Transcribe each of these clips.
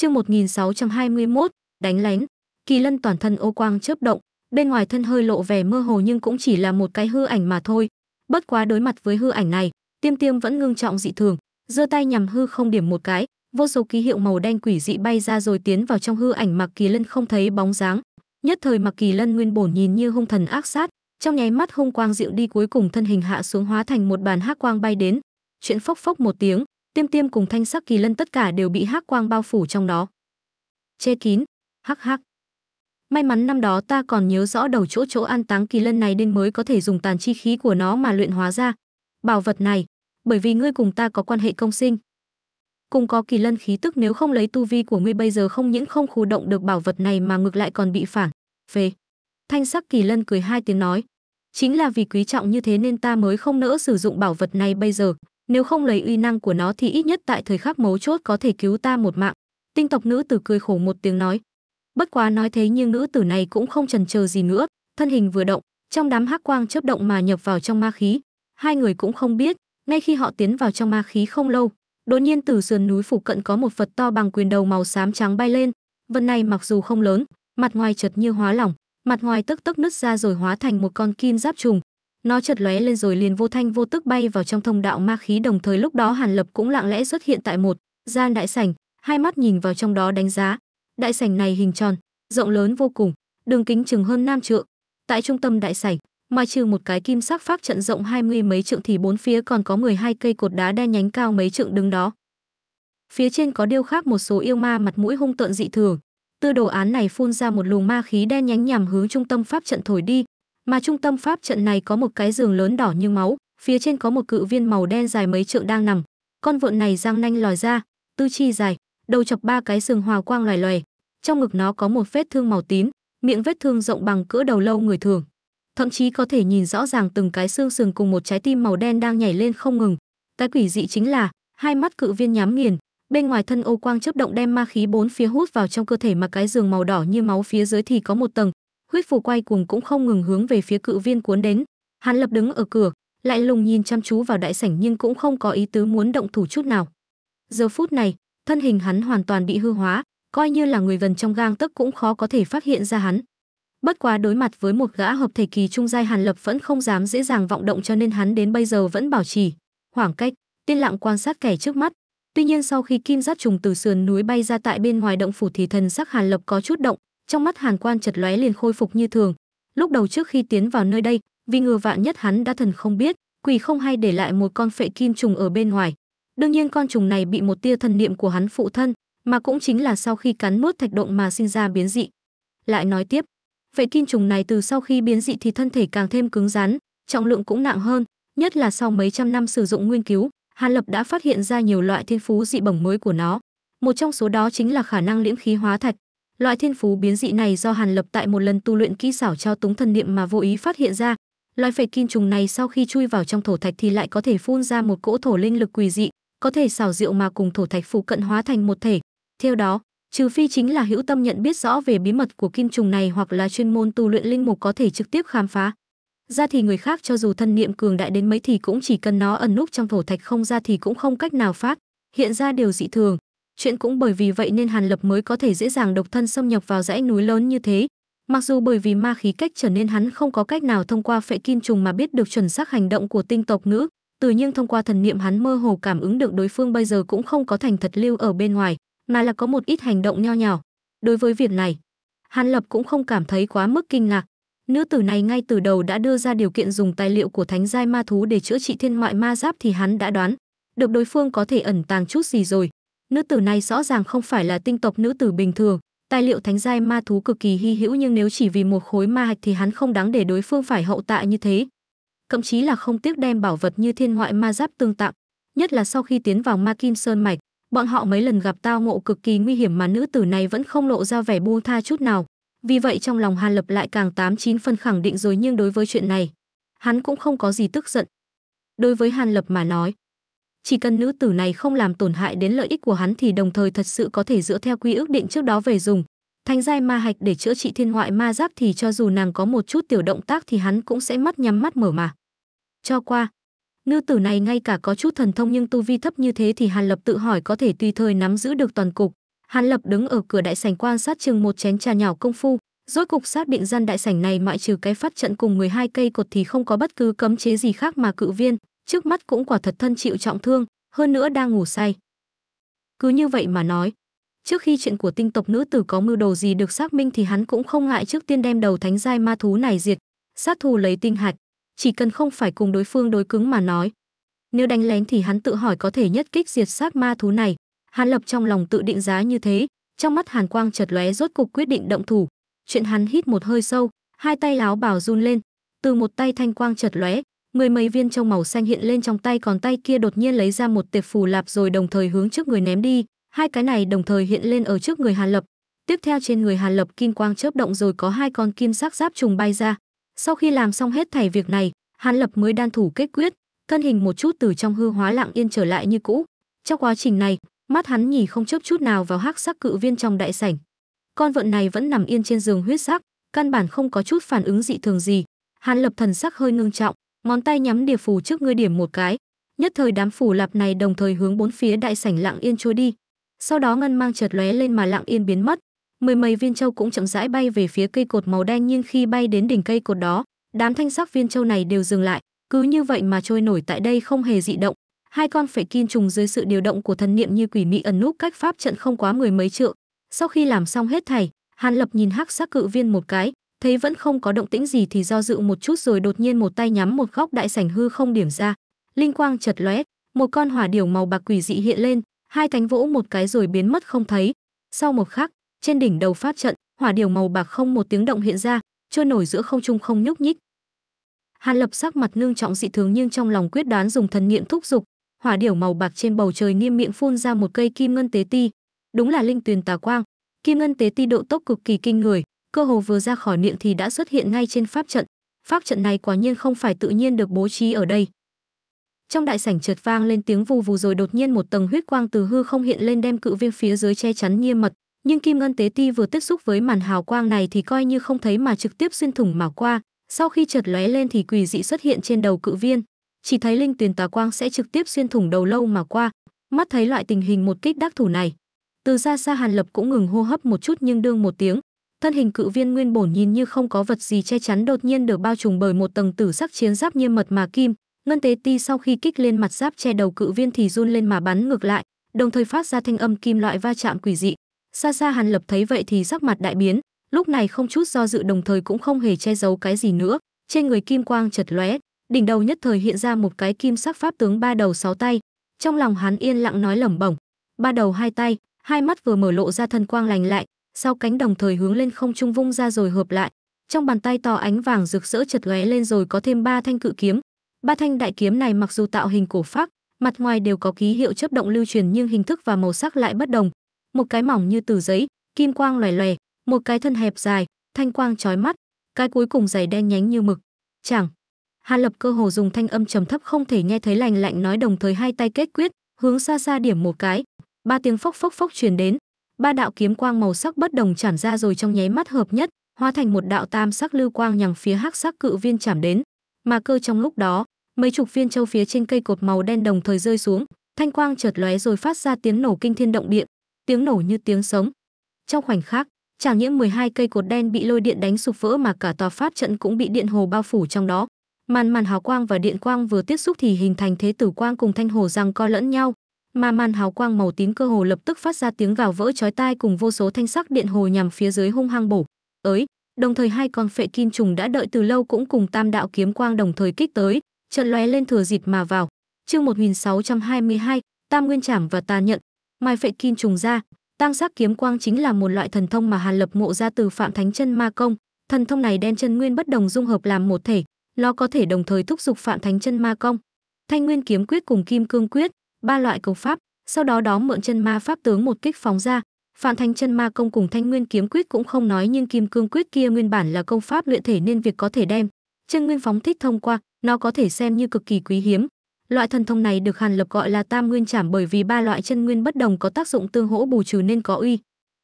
Chương 1621, đánh lén. Kỳ Lân toàn thân ô quang chớp động, bên ngoài thân hơi lộ vẻ mơ hồ nhưng cũng chỉ là một cái hư ảnh mà thôi. Bất quá đối mặt với hư ảnh này, Tiêm Tiêm vẫn ngưng trọng dị thường, giơ tay nhằm hư không điểm một cái, vô số ký hiệu màu đen quỷ dị bay ra rồi tiến vào trong hư ảnh Mạc Kỳ Lân không thấy bóng dáng. Nhất thời Mạc Kỳ Lân nguyên bổn nhìn như hung thần ác sát, trong nháy mắt hung quang dịu đi cuối cùng thân hình hạ xuống hóa thành một bàn hắc quang bay đến. Chuyện phốc phốc một tiếng, tiêm tiêm cùng thanh sắc kỳ lân tất cả đều bị hắc quang bao phủ trong đó che kín hắc hắc may mắn năm đó ta còn nhớ rõ đầu chỗ chỗ an táng kỳ lân này nên mới có thể dùng tàn chi khí của nó mà luyện hóa ra bảo vật này bởi vì ngươi cùng ta có quan hệ công sinh cùng có kỳ lân khí tức nếu không lấy tu vi của ngươi bây giờ không những không khu động được bảo vật này mà ngược lại còn bị phản phế thanh sắc kỳ lân cười hai tiếng nói chính là vì quý trọng như thế nên ta mới không nỡ sử dụng bảo vật này bây giờ nếu không lấy uy năng của nó thì ít nhất tại thời khắc mấu chốt có thể cứu ta một mạng. Tinh tộc nữ tử cười khổ một tiếng nói. Bất quá nói thế nhưng nữ tử này cũng không chần chờ gì nữa, thân hình vừa động, trong đám hắc quang chớp động mà nhập vào trong ma khí. Hai người cũng không biết, ngay khi họ tiến vào trong ma khí không lâu, đột nhiên từ sườn núi phủ cận có một vật to bằng quyền đầu màu xám trắng bay lên. Vật này mặc dù không lớn, mặt ngoài chật như hóa lỏng, mặt ngoài tức tức nứt ra rồi hóa thành một con kim giáp trùng, nó chợt lóe lên rồi liền vô thanh vô tức bay vào trong thông đạo ma khí đồng thời lúc đó Hàn Lập cũng lặng lẽ xuất hiện tại một gian đại sảnh, hai mắt nhìn vào trong đó đánh giá. Đại sảnh này hình tròn, rộng lớn vô cùng, đường kính chừng hơn nam trượng. Tại trung tâm đại sảnh, ngoài trừ một cái kim sắc pháp trận rộng hai mươi mấy trượng thì bốn phía còn có 12 cây cột đá đen nhánh cao mấy trượng đứng đó. Phía trên có điêu khắc một số yêu ma mặt mũi hung tợn dị thường. Tư đồ án này phun ra một luồng ma khí đen nhánh nhằm hướng trung tâm pháp trận thổi đi, mà trung tâm pháp trận này có một cái giường lớn đỏ như máu, phía trên có một cự viên màu đen dài mấy trượng đang nằm. Con vượn này răng nanh lòi ra, tư chi dài, đầu chọc ba cái sừng hòa quang loài loài. Trong ngực nó có một vết thương màu tím, miệng vết thương rộng bằng cỡ đầu lâu người thường. Thậm chí có thể nhìn rõ ràng từng cái xương sừng cùng một trái tim màu đen đang nhảy lên không ngừng. Cái quỷ dị chính là, hai mắt cự viên nhắm nghiền, bên ngoài thân ô quang chớp động đem ma khí bốn phía hút vào trong cơ thể mà cái giường màu đỏ như máu phía dưới thì có một tầng, huyết phù quay cuồng cũng không ngừng hướng về phía cự viên cuốn đến hắn lập đứng ở cửa lại lùng nhìn chăm chú vào đại sảnh nhưng cũng không có ý tứ muốn động thủ chút nào giờ phút này thân hình hắn hoàn toàn bị hư hóa coi như là người gần trong gang tấc cũng khó có thể phát hiện ra hắn bất quá đối mặt với một gã hợp thể kỳ trung giai hàn lập vẫn không dám dễ dàng vọng động cho nên hắn đến bây giờ vẫn bảo trì khoảng cách tiên lặng quan sát kẻ trước mắt tuy nhiên sau khi kim giáp trùng từ sườn núi bay ra tại bên ngoài động phủ thì thần sắc hàn lập có chút động trong mắt hàn quan chật lóe liền khôi phục như thường lúc đầu trước khi tiến vào nơi đây vì ngừa vạn nhất hắn đã thần không biết quỳ không hay để lại một con phệ kim trùng ở bên ngoài đương nhiên con trùng này bị một tia thần niệm của hắn phụ thân mà cũng chính là sau khi cắn nuốt thạch động mà sinh ra biến dị lại nói tiếp vậy kim trùng này từ sau khi biến dị thì thân thể càng thêm cứng rắn trọng lượng cũng nặng hơn nhất là sau mấy trăm năm sử dụng nguyên cứu hàn lập đã phát hiện ra nhiều loại thiên phú dị bẩm mới của nó một trong số đó chính là khả năng liễm khí hóa thạch Loại thiên phú biến dị này do Hàn Lập tại một lần tu luyện kỹ xảo trao túng thần niệm mà vô ý phát hiện ra. Loại phệ kim trùng này sau khi chui vào trong thổ thạch thì lại có thể phun ra một cỗ thổ linh lực quỷ dị, có thể xảo rượu mà cùng thổ thạch phụ cận hóa thành một thể. Theo đó, trừ phi chính là hữu tâm nhận biết rõ về bí mật của kim trùng này hoặc là chuyên môn tu luyện linh mục có thể trực tiếp khám phá. Ra thì người khác cho dù thân niệm cường đại đến mấy thì cũng chỉ cần nó ẩn núp trong thổ thạch không ra thì cũng không cách nào phát hiện ra điều dị thường. Chuyện cũng bởi vì vậy nên Hàn Lập mới có thể dễ dàng độc thân xâm nhập vào dãy núi lớn như thế. Mặc dù bởi vì ma khí cách trở nên hắn không có cách nào thông qua phệ kim trùng mà biết được chuẩn xác hành động của tinh tộc nữ, từ nhiên thông qua thần niệm hắn mơ hồ cảm ứng được đối phương bây giờ cũng không có thành thật lưu ở bên ngoài, mà là có một ít hành động nho nhỏ. Đối với việc này, Hàn Lập cũng không cảm thấy quá mức kinh ngạc. Nữ tử này ngay từ đầu đã đưa ra điều kiện dùng tài liệu của thánh giai ma thú để chữa trị thiên ngoại ma giáp thì hắn đã đoán được đối phương có thể ẩn tàng chút gì rồi, Nữ tử này rõ ràng không phải là tinh tộc nữ tử bình thường, tài liệu thánh giai ma thú cực kỳ hy hữu nhưng nếu chỉ vì một khối ma hạch thì hắn không đáng để đối phương phải hậu tạ như thế. Thậm chí là không tiếc đem bảo vật như thiên ngoại ma giáp tương tặng, nhất là sau khi tiến vào ma kim sơn mạch, bọn họ mấy lần gặp tao ngộ cực kỳ nguy hiểm mà nữ tử này vẫn không lộ ra vẻ buông tha chút nào. Vì vậy trong lòng Hàn Lập lại càng tám chín phân khẳng định rồi nhưng đối với chuyện này, hắn cũng không có gì tức giận. Đối với Hàn Lập mà nói, chỉ cần nữ tử này không làm tổn hại đến lợi ích của hắn thì đồng thời thật sự có thể dựa theo quy ước định trước đó về dùng. thanh giai ma hạch để chữa trị thiên ngoại ma giáp thì cho dù nàng có một chút tiểu động tác thì hắn cũng sẽ mắt nhắm mắt mở mà. Cho qua. Nữ tử này ngay cả có chút thần thông nhưng tu vi thấp như thế thì Hàn Lập tự hỏi có thể tùy thời nắm giữ được toàn cục. Hàn Lập đứng ở cửa đại sảnh quan sát chừng một chén trà nhỏ công phu, rốt cục xác định gian đại sảnh này ngoại trừ cái phát trận cùng 12 cây cột thì không có bất cứ cấm chế gì khác mà cự viên, trước mắt cũng quả thật thân chịu trọng thương, hơn nữa đang ngủ say. Cứ như vậy mà nói, trước khi chuyện của tinh tộc nữ tử có mưu đồ gì được xác minh thì hắn cũng không ngại trước tiên đem đầu thánh giai ma thú này diệt, sát thù lấy tinh hạch chỉ cần không phải cùng đối phương đối cứng mà nói. Nếu đánh lén thì hắn tự hỏi có thể nhất kích diệt xác ma thú này, hắn lập trong lòng tự định giá như thế, trong mắt hàn quang chợt lóe rốt cục quyết định động thủ. Chuyện hắn hít một hơi sâu, hai tay láo bảo run lên, từ một tay thanh quang chợt lóe, mười mấy viên trong màu xanh hiện lên trong tay còn tay kia đột nhiên lấy ra một tệp phù lạp rồi đồng thời hướng trước người ném đi hai cái này đồng thời hiện lên ở trước người hàn lập tiếp theo trên người hàn lập kim quang chớp động rồi có hai con kim sắc giáp trùng bay ra sau khi làm xong hết thảy việc này hàn lập mới đan thủ kết quyết cân hình một chút từ trong hư hóa lặng yên trở lại như cũ trong quá trình này mắt hắn nhỉ không chớp chút nào vào hắc sắc cự viên trong đại sảnh con vợn này vẫn nằm yên trên giường huyết sắc căn bản không có chút phản ứng dị thường gì hàn lập thần sắc hơi ngưng trọng ngón tay nhắm địa phù trước ngươi điểm một cái nhất thời đám phù lạp này đồng thời hướng bốn phía đại sảnh lặng yên trôi đi sau đó ngân mang chợt lóe lên mà lặng yên biến mất mười mấy viên châu cũng chậm rãi bay về phía cây cột màu đen nhưng khi bay đến đỉnh cây cột đó đám thanh sắc viên châu này đều dừng lại cứ như vậy mà trôi nổi tại đây không hề dị động hai con phệ kim trùng dưới sự điều động của thần niệm như quỷ mị ẩn núp cách pháp trận không quá mười mấy trượng sau khi làm xong hết thảy hàn lập nhìn hắc sắc cự viên một cái thấy vẫn không có động tĩnh gì thì do dự một chút rồi đột nhiên một tay nhắm một góc đại sảnh hư không điểm ra linh quang chật lóe một con hỏa điểu màu bạc quỷ dị hiện lên hai cánh vỗ một cái rồi biến mất không thấy sau một khắc trên đỉnh đầu phát trận hỏa điểu màu bạc không một tiếng động hiện ra trôi nổi giữa không trung không nhúc nhích hàn lập sắc mặt ngưng trọng dị thường nhưng trong lòng quyết đoán dùng thần niệm thúc giục hỏa điểu màu bạc trên bầu trời niêm miệng phun ra một cây kim ngân tế ti đúng là linh tuyền tà quang kim ngân tế ti độ tốc cực kỳ kinh người cơ hồ vừa ra khỏi miệng thì đã xuất hiện ngay trên pháp trận pháp trận này quả nhiên không phải tự nhiên được bố trí ở đây trong đại sảnh trượt vang lên tiếng vù vù rồi đột nhiên một tầng huyết quang từ hư không hiện lên đem cự viên phía dưới che chắn nghiêm mật nhưng kim ngân tế ti vừa tiếp xúc với màn hào quang này thì coi như không thấy mà trực tiếp xuyên thủng mà qua sau khi chợt lóe lên thì quỷ dị xuất hiện trên đầu cự viên chỉ thấy linh tuyền tà quang sẽ trực tiếp xuyên thủng đầu lâu mà qua mắt thấy loại tình hình một kích đắc thủ này từ xa xa hàn lập cũng ngừng hô hấp một chút nhưng đương một tiếng thân hình cự viên nguyên bổn nhìn như không có vật gì che chắn đột nhiên được bao trùm bởi một tầng tử sắc chiến giáp nghiêm mật mà kim ngân tế ti sau khi kích lên mặt giáp che đầu cự viên thì run lên mà bắn ngược lại đồng thời phát ra thanh âm kim loại va chạm quỷ dị xa xa hàn lập thấy vậy thì sắc mặt đại biến lúc này không chút do dự đồng thời cũng không hề che giấu cái gì nữa trên người kim quang chật lóe đỉnh đầu nhất thời hiện ra một cái kim sắc pháp tướng ba đầu sáu tay trong lòng hắn yên lặng nói lẩm bẩm ba đầu hai tay hai mắt vừa mở lộ ra thân quang lành lạnh sau cánh đồng thời hướng lên không trung vung ra rồi hợp lại. Trong bàn tay to ánh vàng rực rỡ chật lóe lên rồi có thêm ba thanh cự kiếm. Ba thanh đại kiếm này mặc dù tạo hình cổ phác, mặt ngoài đều có ký hiệu chấp động lưu truyền nhưng hình thức và màu sắc lại bất đồng. Một cái mỏng như từ giấy, kim quang lòe lòe, một cái thân hẹp dài, thanh quang chói mắt, cái cuối cùng dày đen nhánh như mực. Chẳng. Hà Lập cơ hồ dùng thanh âm trầm thấp không thể nghe thấy lành lạnh nói đồng thời hai tay kết quyết, hướng xa xa điểm một cái. Ba tiếng phốc phốc phốc truyền đến, ba đạo kiếm quang màu sắc bất đồng tràn ra rồi trong nháy mắt hợp nhất, hóa thành một đạo tam sắc lưu quang nhằng phía hắc sắc cự viên chạm đến. Mà cơ trong lúc đó, mấy chục viên châu phía trên cây cột màu đen đồng thời rơi xuống, thanh quang chợt lóe rồi phát ra tiếng nổ kinh thiên động địa, tiếng nổ như tiếng sống. Trong khoảnh khắc, chẳng những 12 cây cột đen bị lôi điện đánh sụp vỡ mà cả tòa pháp trận cũng bị điện hồ bao phủ trong đó. Màn màn hào quang và điện quang vừa tiếp xúc thì hình thành thế tử quang cùng thanh hồ rằng co lẫn nhau, ma man hào quang màu tím cơ hồ lập tức phát ra tiếng gào vỡ chói tai cùng vô số thanh sắc điện hồ nhằm phía dưới hung hăng bổ ới đồng thời hai con phệ kim trùng đã đợi từ lâu cũng cùng tam đạo kiếm quang đồng thời kích tới trận lóe lên thừa dịp mà vào chương 1622, tam nguyên trảm và ta nhận mai phệ kim trùng ra tăng sắc kiếm quang chính là một loại thần thông mà hàn lập mộ ra từ phạm thánh chân ma công thần thông này đen chân nguyên bất đồng dung hợp làm một thể nó có thể đồng thời thúc giục phạm thánh chân ma công thanh nguyên kiếm quyết cùng kim cương quyết ba loại cầu pháp, sau đó đó mượn chân ma pháp tướng một kích phóng ra, phạm Thanh chân ma công cùng Thanh Nguyên kiếm quyết cũng không nói nhưng Kim Cương quyết kia nguyên bản là công pháp luyện thể nên việc có thể đem chân nguyên phóng thích thông qua, nó có thể xem như cực kỳ quý hiếm. Loại thần thông này được Hàn Lập gọi là Tam Nguyên Trảm bởi vì ba loại chân nguyên bất đồng có tác dụng tương hỗ bù trừ nên có uy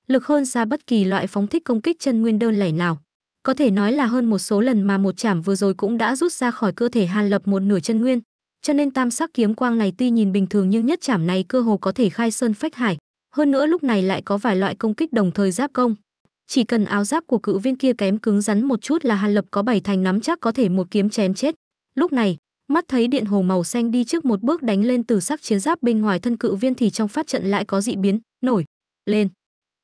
lực hơn xa bất kỳ loại phóng thích công kích chân nguyên đơn lẻ nào. Có thể nói là hơn một số lần mà một trảm vừa rồi cũng đã rút ra khỏi cơ thể Hàn Lập một nửa chân nguyên, cho nên tam sắc kiếm quang này tuy nhìn bình thường nhưng nhất chảm này cơ hồ có thể khai sơn phách hải hơn nữa lúc này lại có vài loại công kích đồng thời giáp công chỉ cần áo giáp của cự viên kia kém cứng rắn một chút là hàn lập có bảy thành nắm chắc có thể một kiếm chém chết lúc này mắt thấy điện hồ màu xanh đi trước một bước đánh lên từ sắc chiến giáp bên ngoài thân cự viên thì trong phát trận lại có dị biến nổi lên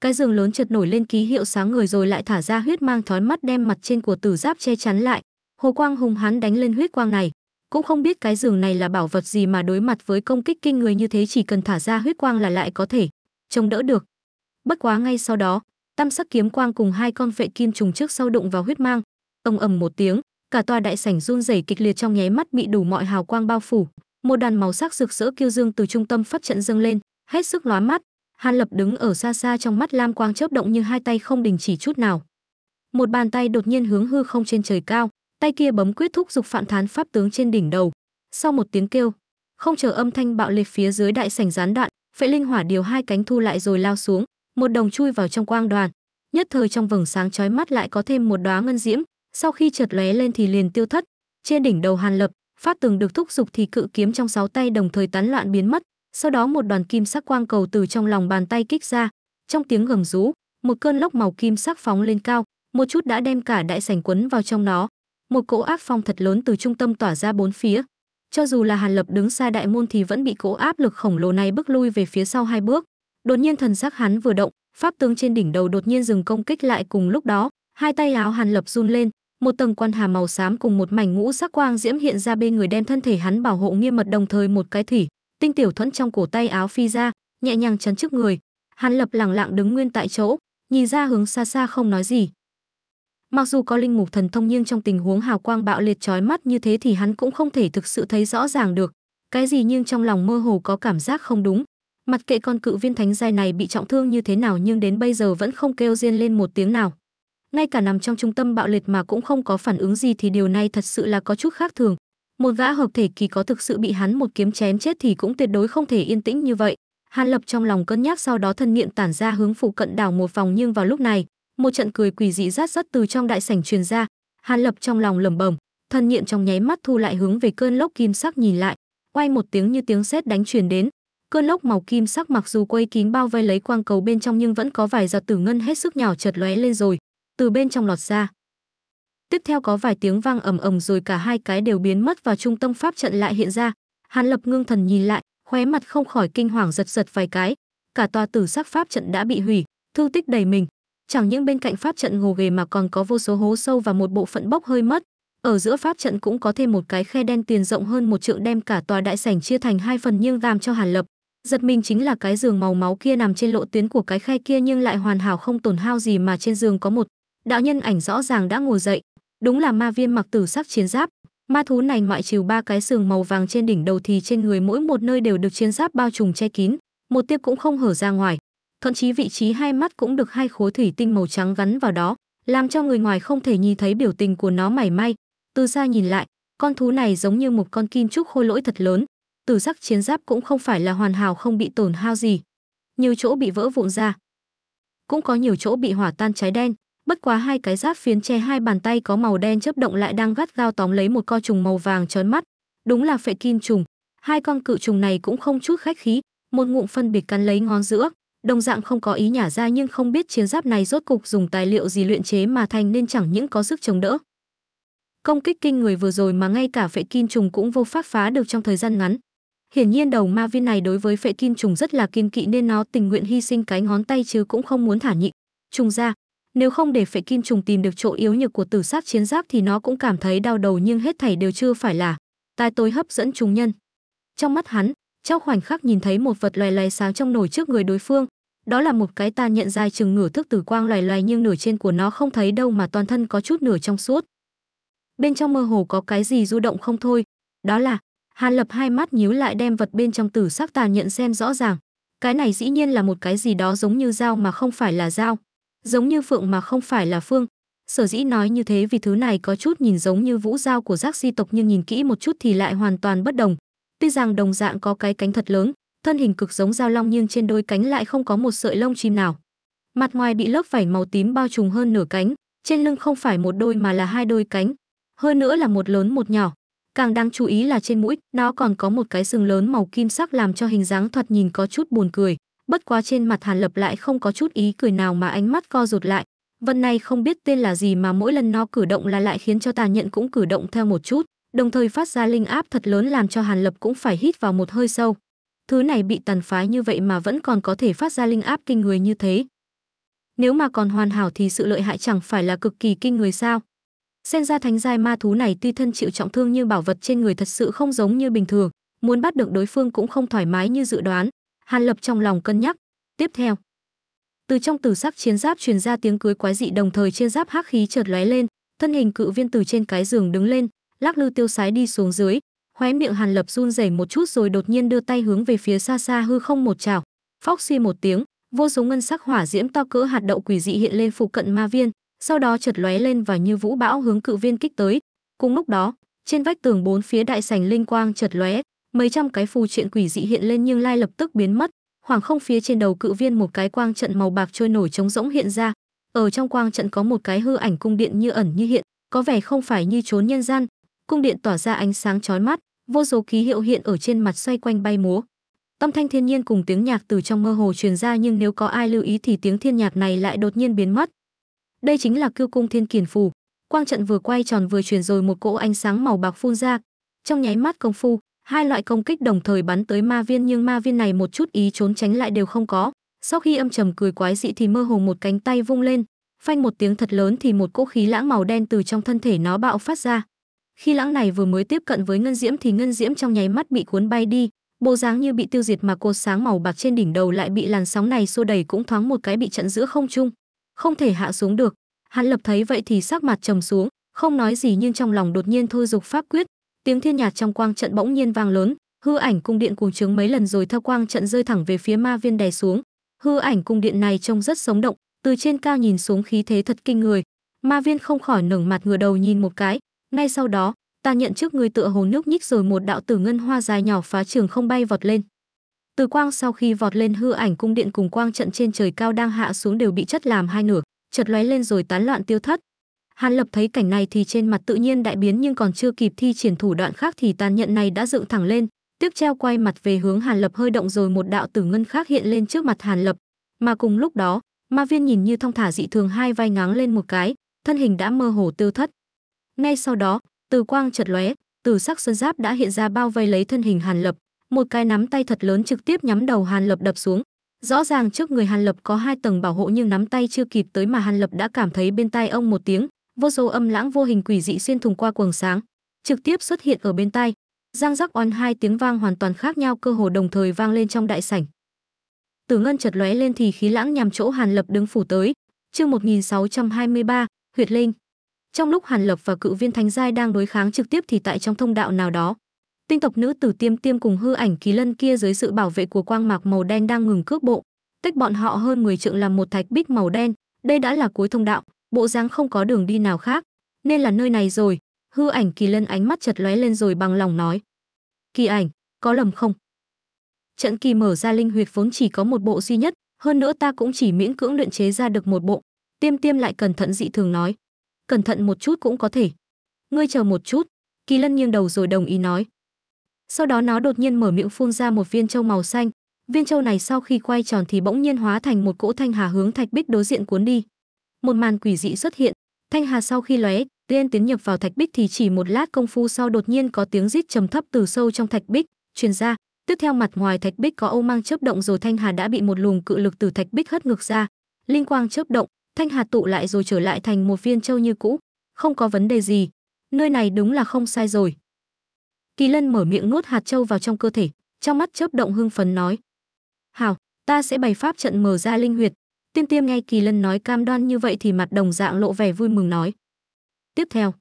cái giường lớn chợt nổi lên ký hiệu sáng người rồi lại thả ra huyết mang thói mắt đem mặt trên của tử giáp che chắn lại hồ quang hùng hán đánh lên huyết quang này cũng không biết cái giường này là bảo vật gì mà đối mặt với công kích kinh người như thế chỉ cần thả ra huyết quang là lại có thể chống đỡ được. Bất quá ngay sau đó, tam sắc kiếm quang cùng hai con vệ kim trùng trước sau đụng vào huyết mang, ông ầm một tiếng, cả tòa đại sảnh run rẩy kịch liệt trong nháy mắt bị đủ mọi hào quang bao phủ, một đàn màu sắc rực rỡ kiêu dương từ trung tâm phát trận dâng lên, hết sức lóa mắt. Hàn Lập đứng ở xa xa trong mắt lam quang chớp động như hai tay không đình chỉ chút nào. Một bàn tay đột nhiên hướng hư không trên trời cao, tay kia bấm quyết thúc dục phạn thán pháp tướng trên đỉnh đầu. Sau một tiếng kêu, không chờ âm thanh bạo liệt phía dưới đại sảnh gián đoạn, Phệ Linh Hỏa điều hai cánh thu lại rồi lao xuống, một đồng chui vào trong quang đoàn. Nhất thời trong vầng sáng chói mắt lại có thêm một đóa ngân diễm, sau khi chợt lóe lên thì liền tiêu thất. Trên đỉnh đầu Hàn Lập, pháp tường được thúc dục thì cự kiếm trong sáu tay đồng thời tán loạn biến mất, sau đó một đoàn kim sắc quang cầu từ trong lòng bàn tay kích ra, trong tiếng gầm rú, một cơn lốc màu kim sắc phóng lên cao, một chút đã đem cả đại sảnh quấn vào trong nó, một cỗ áp phong thật lớn từ trung tâm tỏa ra bốn phía. Cho dù là Hàn Lập đứng xa đại môn thì vẫn bị cỗ áp lực khổng lồ này bước lui về phía sau hai bước. Đột nhiên thần sắc hắn vừa động, pháp tướng trên đỉnh đầu đột nhiên dừng công kích lại cùng lúc đó, hai tay áo Hàn Lập run lên, một tầng quan hà màu xám cùng một mảnh ngũ sắc quang diễm hiện ra bên người đem thân thể hắn bảo hộ nghiêm mật đồng thời một cái thủy, tinh tiểu thuẫn trong cổ tay áo phi ra, nhẹ nhàng chắn trước người. Hàn Lập lẳng lặng đứng nguyên tại chỗ, nhìn ra hướng xa xa không nói gì, Mặc dù có linh mục thần thông nhưng trong tình huống hào quang bạo liệt chói mắt như thế thì hắn cũng không thể thực sự thấy rõ ràng được cái gì nhưng trong lòng mơ hồ có cảm giác không đúng. mặt kệ con cự viên thánh giai này bị trọng thương như thế nào nhưng đến bây giờ vẫn không kêu riêng lên một tiếng nào. Ngay cả nằm trong trung tâm bạo liệt mà cũng không có phản ứng gì thì điều này thật sự là có chút khác thường. Một gã hợp thể kỳ có thực sự bị hắn một kiếm chém chết thì cũng tuyệt đối không thể yên tĩnh như vậy. Hàn Lập trong lòng cân nhắc sau đó thân niệm tản ra hướng phụ cận đảo một vòng nhưng vào lúc này, một trận cười quỷ dị rát rắt từ trong đại sảnh truyền ra hàn lập trong lòng lẩm bẩm thần niệm trong nháy mắt thu lại hướng về cơn lốc kim sắc nhìn lại quay một tiếng như tiếng sét đánh truyền đến cơn lốc màu kim sắc mặc dù quây kín bao vây lấy quang cầu bên trong nhưng vẫn có vài giọt tử ngân hết sức nhỏ chợt lóe lên rồi từ bên trong lọt ra tiếp theo có vài tiếng vang ầm ầm rồi cả hai cái đều biến mất và trung tâm pháp trận lại hiện ra hàn lập ngưng thần nhìn lại khóe mặt không khỏi kinh hoàng giật giật vài cái cả tòa tử sắc pháp trận đã bị hủy thương tích đầy mình chẳng những bên cạnh pháp trận gồ ghề mà còn có vô số hố sâu và một bộ phận bốc hơi mất. Ở giữa pháp trận cũng có thêm một cái khe đen tiền rộng hơn một trượng đem cả tòa đại sảnh chia thành hai phần nhưng làm cho Hàn Lập giật mình chính là cái giường màu máu kia nằm trên lộ tuyến của cái khe kia nhưng lại hoàn hảo không tổn hao gì mà trên giường có một đạo nhân ảnh rõ ràng đã ngồi dậy, đúng là ma viên mặc tử sắc chiến giáp. Ma thú này ngoại trừ ba cái sừng màu vàng trên đỉnh đầu thì trên người mỗi một nơi đều được chiến giáp bao trùm che kín, một tia cũng không hở ra ngoài thậm chí vị trí hai mắt cũng được hai khối thủy tinh màu trắng gắn vào đó, làm cho người ngoài không thể nhìn thấy biểu tình của nó mảy may. Từ xa nhìn lại, con thú này giống như một con kim trúc khôi lỗi thật lớn, Từ sắc chiến giáp cũng không phải là hoàn hảo không bị tổn hao gì. Nhiều chỗ bị vỡ vụn ra, cũng có nhiều chỗ bị hỏa tan cháy đen, bất quá hai cái giáp phiến che hai bàn tay có màu đen chớp động lại đang gắt gao tóm lấy một co trùng màu vàng chói mắt, đúng là phệ kim trùng. Hai con cự trùng này cũng không chút khách khí, một ngụm phân biệt cắn lấy ngón giữa, đồng dạng không có ý nhả ra nhưng không biết chiến giáp này rốt cục dùng tài liệu gì luyện chế mà thành nên chẳng những có sức chống đỡ. Công kích kinh người vừa rồi mà ngay cả phệ kim trùng cũng vô phát phá được trong thời gian ngắn. Hiển nhiên đầu ma viên này đối với phệ kim trùng rất là kiên kỵ nên nó tình nguyện hy sinh cái ngón tay chứ cũng không muốn thả nhị. Trùng ra, nếu không để phệ kim trùng tìm được chỗ yếu nhược của tử sát chiến giáp thì nó cũng cảm thấy đau đầu nhưng hết thảy đều chưa phải là tai tối hấp dẫn chúng nhân. Trong mắt hắn, trong khoảnh khắc nhìn thấy một vật loài loài sáng trong nổi trước người đối phương đó là một cái ta nhận ra chừng nửa thước tử quang loài loài nhưng nửa trên của nó không thấy đâu mà toàn thân có chút nửa trong suốt bên trong mơ hồ có cái gì du động không thôi đó là hàn lập hai mắt nhíu lại đem vật bên trong tử sắc tàn nhận xem rõ ràng cái này dĩ nhiên là một cái gì đó giống như dao mà không phải là dao giống như phượng mà không phải là phương sở dĩ nói như thế vì thứ này có chút nhìn giống như vũ dao của giác di tộc nhưng nhìn kỹ một chút thì lại hoàn toàn bất đồng Tuy rằng đồng dạng có cái cánh thật lớn, thân hình cực giống dao long nhưng trên đôi cánh lại không có một sợi lông chim nào. Mặt ngoài bị lớp vảy màu tím bao trùm hơn nửa cánh, trên lưng không phải một đôi mà là hai đôi cánh, hơn nữa là một lớn một nhỏ. Càng đáng chú ý là trên mũi, nó còn có một cái sừng lớn màu kim sắc làm cho hình dáng thoạt nhìn có chút buồn cười, bất quá trên mặt Hàn Lập lại không có chút ý cười nào mà ánh mắt co rụt lại. Vân này không biết tên là gì mà mỗi lần nó cử động là lại khiến cho tà nhận cũng cử động theo một chút đồng thời phát ra linh áp thật lớn làm cho Hàn Lập cũng phải hít vào một hơi sâu. Thứ này bị tàn phá như vậy mà vẫn còn có thể phát ra linh áp kinh người như thế. Nếu mà còn hoàn hảo thì sự lợi hại chẳng phải là cực kỳ kinh người sao? Xem ra thánh giai ma thú này tuy thân chịu trọng thương nhưng bảo vật trên người thật sự không giống như bình thường, muốn bắt được đối phương cũng không thoải mái như dự đoán. Hàn Lập trong lòng cân nhắc. Tiếp theo, từ trong tử sắc chiến giáp truyền ra tiếng cưới quái dị đồng thời trên giáp hắc khí chợt lóe lên, thân hình cự viên từ trên cái giường đứng lên, lắc lư tiêu sái đi xuống dưới khóe miệng hàn lập run rẩy một chút rồi đột nhiên đưa tay hướng về phía xa xa hư không một chảo phóc xi một tiếng vô số ngân sắc hỏa diễm to cỡ hạt đậu quỷ dị hiện lên phụ cận ma viên sau đó chợt lóe lên và như vũ bão hướng cự viên kích tới cùng lúc đó trên vách tường bốn phía đại sảnh linh quang chợt lóe mấy trăm cái phù triện quỷ dị hiện lên nhưng lai lập tức biến mất khoảng không phía trên đầu cự viên một cái quang trận màu bạc trôi nổi trống rỗng hiện ra ở trong quang trận có một cái hư ảnh cung điện như ẩn như hiện có vẻ không phải như trốn nhân gian cung điện tỏa ra ánh sáng chói mắt, vô số ký hiệu hiện ở trên mặt xoay quanh bay múa. Âm thanh thiên nhiên cùng tiếng nhạc từ trong mơ hồ truyền ra nhưng nếu có ai lưu ý thì tiếng thiên nhạc này lại đột nhiên biến mất. Đây chính là Cưu cung Thiên Kiền phù. Quang trận vừa quay tròn vừa truyền rồi một cỗ ánh sáng màu bạc phun ra. Trong nháy mắt công phu, hai loại công kích đồng thời bắn tới ma viên nhưng ma viên này một chút ý trốn tránh lại đều không có. Sau khi âm trầm cười quái dị thì mơ hồ một cánh tay vung lên, phanh một tiếng thật lớn thì một cỗ khí lãng màu đen từ trong thân thể nó bạo phát ra khi lãng này vừa mới tiếp cận với ngân diễm thì ngân diễm trong nháy mắt bị cuốn bay đi, bộ dáng như bị tiêu diệt mà cột sáng màu bạc trên đỉnh đầu lại bị làn sóng này xô đẩy cũng thoáng một cái bị chặn giữa không trung, không thể hạ xuống được. Hắn lập thấy vậy thì sắc mặt trầm xuống, không nói gì nhưng trong lòng đột nhiên thôi dục pháp quyết, tiếng thiên nhạc trong quang trận bỗng nhiên vang lớn, hư ảnh cung điện cuồng trướng mấy lần rồi theo quang trận rơi thẳng về phía ma viên đè xuống. Hư ảnh cung điện này trông rất sống động, từ trên cao nhìn xuống khí thế thật kinh người. Ma viên không khỏi ngẩng mặt ngửa đầu nhìn một cái, ngay sau đó ta nhận trước người tựa hồ nước nhích rồi một đạo tử ngân hoa dài nhỏ phá trường không bay vọt lên từ quang sau khi vọt lên hư ảnh cung điện cùng quang trận trên trời cao đang hạ xuống đều bị chất làm hai nửa chợt lóe lên rồi tán loạn tiêu thất hàn lập thấy cảnh này thì trên mặt tự nhiên đại biến nhưng còn chưa kịp thi triển thủ đoạn khác thì tàn nhận này đã dựng thẳng lên tiếp treo quay mặt về hướng hàn lập hơi động rồi một đạo tử ngân khác hiện lên trước mặt hàn lập mà cùng lúc đó ma viên nhìn như thong thả dị thường hai vai ngáng lên một cái thân hình đã mơ hồ tiêu thất ngay sau đó, từ quang chật lóe, từ sắc xuân giáp đã hiện ra bao vây lấy thân hình Hàn Lập, một cái nắm tay thật lớn trực tiếp nhắm đầu Hàn Lập đập xuống. Rõ ràng trước người Hàn Lập có hai tầng bảo hộ nhưng nắm tay chưa kịp tới mà Hàn Lập đã cảm thấy bên tai ông một tiếng, vô số âm lãng vô hình quỷ dị xuyên thùng qua quầng sáng, trực tiếp xuất hiện ở bên tai. Giang Giác on hai tiếng vang hoàn toàn khác nhau cơ hồ đồng thời vang lên trong đại sảnh. Tử ngân chợt lóe lên thì khí lãng nhằm chỗ Hàn Lập đứng phủ tới. Chương 1623, Huyệt Linh trong lúc hàn lập và cự viên thánh giai đang đối kháng trực tiếp thì tại trong thông đạo nào đó tinh tộc nữ tử tiêm tiêm cùng hư ảnh kỳ lân kia dưới sự bảo vệ của quang mạc màu đen đang ngừng cước bộ tách bọn họ hơn 10 trượng làm một thạch bích màu đen đây đã là cuối thông đạo bộ dáng không có đường đi nào khác nên là nơi này rồi hư ảnh kỳ lân ánh mắt chật lóe lên rồi bằng lòng nói kỳ ảnh có lầm không trận kỳ mở ra linh huyệt vốn chỉ có một bộ duy nhất hơn nữa ta cũng chỉ miễn cưỡng luyện chế ra được một bộ tiêm tiêm lại cẩn thận dị thường nói cẩn thận một chút cũng có thể. Ngươi chờ một chút, Kỳ Lân nghiêng đầu rồi đồng ý nói. Sau đó nó đột nhiên mở miệng phun ra một viên châu màu xanh, viên châu này sau khi quay tròn thì bỗng nhiên hóa thành một cỗ thanh hà hướng thạch bích đối diện cuốn đi. Một màn quỷ dị xuất hiện, thanh hà sau khi lóe, tiên tiến nhập vào thạch bích thì chỉ một lát công phu sau đột nhiên có tiếng rít trầm thấp từ sâu trong thạch bích truyền ra, tiếp theo mặt ngoài thạch bích có ô mang chớp động rồi thanh hà đã bị một luồng cự lực từ thạch bích hất ngược ra, linh quang chớp động, thanh hạt tụ lại rồi trở lại thành một viên châu như cũ, không có vấn đề gì, nơi này đúng là không sai rồi. Kỳ Lân mở miệng nuốt hạt châu vào trong cơ thể, trong mắt chớp động hưng phấn nói: Hào, ta sẽ bày pháp trận mở ra linh huyệt." Tiên Tiêm nghe Kỳ Lân nói cam đoan như vậy thì mặt đồng dạng lộ vẻ vui mừng nói: "Tiếp theo,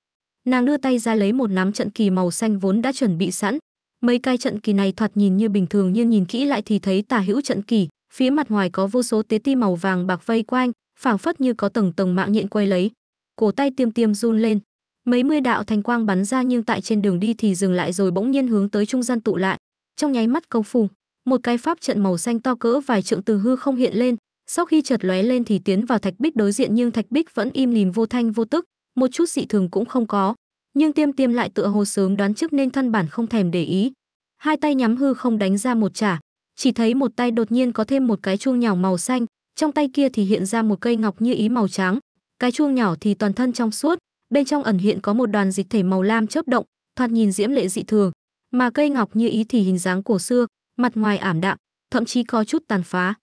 nàng đưa tay ra lấy một nắm trận kỳ màu xanh vốn đã chuẩn bị sẵn, mấy cái trận kỳ này thoạt nhìn như bình thường nhưng nhìn kỹ lại thì thấy tà hữu trận kỳ, phía mặt ngoài có vô số tế ti màu vàng bạc vây quanh, phảng phất như có tầng tầng mạng nhện quay lấy cổ tay tiêm tiêm run lên mấy mươi đạo thành quang bắn ra nhưng tại trên đường đi thì dừng lại rồi bỗng nhiên hướng tới trung gian tụ lại trong nháy mắt công phu một cái pháp trận màu xanh to cỡ vài trượng từ hư không hiện lên sau khi chợt lóe lên thì tiến vào thạch bích đối diện nhưng thạch bích vẫn im lìm vô thanh vô tức một chút dị thường cũng không có nhưng tiêm tiêm lại tựa hồ sớm đoán trước nên thân bản không thèm để ý hai tay nhắm hư không đánh ra một trả chỉ thấy một tay đột nhiên có thêm một cái chuông nhào màu xanh trong tay kia thì hiện ra một cây ngọc như ý màu trắng cái chuông nhỏ thì toàn thân trong suốt bên trong ẩn hiện có một đoàn dịch thể màu lam chớp động thoạt nhìn diễm lệ dị thường mà cây ngọc như ý thì hình dáng cổ xưa mặt ngoài ảm đạm thậm chí có chút tàn phá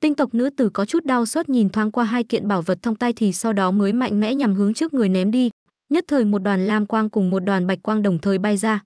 tinh tộc nữ tử có chút đau xót nhìn thoáng qua hai kiện bảo vật trong tay thì sau đó mới mạnh mẽ nhằm hướng trước người ném đi nhất thời một đoàn lam quang cùng một đoàn bạch quang đồng thời bay ra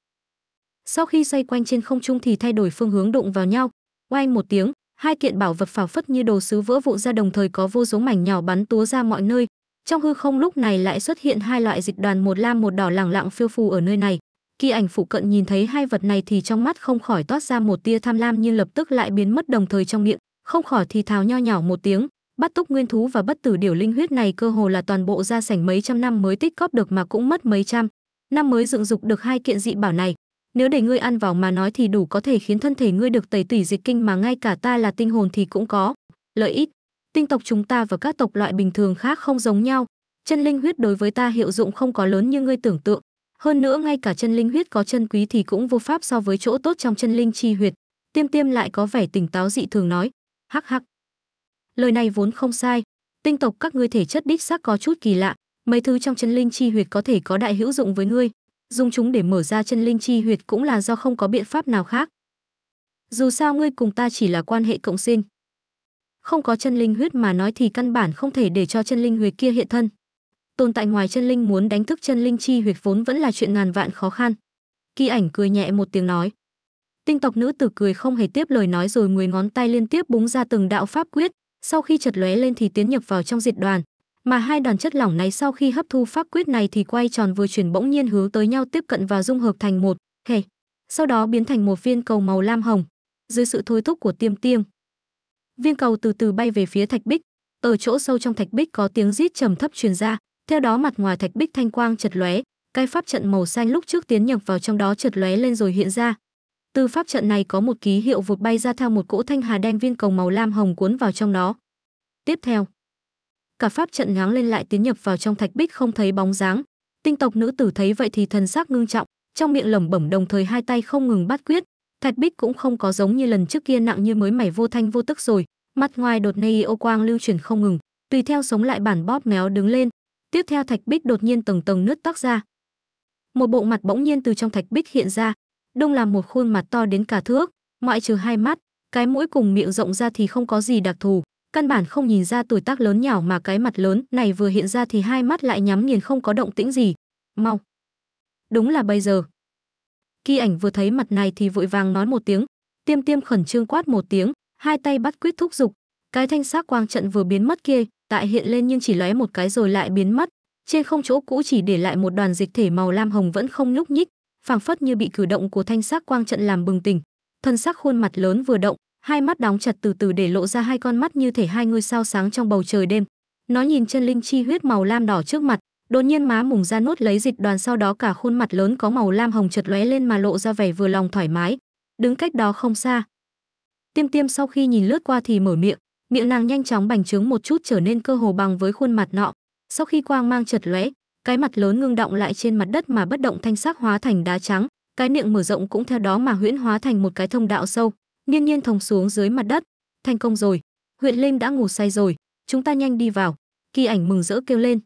sau khi xoay quanh trên không trung thì thay đổi phương hướng đụng vào nhau oanh một tiếng hai kiện bảo vật phảo phất như đồ sứ vỡ vụn ra đồng thời có vô số mảnh nhỏ bắn túa ra mọi nơi trong hư không lúc này lại xuất hiện hai loại dịch đoàn một lam một đỏ lẳng lặng phiêu phù ở nơi này khi ảnh phụ cận nhìn thấy hai vật này thì trong mắt không khỏi toát ra một tia tham lam nhưng lập tức lại biến mất đồng thời trong miệng không khỏi thì thào nho nhỏ một tiếng bắt túc nguyên thú và bất tử điều linh huyết này cơ hồ là toàn bộ gia sảnh mấy trăm năm mới tích góp được mà cũng mất mấy trăm năm mới dựng dục được hai kiện dị bảo này nếu để ngươi ăn vào mà nói thì đủ có thể khiến thân thể ngươi được tẩy tủy dịch kinh mà ngay cả ta là tinh hồn thì cũng có. Lợi ích Tinh tộc chúng ta và các tộc loại bình thường khác không giống nhau. Chân linh huyết đối với ta hiệu dụng không có lớn như ngươi tưởng tượng. Hơn nữa ngay cả chân linh huyết có chân quý thì cũng vô pháp so với chỗ tốt trong chân linh chi huyệt. Tiêm tiêm lại có vẻ tỉnh táo dị thường nói. Hắc hắc. Lời này vốn không sai. Tinh tộc các ngươi thể chất đích xác có chút kỳ lạ. Mấy thứ trong chân linh chi huyệt có thể có đại hữu dụng với ngươi dùng chúng để mở ra chân linh chi huyệt cũng là do không có biện pháp nào khác. Dù sao ngươi cùng ta chỉ là quan hệ cộng sinh. Không có chân linh huyết mà nói thì căn bản không thể để cho chân linh huyệt kia hiện thân. Tồn tại ngoài chân linh muốn đánh thức chân linh chi huyệt vốn vẫn là chuyện ngàn vạn khó khăn. Kỳ ảnh cười nhẹ một tiếng nói. Tinh tộc nữ tử cười không hề tiếp lời nói rồi mười ngón tay liên tiếp búng ra từng đạo pháp quyết, sau khi chật lóe lên thì tiến nhập vào trong diệt đoàn, mà hai đoàn chất lỏng này sau khi hấp thu pháp quyết này thì quay tròn vừa chuyển bỗng nhiên hướng tới nhau tiếp cận và dung hợp thành một thể sau đó biến thành một viên cầu màu lam hồng dưới sự thôi thúc của tiêm tiêm viên cầu từ từ bay về phía thạch bích ở chỗ sâu trong thạch bích có tiếng rít trầm thấp truyền ra theo đó mặt ngoài thạch bích thanh quang chật lóe cái pháp trận màu xanh lúc trước tiến nhập vào trong đó chợt lóe lên rồi hiện ra từ pháp trận này có một ký hiệu vụt bay ra theo một cỗ thanh hà đen viên cầu màu lam hồng cuốn vào trong nó tiếp theo cả pháp trận ngáng lên lại tiến nhập vào trong thạch bích không thấy bóng dáng tinh tộc nữ tử thấy vậy thì thần sắc ngưng trọng trong miệng lẩm bẩm đồng thời hai tay không ngừng bắt quyết thạch bích cũng không có giống như lần trước kia nặng như mới mảy vô thanh vô tức rồi mặt ngoài đột nhiên ô quang lưu chuyển không ngừng tùy theo sống lại bản bóp méo đứng lên tiếp theo thạch bích đột nhiên tầng tầng nứt tóc ra một bộ mặt bỗng nhiên từ trong thạch bích hiện ra đông là một khuôn mặt to đến cả thước ngoại trừ hai mắt cái mũi cùng miệng rộng ra thì không có gì đặc thù căn bản không nhìn ra tuổi tác lớn nhỏ mà cái mặt lớn này vừa hiện ra thì hai mắt lại nhắm nghiền không có động tĩnh gì mau đúng là bây giờ khi ảnh vừa thấy mặt này thì vội vàng nói một tiếng tiêm tiêm khẩn trương quát một tiếng hai tay bắt quyết thúc giục cái thanh xác quang trận vừa biến mất kia tại hiện lên nhưng chỉ lóe một cái rồi lại biến mất trên không chỗ cũ chỉ để lại một đoàn dịch thể màu lam hồng vẫn không nhúc nhích phảng phất như bị cử động của thanh xác quang trận làm bừng tỉnh thân xác khuôn mặt lớn vừa động hai mắt đóng chặt từ từ để lộ ra hai con mắt như thể hai ngôi sao sáng trong bầu trời đêm nó nhìn chân linh chi huyết màu lam đỏ trước mặt đột nhiên má mùng ra nốt lấy dịch đoàn sau đó cả khuôn mặt lớn có màu lam hồng chợt lóe lên mà lộ ra vẻ vừa lòng thoải mái đứng cách đó không xa tiêm tiêm sau khi nhìn lướt qua thì mở miệng miệng nàng nhanh chóng bành trướng một chút trở nên cơ hồ bằng với khuôn mặt nọ sau khi quang mang chợt lóe cái mặt lớn ngưng động lại trên mặt đất mà bất động thanh sắc hóa thành đá trắng cái miệng mở rộng cũng theo đó mà huyễn hóa thành một cái thông đạo sâu Nhiên nhiên thòng xuống dưới mặt đất. Thành công rồi, huyện Linh đã ngủ say rồi, chúng ta nhanh đi vào. Kỳ ảnh mừng rỡ kêu lên.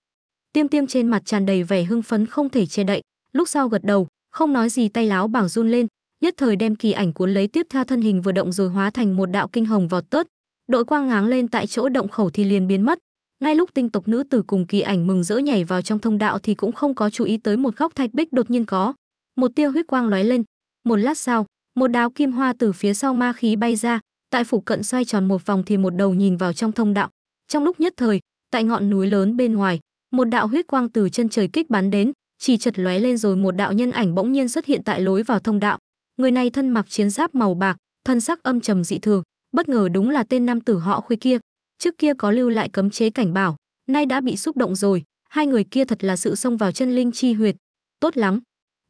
Tiêm tiêm trên mặt tràn đầy vẻ hưng phấn không thể che đậy, lúc sau gật đầu, không nói gì tay láo bảo run lên, nhất thời đem kỳ ảnh cuốn lấy tiếp theo thân hình vừa động rồi hóa thành một đạo kinh hồng vọt tớt. Đội quang ngáng lên tại chỗ động khẩu thì liền biến mất. Ngay lúc tinh tộc nữ tử cùng kỳ ảnh mừng rỡ nhảy vào trong thông đạo thì cũng không có chú ý tới một góc thạch bích đột nhiên có một tia huyết quang lóe lên. Một lát sau, một đáo kim hoa từ phía sau ma khí bay ra tại phủ cận xoay tròn một vòng thì một đầu nhìn vào trong thông đạo trong lúc nhất thời tại ngọn núi lớn bên ngoài một đạo huyết quang từ chân trời kích bắn đến chỉ chật lóe lên rồi một đạo nhân ảnh bỗng nhiên xuất hiện tại lối vào thông đạo người này thân mặc chiến giáp màu bạc thân sắc âm trầm dị thường bất ngờ đúng là tên nam tử họ khuê kia trước kia có lưu lại cấm chế cảnh bảo nay đã bị xúc động rồi hai người kia thật là sự xông vào chân linh chi huyệt tốt lắm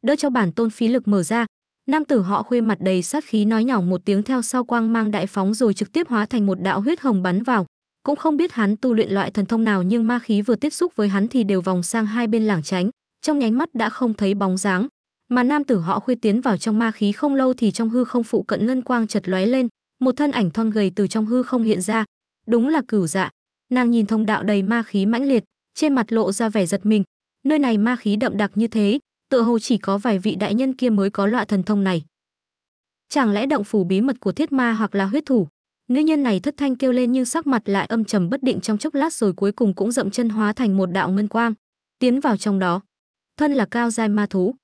đỡ cho bản tôn phí lực mở ra Nam tử họ khuê mặt đầy sát khí nói nhỏ một tiếng theo sau quang mang đại phóng rồi trực tiếp hóa thành một đạo huyết hồng bắn vào. Cũng không biết hắn tu luyện loại thần thông nào nhưng ma khí vừa tiếp xúc với hắn thì đều vòng sang hai bên lảng tránh, trong nháy mắt đã không thấy bóng dáng. Mà nam tử họ khuê tiến vào trong ma khí không lâu thì trong hư không phụ cận ngân quang chật lóe lên, một thân ảnh thon gầy từ trong hư không hiện ra, đúng là cửu dạ. Nàng nhìn thông đạo đầy ma khí mãnh liệt, trên mặt lộ ra vẻ giật mình. Nơi này ma khí đậm đặc như thế, tựa hồ chỉ có vài vị đại nhân kia mới có loại thần thông này chẳng lẽ động phủ bí mật của thiết ma hoặc là huyết thủ nữ nhân này thất thanh kêu lên nhưng sắc mặt lại âm trầm bất định trong chốc lát rồi cuối cùng cũng dậm chân hóa thành một đạo ngân quang tiến vào trong đó thân là cao giai ma thú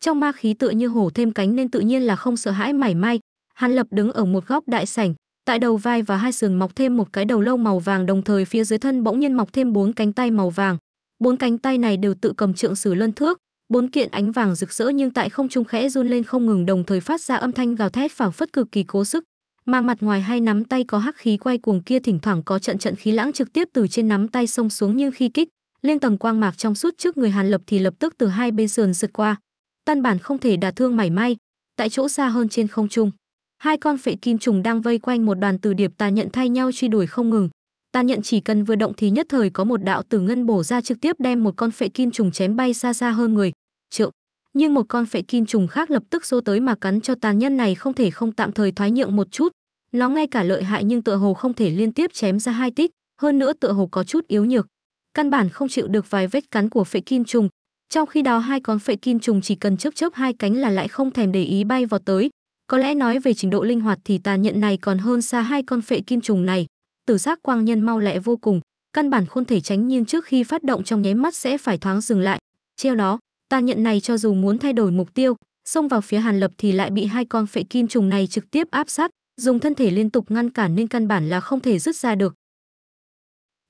trong ma khí tựa như hổ thêm cánh nên tự nhiên là không sợ hãi mảy may hắn lập đứng ở một góc đại sảnh tại đầu vai và hai sườn mọc thêm một cái đầu lâu màu vàng đồng thời phía dưới thân bỗng nhiên mọc thêm bốn cánh tay màu vàng bốn cánh tay này đều tự cầm trượng sử lân thước bốn kiện ánh vàng rực rỡ nhưng tại không trung khẽ run lên không ngừng đồng thời phát ra âm thanh gào thét phảng phất cực kỳ cố sức mang mặt ngoài hai nắm tay có hắc khí quay cuồng kia thỉnh thoảng có trận trận khí lãng trực tiếp từ trên nắm tay xông xuống nhưng khi kích liên tầng quang mạc trong suốt trước người hàn lập thì lập tức từ hai bên sườn sượt qua tan bản không thể đả thương mảy may tại chỗ xa hơn trên không trung hai con phệ kim trùng đang vây quanh một đoàn từ điệp tà nhận thay nhau truy đuổi không ngừng ta nhận chỉ cần vừa động thì nhất thời có một đạo tử ngân bổ ra trực tiếp đem một con phệ kim trùng chém bay xa xa hơn người trượng. Nhưng một con phệ kim trùng khác lập tức xô tới mà cắn cho tàn nhân này không thể không tạm thời thoái nhượng một chút. Nó ngay cả lợi hại nhưng tựa hồ không thể liên tiếp chém ra hai tít, hơn nữa tựa hồ có chút yếu nhược. Căn bản không chịu được vài vết cắn của phệ kim trùng. Trong khi đó hai con phệ kim trùng chỉ cần chớp chớp hai cánh là lại không thèm để ý bay vào tới. Có lẽ nói về trình độ linh hoạt thì tàn nhận này còn hơn xa hai con phệ kim trùng này tử sắc quang nhân mau lẹ vô cùng căn bản không thể tránh nhưng trước khi phát động trong nháy mắt sẽ phải thoáng dừng lại treo đó ta nhận này cho dù muốn thay đổi mục tiêu xông vào phía hàn lập thì lại bị hai con phệ kim trùng này trực tiếp áp sát dùng thân thể liên tục ngăn cản nên căn bản là không thể dứt ra được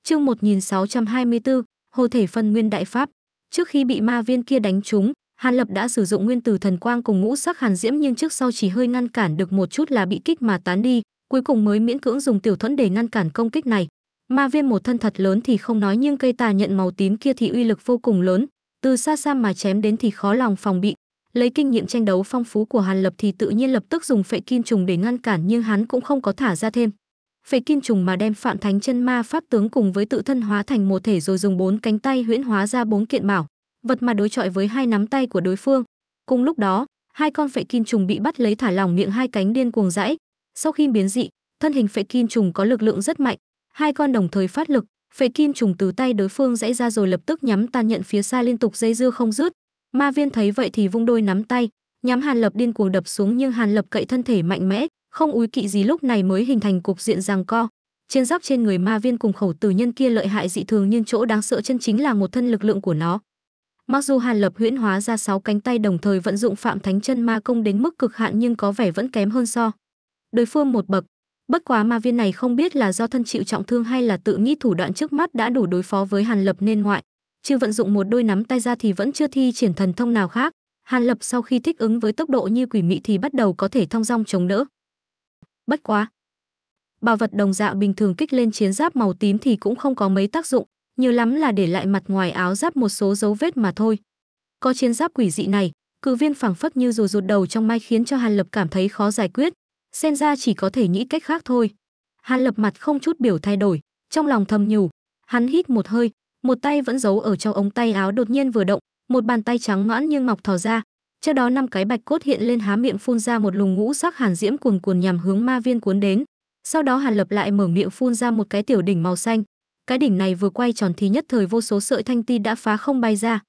chương 1624, hồ thể phân nguyên đại pháp trước khi bị ma viên kia đánh trúng hàn lập đã sử dụng nguyên tử thần quang cùng ngũ sắc hàn diễm nhưng trước sau chỉ hơi ngăn cản được một chút là bị kích mà tán đi cuối cùng mới miễn cưỡng dùng tiểu thuẫn để ngăn cản công kích này ma viêm một thân thật lớn thì không nói nhưng cây tà nhận màu tím kia thì uy lực vô cùng lớn từ xa xa mà chém đến thì khó lòng phòng bị lấy kinh nghiệm tranh đấu phong phú của hàn lập thì tự nhiên lập tức dùng phệ kim trùng để ngăn cản nhưng hắn cũng không có thả ra thêm phệ kim trùng mà đem phạm thánh chân ma pháp tướng cùng với tự thân hóa thành một thể rồi dùng bốn cánh tay huyễn hóa ra bốn kiện bảo vật mà đối chọi với hai nắm tay của đối phương cùng lúc đó hai con phệ kim trùng bị bắt lấy thả lỏng miệng hai cánh điên cuồng rãi sau khi biến dị, thân hình phệ kim trùng có lực lượng rất mạnh, hai con đồng thời phát lực, phệ kim trùng từ tay đối phương rẽ ra rồi lập tức nhắm tan nhận phía xa liên tục dây dưa không dứt. Ma viên thấy vậy thì vung đôi nắm tay, nhắm Hàn Lập điên cuồng đập xuống nhưng Hàn Lập cậy thân thể mạnh mẽ, không úi kỵ gì lúc này mới hình thành cục diện giằng co. Trên giáp trên người ma viên cùng khẩu từ nhân kia lợi hại dị thường nhưng chỗ đáng sợ chân chính là một thân lực lượng của nó. Mặc dù Hàn Lập huyễn hóa ra sáu cánh tay đồng thời vận dụng Phạm Thánh Chân Ma công đến mức cực hạn nhưng có vẻ vẫn kém hơn so đối phương một bậc. Bất quá ma viên này không biết là do thân chịu trọng thương hay là tự nghĩ thủ đoạn trước mắt đã đủ đối phó với Hàn Lập nên ngoại, chưa vận dụng một đôi nắm tay ra thì vẫn chưa thi triển thần thông nào khác. Hàn Lập sau khi thích ứng với tốc độ như quỷ mị thì bắt đầu có thể thông dong chống đỡ. Bất quá, bảo vật đồng dạng bình thường kích lên chiến giáp màu tím thì cũng không có mấy tác dụng, nhiều lắm là để lại mặt ngoài áo giáp một số dấu vết mà thôi. Có chiến giáp quỷ dị này, cử viên phẳng phất như dù rụt đầu trong mai khiến cho Hàn Lập cảm thấy khó giải quyết, ra chỉ có thể nghĩ cách khác thôi. Hàn lập mặt không chút biểu thay đổi, trong lòng thầm nhủ, hắn hít một hơi, một tay vẫn giấu ở trong ống tay áo đột nhiên vừa động, một bàn tay trắng nõn nhưng mọc thò ra, trước đó năm cái bạch cốt hiện lên há miệng phun ra một lùng ngũ sắc hàn diễm cuồn cuồn nhằm hướng ma viên cuốn đến. Sau đó Hàn Lập lại mở miệng phun ra một cái tiểu đỉnh màu xanh. Cái đỉnh này vừa quay tròn thì nhất thời vô số sợi thanh ti đã phá không bay ra.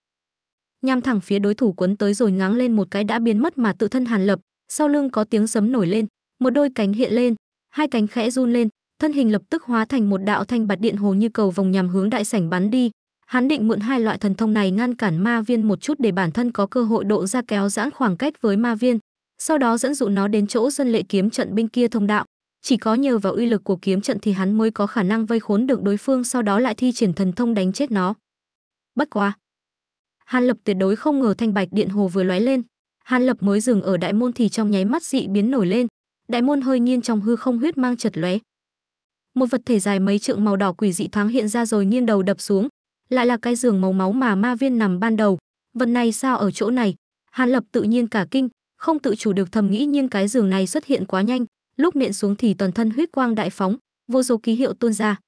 Nhằm thẳng phía đối thủ cuốn tới rồi ngáng lên một cái đã biến mất mà tự thân Hàn Lập, sau lưng có tiếng sấm nổi lên, một đôi cánh hiện lên, hai cánh khẽ run lên, thân hình lập tức hóa thành một đạo thanh bạt điện hồ như cầu vòng nhằm hướng đại sảnh bắn đi. Hắn định mượn hai loại thần thông này ngăn cản ma viên một chút để bản thân có cơ hội độ ra kéo giãn khoảng cách với ma viên, sau đó dẫn dụ nó đến chỗ dân lệ kiếm trận bên kia thông đạo. Chỉ có nhờ vào uy lực của kiếm trận thì hắn mới có khả năng vây khốn được đối phương sau đó lại thi triển thần thông đánh chết nó. Bất quá. Hàn Lập tuyệt đối không ngờ thanh bạch điện hồ vừa lóe lên, Hàn Lập mới dừng ở đại môn thì trong nháy mắt dị biến nổi lên, đại môn hơi nghiêng trong hư không huyết mang chật lóe một vật thể dài mấy trượng màu đỏ quỷ dị thoáng hiện ra rồi nghiêng đầu đập xuống lại là cái giường màu máu mà ma viên nằm ban đầu vật này sao ở chỗ này hàn lập tự nhiên cả kinh không tự chủ được thầm nghĩ nhưng cái giường này xuất hiện quá nhanh lúc nện xuống thì toàn thân huyết quang đại phóng vô số ký hiệu tuôn ra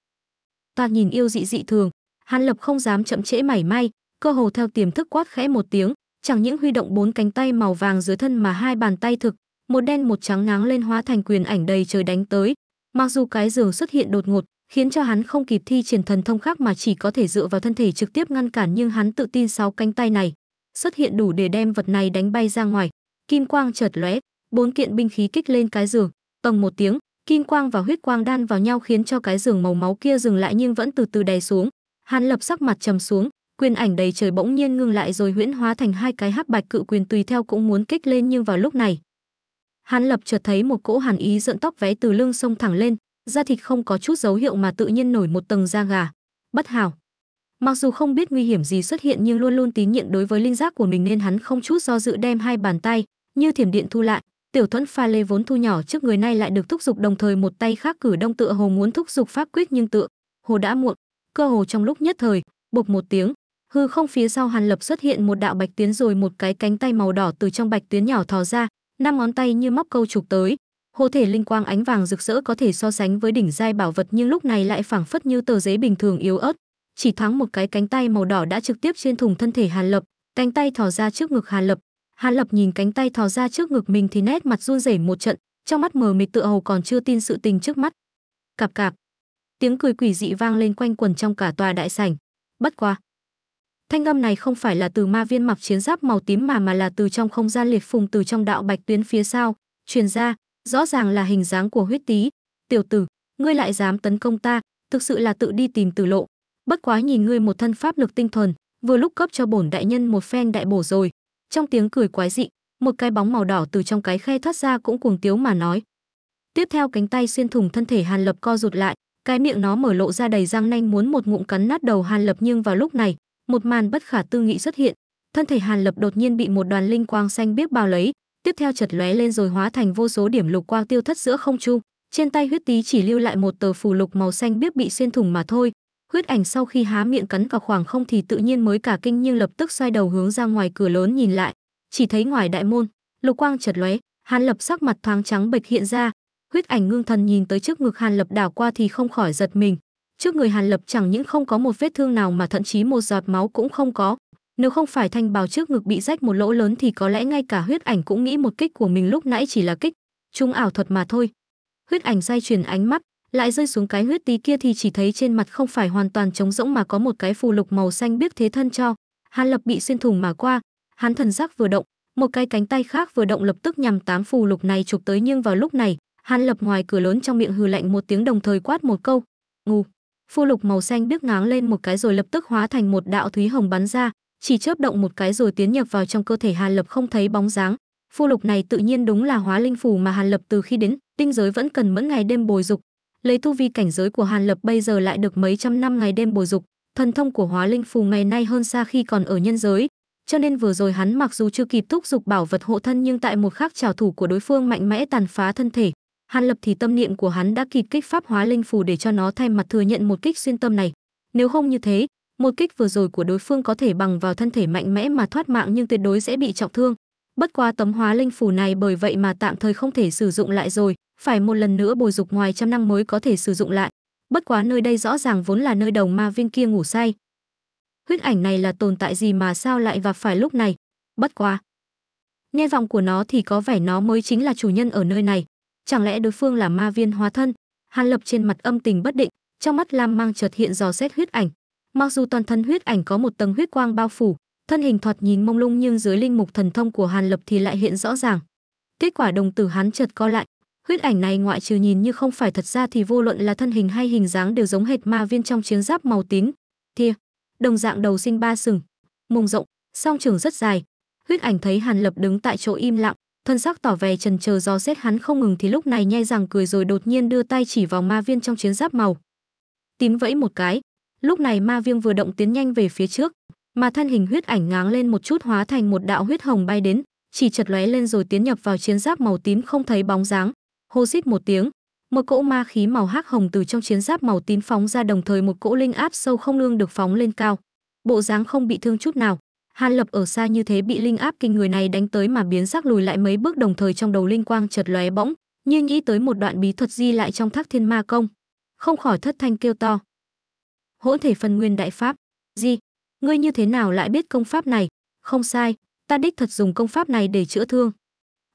toàn nhìn yêu dị dị thường hàn lập không dám chậm trễ mảy may cơ hồ theo tiềm thức quát khẽ một tiếng chẳng những huy động bốn cánh tay màu vàng dưới thân mà hai bàn tay thực một đen một trắng ngáng lên hóa thành quyền ảnh đầy trời đánh tới. Mặc dù cái giường xuất hiện đột ngột, khiến cho hắn không kịp thi triển thần thông khác mà chỉ có thể dựa vào thân thể trực tiếp ngăn cản nhưng hắn tự tin sáu cánh tay này xuất hiện đủ để đem vật này đánh bay ra ngoài. Kim quang chợt lóe, bốn kiện binh khí kích lên cái giường, tầng một tiếng, kim quang và huyết quang đan vào nhau khiến cho cái giường màu máu kia dừng lại nhưng vẫn từ từ đè xuống. Hắn lập sắc mặt trầm xuống, quyền ảnh đầy trời bỗng nhiên ngưng lại rồi huyễn hóa thành hai cái hắc bạch cự quyền tùy theo cũng muốn kích lên nhưng vào lúc này, Hắn lập chợt thấy một cỗ hàn ý dẫn tóc vé từ lưng sông thẳng lên, da thịt không có chút dấu hiệu mà tự nhiên nổi một tầng da gà. Bất hảo. Mặc dù không biết nguy hiểm gì xuất hiện nhưng luôn luôn tín nhiệm đối với linh giác của mình nên hắn không chút do dự đem hai bàn tay như thiểm điện thu lại, tiểu thuẫn pha lê vốn thu nhỏ trước người nay lại được thúc giục đồng thời một tay khác cử đông tựa hồ muốn thúc giục pháp quyết nhưng tựa hồ đã muộn, cơ hồ trong lúc nhất thời, bộc một tiếng, hư không phía sau Hàn Lập xuất hiện một đạo bạch tuyến rồi một cái cánh tay màu đỏ từ trong bạch tuyến nhỏ thò ra, năm ngón tay như móc câu trục tới hồ thể linh quang ánh vàng rực rỡ có thể so sánh với đỉnh giai bảo vật nhưng lúc này lại phảng phất như tờ giấy bình thường yếu ớt chỉ thoáng một cái cánh tay màu đỏ đã trực tiếp trên thùng thân thể hàn lập cánh tay thò ra trước ngực hàn lập hàn lập nhìn cánh tay thò ra trước ngực mình thì nét mặt run rẩy một trận trong mắt mờ mịt tựa hồ còn chưa tin sự tình trước mắt cạp cạp tiếng cười quỷ dị vang lên quanh quần trong cả tòa đại sảnh bất qua. Thanh âm này không phải là từ ma viên mặc chiến giáp màu tím mà mà là từ trong không gian liệt phùng từ trong đạo bạch tuyến phía sau, truyền ra, rõ ràng là hình dáng của huyết tí. Tiểu tử, ngươi lại dám tấn công ta, thực sự là tự đi tìm tử lộ. Bất quá nhìn ngươi một thân pháp lực tinh thuần, vừa lúc cấp cho bổn đại nhân một phen đại bổ rồi. Trong tiếng cười quái dị, một cái bóng màu đỏ từ trong cái khe thoát ra cũng cuồng tiếu mà nói. Tiếp theo cánh tay xuyên thủng thân thể Hàn Lập co rụt lại, cái miệng nó mở lộ ra đầy răng nanh muốn một ngụm cắn nát đầu Hàn Lập nhưng vào lúc này, một màn bất khả tư nghị xuất hiện thân thể hàn lập đột nhiên bị một đoàn linh quang xanh biếc bao lấy tiếp theo chật lóe lên rồi hóa thành vô số điểm lục quang tiêu thất giữa không trung trên tay huyết tý chỉ lưu lại một tờ phù lục màu xanh biếc bị xuyên thủng mà thôi huyết ảnh sau khi há miệng cắn vào khoảng không thì tự nhiên mới cả kinh nhưng lập tức xoay đầu hướng ra ngoài cửa lớn nhìn lại chỉ thấy ngoài đại môn lục quang chật lóe hàn lập sắc mặt thoáng trắng bệch hiện ra huyết ảnh ngưng thần nhìn tới trước ngực hàn lập đảo qua thì không khỏi giật mình Trước người Hàn Lập chẳng những không có một vết thương nào mà thậm chí một giọt máu cũng không có. Nếu không phải thanh bào trước ngực bị rách một lỗ lớn thì có lẽ ngay cả huyết ảnh cũng nghĩ một kích của mình lúc nãy chỉ là kích, trung ảo thuật mà thôi. Huyết ảnh dây chuyển ánh mắt, lại rơi xuống cái huyết tí kia thì chỉ thấy trên mặt không phải hoàn toàn trống rỗng mà có một cái phù lục màu xanh biết thế thân cho. Hàn Lập bị xuyên thủng mà qua, hắn thần giác vừa động, một cái cánh tay khác vừa động lập tức nhằm tám phù lục này chụp tới nhưng vào lúc này, Hàn Lập ngoài cửa lớn trong miệng hừ lạnh một tiếng đồng thời quát một câu, ngu. Phu lục màu xanh biếc ngáng lên một cái rồi lập tức hóa thành một đạo thúy hồng bắn ra, chỉ chớp động một cái rồi tiến nhập vào trong cơ thể Hàn Lập không thấy bóng dáng. Phu lục này tự nhiên đúng là hóa linh phù mà Hàn Lập từ khi đến tinh giới vẫn cần mẫn ngày đêm bồi dục. Lấy tu vi cảnh giới của Hàn Lập bây giờ lại được mấy trăm năm ngày đêm bồi dục, thần thông của hóa linh phù ngày nay hơn xa khi còn ở nhân giới, cho nên vừa rồi hắn mặc dù chưa kịp thúc giục bảo vật hộ thân nhưng tại một khắc trào thủ của đối phương mạnh mẽ tàn phá thân thể Hàn Lập thì tâm niệm của hắn đã kịp kích pháp hóa linh phù để cho nó thay mặt thừa nhận một kích xuyên tâm này. Nếu không như thế, một kích vừa rồi của đối phương có thể bằng vào thân thể mạnh mẽ mà thoát mạng nhưng tuyệt đối sẽ bị trọng thương. Bất qua tấm hóa linh phù này bởi vậy mà tạm thời không thể sử dụng lại rồi, phải một lần nữa bồi dục ngoài trăm năm mới có thể sử dụng lại. Bất quá nơi đây rõ ràng vốn là nơi đầu ma viên kia ngủ say. Huyết ảnh này là tồn tại gì mà sao lại gặp phải lúc này? Bất quá. Nghe vọng của nó thì có vẻ nó mới chính là chủ nhân ở nơi này, chẳng lẽ đối phương là ma viên hóa thân hàn lập trên mặt âm tình bất định trong mắt lam mang chợt hiện dò xét huyết ảnh mặc dù toàn thân huyết ảnh có một tầng huyết quang bao phủ thân hình thoạt nhìn mông lung nhưng dưới linh mục thần thông của hàn lập thì lại hiện rõ ràng kết quả đồng tử hắn chợt co lại huyết ảnh này ngoại trừ nhìn như không phải thật ra thì vô luận là thân hình hay hình dáng đều giống hệt ma viên trong chiến giáp màu tím thia đồng dạng đầu sinh ba sừng mông rộng song trường rất dài huyết ảnh thấy hàn lập đứng tại chỗ im lặng thân sắc tỏ vẻ trần chờ do xét hắn không ngừng thì lúc này nhai rằng cười rồi đột nhiên đưa tay chỉ vào ma viên trong chiến giáp màu tím vẫy một cái lúc này ma viên vừa động tiến nhanh về phía trước mà thân hình huyết ảnh ngáng lên một chút hóa thành một đạo huyết hồng bay đến chỉ chật lóe lên rồi tiến nhập vào chiến giáp màu tím không thấy bóng dáng hô xít một tiếng một cỗ ma khí màu hắc hồng từ trong chiến giáp màu tím phóng ra đồng thời một cỗ linh áp sâu không lương được phóng lên cao bộ dáng không bị thương chút nào Hàn Lập ở xa như thế bị linh áp kinh người này đánh tới mà biến sắc lùi lại mấy bước đồng thời trong đầu linh quang chợt lóe bỗng, như nghĩ tới một đoạn bí thuật di lại trong thác thiên ma công, không khỏi thất thanh kêu to. Hỗn thể phần nguyên đại pháp, gì? Ngươi như thế nào lại biết công pháp này? Không sai, ta đích thật dùng công pháp này để chữa thương.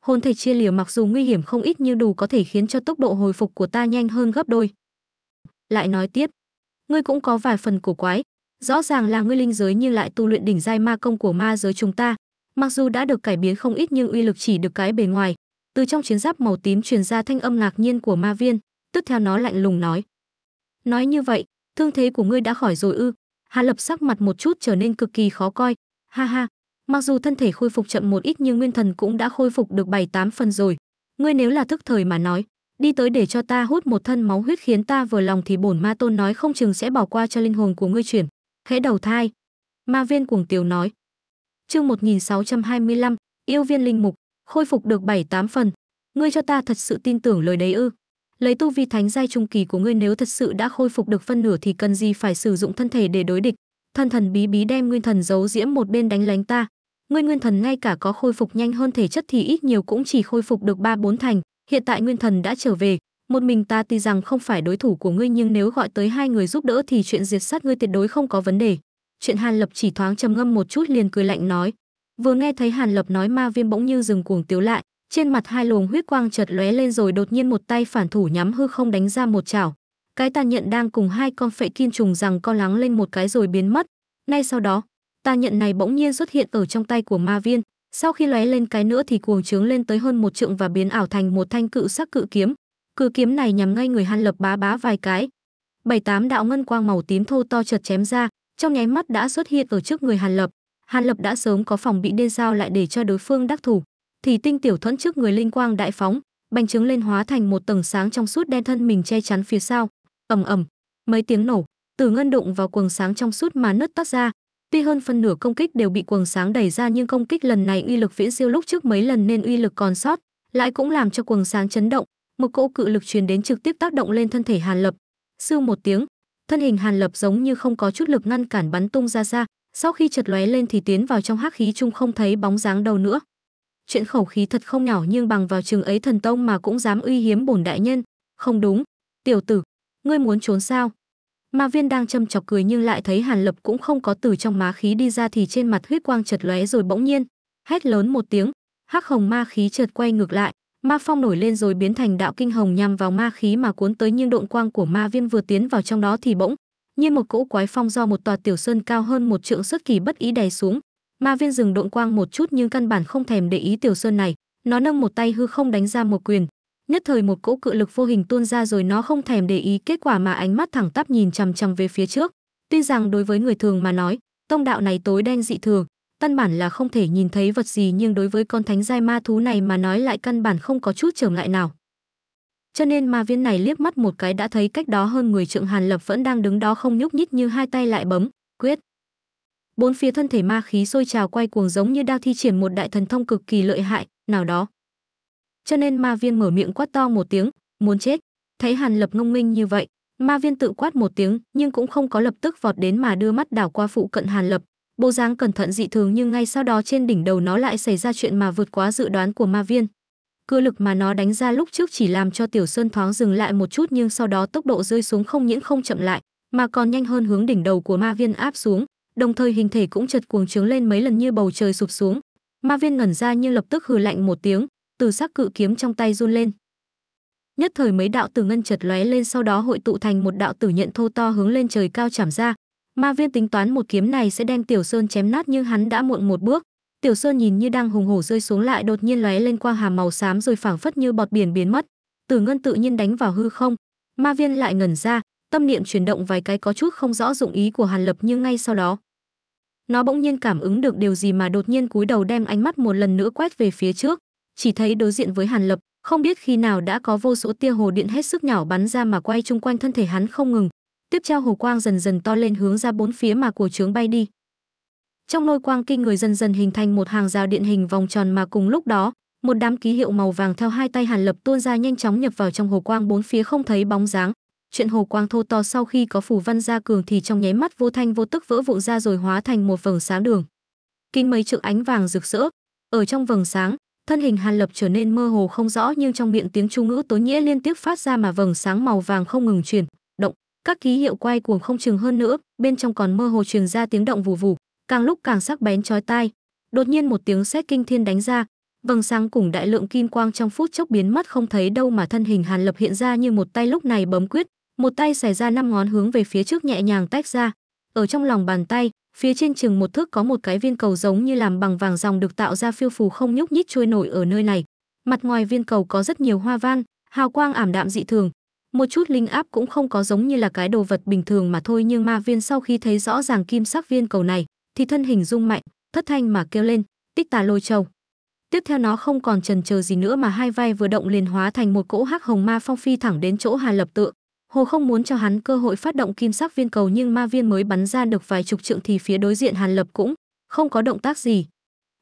Hồn thể chia liều mặc dù nguy hiểm không ít nhưng đủ có thể khiến cho tốc độ hồi phục của ta nhanh hơn gấp đôi. Lại nói tiếp, ngươi cũng có vài phần cổ quái, rõ ràng là ngươi linh giới nhưng lại tu luyện đỉnh giai ma công của ma giới chúng ta mặc dù đã được cải biến không ít nhưng uy lực chỉ được cái bề ngoài từ trong chiến giáp màu tím truyền ra thanh âm ngạc nhiên của ma viên tức theo nó lạnh lùng nói nói như vậy thương thế của ngươi đã khỏi rồi ư hà lập sắc mặt một chút trở nên cực kỳ khó coi ha ha mặc dù thân thể khôi phục chậm một ít nhưng nguyên thần cũng đã khôi phục được bảy tám phần rồi ngươi nếu là thức thời mà nói đi tới để cho ta hút một thân máu huyết khiến ta vừa lòng thì bổn ma tôn nói không chừng sẽ bỏ qua cho linh hồn của ngươi chuyển khẽ đầu thai. Ma viên cuồng tiếu nói. Chương 1625, yêu viên linh mục, khôi phục được 7-8 phần. Ngươi cho ta thật sự tin tưởng lời đấy ư? Lấy tu vi thánh giai trung kỳ của ngươi nếu thật sự đã khôi phục được phân nửa thì cần gì phải sử dụng thân thể để đối địch. Thần thần bí bí đem nguyên thần giấu diễm một bên đánh lánh ta. Ngươi nguyên thần ngay cả có khôi phục nhanh hơn thể chất thì ít nhiều cũng chỉ khôi phục được 3-4 thành. Hiện tại nguyên thần đã trở về, một mình ta tuy rằng không phải đối thủ của ngươi nhưng nếu gọi tới hai người giúp đỡ thì chuyện diệt sát ngươi tuyệt đối không có vấn đề chuyện hàn lập chỉ thoáng trầm ngâm một chút liền cười lạnh nói vừa nghe thấy hàn lập nói ma viêm bỗng như dừng cuồng tiếu lại trên mặt hai luồng huyết quang chợt lóe lên rồi đột nhiên một tay phản thủ nhắm hư không đánh ra một chảo cái ta nhận đang cùng hai con phệ kim trùng rằng co lắng lên một cái rồi biến mất ngay sau đó ta nhận này bỗng nhiên xuất hiện ở trong tay của ma viên sau khi lóe lên cái nữa thì cuồng trướng lên tới hơn một trượng và biến ảo thành một thanh cự sắc cự kiếm cự kiếm này nhằm ngay người hàn lập bá bá vài cái bảy tám đạo ngân quang màu tím thô to chợt chém ra trong nháy mắt đã xuất hiện ở trước người hàn lập hàn lập đã sớm có phòng bị đê giao lại để cho đối phương đắc thủ thì tinh tiểu thuẫn trước người linh quang đại phóng bành trướng lên hóa thành một tầng sáng trong suốt đen thân mình che chắn phía sau ầm ầm mấy tiếng nổ từ ngân đụng vào quần sáng trong suốt mà nứt toát ra tuy hơn phân nửa công kích đều bị quần sáng đẩy ra nhưng công kích lần này uy lực viễn diêu lúc trước mấy lần nên uy lực còn sót lại cũng làm cho quần sáng chấn động một cỗ cự lực truyền đến trực tiếp tác động lên thân thể Hàn Lập. Sưu một tiếng, thân hình Hàn Lập giống như không có chút lực ngăn cản bắn tung ra xa, sau khi chật lóe lên thì tiến vào trong hắc khí chung không thấy bóng dáng đâu nữa. Chuyện khẩu khí thật không nhỏ nhưng bằng vào trường ấy thần tông mà cũng dám uy hiếm bổn đại nhân, không đúng, tiểu tử, ngươi muốn trốn sao? Ma Viên đang châm chọc cười nhưng lại thấy Hàn Lập cũng không có từ trong má khí đi ra thì trên mặt huyết quang chật lóe rồi bỗng nhiên hét lớn một tiếng, hắc hồng ma khí chợt quay ngược lại, Ma phong nổi lên rồi biến thành đạo kinh hồng nhằm vào ma khí mà cuốn tới nhưng độn quang của ma viêm vừa tiến vào trong đó thì bỗng nhiên một cỗ quái phong do một tòa tiểu sơn cao hơn một trượng xuất kỳ bất ý đè xuống. Ma viên dừng độn quang một chút nhưng căn bản không thèm để ý tiểu sơn này, nó nâng một tay hư không đánh ra một quyền. Nhất thời một cỗ cự lực vô hình tuôn ra rồi nó không thèm để ý kết quả mà ánh mắt thẳng tắp nhìn chằm chằm về phía trước. Tuy rằng đối với người thường mà nói, tông đạo này tối đen dị thường, căn bản là không thể nhìn thấy vật gì nhưng đối với con thánh giai ma thú này mà nói lại căn bản không có chút trở ngại nào. Cho nên ma viên này liếc mắt một cái đã thấy cách đó hơn người trượng Hàn Lập vẫn đang đứng đó không nhúc nhích như hai tay lại bấm, quyết. Bốn phía thân thể ma khí sôi trào quay cuồng giống như đang thi triển một đại thần thông cực kỳ lợi hại, nào đó. Cho nên ma viên mở miệng quát to một tiếng, muốn chết. Thấy Hàn Lập ngông minh như vậy, ma viên tự quát một tiếng nhưng cũng không có lập tức vọt đến mà đưa mắt đảo qua phụ cận Hàn Lập, bộ dáng cẩn thận dị thường nhưng ngay sau đó trên đỉnh đầu nó lại xảy ra chuyện mà vượt quá dự đoán của ma viên cưa lực mà nó đánh ra lúc trước chỉ làm cho tiểu sơn thoáng dừng lại một chút nhưng sau đó tốc độ rơi xuống không những không chậm lại mà còn nhanh hơn hướng đỉnh đầu của ma viên áp xuống đồng thời hình thể cũng chật cuồng trướng lên mấy lần như bầu trời sụp xuống ma viên ngẩn ra nhưng lập tức hừ lạnh một tiếng từ sắc cự kiếm trong tay run lên nhất thời mấy đạo tử ngân chật lóe lên sau đó hội tụ thành một đạo tử nhận thô to hướng lên trời cao chảm ra Ma Viên tính toán một kiếm này sẽ đem Tiểu Sơn chém nát nhưng hắn đã muộn một bước. Tiểu Sơn nhìn như đang hùng hổ rơi xuống lại đột nhiên lóe lên quang hàm màu xám rồi phảng phất như bọt biển biến mất. Tử Ngân tự nhiên đánh vào hư không. Ma Viên lại ngẩn ra, tâm niệm chuyển động vài cái có chút không rõ dụng ý của Hàn Lập nhưng ngay sau đó, nó bỗng nhiên cảm ứng được điều gì mà đột nhiên cúi đầu đem ánh mắt một lần nữa quét về phía trước, chỉ thấy đối diện với Hàn Lập, không biết khi nào đã có vô số tia hồ điện hết sức nhỏ bắn ra mà quay chung quanh thân thể hắn không ngừng, tiếp theo hồ quang dần dần to lên hướng ra bốn phía mà của trướng bay đi. Trong lôi quang kinh người dần dần hình thành một hàng rào điện hình vòng tròn mà cùng lúc đó, một đám ký hiệu màu vàng theo hai tay Hàn Lập tuôn ra nhanh chóng nhập vào trong hồ quang bốn phía không thấy bóng dáng. Chuyện hồ quang thô to sau khi có phủ văn ra cường thì trong nháy mắt vô thanh vô tức vỡ vụn ra rồi hóa thành một vầng sáng đường. Kinh mấy trượng ánh vàng rực rỡ, ở trong vầng sáng, thân hình Hàn Lập trở nên mơ hồ không rõ nhưng trong miệng tiếng trung ngữ tối nghĩa liên tiếp phát ra mà vầng sáng màu vàng không ngừng chuyển, các ký hiệu quay cuồng không chừng hơn nữa, bên trong còn mơ hồ truyền ra tiếng động vù vù, càng lúc càng sắc bén chói tai. Đột nhiên một tiếng sét kinh thiên đánh ra, vầng sáng cùng đại lượng kim quang trong phút chốc biến mất không thấy đâu mà thân hình Hàn Lập hiện ra như một tay lúc này bấm quyết, một tay xài ra năm ngón hướng về phía trước nhẹ nhàng tách ra. Ở trong lòng bàn tay, phía trên chừng một thước có một cái viên cầu giống như làm bằng vàng dòng được tạo ra phiêu phù không nhúc nhích trôi nổi ở nơi này. Mặt ngoài viên cầu có rất nhiều hoa văn, hào quang ảm đạm dị thường, một chút linh áp cũng không có giống như là cái đồ vật bình thường mà thôi nhưng ma viên sau khi thấy rõ ràng kim sắc viên cầu này thì thân hình rung mạnh thất thanh mà kêu lên tích tà lôi châu tiếp theo nó không còn trần chờ gì nữa mà hai vai vừa động liền hóa thành một cỗ hắc hồng ma phong phi thẳng đến chỗ hà lập tự hồ không muốn cho hắn cơ hội phát động kim sắc viên cầu nhưng ma viên mới bắn ra được vài chục trượng thì phía đối diện hàn lập cũng không có động tác gì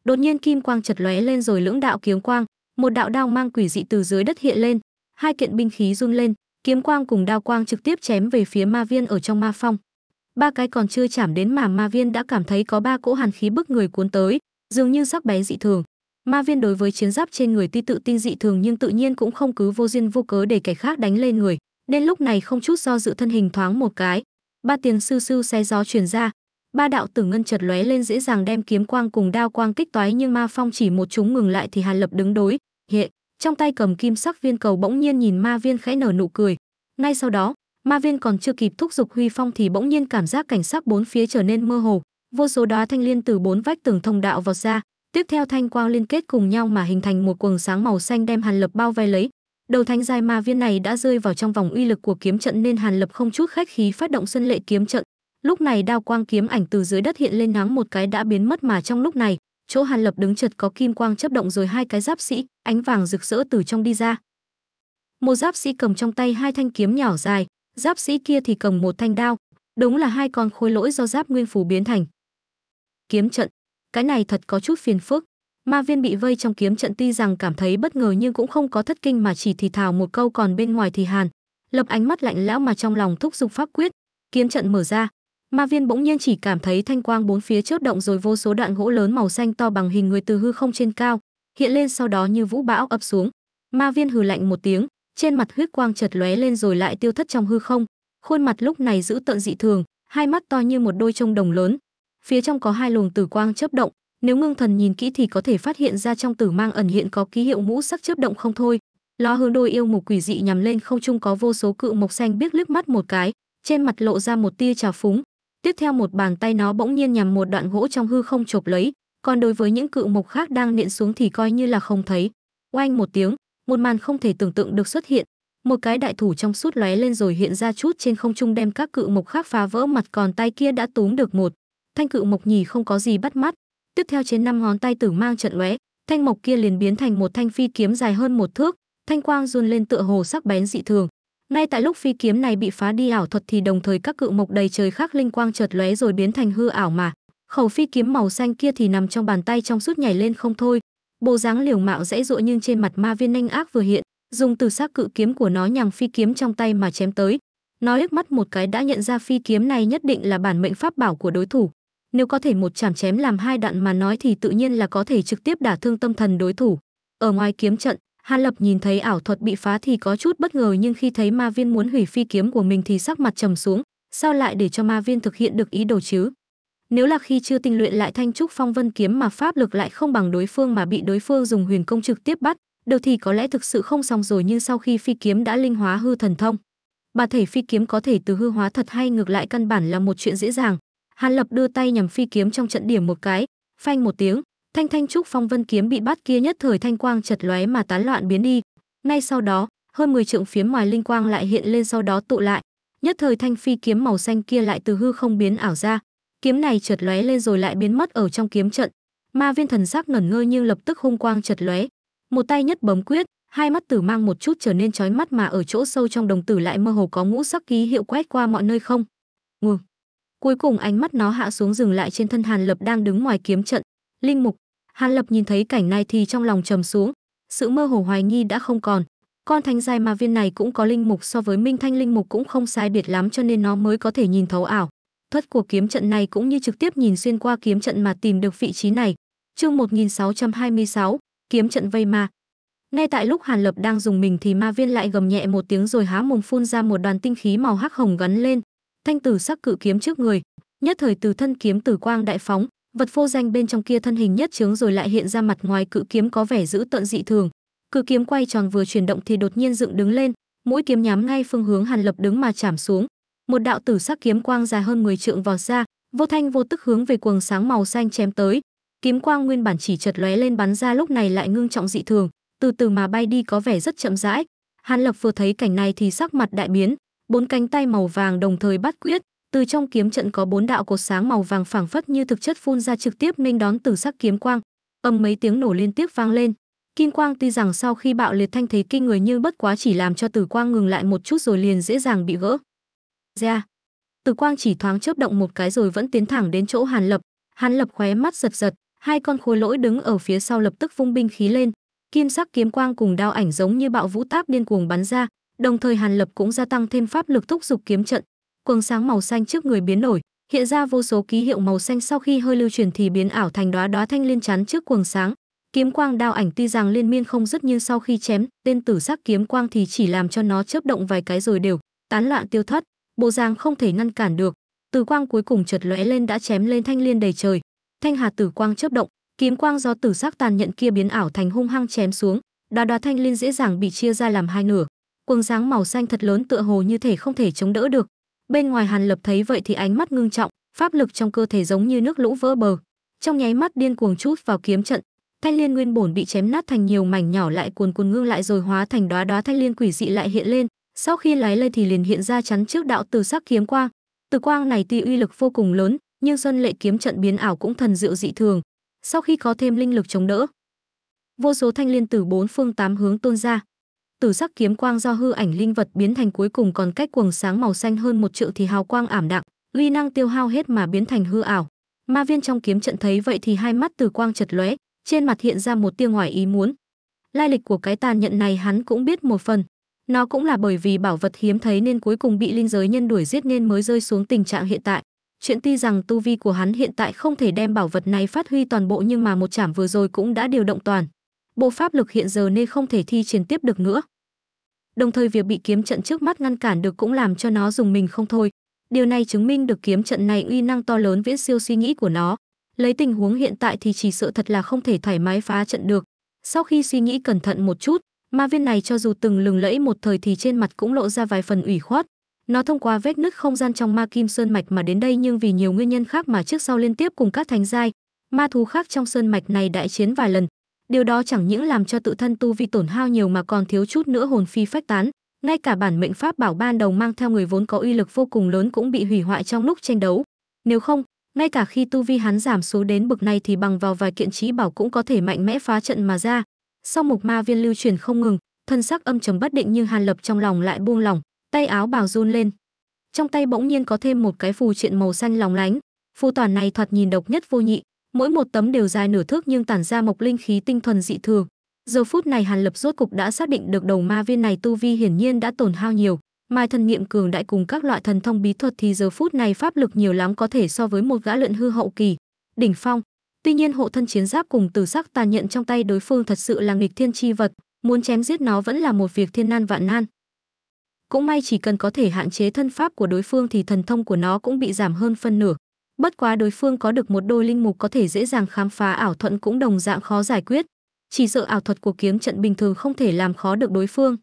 đột nhiên kim quang chật lóe lên rồi lưỡng đạo kiếm quang một đạo đao mang quỷ dị từ dưới đất hiện lên hai kiện binh khí run lên kiếm quang cùng đao quang trực tiếp chém về phía ma viên ở trong ma phong ba cái còn chưa chạm đến mà ma viên đã cảm thấy có ba cỗ hàn khí bức người cuốn tới dường như sắc bén dị thường ma viên đối với chiến giáp trên người tuy tự tin dị thường nhưng tự nhiên cũng không cứ vô duyên vô cớ để kẻ khác đánh lên người nên lúc này không chút do dự thân hình thoáng một cái ba tiếng sư sư xé gió truyền ra ba đạo tử ngân chật lóe lên dễ dàng đem kiếm quang cùng đao quang kích toái nhưng ma phong chỉ một chúng ngừng lại thì hàn lập đứng đối hệ trong tay cầm kim sắc viên cầu bỗng nhiên nhìn ma viên khẽ nở nụ cười ngay sau đó ma viên còn chưa kịp thúc giục huy phong thì bỗng nhiên cảm giác cảnh sắc bốn phía trở nên mơ hồ vô số đóa thanh liên từ bốn vách tường thông đạo vọt ra tiếp theo thanh quang liên kết cùng nhau mà hình thành một quầng sáng màu xanh đem hàn lập bao vây lấy đầu thanh dài ma viên này đã rơi vào trong vòng uy lực của kiếm trận nên hàn lập không chút khách khí phát động xuân lệ kiếm trận lúc này đao quang kiếm ảnh từ dưới đất hiện lên nắng một cái đã biến mất mà trong lúc này chỗ hàn lập đứng chợt có kim quang chấp động rồi hai cái giáp sĩ ánh vàng rực rỡ từ trong đi ra một giáp sĩ cầm trong tay hai thanh kiếm nhỏ dài giáp sĩ kia thì cầm một thanh đao đúng là hai con khối lỗi do giáp nguyên phù biến thành kiếm trận cái này thật có chút phiền phức ma viên bị vây trong kiếm trận tuy rằng cảm thấy bất ngờ nhưng cũng không có thất kinh mà chỉ thì thào một câu còn bên ngoài thì hàn lập ánh mắt lạnh lẽo mà trong lòng thúc giục pháp quyết kiếm trận mở ra Ma Viên bỗng nhiên chỉ cảm thấy thanh quang bốn phía chớp động rồi vô số đoạn gỗ lớn màu xanh to bằng hình người từ hư không trên cao, hiện lên sau đó như vũ bão ập xuống. Ma Viên hừ lạnh một tiếng, trên mặt huyết quang chợt lóe lên rồi lại tiêu thất trong hư không. Khuôn mặt lúc này giữ tợn dị thường, hai mắt to như một đôi trông đồng lớn. Phía trong có hai luồng tử quang chớp động, nếu ngưng thần nhìn kỹ thì có thể phát hiện ra trong tử mang ẩn hiện có ký hiệu ngũ sắc chớp động không thôi. Ló hướng đôi yêu mục quỷ dị nhằm lên không trung có vô số cự mộc xanh biết liếc mắt một cái, trên mặt lộ ra một tia trào phúng, Tiếp theo một bàn tay nó bỗng nhiên nhằm một đoạn gỗ trong hư không chộp lấy, còn đối với những cự mộc khác đang nện xuống thì coi như là không thấy. Oanh một tiếng, một màn không thể tưởng tượng được xuất hiện, một cái đại thủ trong suốt lóe lên rồi hiện ra chút trên không trung đem các cự mộc khác phá vỡ mặt còn tay kia đã túm được một. Thanh cự mộc nhì không có gì bắt mắt, tiếp theo trên năm ngón tay tử mang trận lóe, thanh mộc kia liền biến thành một thanh phi kiếm dài hơn một thước, thanh quang run lên tựa hồ sắc bén dị thường, ngay tại lúc phi kiếm này bị phá đi ảo thuật thì đồng thời các cự mộc đầy trời khác linh quang chợt lóe rồi biến thành hư ảo mà. Khẩu phi kiếm màu xanh kia thì nằm trong bàn tay trong suốt nhảy lên không thôi. Bộ dáng liều mạng dễ dụa nhưng trên mặt ma viên nhanh ác vừa hiện, dùng từ xác cự kiếm của nó nhằng phi kiếm trong tay mà chém tới. Nó liếc mắt một cái đã nhận ra phi kiếm này nhất định là bản mệnh pháp bảo của đối thủ. Nếu có thể một chảm chém làm hai đoạn mà nói thì tự nhiên là có thể trực tiếp đả thương tâm thần đối thủ. Ở ngoài kiếm trận, Hàn Lập nhìn thấy ảo thuật bị phá thì có chút bất ngờ nhưng khi thấy ma viên muốn hủy phi kiếm của mình thì sắc mặt trầm xuống, sao lại để cho ma viên thực hiện được ý đồ chứ? Nếu là khi chưa tinh luyện lại thanh trúc phong vân kiếm mà pháp lực lại không bằng đối phương mà bị đối phương dùng huyền công trực tiếp bắt, đầu thì có lẽ thực sự không xong rồi nhưng sau khi phi kiếm đã linh hóa hư thần thông, bà thể phi kiếm có thể từ hư hóa thật hay ngược lại căn bản là một chuyện dễ dàng. Hàn Lập đưa tay nhằm phi kiếm trong trận điểm một cái, phanh một tiếng, Thanh Thanh Trúc Phong Vân kiếm bị bắt kia nhất thời thanh quang chật lóe mà tán loạn biến đi. Ngay sau đó, hơn 10 trượng phía ngoài linh quang lại hiện lên sau đó tụ lại, nhất thời thanh phi kiếm màu xanh kia lại từ hư không biến ảo ra. Kiếm này chật lóe lên rồi lại biến mất ở trong kiếm trận. Ma viên thần sắc ngẩn ngơ nhưng lập tức hung quang chật lóe, một tay nhất bấm quyết, hai mắt tử mang một chút trở nên trói mắt mà ở chỗ sâu trong đồng tử lại mơ hồ có ngũ sắc ký hiệu quét qua mọi nơi không. Ngừng. Cuối cùng ánh mắt nó hạ xuống dừng lại trên thân Hàn Lập đang đứng ngoài kiếm trận. Linh mục, Hàn Lập nhìn thấy cảnh này thì trong lòng trầm xuống, sự mơ hồ hoài nghi đã không còn. Con thánh giai ma viên này cũng có linh mục so với Minh Thanh linh mục cũng không sai biệt lắm cho nên nó mới có thể nhìn thấu ảo. Thuật của kiếm trận này cũng như trực tiếp nhìn xuyên qua kiếm trận mà tìm được vị trí này. Chương 1626, kiếm trận vây ma. Ngay tại lúc Hàn Lập đang dùng mình thì ma viên lại gầm nhẹ một tiếng rồi há mồm phun ra một đoàn tinh khí màu hắc hồng gắn lên, thanh tử sắc cự kiếm trước người, nhất thời từ thân kiếm tử quang đại phóng, vật vô danh bên trong kia thân hình nhất trướng rồi lại hiện ra mặt ngoài cự kiếm có vẻ dữ tợn dị thường cự kiếm quay tròn vừa chuyển động thì đột nhiên dựng đứng lên mũi kiếm nhắm ngay phương hướng hàn lập đứng mà chạm xuống một đạo tử sắc kiếm quang dài hơn 10 trượng vào ra vô thanh vô tức hướng về quần sáng màu xanh chém tới kiếm quang nguyên bản chỉ chợt lóe lên bắn ra lúc này lại ngưng trọng dị thường từ từ mà bay đi có vẻ rất chậm rãi hàn lập vừa thấy cảnh này thì sắc mặt đại biến bốn cánh tay màu vàng đồng thời bắt quyết từ trong kiếm trận có bốn đạo cột sáng màu vàng phảng phất như thực chất phun ra trực tiếp nên đón từ sắc kiếm quang âm mấy tiếng nổ liên tiếp vang lên kim quang tuy rằng sau khi bạo liệt thanh thấy kinh người nhưng bất quá chỉ làm cho tử quang ngừng lại một chút rồi liền dễ dàng bị gỡ ra yeah. tử quang chỉ thoáng chớp động một cái rồi vẫn tiến thẳng đến chỗ hàn lập hàn lập khóe mắt giật giật hai con khối lỗi đứng ở phía sau lập tức vung binh khí lên kim sắc kiếm quang cùng đao ảnh giống như bạo vũ táp điên cuồng bắn ra đồng thời hàn lập cũng gia tăng thêm pháp lực thúc giục kiếm trận quầng sáng màu xanh trước người biến đổi hiện ra vô số ký hiệu màu xanh sau khi hơi lưu truyền thì biến ảo thành đóa đóa thanh liên chắn trước quầng sáng kiếm quang đao ảnh tuy rằng liên miên không dứt nhưng sau khi chém tên tử sắc kiếm quang thì chỉ làm cho nó chớp động vài cái rồi đều tán loạn tiêu thất, bộ giang không thể ngăn cản được tử quang cuối cùng chợt lóe lên đã chém lên thanh liên đầy trời thanh hà tử quang chớp động kiếm quang do tử sắc tàn nhận kia biến ảo thành hung hăng chém xuống đóa đóa thanh liên dễ dàng bị chia ra làm hai nửa quầng sáng màu xanh thật lớn tựa hồ như thể không thể chống đỡ được bên ngoài hàn lập thấy vậy thì ánh mắt ngưng trọng pháp lực trong cơ thể giống như nước lũ vỡ bờ trong nháy mắt điên cuồng chút vào kiếm trận thanh liên nguyên bổn bị chém nát thành nhiều mảnh nhỏ lại cuồn cuồn ngưng lại rồi hóa thành đóa đóa thanh liên quỷ dị lại hiện lên sau khi lái lây thì liền hiện ra chắn trước đạo từ sắc kiếm quang từ quang này tuy uy lực vô cùng lớn nhưng xuân lệ kiếm trận biến ảo cũng thần diệu dị thường sau khi có thêm linh lực chống đỡ vô số thanh liên từ bốn phương tám hướng tôn ra từ sắc kiếm quang do hư ảnh linh vật biến thành cuối cùng còn cách cuồng sáng màu xanh hơn một trượng thì hào quang ảm đạm, uy năng tiêu hao hết mà biến thành hư ảo. Ma viên trong kiếm trận thấy vậy thì hai mắt từ quang chật lóe, trên mặt hiện ra một tia ngoài ý muốn. Lai lịch của cái tàn nhận này hắn cũng biết một phần. Nó cũng là bởi vì bảo vật hiếm thấy nên cuối cùng bị linh giới nhân đuổi giết nên mới rơi xuống tình trạng hiện tại. Chuyện tuy rằng tu vi của hắn hiện tại không thể đem bảo vật này phát huy toàn bộ nhưng mà một chảm vừa rồi cũng đã điều động toàn. Bộ pháp lực hiện giờ nên không thể thi triển tiếp được nữa đồng thời việc bị kiếm trận trước mắt ngăn cản được cũng làm cho nó dùng mình không thôi. Điều này chứng minh được kiếm trận này uy năng to lớn viễn siêu suy nghĩ của nó. Lấy tình huống hiện tại thì chỉ sợ thật là không thể thoải mái phá trận được. Sau khi suy nghĩ cẩn thận một chút, ma viên này cho dù từng lừng lẫy một thời thì trên mặt cũng lộ ra vài phần ủy khuất. Nó thông qua vết nứt không gian trong ma kim sơn mạch mà đến đây nhưng vì nhiều nguyên nhân khác mà trước sau liên tiếp cùng các thánh giai, ma thú khác trong sơn mạch này đại chiến vài lần, Điều đó chẳng những làm cho tự thân tu vi tổn hao nhiều mà còn thiếu chút nữa hồn phi phách tán, ngay cả bản mệnh pháp bảo ban đầu mang theo người vốn có uy lực vô cùng lớn cũng bị hủy hoại trong lúc tranh đấu. Nếu không, ngay cả khi tu vi hắn giảm xuống đến bực này thì bằng vào vài kiện trí bảo cũng có thể mạnh mẽ phá trận mà ra. Sau mục ma viên lưu truyền không ngừng, thân sắc âm trầm bất định nhưng Hàn Lập trong lòng lại buông lỏng, tay áo bào run lên. Trong tay bỗng nhiên có thêm một cái phù triện màu xanh lóng lánh, phù toàn này thoạt nhìn độc nhất vô nhị, mỗi một tấm đều dài nửa thước nhưng tản ra mộc linh khí tinh thuần dị thường. Giờ phút này Hàn Lập rốt cục đã xác định được đầu ma viên này tu vi hiển nhiên đã tổn hao nhiều, mai thần niệm cường đại cùng các loại thần thông bí thuật thì giờ phút này pháp lực nhiều lắm có thể so với một gã luyện hư hậu kỳ, đỉnh phong. Tuy nhiên hộ thân chiến giáp cùng tử sắc tàn nhận trong tay đối phương thật sự là nghịch thiên chi vật, muốn chém giết nó vẫn là một việc thiên nan vạn nan. Cũng may chỉ cần có thể hạn chế thân pháp của đối phương thì thần thông của nó cũng bị giảm hơn phân nửa. Bất quá đối phương có được một đôi linh mục có thể dễ dàng khám phá ảo thuận cũng đồng dạng khó giải quyết, chỉ sợ ảo thuật của kiếm trận bình thường không thể làm khó được đối phương.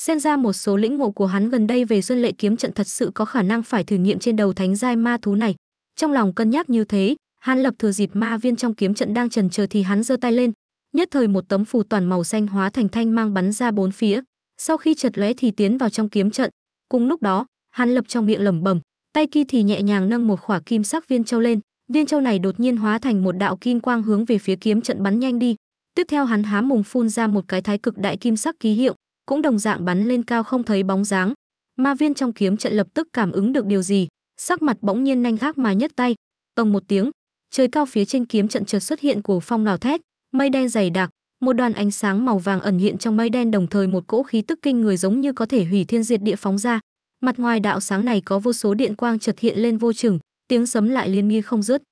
Xem ra một số lĩnh ngộ của hắn gần đây về xuân lệ kiếm trận thật sự có khả năng phải thử nghiệm trên đầu thánh giai ma thú này. Trong lòng cân nhắc như thế, hắn lập thừa dịp ma viên trong kiếm trận đang trần chờ thì hắn giơ tay lên, nhất thời một tấm phù toàn màu xanh hóa thành thanh mang bắn ra bốn phía. Sau khi chật lóe thì tiến vào trong kiếm trận. Cùng lúc đó, hắn lập trong miệng lẩm bẩm, tay kia thì nhẹ nhàng nâng một khỏa kim sắc viên châu lên, viên châu này đột nhiên hóa thành một đạo kim quang hướng về phía kiếm trận bắn nhanh đi. Tiếp theo hắn há mùng phun ra một cái thái cực đại kim sắc ký hiệu, cũng đồng dạng bắn lên cao không thấy bóng dáng. Ma viên trong kiếm trận lập tức cảm ứng được điều gì, sắc mặt bỗng nhiên nhanh khác mà nhất tay, tông một tiếng, trời cao phía trên kiếm trận chợt xuất hiện của phong nào thét, mây đen dày đặc, một đoàn ánh sáng màu vàng ẩn hiện trong mây đen đồng thời một cỗ khí tức kinh người giống như có thể hủy thiên diệt địa phóng ra, mặt ngoài đạo sáng này có vô số điện quang chợt hiện lên vô chừng tiếng sấm lại liên miên không dứt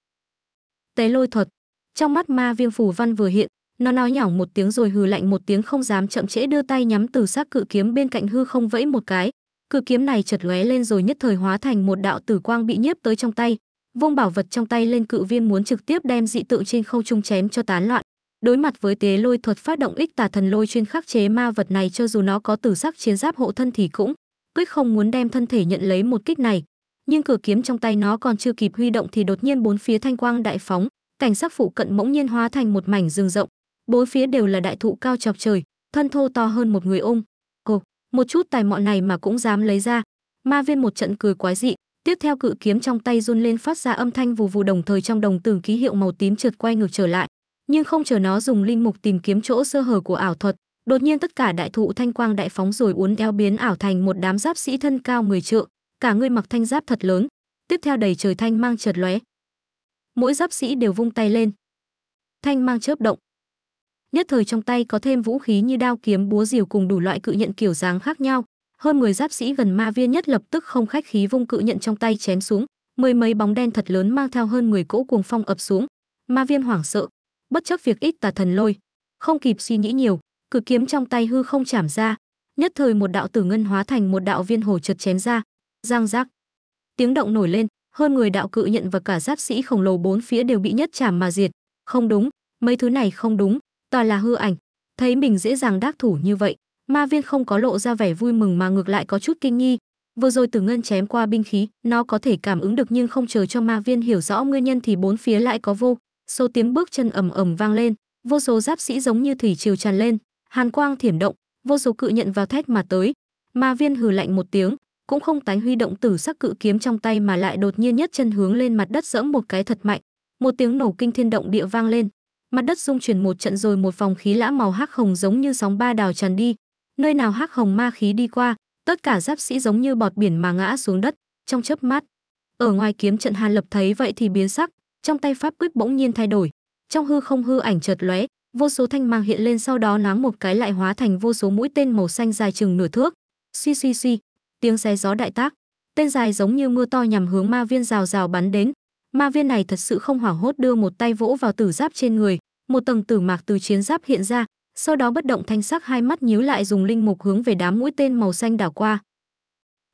tế lôi thuật trong mắt ma viêm phủ văn vừa hiện nó nói nhỏ một tiếng rồi hừ lạnh một tiếng không dám chậm trễ đưa tay nhắm từ xác cự kiếm bên cạnh hư không vẫy một cái cự kiếm này chợt lóe lên rồi nhất thời hóa thành một đạo tử quang bị nhiếp tới trong tay vung bảo vật trong tay lên cự viên muốn trực tiếp đem dị tượng trên không trung chém cho tán loạn đối mặt với tế lôi thuật phát động ích tà thần lôi chuyên khắc chế ma vật này cho dù nó có tử sắc chiến giáp hộ thân thì cũng Quyết không muốn đem thân thể nhận lấy một kích này, nhưng cửa kiếm trong tay nó còn chưa kịp huy động thì đột nhiên bốn phía thanh quang đại phóng, cảnh sắc phụ cận bỗng nhiên hóa thành một mảnh rừng rộng, bốn phía đều là đại thụ cao chọc trời, thân thô to hơn một người ung. Cô, một chút tài mọn này mà cũng dám lấy ra. Ma viên một trận cười quái dị, tiếp theo cự kiếm trong tay run lên phát ra âm thanh vù vù đồng thời trong đồng từng ký hiệu màu tím trượt quay ngược trở lại, nhưng không chờ nó dùng linh mục tìm kiếm chỗ sơ hở của ảo thuật, Đột nhiên tất cả đại thụ thanh quang đại phóng rồi uốn eo biến ảo thành một đám giáp sĩ thân cao 10 trượng, cả người mặc thanh giáp thật lớn, tiếp theo đầy trời thanh mang chợt lóe. Mỗi giáp sĩ đều vung tay lên. Thanh mang chớp động. Nhất thời trong tay có thêm vũ khí như đao kiếm búa rìu cùng đủ loại cự nhận kiểu dáng khác nhau, hơn 10 giáp sĩ gần ma viên nhất lập tức không khách khí vung cự nhận trong tay chém xuống, mười mấy bóng đen thật lớn mang theo hơn 10 cỗ cuồng phong ập xuống. Ma viên hoảng sợ, bất chấp việc ít tà thần lôi, không kịp suy nghĩ nhiều, cử kiếm trong tay hư không chảm ra nhất thời một đạo tử ngân hóa thành một đạo viên hồ chợt chém ra giang giác tiếng động nổi lên hơn người đạo cự nhận và cả giáp sĩ khổng lồ bốn phía đều bị nhất chảm mà diệt không đúng mấy thứ này không đúng toàn là hư ảnh thấy mình dễ dàng đắc thủ như vậy ma viên không có lộ ra vẻ vui mừng mà ngược lại có chút kinh nghi vừa rồi tử ngân chém qua binh khí nó có thể cảm ứng được nhưng không chờ cho ma viên hiểu rõ nguyên nhân thì bốn phía lại có vô số tiếng bước chân ầm ầm vang lên vô số giáp sĩ giống như thủy triều tràn lên Hàn quang thiểm động, vô số cự nhận vào thét mà tới, Ma viên hừ lạnh một tiếng, cũng không tái huy động tử sắc cự kiếm trong tay mà lại đột nhiên nhất chân hướng lên mặt đất giẫm một cái thật mạnh, một tiếng nổ kinh thiên động địa vang lên, mặt đất rung chuyển một trận rồi một vòng khí lã màu hắc hồng giống như sóng ba đào tràn đi, nơi nào hắc hồng ma khí đi qua, tất cả giáp sĩ giống như bọt biển mà ngã xuống đất, trong chớp mắt. Ở ngoài kiếm trận Hàn Lập thấy vậy thì biến sắc, trong tay pháp quyết bỗng nhiên thay đổi, trong hư không hư ảnh chợt lóe, vô số thanh mang hiện lên sau đó náng một cái lại hóa thành vô số mũi tên màu xanh dài chừng nửa thước suy suy suy tiếng xé gió đại tác tên dài giống như mưa to nhằm hướng ma viên rào rào bắn đến ma viên này thật sự không hoảng hốt đưa một tay vỗ vào tử giáp trên người một tầng tử mạc từ chiến giáp hiện ra sau đó bất động thanh sắc hai mắt nhíu lại dùng linh mục hướng về đám mũi tên màu xanh đảo qua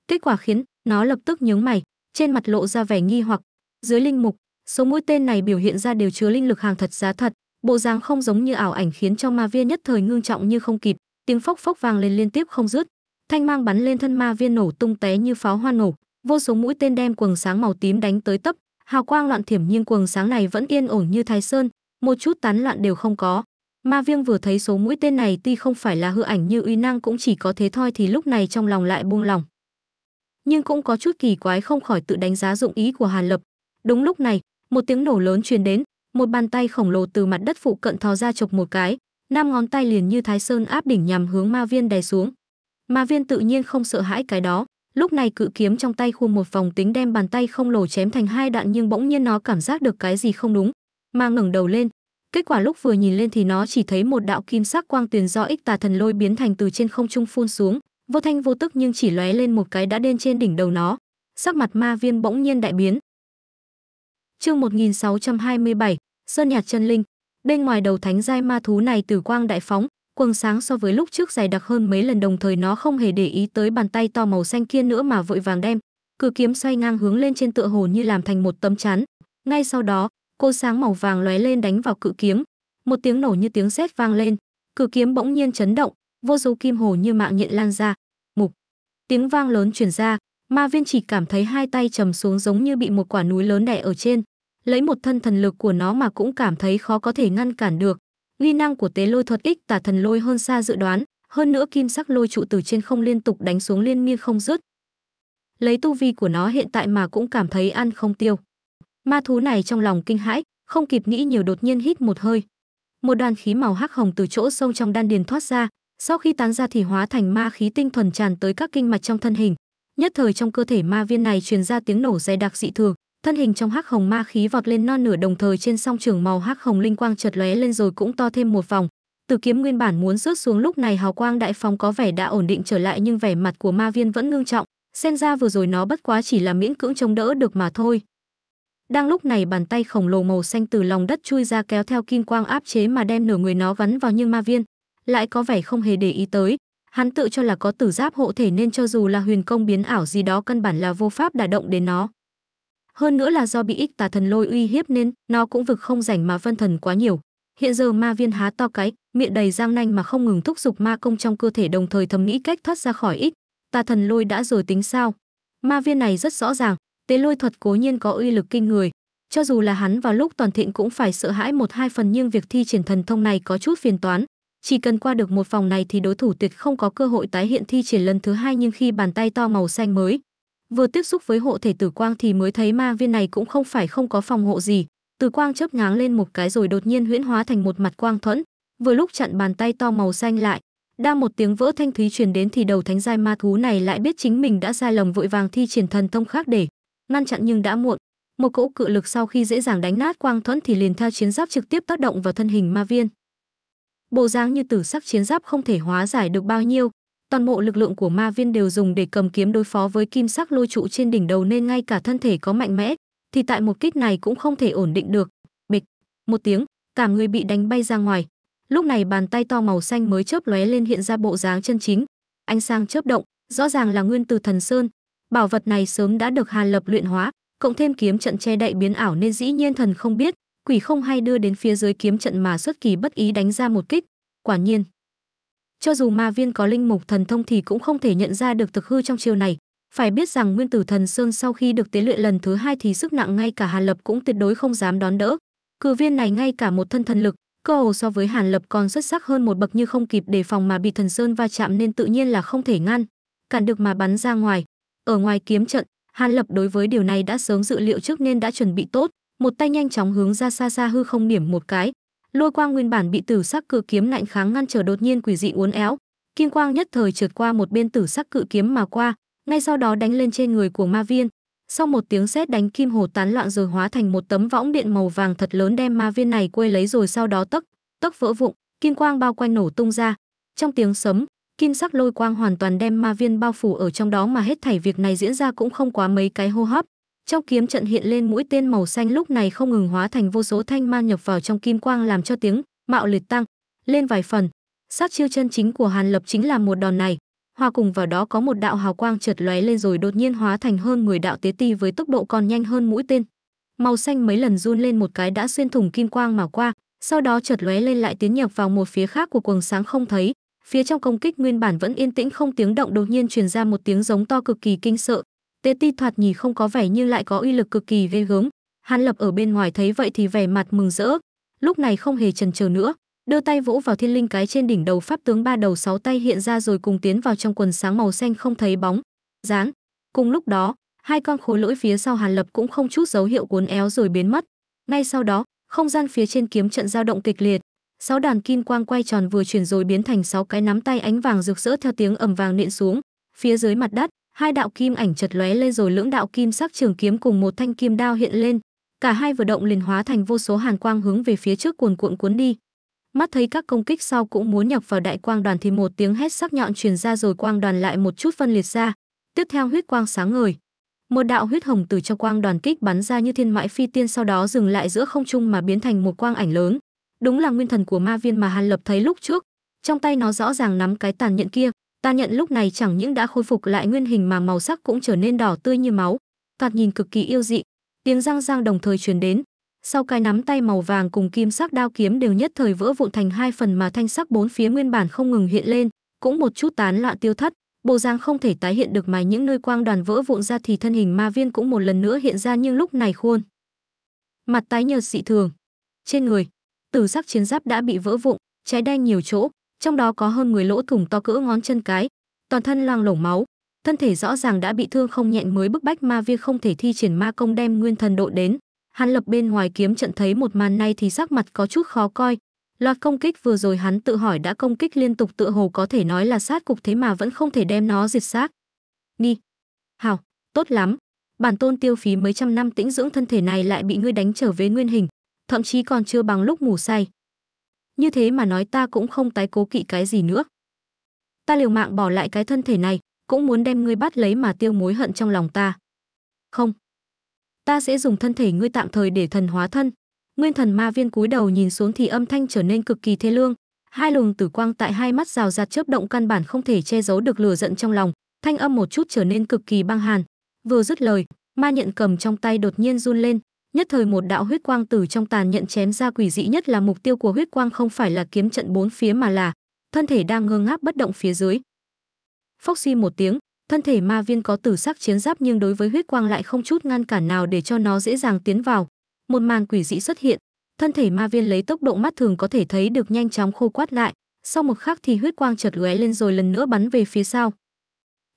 kết quả khiến nó lập tức nhướng mày trên mặt lộ ra vẻ nghi hoặc dưới linh mục số mũi tên này biểu hiện ra đều chứa linh lực hàng thật giá thật bộ dáng không giống như ảo ảnh khiến cho ma viên nhất thời ngưng trọng như không kịp tiếng phốc phốc vang lên liên tiếp không dứt thanh mang bắn lên thân ma viên nổ tung té như pháo hoa nổ vô số mũi tên đem quầng sáng màu tím đánh tới tấp hào quang loạn thiểm nhưng quầng sáng này vẫn yên ổn như thái sơn một chút tán loạn đều không có ma Viên vừa thấy số mũi tên này tuy không phải là hư ảnh như uy năng cũng chỉ có thế thôi thì lúc này trong lòng lại buông lòng nhưng cũng có chút kỳ quái không khỏi tự đánh giá dụng ý của hàn lập đúng lúc này một tiếng nổ lớn truyền đến một bàn tay khổng lồ từ mặt đất phụ cận thò ra chộp một cái năm ngón tay liền như thái sơn áp đỉnh nhằm hướng ma viên đè xuống ma viên tự nhiên không sợ hãi cái đó lúc này cự kiếm trong tay khu một vòng tính đem bàn tay không lồ chém thành hai đạn nhưng bỗng nhiên nó cảm giác được cái gì không đúng mà ngẩng đầu lên kết quả lúc vừa nhìn lên thì nó chỉ thấy một đạo kim sắc quang tuyền do ích tà thần lôi biến thành từ trên không trung phun xuống vô thanh vô tức nhưng chỉ lóe lên một cái đã đen trên đỉnh đầu nó sắc mặt ma viên bỗng nhiên đại biến Chương 1627, Sơn nhạc chân linh. Bên ngoài đầu thánh giai ma thú này tử quang đại phóng, quầng sáng so với lúc trước dài đặc hơn mấy lần đồng thời nó không hề để ý tới bàn tay to màu xanh kia nữa mà vội vàng đem cử kiếm xoay ngang hướng lên trên tựa hồ như làm thành một tấm chắn. Ngay sau đó, cô sáng màu vàng lóe lên đánh vào cự kiếm, một tiếng nổ như tiếng sét vang lên, cự kiếm bỗng nhiên chấn động, vô số kim hồ như mạng nhện lan ra. Mục. Tiếng vang lớn truyền ra, Ma Viên chỉ cảm thấy hai tay trầm xuống giống như bị một quả núi lớn đè ở trên, lấy một thân thần lực của nó mà cũng cảm thấy khó có thể ngăn cản được. Uy năng của tế lôi thuật ích tả thần lôi hơn xa dự đoán, hơn nữa kim sắc lôi trụ từ trên không liên tục đánh xuống liên miên không dứt. Lấy tu vi của nó hiện tại mà cũng cảm thấy ăn không tiêu. Ma thú này trong lòng kinh hãi, không kịp nghĩ nhiều đột nhiên hít một hơi. Một đoàn khí màu hắc hồng từ chỗ sâu trong đan điền thoát ra, sau khi tán ra thì hóa thành ma khí tinh thuần tràn tới các kinh mạch trong thân hình. Nhất thời trong cơ thể ma viên này truyền ra tiếng nổ dày đặc dị thường, thân hình trong hắc hồng ma khí vọt lên non nửa đồng thời trên song trường màu hắc hồng linh quang chợt lóe lên rồi cũng to thêm một vòng từ kiếm nguyên bản muốn rớt xuống lúc này hào quang đại phong có vẻ đã ổn định trở lại nhưng vẻ mặt của ma viên vẫn ngưng trọng xem ra vừa rồi nó bất quá chỉ là miễn cưỡng chống đỡ được mà thôi đang lúc này bàn tay khổng lồ màu xanh từ lòng đất chui ra kéo theo kim quang áp chế mà đem nửa người nó vắn vào nhưng ma viên lại có vẻ không hề để ý tới hắn tự cho là có tử giáp hộ thể nên cho dù là huyền công biến ảo gì đó căn bản là vô pháp đả động đến nó hơn nữa là do bị ích tà thần lôi uy hiếp nên nó cũng vực không rảnh mà phân thần quá nhiều hiện giờ ma viên há to cái miệng đầy răng nanh mà không ngừng thúc giục ma công trong cơ thể đồng thời thầm nghĩ cách thoát ra khỏi ích tà thần lôi đã rồi tính sao ma viên này rất rõ ràng tế lôi thuật cố nhiên có uy lực kinh người cho dù là hắn vào lúc toàn thịnh cũng phải sợ hãi một hai phần nhưng việc thi triển thần thông này có chút phiền toán chỉ cần qua được một vòng này thì đối thủ tuyệt không có cơ hội tái hiện thi triển lần thứ hai nhưng khi bàn tay to màu xanh mới vừa tiếp xúc với hộ thể tử quang thì mới thấy ma viên này cũng không phải không có phòng hộ gì tử quang chớp ngáng lên một cái rồi đột nhiên huyễn hóa thành một mặt quang thuẫn vừa lúc chặn bàn tay to màu xanh lại đang một tiếng vỡ thanh thúy truyền đến thì đầu thánh giai ma thú này lại biết chính mình đã sai lầm vội vàng thi triển thần thông khác để ngăn chặn nhưng đã muộn một cỗ cự lực sau khi dễ dàng đánh nát quang thuẫn thì liền theo chiến giáp trực tiếp tác động vào thân hình ma viên bộ dáng như tử sắc chiến giáp không thể hóa giải được bao nhiêu toàn bộ lực lượng của ma viên đều dùng để cầm kiếm đối phó với kim sắc lôi trụ trên đỉnh đầu nên ngay cả thân thể có mạnh mẽ thì tại một kích này cũng không thể ổn định được bịch một tiếng cả người bị đánh bay ra ngoài lúc này bàn tay to màu xanh mới chớp lóe lên hiện ra bộ dáng chân chính ánh sang chớp động rõ ràng là nguyên từ thần sơn bảo vật này sớm đã được hàn lập luyện hóa cộng thêm kiếm trận che đậy biến ảo nên dĩ nhiên thần không biết quỷ không hay đưa đến phía dưới kiếm trận mà xuất kỳ bất ý đánh ra một kích quả nhiên cho dù ma viên có linh mục thần thông thì cũng không thể nhận ra được thực hư trong chiêu này phải biết rằng nguyên tử thần sơn sau khi được tế luyện lần thứ hai thì sức nặng ngay cả hàn lập cũng tuyệt đối không dám đón đỡ cử viên này ngay cả một thân thần lực cơ hồ so với hàn lập còn xuất sắc hơn một bậc như không kịp đề phòng mà bị thần sơn va chạm nên tự nhiên là không thể ngăn cản được mà bắn ra ngoài ở ngoài kiếm trận hàn lập đối với điều này đã sớm dự liệu trước nên đã chuẩn bị tốt một tay nhanh chóng hướng ra xa xa hư không điểm một cái lôi quang nguyên bản bị tử sắc cự kiếm ngạnh kháng ngăn trở đột nhiên quỷ dị uốn éo kim quang nhất thời trượt qua một bên tử sắc cự kiếm mà qua ngay sau đó đánh lên trên người của ma viên sau một tiếng sét đánh kim hồ tán loạn rồi hóa thành một tấm võng điện màu vàng thật lớn đem ma viên này quê lấy rồi sau đó tấc tấc vỡ vụng, kim quang bao quanh nổ tung ra trong tiếng sấm kim sắc lôi quang hoàn toàn đem ma viên bao phủ ở trong đó mà hết thảy việc này diễn ra cũng không quá mấy cái hô hấp trong kiếm trận hiện lên mũi tên màu xanh lúc này không ngừng hóa thành vô số thanh man nhập vào trong kim quang làm cho tiếng mạo liệt tăng lên vài phần. Sát chiêu chân chính của Hàn Lập chính là một đòn này. Hòa cùng vào đó có một đạo hào quang chợt lóe lên rồi đột nhiên hóa thành hơn 10 đạo tế ti với tốc độ còn nhanh hơn mũi tên. Màu xanh mấy lần run lên một cái đã xuyên thủng kim quang mà qua, sau đó chợt lóe lên lại tiến nhập vào một phía khác của quầng sáng không thấy. Phía trong công kích nguyên bản vẫn yên tĩnh không tiếng động đột nhiên truyền ra một tiếng giống to cực kỳ kinh sợ, Tê Ti thoạt nhìn không có vẻ như lại có uy lực cực kỳ ghê gớm. Hàn Lập ở bên ngoài thấy vậy thì vẻ mặt mừng rỡ, lúc này không hề chần chờ nữa, đưa tay vỗ vào thiên linh cái trên đỉnh đầu pháp tướng ba đầu sáu tay hiện ra rồi cùng tiến vào trong quần sáng màu xanh không thấy bóng dáng. Cùng lúc đó, hai con khối lỗi phía sau Hàn Lập cũng không chút dấu hiệu cuốn éo rồi biến mất. Ngay sau đó, không gian phía trên kiếm trận dao động kịch liệt, sáu đàn kim quang quay tròn vừa chuyển rồi biến thành sáu cái nắm tay ánh vàng rực rỡ theo tiếng ầm vàng nện xuống, phía dưới mặt đất hai đạo kim ảnh chật lóe lên rồi lưỡng đạo kim sắc trường kiếm cùng một thanh kim đao hiện lên, cả hai vừa động liền hóa thành vô số hàn quang hướng về phía trước cuồn cuộn cuốn đi. Mắt thấy các công kích sau cũng muốn nhập vào đại quang đoàn thì một tiếng hét sắc nhọn truyền ra rồi quang đoàn lại một chút phân liệt ra, tiếp theo huyết quang sáng ngời. Một đạo huyết hồng từ trong quang đoàn kích bắn ra như thiên mãi phi tiên sau đó dừng lại giữa không trung mà biến thành một quang ảnh lớn, đúng là nguyên thần của ma viên mà Hàn Lập thấy lúc trước, trong tay nó rõ ràng nắm cái tàn nhẫn kia, Ta nhận lúc này chẳng những đã khôi phục lại nguyên hình mà màu sắc cũng trở nên đỏ tươi như máu, thoạt nhìn cực kỳ yêu dị. Tiếng răng răng đồng thời truyền đến, sau cái nắm tay màu vàng cùng kim sắc đao kiếm đều nhất thời vỡ vụn thành hai phần mà thanh sắc bốn phía nguyên bản không ngừng hiện lên, cũng một chút tán loạn tiêu thất, bộ dáng không thể tái hiện được mà những nơi quang đoàn vỡ vụn ra thì thân hình ma viên cũng một lần nữa hiện ra nhưng lúc này khuôn. Mặt tái nhợt dị thường, trên người, tử sắc chiến giáp đã bị vỡ vụn, trái đen nhiều chỗ, trong đó có hơn 10 lỗ thủng to cỡ ngón chân cái, toàn thân loang lổ máu, thân thể rõ ràng đã bị thương không nhẹn mới bức bách ma vi không thể thi triển ma công đem nguyên thần độ đến. Hắn lập bên ngoài kiếm trận thấy một màn này thì sắc mặt có chút khó coi. Loạt công kích vừa rồi hắn tự hỏi đã công kích liên tục tựa hồ có thể nói là sát cục thế mà vẫn không thể đem nó diệt xác. Ni. Hảo, tốt lắm. Bản tôn tiêu phí mấy trăm năm tĩnh dưỡng thân thể này lại bị ngươi đánh trở về nguyên hình, thậm chí còn chưa bằng lúc ngủ say như thế mà nói ta cũng không tái cố kỵ cái gì nữa. Ta liều mạng bỏ lại cái thân thể này, cũng muốn đem ngươi bắt lấy mà tiêu mối hận trong lòng ta. Không, ta sẽ dùng thân thể ngươi tạm thời để thần hóa thân. Nguyên thần ma viên cúi đầu nhìn xuống thì âm thanh trở nên cực kỳ thê lương, hai luồng tử quang tại hai mắt rào rạt chớp động căn bản không thể che giấu được lửa giận trong lòng, thanh âm một chút trở nên cực kỳ băng hàn. Vừa dứt lời, ma nhận cầm trong tay đột nhiên run lên, nhất thời một đạo huyết quang từ trong tàn nhận chém ra quỷ dị nhất là mục tiêu của huyết quang không phải là kiếm trận bốn phía mà là thân thể đang ngơ ngác bất động phía dưới phốc xi một tiếng thân thể ma viên có tử sắc chiến giáp nhưng đối với huyết quang lại không chút ngăn cản nào để cho nó dễ dàng tiến vào một màn quỷ dị xuất hiện thân thể ma viên lấy tốc độ mắt thường có thể thấy được nhanh chóng khô quát lại sau một khắc thì huyết quang chợt lóe lên rồi lần nữa bắn về phía sau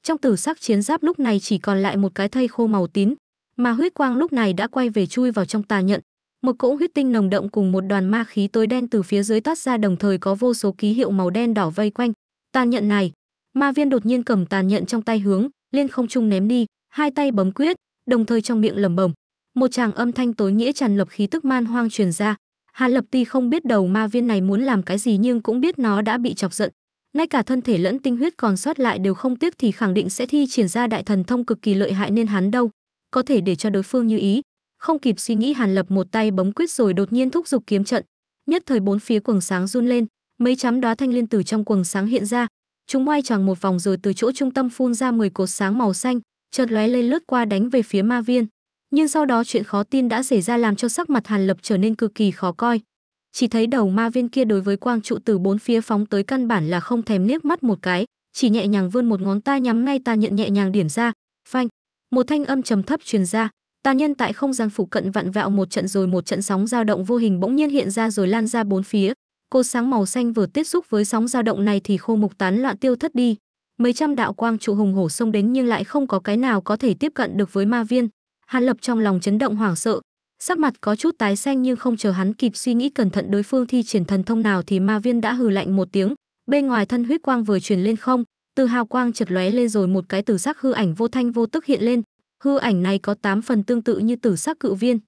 trong tử sắc chiến giáp lúc này chỉ còn lại một cái thây khô màu tím mà huyết quang lúc này đã quay về chui vào trong tà nhận một cỗ huyết tinh nồng đậm cùng một đoàn ma khí tối đen từ phía dưới toát ra đồng thời có vô số ký hiệu màu đen đỏ vây quanh tàn nhận này ma viên đột nhiên cầm tàn nhận trong tay hướng liên không trung ném đi hai tay bấm quyết đồng thời trong miệng lẩm bẩm một tràng âm thanh tối nghĩa tràn lập khí tức man hoang truyền ra hà lập ti không biết đầu ma viên này muốn làm cái gì nhưng cũng biết nó đã bị chọc giận ngay cả thân thể lẫn tinh huyết còn sót lại đều không tiếc thì khẳng định sẽ thi triển ra đại thần thông cực kỳ lợi hại nên hắn đâu có thể để cho đối phương như ý. Không kịp suy nghĩ Hàn Lập một tay bấm quyết rồi đột nhiên thúc giục kiếm trận, nhất thời bốn phía quầng sáng run lên, mấy chấm đóa thanh liên từ trong quầng sáng hiện ra, chúng quay tròn một vòng rồi từ chỗ trung tâm phun ra 10 cột sáng màu xanh, chợt lóe lên lướt qua đánh về phía Ma Viên. Nhưng sau đó chuyện khó tin đã xảy ra làm cho sắc mặt Hàn Lập trở nên cực kỳ khó coi. Chỉ thấy đầu ma viên kia đối với quang trụ từ bốn phía phóng tới căn bản là không thèm liếc mắt một cái, chỉ nhẹ nhàng vươn một ngón tay nhắm ngay ta nhận nhẹ nhàng điểm ra, phanh, một thanh âm trầm thấp truyền ra tà nhân tại không gian phụ cận vặn vẹo một trận rồi một trận sóng dao động vô hình bỗng nhiên hiện ra rồi lan ra bốn phía cô sáng màu xanh vừa tiếp xúc với sóng dao động này thì khô mục tán loạn tiêu thất đi mấy trăm đạo quang trụ hùng hổ xông đến nhưng lại không có cái nào có thể tiếp cận được với ma viên hàn lập trong lòng chấn động hoảng sợ sắc mặt có chút tái xanh nhưng không chờ hắn kịp suy nghĩ cẩn thận đối phương thi triển thần thông nào thì ma viên đã hừ lạnh một tiếng bên ngoài thân huyết quang vừa truyền lên không từ hào quang chật lóe lên rồi một cái tử sắc hư ảnh vô thanh vô tức hiện lên hư ảnh này có tám phần tương tự như tử sắc cự viên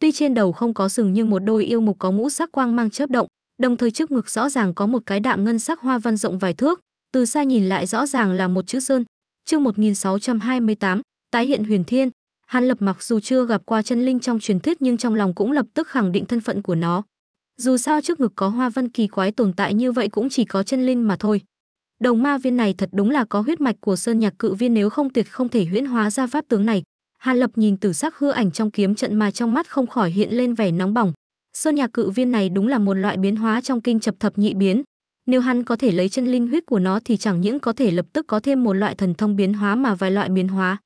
tuy trên đầu không có sừng nhưng một đôi yêu mục có ngũ sắc quang mang chớp động đồng thời trước ngực rõ ràng có một cái đạm ngân sắc hoa văn rộng vài thước từ xa nhìn lại rõ ràng là một chữ sơn chương 1628, tái hiện huyền thiên hàn lập mặc dù chưa gặp qua chân linh trong truyền thuyết nhưng trong lòng cũng lập tức khẳng định thân phận của nó dù sao trước ngực có hoa văn kỳ quái tồn tại như vậy cũng chỉ có chân linh mà thôi Đồng ma viên này thật đúng là có huyết mạch của sơn nhạc cự viên nếu không tuyệt không thể huyễn hóa ra pháp tướng này. Hàn Lập nhìn tử sắc hư ảnh trong kiếm trận mà trong mắt không khỏi hiện lên vẻ nóng bỏng. Sơn nhạc cự viên này đúng là một loại biến hóa trong kinh chập thập nhị biến. Nếu hắn có thể lấy chân linh huyết của nó thì chẳng những có thể lập tức có thêm một loại thần thông biến hóa mà vài loại biến hóa.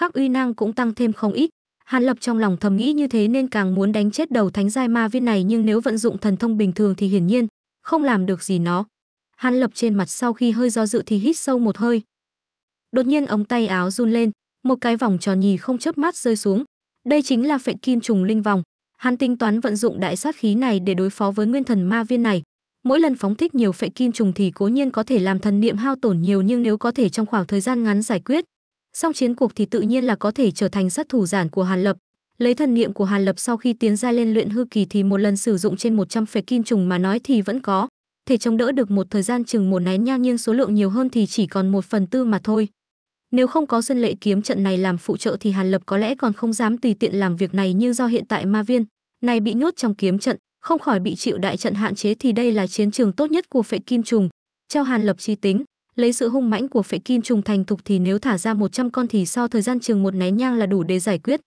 Khắc uy năng cũng tăng thêm không ít. Hàn Lập trong lòng thầm nghĩ như thế nên càng muốn đánh chết đầu thánh giai ma viên này nhưng nếu vận dụng thần thông bình thường thì hiển nhiên không làm được gì nó. Hàn lập trên mặt sau khi hơi do dự thì hít sâu một hơi đột nhiên ống tay áo run lên một cái vòng tròn nhì không chớp mắt rơi xuống đây chính là phệ kim trùng linh vòng Hàn tính toán vận dụng đại sát khí này để đối phó với nguyên thần ma viên này mỗi lần phóng thích nhiều phệ kim trùng thì cố nhiên có thể làm thần niệm hao tổn nhiều nhưng nếu có thể trong khoảng thời gian ngắn giải quyết Xong chiến cuộc thì tự nhiên là có thể trở thành sát thủ giản của hàn lập lấy thần niệm của hàn lập sau khi tiến ra lên luyện hư kỳ thì một lần sử dụng trên 100 phệ kim trùng mà nói thì vẫn có thể chống đỡ được một thời gian chừng một nén nhang nhưng số lượng nhiều hơn thì chỉ còn một phần tư mà thôi. Nếu không có dân lệ kiếm trận này làm phụ trợ thì Hàn Lập có lẽ còn không dám tùy tiện làm việc này như do hiện tại ma viên này bị nhốt trong kiếm trận, không khỏi bị chịu đại trận hạn chế thì đây là chiến trường tốt nhất của phệ kim trùng. Theo Hàn Lập chi tính, lấy sự hung mãnh của phệ kim trùng thành thục thì nếu thả ra 100 con thì sau thời gian chừng một nén nhang là đủ để giải quyết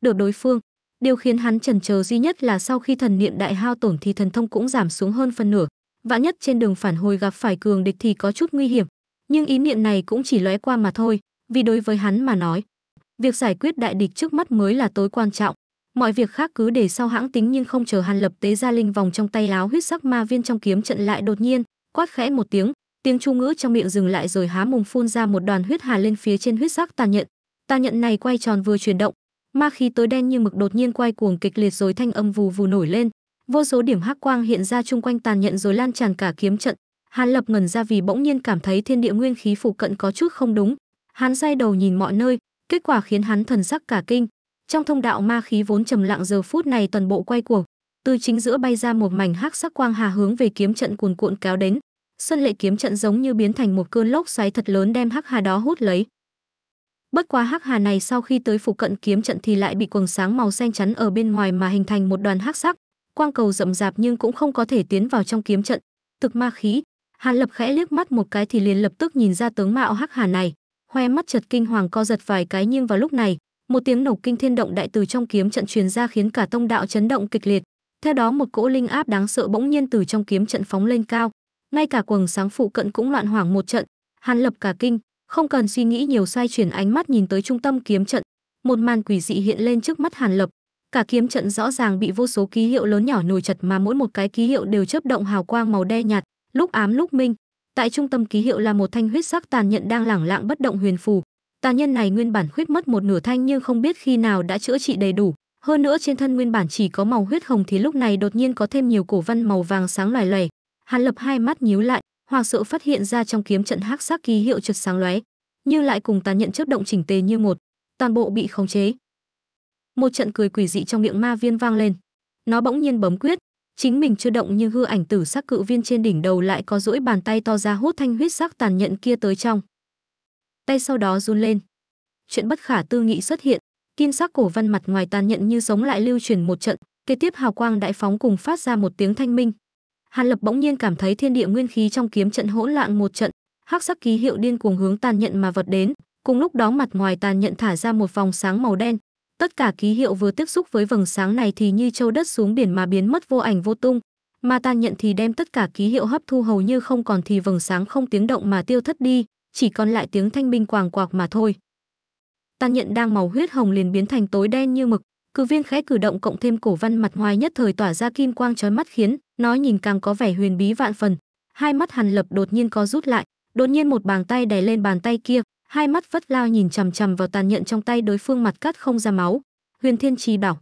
được đối phương. Điều khiến hắn chần chờ duy nhất là sau khi thần niệm đại hao tổn thì thần thông cũng giảm xuống hơn phân nửa, vạn nhất trên đường phản hồi gặp phải cường địch thì có chút nguy hiểm nhưng ý niệm này cũng chỉ lóe qua mà thôi vì đối với hắn mà nói việc giải quyết đại địch trước mắt mới là tối quan trọng mọi việc khác cứ để sau hãng tính nhưng không chờ hàn lập tế ra linh vòng trong tay láo huyết sắc ma viên trong kiếm trận lại đột nhiên quát khẽ một tiếng tiếng chu ngữ trong miệng dừng lại rồi há mồm phun ra một đoàn huyết hà lên phía trên huyết sắc tàn nhận tàn nhận này quay tròn vừa chuyển động ma khí tối đen như mực đột nhiên quay cuồng kịch liệt rồi thanh âm vù vù nổi lên vô số điểm hắc quang hiện ra chung quanh tàn nhận rồi lan tràn cả kiếm trận hàn lập ngần ra vì bỗng nhiên cảm thấy thiên địa nguyên khí phủ cận có chút không đúng hắn say đầu nhìn mọi nơi kết quả khiến hắn thần sắc cả kinh trong thông đạo ma khí vốn trầm lặng giờ phút này toàn bộ quay cuồng từ chính giữa bay ra một mảnh hắc sắc quang hà hướng về kiếm trận cuồn cuộn kéo đến sân lệ kiếm trận giống như biến thành một cơn lốc xoáy thật lớn đem hắc hà đó hút lấy bất quá hắc hà này sau khi tới phủ cận kiếm trận thì lại bị quầng sáng màu xanh chắn ở bên ngoài mà hình thành một đoàn hắc sắc quang cầu rậm rạp nhưng cũng không có thể tiến vào trong kiếm trận thực ma khí hàn lập khẽ liếc mắt một cái thì liền lập tức nhìn ra tướng mạo hắc hà này hoe mắt chợt kinh hoàng co giật vài cái nhưng vào lúc này một tiếng nổ kinh thiên động đại từ trong kiếm trận truyền ra khiến cả tông đạo chấn động kịch liệt theo đó một cỗ linh áp đáng sợ bỗng nhiên từ trong kiếm trận phóng lên cao ngay cả quầng sáng phụ cận cũng loạn hoảng một trận hàn lập cả kinh không cần suy nghĩ nhiều xoay chuyển ánh mắt nhìn tới trung tâm kiếm trận một màn quỷ dị hiện lên trước mắt hàn lập cả kiếm trận rõ ràng bị vô số ký hiệu lớn nhỏ nổi chật mà mỗi một cái ký hiệu đều chớp động hào quang màu đe nhạt lúc ám lúc minh tại trung tâm ký hiệu là một thanh huyết sắc tàn nhận đang lẳng lặng bất động huyền phù tàn nhân này nguyên bản khuyết mất một nửa thanh nhưng không biết khi nào đã chữa trị đầy đủ hơn nữa trên thân nguyên bản chỉ có màu huyết hồng thì lúc này đột nhiên có thêm nhiều cổ văn màu vàng sáng loài loài hàn lập hai mắt nhíu lại hoàng sợ phát hiện ra trong kiếm trận hắc sắc ký hiệu trượt sáng lóe như lại cùng tàn nhận chớp động chỉnh tề như một toàn bộ bị khống chế một trận cười quỷ dị trong miệng ma viên vang lên nó bỗng nhiên bấm quyết chính mình chưa động như hư ảnh tử sắc cự viên trên đỉnh đầu lại có rỗi bàn tay to ra hút thanh huyết sắc tàn nhận kia tới trong tay sau đó run lên chuyện bất khả tư nghị xuất hiện kim sắc cổ văn mặt ngoài tàn nhận như giống lại lưu truyền một trận kế tiếp hào quang đại phóng cùng phát ra một tiếng thanh minh hàn lập bỗng nhiên cảm thấy thiên địa nguyên khí trong kiếm trận hỗn loạn một trận hắc sắc ký hiệu điên cuồng hướng tàn nhận mà vật đến cùng lúc đó mặt ngoài tàn nhận thả ra một vòng sáng màu đen tất cả ký hiệu vừa tiếp xúc với vầng sáng này thì như châu đất xuống biển mà biến mất vô ảnh vô tung mà ta nhận thì đem tất cả ký hiệu hấp thu hầu như không còn thì vầng sáng không tiếng động mà tiêu thất đi chỉ còn lại tiếng thanh binh quàng quạc mà thôi ta nhận đang màu huyết hồng liền biến thành tối đen như mực cử viên khẽ cử động cộng thêm cổ văn mặt ngoài nhất thời tỏa ra kim quang chói mắt khiến nó nhìn càng có vẻ huyền bí vạn phần hai mắt hàn lập đột nhiên có rút lại đột nhiên một bàn tay đè lên bàn tay kia hai mắt vất lao nhìn chằm chằm vào tàn nhận trong tay đối phương mặt cắt không ra máu huyền thiên trí bảo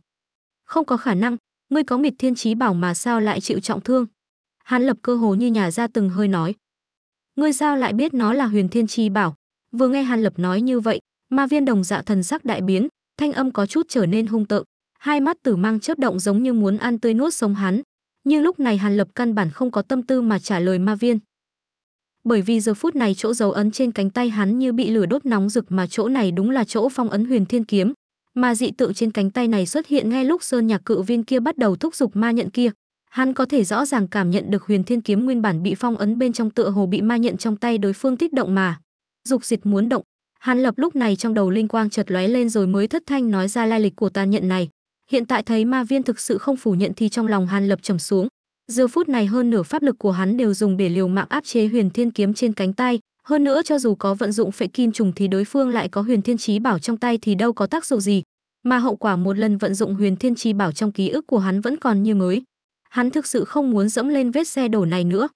không có khả năng ngươi có Mịt thiên trí bảo mà sao lại chịu trọng thương hán lập cơ hồ như nhà ra từng hơi nói ngươi sao lại biết nó là huyền thiên trí bảo vừa nghe hàn lập nói như vậy ma viên đồng dạ thần sắc đại biến thanh âm có chút trở nên hung tợn hai mắt tử mang chớp động giống như muốn ăn tươi nuốt sống hắn nhưng lúc này hàn lập căn bản không có tâm tư mà trả lời ma viên bởi vì giờ phút này chỗ dấu ấn trên cánh tay hắn như bị lửa đốt nóng rực mà chỗ này đúng là chỗ phong ấn huyền thiên kiếm mà dị tượng trên cánh tay này xuất hiện ngay lúc sơn nhạc cự viên kia bắt đầu thúc giục ma nhận kia hắn có thể rõ ràng cảm nhận được huyền thiên kiếm nguyên bản bị phong ấn bên trong tựa hồ bị ma nhận trong tay đối phương kích động mà dục dịch muốn động hắn lập lúc này trong đầu linh quang chợt lóe lên rồi mới thất thanh nói ra lai lịch của tàn nhận này hiện tại thấy ma viên thực sự không phủ nhận thì trong lòng hàn lập trầm xuống Giờ phút này hơn nửa pháp lực của hắn đều dùng để liều mạng áp chế Huyền Thiên kiếm trên cánh tay, hơn nữa cho dù có vận dụng phệ kim trùng thì đối phương lại có Huyền Thiên chí bảo trong tay thì đâu có tác dụng gì, mà hậu quả một lần vận dụng Huyền Thiên chí bảo trong ký ức của hắn vẫn còn như mới. Hắn thực sự không muốn dẫm lên vết xe đổ này nữa.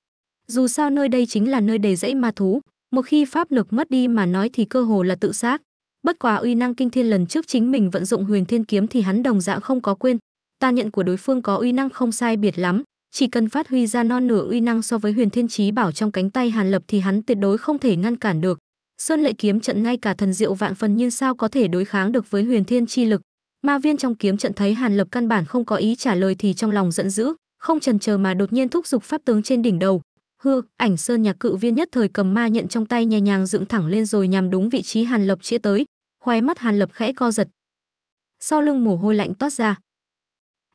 Dù sao nơi đây chính là nơi đầy dãy ma thú, một khi pháp lực mất đi mà nói thì cơ hồ là tự sát. Bất quá uy năng kinh thiên lần trước chính mình vận dụng Huyền Thiên kiếm thì hắn đồng dạng không có quên, ta nhận của đối phương có uy năng không sai biệt lắm, chỉ cần phát huy ra non nửa uy năng so với huyền thiên chí bảo trong cánh tay hàn lập thì hắn tuyệt đối không thể ngăn cản được sơn lệ kiếm trận ngay cả thần diệu vạn phần nhưng sao có thể đối kháng được với huyền thiên chi lực ma viên trong kiếm trận thấy hàn lập căn bản không có ý trả lời thì trong lòng giận dữ không trần chờ mà đột nhiên thúc giục pháp tướng trên đỉnh đầu hư ảnh sơn nhạc cự viên nhất thời cầm ma nhận trong tay nhẹ nhàng dựng thẳng lên rồi nhằm đúng vị trí hàn lập chĩa tới khoe mắt hàn lập khẽ co giật sau lưng mồ hôi lạnh toát ra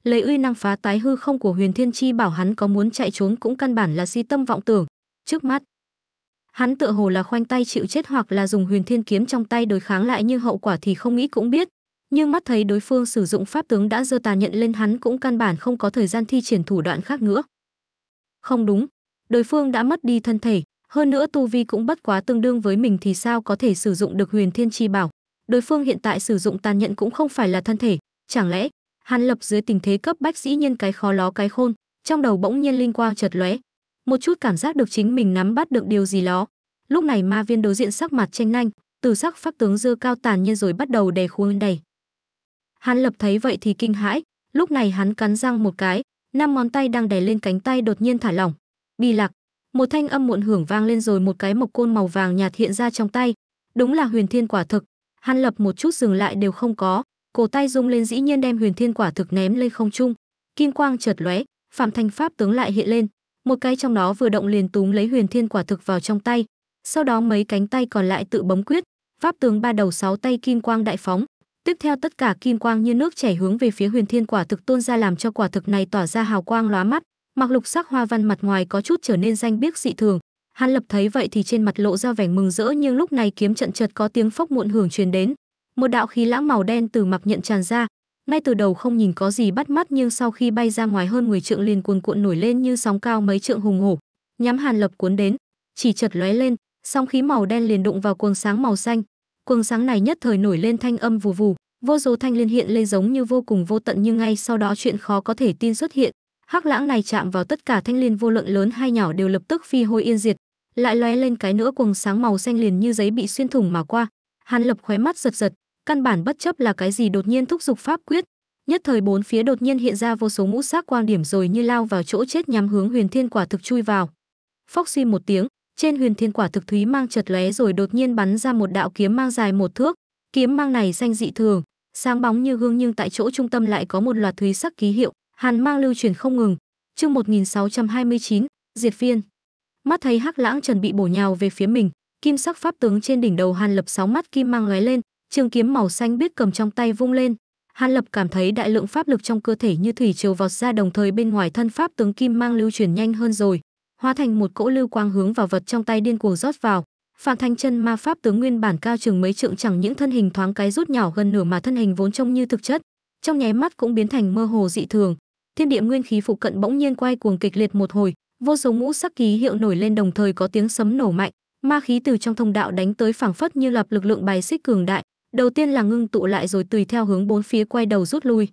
Lấy uy năng phá tái hư không của Huyền Thiên Chi bảo hắn có muốn chạy trốn cũng căn bản là si tâm vọng tưởng, trước mắt. Hắn tựa hồ là khoanh tay chịu chết hoặc là dùng Huyền Thiên kiếm trong tay đối kháng lại nhưng hậu quả thì không nghĩ cũng biết, nhưng mắt thấy đối phương sử dụng pháp tướng đã dơ tà nhận lên hắn cũng căn bản không có thời gian thi triển thủ đoạn khác nữa. Không đúng, đối phương đã mất đi thân thể, hơn nữa tu vi cũng bất quá tương đương với mình thì sao có thể sử dụng được huyền thiên chi bảo. Đối phương hiện tại sử dụng tàn nhận cũng không phải là thân thể, chẳng lẽ Hàn Lập dưới tình thế cấp bách dĩ nhiên cái khó ló cái khôn, trong đầu bỗng nhiên linh quang chợt lóe, một chút cảm giác được chính mình nắm bắt được điều gì đó. Lúc này ma viên đối diện sắc mặt tranh nhanh, từ sắc pháp tướng dơ cao tàn nhiên rồi bắt đầu đè khuôn đầy Hàn Lập thấy vậy thì kinh hãi, lúc này hắn cắn răng một cái, năm ngón tay đang đè lên cánh tay đột nhiên thả lỏng. Bi lạc, một thanh âm muộn hưởng vang lên rồi một cái mộc côn màu vàng nhạt hiện ra trong tay, đúng là huyền thiên quả thực. Hàn Lập một chút dừng lại đều không có, cổ tay rung lên dĩ nhiên đem huyền thiên quả thực ném lên không trung kim quang chợt lóe phạm thành pháp tướng lại hiện lên một cái trong đó vừa động liền túng lấy huyền thiên quả thực vào trong tay sau đó mấy cánh tay còn lại tự bấm quyết pháp tướng ba đầu sáu tay kim quang đại phóng tiếp theo tất cả kim quang như nước chảy hướng về phía huyền thiên quả thực tôn ra làm cho quả thực này tỏa ra hào quang lóa mắt mặc lục sắc hoa văn mặt ngoài có chút trở nên danh biếc dị thường hắn lập thấy vậy thì trên mặt lộ ra vẻ mừng rỡ nhưng lúc này kiếm trận chợt có tiếng phốc muộn hưởng truyền đến một đạo khí lãng màu đen từ mặc nhận tràn ra ngay từ đầu không nhìn có gì bắt mắt nhưng sau khi bay ra ngoài hơn 10 trượng liền cuồn cuộn nổi lên như sóng cao mấy trượng hùng hổ nhắm hàn lập cuốn đến chỉ chật lóe lên song khí màu đen liền đụng vào cuồng sáng màu xanh cuồng sáng này nhất thời nổi lên thanh âm vù vù vô số thanh liên hiện lên giống như vô cùng vô tận nhưng ngay sau đó chuyện khó có thể tin xuất hiện hắc lãng này chạm vào tất cả thanh liên vô lượng lớn hay nhỏ đều lập tức phi hôi yên diệt lại lóe lên cái nữa cuồng sáng màu xanh liền như giấy bị xuyên thủng mà qua hàn lập khóe mắt giật giật căn bản bất chấp là cái gì đột nhiên thúc giục pháp quyết nhất thời bốn phía đột nhiên hiện ra vô số mũ sắc quan điểm rồi như lao vào chỗ chết nhắm hướng huyền thiên quả thực chui vào phóc suy một tiếng trên huyền thiên quả thực thúy mang chật lóe rồi đột nhiên bắn ra một đạo kiếm mang dài một thước kiếm mang này xanh dị thường sáng bóng như gương nhưng tại chỗ trung tâm lại có một loạt thúy sắc ký hiệu hàn mang lưu truyền không ngừng chương 1629, diệt phiên mắt thấy hắc lãng chuẩn bị bổ nhào về phía mình kim sắc pháp tướng trên đỉnh đầu hàn lập sáu mắt kim mang lóe lên trường kiếm màu xanh biết cầm trong tay vung lên hàn lập cảm thấy đại lượng pháp lực trong cơ thể như thủy triều vọt ra đồng thời bên ngoài thân pháp tướng kim mang lưu chuyển nhanh hơn rồi hóa thành một cỗ lưu quang hướng vào vật trong tay điên cuồng rót vào Phạm Thanh Chân ma pháp tướng nguyên bản cao chừng mấy trượng chẳng những thân hình thoáng cái rút nhỏ gần nửa mà thân hình vốn trông như thực chất, trong nháy mắt cũng biến thành mơ hồ dị thường. Thiên địa nguyên khí phụ cận bỗng nhiên quay cuồng kịch liệt một hồi, vô số ngũ sắc ký hiệu nổi lên đồng thời có tiếng sấm nổ mạnh, ma khí từ trong thông đạo đánh tới phảng phất như lập lực lượng bài xích cường đại, Đầu tiên là ngưng tụ lại rồi tùy theo hướng bốn phía quay đầu rút lui.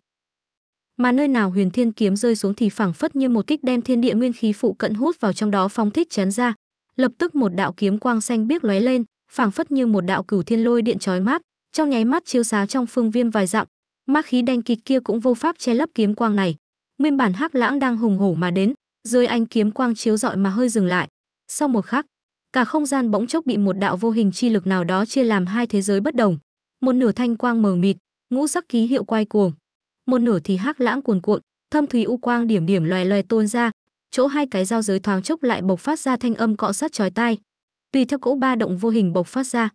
Mà nơi nào Huyền Thiên kiếm rơi xuống thì phảng phất như một kích đem thiên địa nguyên khí phụ cận hút vào trong đó phóng thích chấn ra, lập tức một đạo kiếm quang xanh biếc lóe lên, phảng phất như một đạo cửu thiên lôi điện chói mát, trong nháy mắt chiếu sáng trong phương viên vài dặm, ma khí đen kịt kia cũng vô pháp che lấp kiếm quang này. Nguyên bản Hắc Lãng đang hùng hổ mà đến, dưới ánh kiếm quang chiếu rọi mà hơi dừng lại. Sau một khắc, cả không gian bỗng chốc bị một đạo vô hình chi lực nào đó chia làm hai thế giới bất đồng một nửa thanh quang mờ mịt, ngũ sắc ký hiệu quay cuồng, một nửa thì hắc lãng cuồn cuộn, thâm thúy u quang điểm điểm loè loè tôn ra, chỗ hai cái giao giới thoáng chốc lại bộc phát ra thanh âm cọ sát chói tai, tùy theo cỗ ba động vô hình bộc phát ra.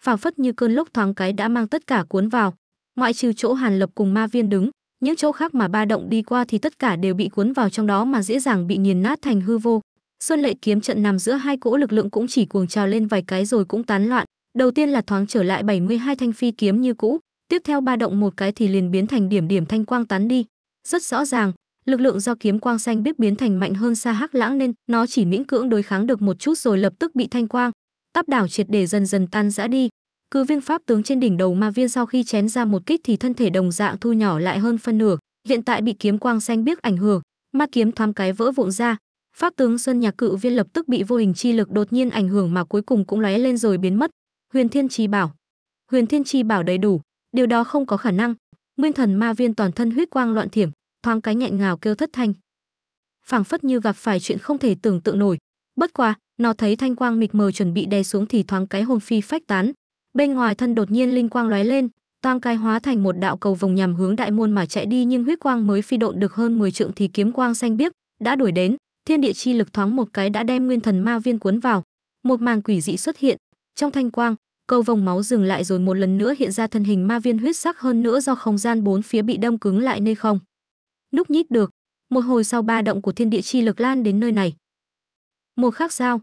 Phảng phất như cơn lốc thoáng cái đã mang tất cả cuốn vào, ngoại trừ chỗ Hàn Lập cùng Ma Viên đứng, những chỗ khác mà ba động đi qua thì tất cả đều bị cuốn vào trong đó mà dễ dàng bị nghiền nát thành hư vô. Xuân Lệ kiếm trận nằm giữa hai cỗ lực lượng cũng chỉ cuồng trào lên vài cái rồi cũng tán loạn, Đầu tiên là thoáng trở lại 72 thanh phi kiếm như cũ, tiếp theo ba động một cái thì liền biến thành điểm điểm thanh quang tán đi. Rất rõ ràng, lực lượng do kiếm quang xanh biết biến thành mạnh hơn xa hắc lãng nên nó chỉ miễn cưỡng đối kháng được một chút rồi lập tức bị thanh quang táp đảo triệt để dần dần tan rã đi. Cư viên pháp tướng trên đỉnh đầu ma viên sau khi chén ra một kích thì thân thể đồng dạng thu nhỏ lại hơn phân nửa, hiện tại bị kiếm quang xanh biết ảnh hưởng, ma kiếm thoáng cái vỡ vụn ra. Pháp tướng Xuân Nhạc Cự Viên lập tức bị vô hình chi lực đột nhiên ảnh hưởng mà cuối cùng cũng lóe lên rồi biến mất, Huyền Thiên Chi Bảo. Huyền Thiên Chi Bảo đầy đủ, điều đó không có khả năng. Nguyên Thần Ma Viên toàn thân huyết quang loạn thiểm, thoáng cái nghẹn ngào kêu thất thanh. Phảng phất như gặp phải chuyện không thể tưởng tượng nổi, bất quá, nó thấy thanh quang mịt mờ chuẩn bị đè xuống thì thoáng cái hồn phi phách tán. Bên ngoài thân đột nhiên linh quang lóe lên, toang cái hóa thành một đạo cầu vòng nhằm hướng đại môn mà chạy đi nhưng huyết quang mới phi độn được hơn 10 trượng thì kiếm quang xanh biếc đã đuổi đến, thiên địa chi lực thoáng một cái đã đem nguyên thần ma viên cuốn vào. Một màn quỷ dị xuất hiện, trong thanh quang, cầu vòng máu dừng lại rồi một lần nữa hiện ra thân hình ma viên huyết sắc hơn nữa do không gian bốn phía bị đâm cứng lại nơi không. núc nhít được, một hồi sau ba động của thiên địa chi lực lan đến nơi này. Một khắc sao?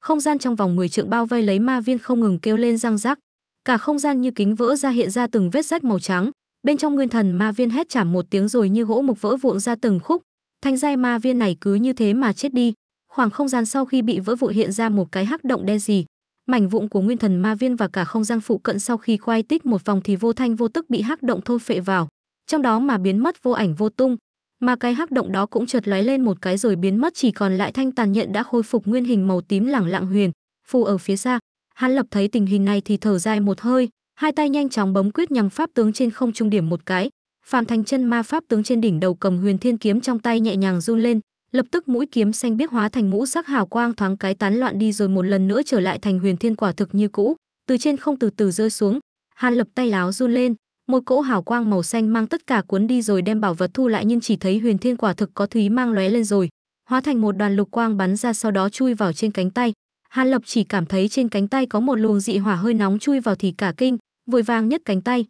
Không gian trong vòng 10 trượng bao vây lấy ma viên không ngừng kêu lên răng rắc. Cả không gian như kính vỡ ra hiện ra từng vết rách màu trắng, bên trong nguyên thần ma viên hét chảm một tiếng rồi như gỗ mục vỡ vụn ra từng khúc, thanh giai ma viên này cứ như thế mà chết đi khoảng không gian sau khi bị vỡ vụn hiện ra một cái hắc động đen gì mảnh vụn của nguyên thần ma viên và cả không gian phụ cận sau khi quay tít một vòng thì vô thanh vô tức bị hắc động thôn phệ vào trong đó mà biến mất vô ảnh vô tung mà cái hắc động đó cũng chợt lóe lên một cái rồi biến mất chỉ còn lại thanh tàn nhận đã khôi phục nguyên hình màu tím lẳng lặng huyền phù ở phía xa hắn lập thấy tình hình này thì thở dài một hơi hai tay nhanh chóng bấm quyết nhằm pháp tướng trên không trung điểm một cái phàm thành chân ma pháp tướng trên đỉnh đầu cầm huyền thiên kiếm trong tay nhẹ nhàng run lên lập tức mũi kiếm xanh biếc hóa thành mũ sắc hào quang thoáng cái tán loạn đi rồi một lần nữa trở lại thành huyền thiên quả thực như cũ, từ trên không từ từ rơi xuống. Hàn Lập tay láo run lên, một cỗ hào quang màu xanh mang tất cả cuốn đi rồi đem bảo vật thu lại nhưng chỉ thấy huyền thiên quả thực có thúy mang lóe lên rồi, hóa thành một đoàn lục quang bắn ra sau đó chui vào trên cánh tay. Hàn Lập chỉ cảm thấy trên cánh tay có một luồng dị hỏa hơi nóng chui vào thì cả kinh, vội vàng nhất cánh tay.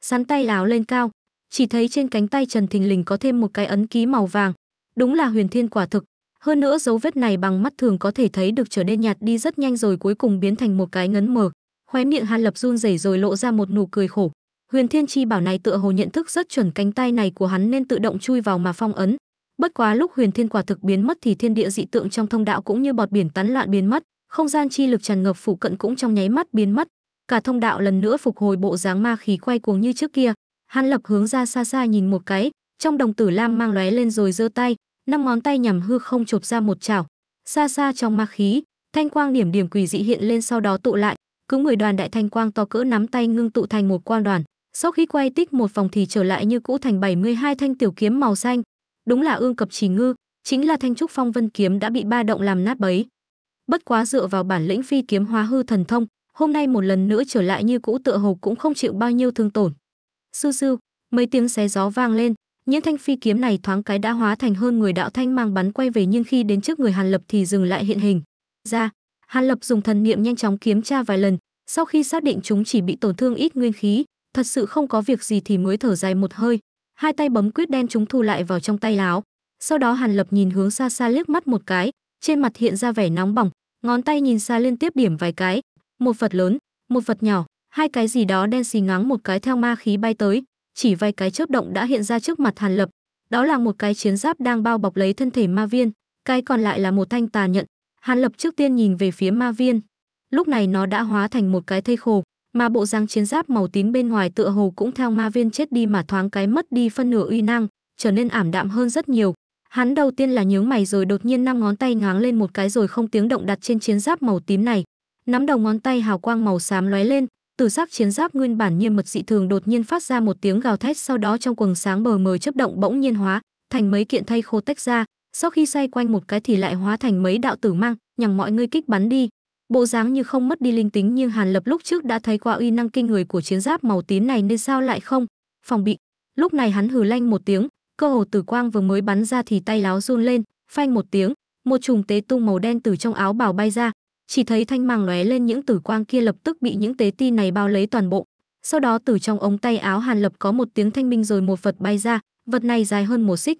Sắn tay láo lên cao, chỉ thấy trên cánh tay Trần Thình Lình có thêm một cái ấn ký màu vàng, Đúng là huyền thiên quả thực, hơn nữa dấu vết này bằng mắt thường có thể thấy được trở nên nhạt đi rất nhanh rồi cuối cùng biến thành một cái ngấn mờ. Khóe miệng Hàn Lập run rẩy rồi lộ ra một nụ cười khổ. Huyền Thiên Chi bảo này tựa hồ nhận thức rất chuẩn cánh tay này của hắn nên tự động chui vào mà phong ấn. Bất quá lúc Huyền Thiên quả thực biến mất thì thiên địa dị tượng trong thông đạo cũng như bọt biển tán loạn biến mất, không gian chi lực tràn ngập phụ cận cũng trong nháy mắt biến mất, cả thông đạo lần nữa phục hồi bộ dáng ma khí quay cuồng như trước kia. Hàn Lập hướng ra xa xa nhìn một cái, trong đồng tử lam mang lóe lên rồi giơ tay, năm ngón tay nhằm hư không chộp ra một chảo xa xa trong ma khí thanh quang điểm điểm quỷ dị hiện lên sau đó tụ lại cứ 10 đoàn đại thanh quang to cỡ nắm tay ngưng tụ thành một quang đoàn sau khi quay tích một vòng thì trở lại như cũ thành 72 thanh tiểu kiếm màu xanh đúng là ương cập trì ngư chính là thanh trúc phong vân kiếm đã bị ba động làm nát bấy bất quá dựa vào bản lĩnh phi kiếm hóa hư thần thông hôm nay một lần nữa trở lại như cũ tựa hồ cũng không chịu bao nhiêu thương tổn sư sư mấy tiếng xé gió vang lên những thanh phi kiếm này thoáng cái đã hóa thành hơn người đạo thanh mang bắn quay về nhưng khi đến trước người Hàn Lập thì dừng lại hiện hình. Ra, Hàn Lập dùng thần niệm nhanh chóng kiếm tra vài lần, sau khi xác định chúng chỉ bị tổn thương ít nguyên khí, thật sự không có việc gì thì mới thở dài một hơi, hai tay bấm quyết đen chúng thu lại vào trong tay láo. Sau đó Hàn Lập nhìn hướng xa xa liếc mắt một cái, trên mặt hiện ra vẻ nóng bỏng, ngón tay nhìn xa liên tiếp điểm vài cái, một vật lớn, một vật nhỏ, hai cái gì đó đen xì ngáng một cái theo ma khí bay tới, chỉ vài cái chớp động đã hiện ra trước mặt Hàn Lập, đó là một cái chiến giáp đang bao bọc lấy thân thể ma viên, cái còn lại là một thanh tà nhận. Hàn Lập trước tiên nhìn về phía ma viên, lúc này nó đã hóa thành một cái thây khô, mà bộ dáng chiến giáp màu tím bên ngoài tựa hồ cũng theo ma viên chết đi mà thoáng cái mất đi phân nửa uy năng, trở nên ảm đạm hơn rất nhiều. Hắn đầu tiên là nhướng mày rồi đột nhiên năm ngón tay ngáng lên một cái rồi không tiếng động đặt trên chiến giáp màu tím này. Nắm đầu ngón tay hào quang màu xám lóe lên, từ sắc chiến giáp nguyên bản nghiêm mật dị thường đột nhiên phát ra một tiếng gào thét sau đó trong quần sáng bờ mờ chấp động bỗng nhiên hóa thành mấy kiện thay khô tách ra sau khi xoay quanh một cái thì lại hóa thành mấy đạo tử mang nhằm mọi người kích bắn đi bộ dáng như không mất đi linh tính nhưng hàn lập lúc trước đã thấy qua uy năng kinh người của chiến giáp màu tím này nên sao lại không phòng bị lúc này hắn hừ lanh một tiếng cơ hồ tử quang vừa mới bắn ra thì tay láo run lên phanh một tiếng một chùm tế tung màu đen từ trong áo bào bay ra chỉ thấy thanh màng lóe lên những tử quang kia lập tức bị những tế ti này bao lấy toàn bộ sau đó từ trong ống tay áo hàn lập có một tiếng thanh minh rồi một vật bay ra vật này dài hơn một xích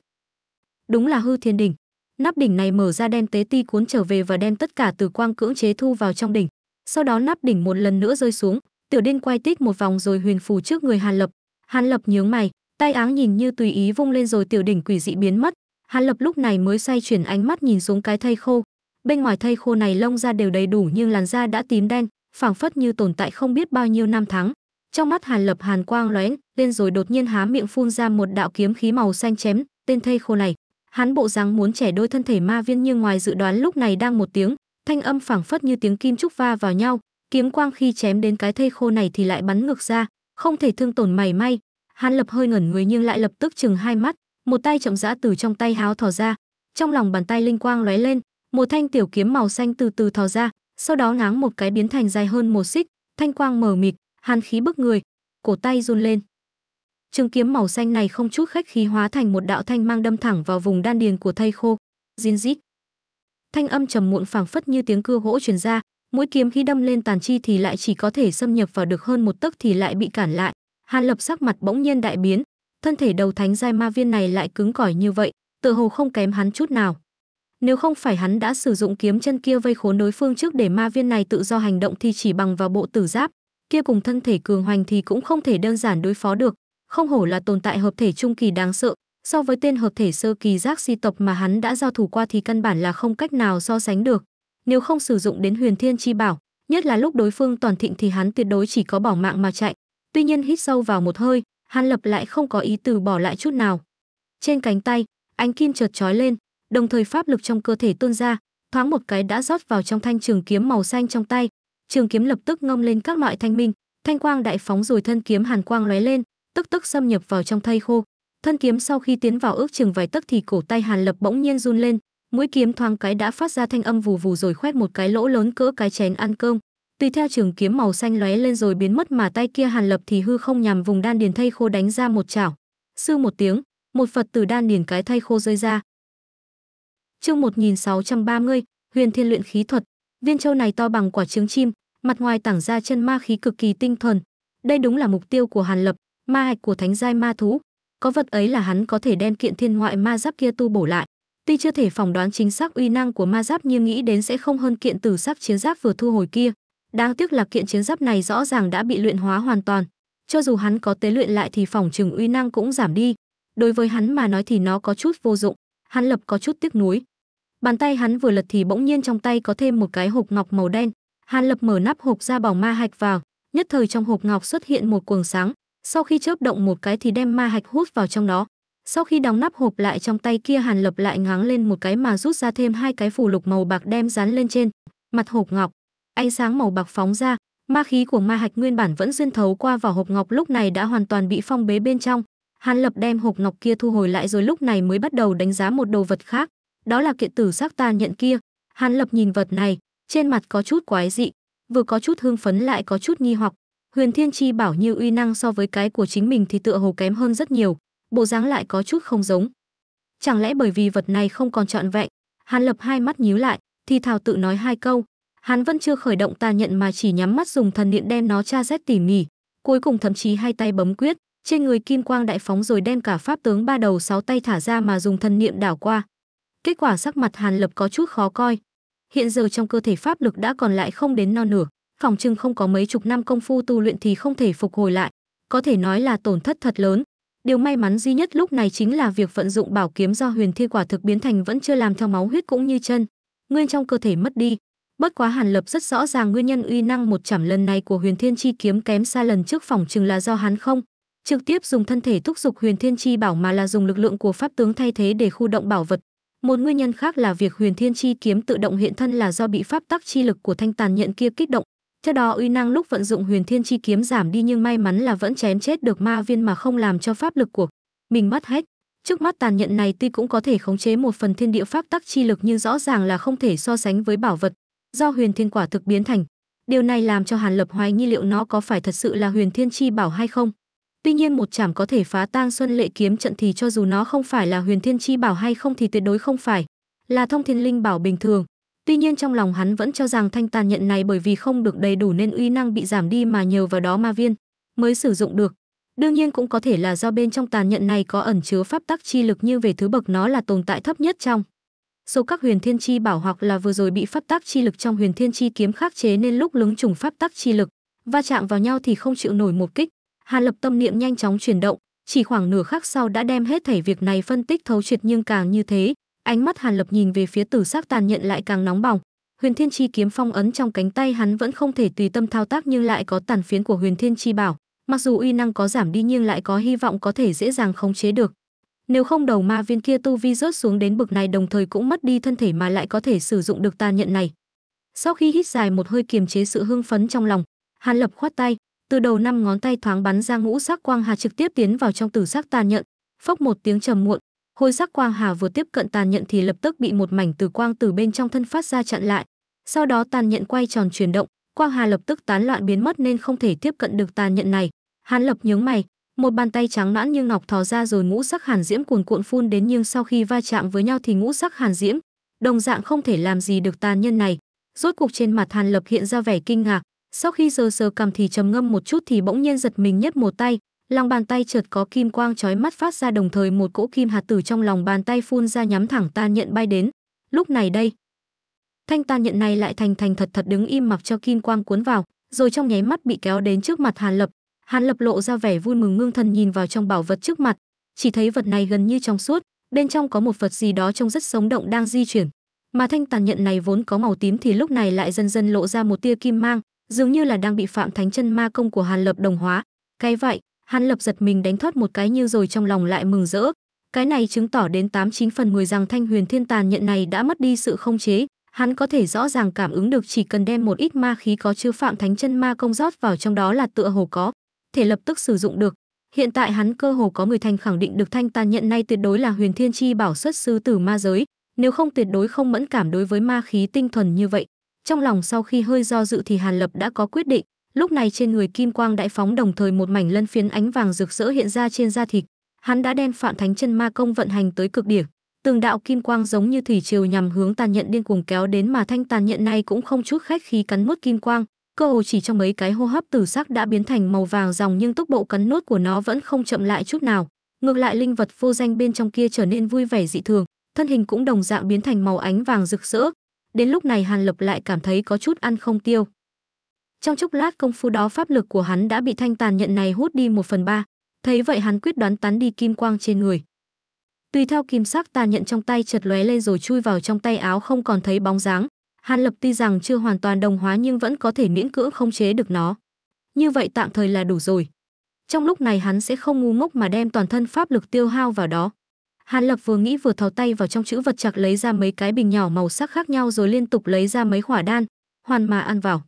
đúng là hư thiên đỉnh nắp đỉnh này mở ra đem tế ti cuốn trở về và đem tất cả tử quang cưỡng chế thu vào trong đỉnh sau đó nắp đỉnh một lần nữa rơi xuống tiểu điên quay tít một vòng rồi huyền phù trước người hàn lập hàn lập nhướng mày tay áng nhìn như tùy ý vung lên rồi tiểu đỉnh quỷ dị biến mất hàn lập lúc này mới xoay chuyển ánh mắt nhìn xuống cái thây khô Bên ngoài thây khô này lông da đều đầy đủ nhưng làn da đã tím đen, phảng phất như tồn tại không biết bao nhiêu năm tháng. Trong mắt Hàn Lập hàn quang lóe lên rồi đột nhiên há miệng phun ra một đạo kiếm khí màu xanh chém tên thây khô này. Hắn bộ dáng muốn trẻ đôi thân thể ma viên nhưng ngoài dự đoán lúc này đang một tiếng, thanh âm phảng phất như tiếng kim trúc va vào nhau, kiếm quang khi chém đến cái thây khô này thì lại bắn ngược ra, không thể thương tổn mày may. Hàn Lập hơi ngẩn người nhưng lại lập tức chừng hai mắt, một tay chậm rã từ trong tay háo thò ra, trong lòng bàn tay linh quang lóe lên, một thanh tiểu kiếm màu xanh từ từ thò ra sau đó ngáng một cái biến thành dài hơn một xích thanh quang mờ mịt hàn khí bức người cổ tay run lên trường kiếm màu xanh này không chút khách khí hóa thành một đạo thanh mang đâm thẳng vào vùng đan điền của thây khô diên rít thanh âm trầm muộn phảng phất như tiếng cưa gỗ truyền ra mũi kiếm khi đâm lên tàn chi thì lại chỉ có thể xâm nhập vào được hơn một tấc thì lại bị cản lại hàn lập sắc mặt bỗng nhiên đại biến thân thể đầu thánh giai ma viên này lại cứng cỏi như vậy tựa hồ không kém hắn chút nào nếu không phải hắn đã sử dụng kiếm chân kia vây khốn đối phương trước để ma viên này tự do hành động thì chỉ bằng vào bộ tử giáp, kia cùng thân thể cường hoành thì cũng không thể đơn giản đối phó được, không hổ là tồn tại hợp thể trung kỳ đáng sợ, so với tên hợp thể sơ kỳ giác di tộc mà hắn đã giao thủ qua thì căn bản là không cách nào so sánh được. Nếu không sử dụng đến huyền thiên chi bảo, nhất là lúc đối phương toàn thịnh thì hắn tuyệt đối chỉ có bỏ mạng mà chạy. Tuy nhiên hít sâu vào một hơi, hắn lập lại không có ý từ bỏ lại chút nào. Trên cánh tay, ánh kim chợt chói lên, đồng thời pháp lực trong cơ thể tuôn ra, thoáng một cái đã rót vào trong thanh trường kiếm màu xanh trong tay. Trường kiếm lập tức ngông lên các loại thanh minh, thanh quang đại phóng rồi thân kiếm hàn quang lóe lên, tức tức xâm nhập vào trong thây khô. Thân kiếm sau khi tiến vào ước chừng vài tấc thì cổ tay Hàn Lập bỗng nhiên run lên, mũi kiếm thoáng cái đã phát ra thanh âm vù vù rồi khoét một cái lỗ lớn cỡ cái chén ăn cơm. Tùy theo trường kiếm màu xanh lóe lên rồi biến mất mà tay kia Hàn Lập thì hư không nhằm vùng đan điền thây khô đánh ra một chảo. Sư một tiếng, một Phật từ đan điền cái thây khô rơi ra, Chương 1630, Huyền Thiên luyện khí thuật. Viên châu này to bằng quả trứng chim, mặt ngoài tảng ra chân ma khí cực kỳ tinh thuần. Đây đúng là mục tiêu của Hàn Lập, ma hạch của thánh giai ma thú. Có vật ấy là hắn có thể đem kiện thiên ngoại ma giáp kia tu bổ lại. Tuy chưa thể phỏng đoán chính xác uy năng của ma giáp nhưng nghĩ đến sẽ không hơn kiện tử sắc chiến giáp vừa thu hồi kia. Đáng tiếc là kiện chiến giáp này rõ ràng đã bị luyện hóa hoàn toàn. Cho dù hắn có tế luyện lại thì phòng trừng uy năng cũng giảm đi. Đối với hắn mà nói thì nó có chút vô dụng. Hắn lập có chút tiếc nuối. Bàn tay hắn vừa lật thì bỗng nhiên trong tay có thêm một cái hộp ngọc màu đen. Hàn Lập mở nắp hộp ra bỏ ma hạch vào, nhất thời trong hộp ngọc xuất hiện một cuồng sáng, sau khi chớp động một cái thì đem ma hạch hút vào trong đó. Sau khi đóng nắp hộp lại trong tay kia Hàn Lập lại ngáng lên một cái mà rút ra thêm hai cái phù lục màu bạc đem dán lên trên mặt hộp ngọc. Ánh sáng màu bạc phóng ra, ma khí của ma hạch nguyên bản vẫn xuyên thấu qua vào hộp ngọc lúc này đã hoàn toàn bị phong bế bên trong. Hàn Lập đem hộp ngọc kia thu hồi lại rồi lúc này mới bắt đầu đánh giá một đồ vật khác đó là kiện tử sắc ta nhận kia. Hàn Lập nhìn vật này, trên mặt có chút quái dị, vừa có chút hưng phấn lại có chút nghi hoặc. Huyền Thiên Chi bảo như uy năng so với cái của chính mình thì tựa hồ kém hơn rất nhiều, bộ dáng lại có chút không giống. Chẳng lẽ bởi vì vật này không còn trọn vẹn? Hàn Lập hai mắt nhíu lại, thì thào tự nói hai câu. Hắn vẫn chưa khởi động ta nhận mà chỉ nhắm mắt dùng thần điện đem nó tra xét tỉ mỉ, cuối cùng thậm chí hai tay bấm quyết, trên người kim quang đại phóng rồi đem cả pháp tướng ba đầu sáu tay thả ra mà dùng thần niệm đảo qua. Kết quả sắc mặt Hàn Lập có chút khó coi. Hiện giờ trong cơ thể pháp lực đã còn lại không đến non nửa, phòng trưng không có mấy chục năm công phu tu luyện thì không thể phục hồi lại, có thể nói là tổn thất thật lớn. Điều may mắn duy nhất lúc này chính là việc vận dụng bảo kiếm do Huyền Thiên quả thực biến thành vẫn chưa làm theo máu huyết cũng như chân, nguyên trong cơ thể mất đi. Bất quá Hàn Lập rất rõ ràng nguyên nhân uy năng một chảm lần này của Huyền Thiên chi kiếm kém xa lần trước phòng trừng là do hắn không trực tiếp dùng thân thể thúc giục Huyền Thiên chi bảo mà là dùng lực lượng của pháp tướng thay thế để khu động bảo vật, một nguyên nhân khác là việc Huyền Thiên Chi kiếm tự động hiện thân là do bị pháp tắc chi lực của thanh tàn nhận kia kích động. Theo đó uy năng lúc vận dụng Huyền Thiên Chi kiếm giảm đi nhưng may mắn là vẫn chém chết được ma viên mà không làm cho pháp lực của mình mất hết. Trước mắt tàn nhận này tuy cũng có thể khống chế một phần thiên địa pháp tắc chi lực nhưng rõ ràng là không thể so sánh với bảo vật do Huyền Thiên quả thực biến thành. Điều này làm cho Hàn Lập hoài nghi liệu nó có phải thật sự là Huyền Thiên Chi bảo hay không. Tuy nhiên một chảm có thể phá tan Xuân Lệ kiếm trận thì cho dù nó không phải là huyền thiên chi bảo hay không thì tuyệt đối không phải là thông thiên linh bảo bình thường. Tuy nhiên trong lòng hắn vẫn cho rằng thanh tàn nhận này bởi vì không được đầy đủ nên uy năng bị giảm đi mà nhờ vào đó ma viên mới sử dụng được. Đương nhiên cũng có thể là do bên trong tàn nhận này có ẩn chứa pháp tắc chi lực như về thứ bậc nó là tồn tại thấp nhất trong. Số các huyền thiên chi bảo hoặc là vừa rồi bị pháp tắc chi lực trong huyền thiên chi kiếm khắc chế nên lúc lứng trùng pháp tắc chi lực va chạm vào nhau thì không chịu nổi một kích, Hàn Lập tâm niệm nhanh chóng chuyển động, chỉ khoảng nửa khắc sau đã đem hết thảy việc này phân tích thấu triệt nhưng càng như thế, ánh mắt Hàn Lập nhìn về phía tử sắc tàn nhận lại càng nóng bỏng. Huyền Thiên Chi kiếm phong ấn trong cánh tay hắn vẫn không thể tùy tâm thao tác nhưng lại có tàn phiến của Huyền Thiên Chi bảo, mặc dù uy năng có giảm đi nhưng lại có hy vọng có thể dễ dàng khống chế được. Nếu không đầu ma viên kia tu vi rớt xuống đến bực này đồng thời cũng mất đi thân thể mà lại có thể sử dụng được tàn nhận này. Sau khi hít dài một hơi kiềm chế sự hưng phấn trong lòng, Hàn Lập khoát tay, từ đầu năm ngón tay thoáng bắn ra ngũ sắc quang hà trực tiếp tiến vào trong tử sắc tàn nhận phốc một tiếng trầm muộn hôi sắc quang hà vừa tiếp cận tàn nhận thì lập tức bị một mảnh tử quang từ bên trong thân phát ra chặn lại sau đó tàn nhận quay tròn chuyển động quang hà lập tức tán loạn biến mất nên không thể tiếp cận được tàn nhận này hàn lập nhướng mày một bàn tay trắng nõn như ngọc thò ra rồi ngũ sắc hàn diễm cuồn cuộn phun đến nhưng sau khi va chạm với nhau thì ngũ sắc hàn diễm đồng dạng không thể làm gì được tàn nhân này rốt cục trên mặt hàn lập hiện ra vẻ kinh ngạc sau khi sờ sờ cầm thì trầm ngâm một chút thì bỗng nhiên giật mình nhất một tay, lòng bàn tay chợt có kim quang chói mắt phát ra đồng thời một cỗ kim hạt tử trong lòng bàn tay phun ra nhắm thẳng tan nhận bay đến. Lúc này đây, thanh tan nhận này lại thành thành thật thật đứng im mặc cho kim quang cuốn vào, rồi trong nháy mắt bị kéo đến trước mặt Hàn Lập. Hàn Lập lộ ra vẻ vui mừng ngương thần nhìn vào trong bảo vật trước mặt, chỉ thấy vật này gần như trong suốt, bên trong có một vật gì đó trông rất sống động đang di chuyển. Mà thanh tàn nhận này vốn có màu tím thì lúc này lại dần dần lộ ra một tia kim mang, dường như là đang bị phạm thánh chân ma công của hàn lập đồng hóa cái vậy hàn lập giật mình đánh thoát một cái như rồi trong lòng lại mừng rỡ cái này chứng tỏ đến tám chín phần 10 rằng thanh huyền thiên tàn nhận này đã mất đi sự không chế hắn có thể rõ ràng cảm ứng được chỉ cần đem một ít ma khí có chứa phạm thánh chân ma công rót vào trong đó là tựa hồ có thể lập tức sử dụng được hiện tại hắn cơ hồ có người thành khẳng định được thanh tàn nhận nay tuyệt đối là huyền thiên chi bảo xuất sư tử ma giới nếu không tuyệt đối không mẫn cảm đối với ma khí tinh thuần như vậy trong lòng sau khi hơi do dự thì Hàn Lập đã có quyết định, lúc này trên người kim quang đại phóng đồng thời một mảnh lân phiến ánh vàng rực rỡ hiện ra trên da thịt, hắn đã đem Phạm Thánh Chân Ma công vận hành tới cực điểm, từng đạo kim quang giống như thủy triều nhằm hướng tàn nhận điên cuồng kéo đến mà thanh tàn nhận này cũng không chút khách khí cắn nuốt kim quang, cơ hồ chỉ trong mấy cái hô hấp tử sắc đã biến thành màu vàng dòng nhưng tốc độ cắn nuốt của nó vẫn không chậm lại chút nào, ngược lại linh vật vô danh bên trong kia trở nên vui vẻ dị thường, thân hình cũng đồng dạng biến thành màu ánh vàng rực rỡ, Đến lúc này Hàn Lập lại cảm thấy có chút ăn không tiêu. Trong chốc lát công phu đó pháp lực của hắn đã bị thanh tàn nhận này hút đi một phần ba. Thấy vậy hắn quyết đoán tán đi kim quang trên người. Tùy theo kim sắc tàn nhận trong tay chợt lóe lên rồi chui vào trong tay áo không còn thấy bóng dáng. Hàn Lập tuy rằng chưa hoàn toàn đồng hóa nhưng vẫn có thể miễn cưỡng không chế được nó. Như vậy tạm thời là đủ rồi. Trong lúc này hắn sẽ không ngu ngốc mà đem toàn thân pháp lực tiêu hao vào đó. Hàn Lập vừa nghĩ vừa thò tay vào trong chữ vật chặt lấy ra mấy cái bình nhỏ màu sắc khác nhau rồi liên tục lấy ra mấy khỏa đan, hoàn mà ăn vào.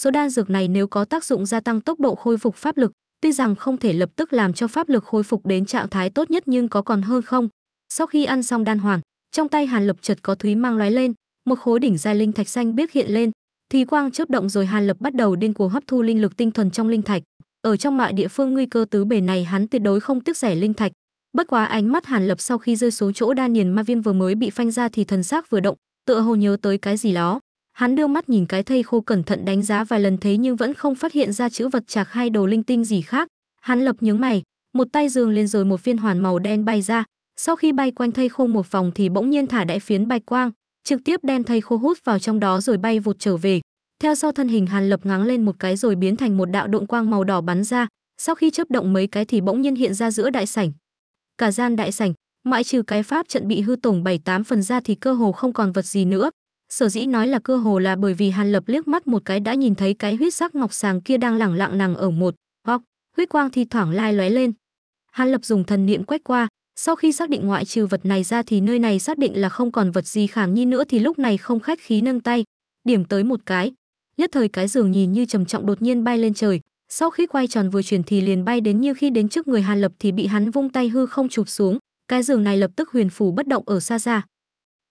Số đan dược này nếu có tác dụng gia tăng tốc độ khôi phục pháp lực, tuy rằng không thể lập tức làm cho pháp lực khôi phục đến trạng thái tốt nhất nhưng có còn hơn không. Sau khi ăn xong đan hoàn, trong tay Hàn Lập chợt có thúy mang lóe lên, một khối đỉnh giai linh thạch xanh biếc hiện lên, thì quang chớp động rồi Hàn Lập bắt đầu điên cuồng hấp thu linh lực tinh thuần trong linh thạch. Ở trong mọi địa phương nguy cơ tứ bề này hắn tuyệt đối không tiếc rẻ linh thạch, bất quá ánh mắt hàn lập sau khi rơi xuống chỗ đa niền ma viên vừa mới bị phanh ra thì thần xác vừa động tựa hồ nhớ tới cái gì đó hắn đưa mắt nhìn cái thây khô cẩn thận đánh giá vài lần thế nhưng vẫn không phát hiện ra chữ vật chạc hay đồ linh tinh gì khác hắn lập nhướng mày một tay giường lên rồi một viên hoàn màu đen bay ra sau khi bay quanh thây khô một vòng thì bỗng nhiên thả đại phiến bạch quang trực tiếp đem thây khô hút vào trong đó rồi bay vụt trở về theo sau thân hình hàn lập ngáng lên một cái rồi biến thành một đạo độn quang màu đỏ bắn ra sau khi chớp động mấy cái thì bỗng nhiên hiện ra giữa đại sảnh cả gian đại sảnh mãi trừ cái pháp trận bị hư tổn bảy tám phần ra thì cơ hồ không còn vật gì nữa sở dĩ nói là cơ hồ là bởi vì hàn lập liếc mắt một cái đã nhìn thấy cái huyết sắc ngọc sàng kia đang lẳng lặng nằm ở một góc huyết quang thi thoảng lai lóe lên hàn lập dùng thần niệm quét qua sau khi xác định ngoại trừ vật này ra thì nơi này xác định là không còn vật gì khả nghi nữa thì lúc này không khách khí nâng tay điểm tới một cái nhất thời cái giường nhìn như trầm trọng đột nhiên bay lên trời sau khi quay tròn vừa chuyển thì liền bay đến như khi đến trước người Hàn Lập thì bị hắn vung tay hư không chụp xuống, cái giường này lập tức huyền phủ bất động ở xa xa.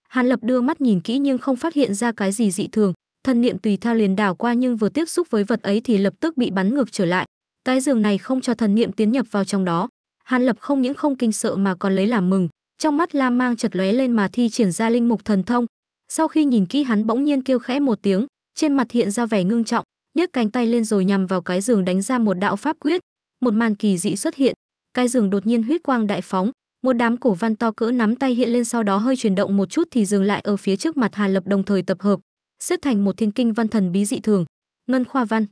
Hàn Lập đưa mắt nhìn kỹ nhưng không phát hiện ra cái gì dị thường, thần niệm tùy theo liền đảo qua nhưng vừa tiếp xúc với vật ấy thì lập tức bị bắn ngược trở lại. Cái giường này không cho thần niệm tiến nhập vào trong đó. Hàn Lập không những không kinh sợ mà còn lấy làm mừng, trong mắt lam mang chật lóe lên mà thi triển ra linh mục thần thông. Sau khi nhìn kỹ hắn bỗng nhiên kêu khẽ một tiếng, trên mặt hiện ra vẻ ngưng trọng, nhấc cánh tay lên rồi nhằm vào cái giường đánh ra một đạo pháp quyết một màn kỳ dị xuất hiện cái giường đột nhiên huyết quang đại phóng một đám cổ văn to cỡ nắm tay hiện lên sau đó hơi chuyển động một chút thì dừng lại ở phía trước mặt hà lập đồng thời tập hợp xếp thành một thiên kinh văn thần bí dị thường ngân khoa văn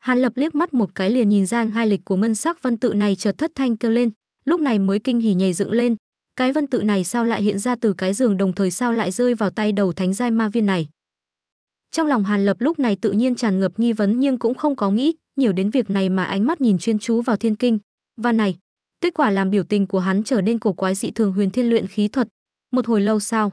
hà lập liếc mắt một cái liền nhìn ra hai lịch của ngân sắc văn tự này chợt thất thanh kêu lên lúc này mới kinh hỉ nhảy dựng lên cái văn tự này sao lại hiện ra từ cái giường đồng thời sao lại rơi vào tay đầu thánh giai ma viên này trong lòng Hàn Lập lúc này tự nhiên tràn ngập nghi vấn nhưng cũng không có nghĩ nhiều đến việc này mà ánh mắt nhìn chuyên chú vào thiên kinh. Và này, kết quả làm biểu tình của hắn trở nên cổ quái dị thường huyền thiên luyện khí thuật. Một hồi lâu sau,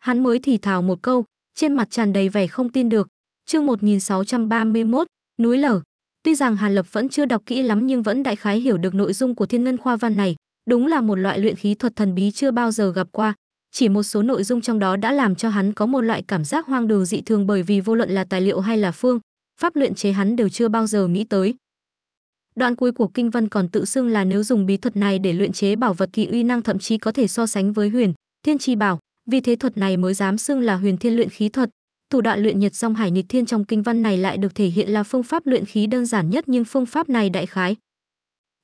hắn mới thì thào một câu, trên mặt tràn đầy vẻ không tin được. Chương 1631, núi lở. Tuy rằng Hàn Lập vẫn chưa đọc kỹ lắm nhưng vẫn đại khái hiểu được nội dung của thiên ngân khoa văn này, đúng là một loại luyện khí thuật thần bí chưa bao giờ gặp qua, chỉ một số nội dung trong đó đã làm cho hắn có một loại cảm giác hoang đường dị thường bởi vì vô luận là tài liệu hay là phương pháp luyện chế hắn đều chưa bao giờ nghĩ tới. Đoạn cuối của kinh văn còn tự xưng là nếu dùng bí thuật này để luyện chế bảo vật kỳ uy năng thậm chí có thể so sánh với huyền, thiên chi bảo, vì thế thuật này mới dám xưng là huyền thiên luyện khí thuật. Thủ đoạn luyện nhiệt song hải nghịch thiên trong kinh văn này lại được thể hiện là phương pháp luyện khí đơn giản nhất nhưng phương pháp này đại khái.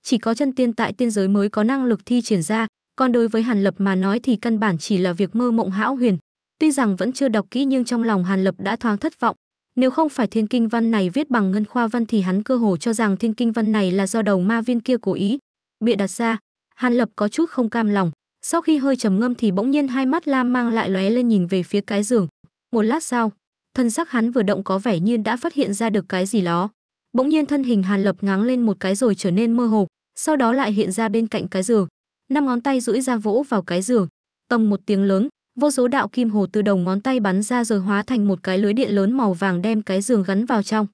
Chỉ có chân tiên tại tiên giới mới có năng lực thi triển ra, còn đối với Hàn Lập mà nói thì căn bản chỉ là việc mơ mộng hão huyền. Tuy rằng vẫn chưa đọc kỹ nhưng trong lòng Hàn Lập đã thoáng thất vọng. Nếu không phải thiên kinh văn này viết bằng ngân khoa văn thì hắn cơ hồ cho rằng thiên kinh văn này là do đầu ma viên kia cố ý bịa đặt ra. Hàn Lập có chút không cam lòng, sau khi hơi trầm ngâm thì bỗng nhiên hai mắt Lam Mang lại lóe lên nhìn về phía cái giường. Một lát sau, thân sắc hắn vừa động có vẻ như đã phát hiện ra được cái gì đó. Bỗng nhiên thân hình Hàn Lập ngáng lên một cái rồi trở nên mơ hồ, sau đó lại hiện ra bên cạnh cái giường, năm ngón tay duỗi ra vỗ vào cái giường tông một tiếng lớn vô số đạo kim hồ từ đầu ngón tay bắn ra rồi hóa thành một cái lưới điện lớn màu vàng đem cái giường gắn vào trong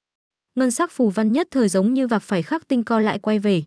ngân sắc phù văn nhất thời giống như vạc phải khắc tinh co lại quay về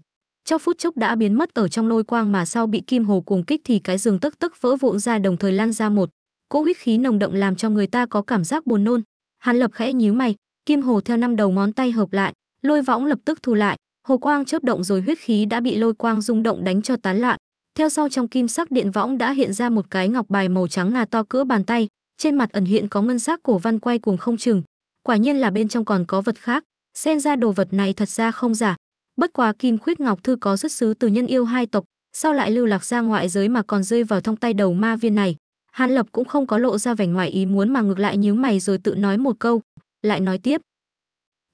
trong phút chốc đã biến mất ở trong lôi quang mà sau bị kim hồ cuồng kích thì cái giường tức tức vỡ vụn ra đồng thời lan ra một cỗ huyết khí nồng động làm cho người ta có cảm giác buồn nôn hàn lập khẽ nhíu mày kim hồ theo năm đầu ngón tay hợp lại lôi võng lập tức thu lại hồ quang chớp động rồi huyết khí đã bị lôi quang rung động đánh cho tán loạn theo sau trong kim sắc điện võng đã hiện ra một cái ngọc bài màu trắng ngà to cỡ bàn tay, trên mặt ẩn hiện có ngân sắc cổ văn quay cuồng không chừng. Quả nhiên là bên trong còn có vật khác, xen ra đồ vật này thật ra không giả. Bất quá kim khuyết ngọc thư có xuất xứ từ nhân yêu hai tộc, sau lại lưu lạc ra ngoại giới mà còn rơi vào trong tay đầu ma viên này. Hàn Lập cũng không có lộ ra vẻ ngoài ý muốn mà ngược lại nhíu mày rồi tự nói một câu, lại nói tiếp.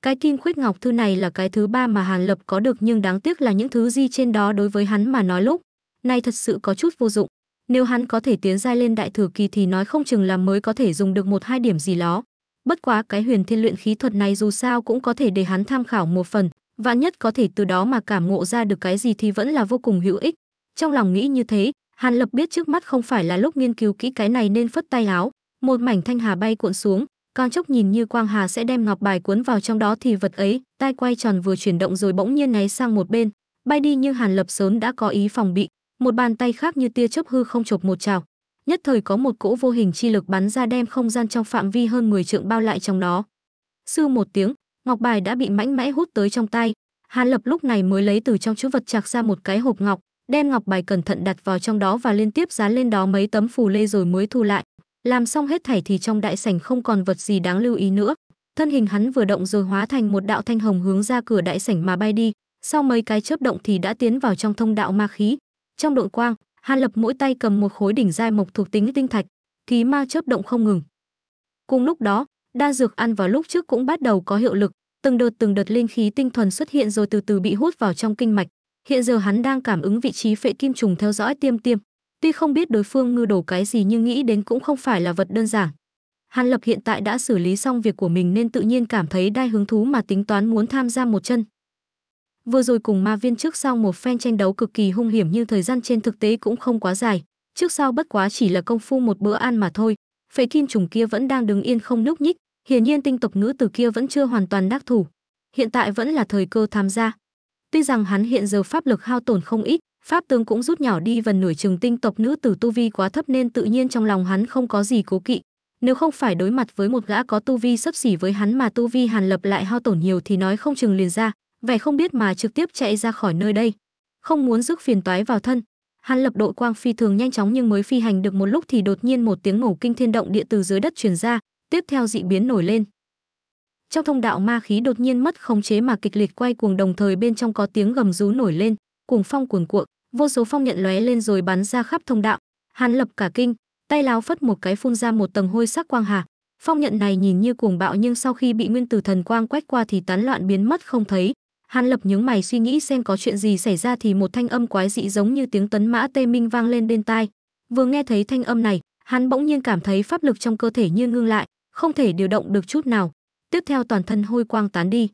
Cái kim khuyết ngọc thư này là cái thứ ba mà Hàn Lập có được nhưng đáng tiếc là những thứ gì trên đó đối với hắn mà nói lúc nay thật sự có chút vô dụng. Nếu hắn có thể tiến giai lên đại thừa kỳ thì nói không chừng là mới có thể dùng được một hai điểm gì đó. Bất quá cái huyền thiên luyện khí thuật này dù sao cũng có thể để hắn tham khảo một phần, vạn nhất có thể từ đó mà cảm ngộ ra được cái gì thì vẫn là vô cùng hữu ích. Trong lòng nghĩ như thế, Hàn Lập biết trước mắt không phải là lúc nghiên cứu kỹ cái này nên phất tay áo, một mảnh thanh hà bay cuộn xuống, con chốc nhìn như quang hà sẽ đem ngọc bài cuốn vào trong đó thì vật ấy, tay quay tròn vừa chuyển động rồi bỗng nhiên né sang một bên, bay đi nhưng Hàn Lập sớm đã có ý phòng bị, một bàn tay khác như tia chớp hư không chộp một trào nhất thời có một cỗ vô hình chi lực bắn ra đem không gian trong phạm vi hơn 10 trượng bao lại trong đó sư một tiếng ngọc bài đã bị mãnh mẽ hút tới trong tay hàn lập lúc này mới lấy từ trong chữ vật chạc ra một cái hộp ngọc đem ngọc bài cẩn thận đặt vào trong đó và liên tiếp dán lên đó mấy tấm phù lê rồi mới thu lại làm xong hết thảy thì trong đại sảnh không còn vật gì đáng lưu ý nữa thân hình hắn vừa động rồi hóa thành một đạo thanh hồng hướng ra cửa đại sảnh mà bay đi sau mấy cái chớp động thì đã tiến vào trong thông đạo ma khí trong đội quang, Hàn Lập mỗi tay cầm một khối đỉnh giai mộc thuộc tính tinh thạch, khí ma chớp động không ngừng. Cùng lúc đó, đa dược ăn vào lúc trước cũng bắt đầu có hiệu lực, từng đợt từng đợt linh khí tinh thuần xuất hiện rồi từ từ bị hút vào trong kinh mạch. Hiện giờ hắn đang cảm ứng vị trí phệ kim trùng theo dõi tiêm tiêm. Tuy không biết đối phương ngư đổ cái gì nhưng nghĩ đến cũng không phải là vật đơn giản. Hàn Lập hiện tại đã xử lý xong việc của mình nên tự nhiên cảm thấy đai hứng thú mà tính toán muốn tham gia một chân. Vừa rồi cùng ma viên trước sau một phen tranh đấu cực kỳ hung hiểm như thời gian trên thực tế cũng không quá dài, trước sau bất quá chỉ là công phu một bữa ăn mà thôi. Phệ kim trùng kia vẫn đang đứng yên không nhúc nhích, hiển nhiên tinh tộc nữ từ kia vẫn chưa hoàn toàn đắc thủ. Hiện tại vẫn là thời cơ tham gia. Tuy rằng hắn hiện giờ pháp lực hao tổn không ít, pháp tướng cũng rút nhỏ đi và nửa trường tinh tộc nữ tử tu vi quá thấp nên tự nhiên trong lòng hắn không có gì cố kỵ. Nếu không phải đối mặt với một gã có tu vi sấp xỉ với hắn mà tu vi Hàn Lập lại hao tổn nhiều thì nói không chừng liền ra, vẻ không biết mà trực tiếp chạy ra khỏi nơi đây không muốn rước phiền toái vào thân hắn lập đội quang phi thường nhanh chóng nhưng mới phi hành được một lúc thì đột nhiên một tiếng nổ kinh thiên động địa từ dưới đất truyền ra tiếp theo dị biến nổi lên trong thông đạo ma khí đột nhiên mất khống chế mà kịch liệt quay cuồng đồng thời bên trong có tiếng gầm rú nổi lên cuồng phong cuồn cuộn vô số phong nhận lóe lên rồi bắn ra khắp thông đạo hắn lập cả kinh tay láo phất một cái phun ra một tầng hôi sắc quang hà phong nhận này nhìn như cuồng bạo nhưng sau khi bị nguyên tử thần quang quét qua thì tán loạn biến mất không thấy Hàn lập nhướng mày suy nghĩ xem có chuyện gì xảy ra thì một thanh âm quái dị giống như tiếng tấn mã tê minh vang lên bên tai. Vừa nghe thấy thanh âm này, hắn bỗng nhiên cảm thấy pháp lực trong cơ thể như ngưng lại, không thể điều động được chút nào. Tiếp theo toàn thân hôi quang tán đi.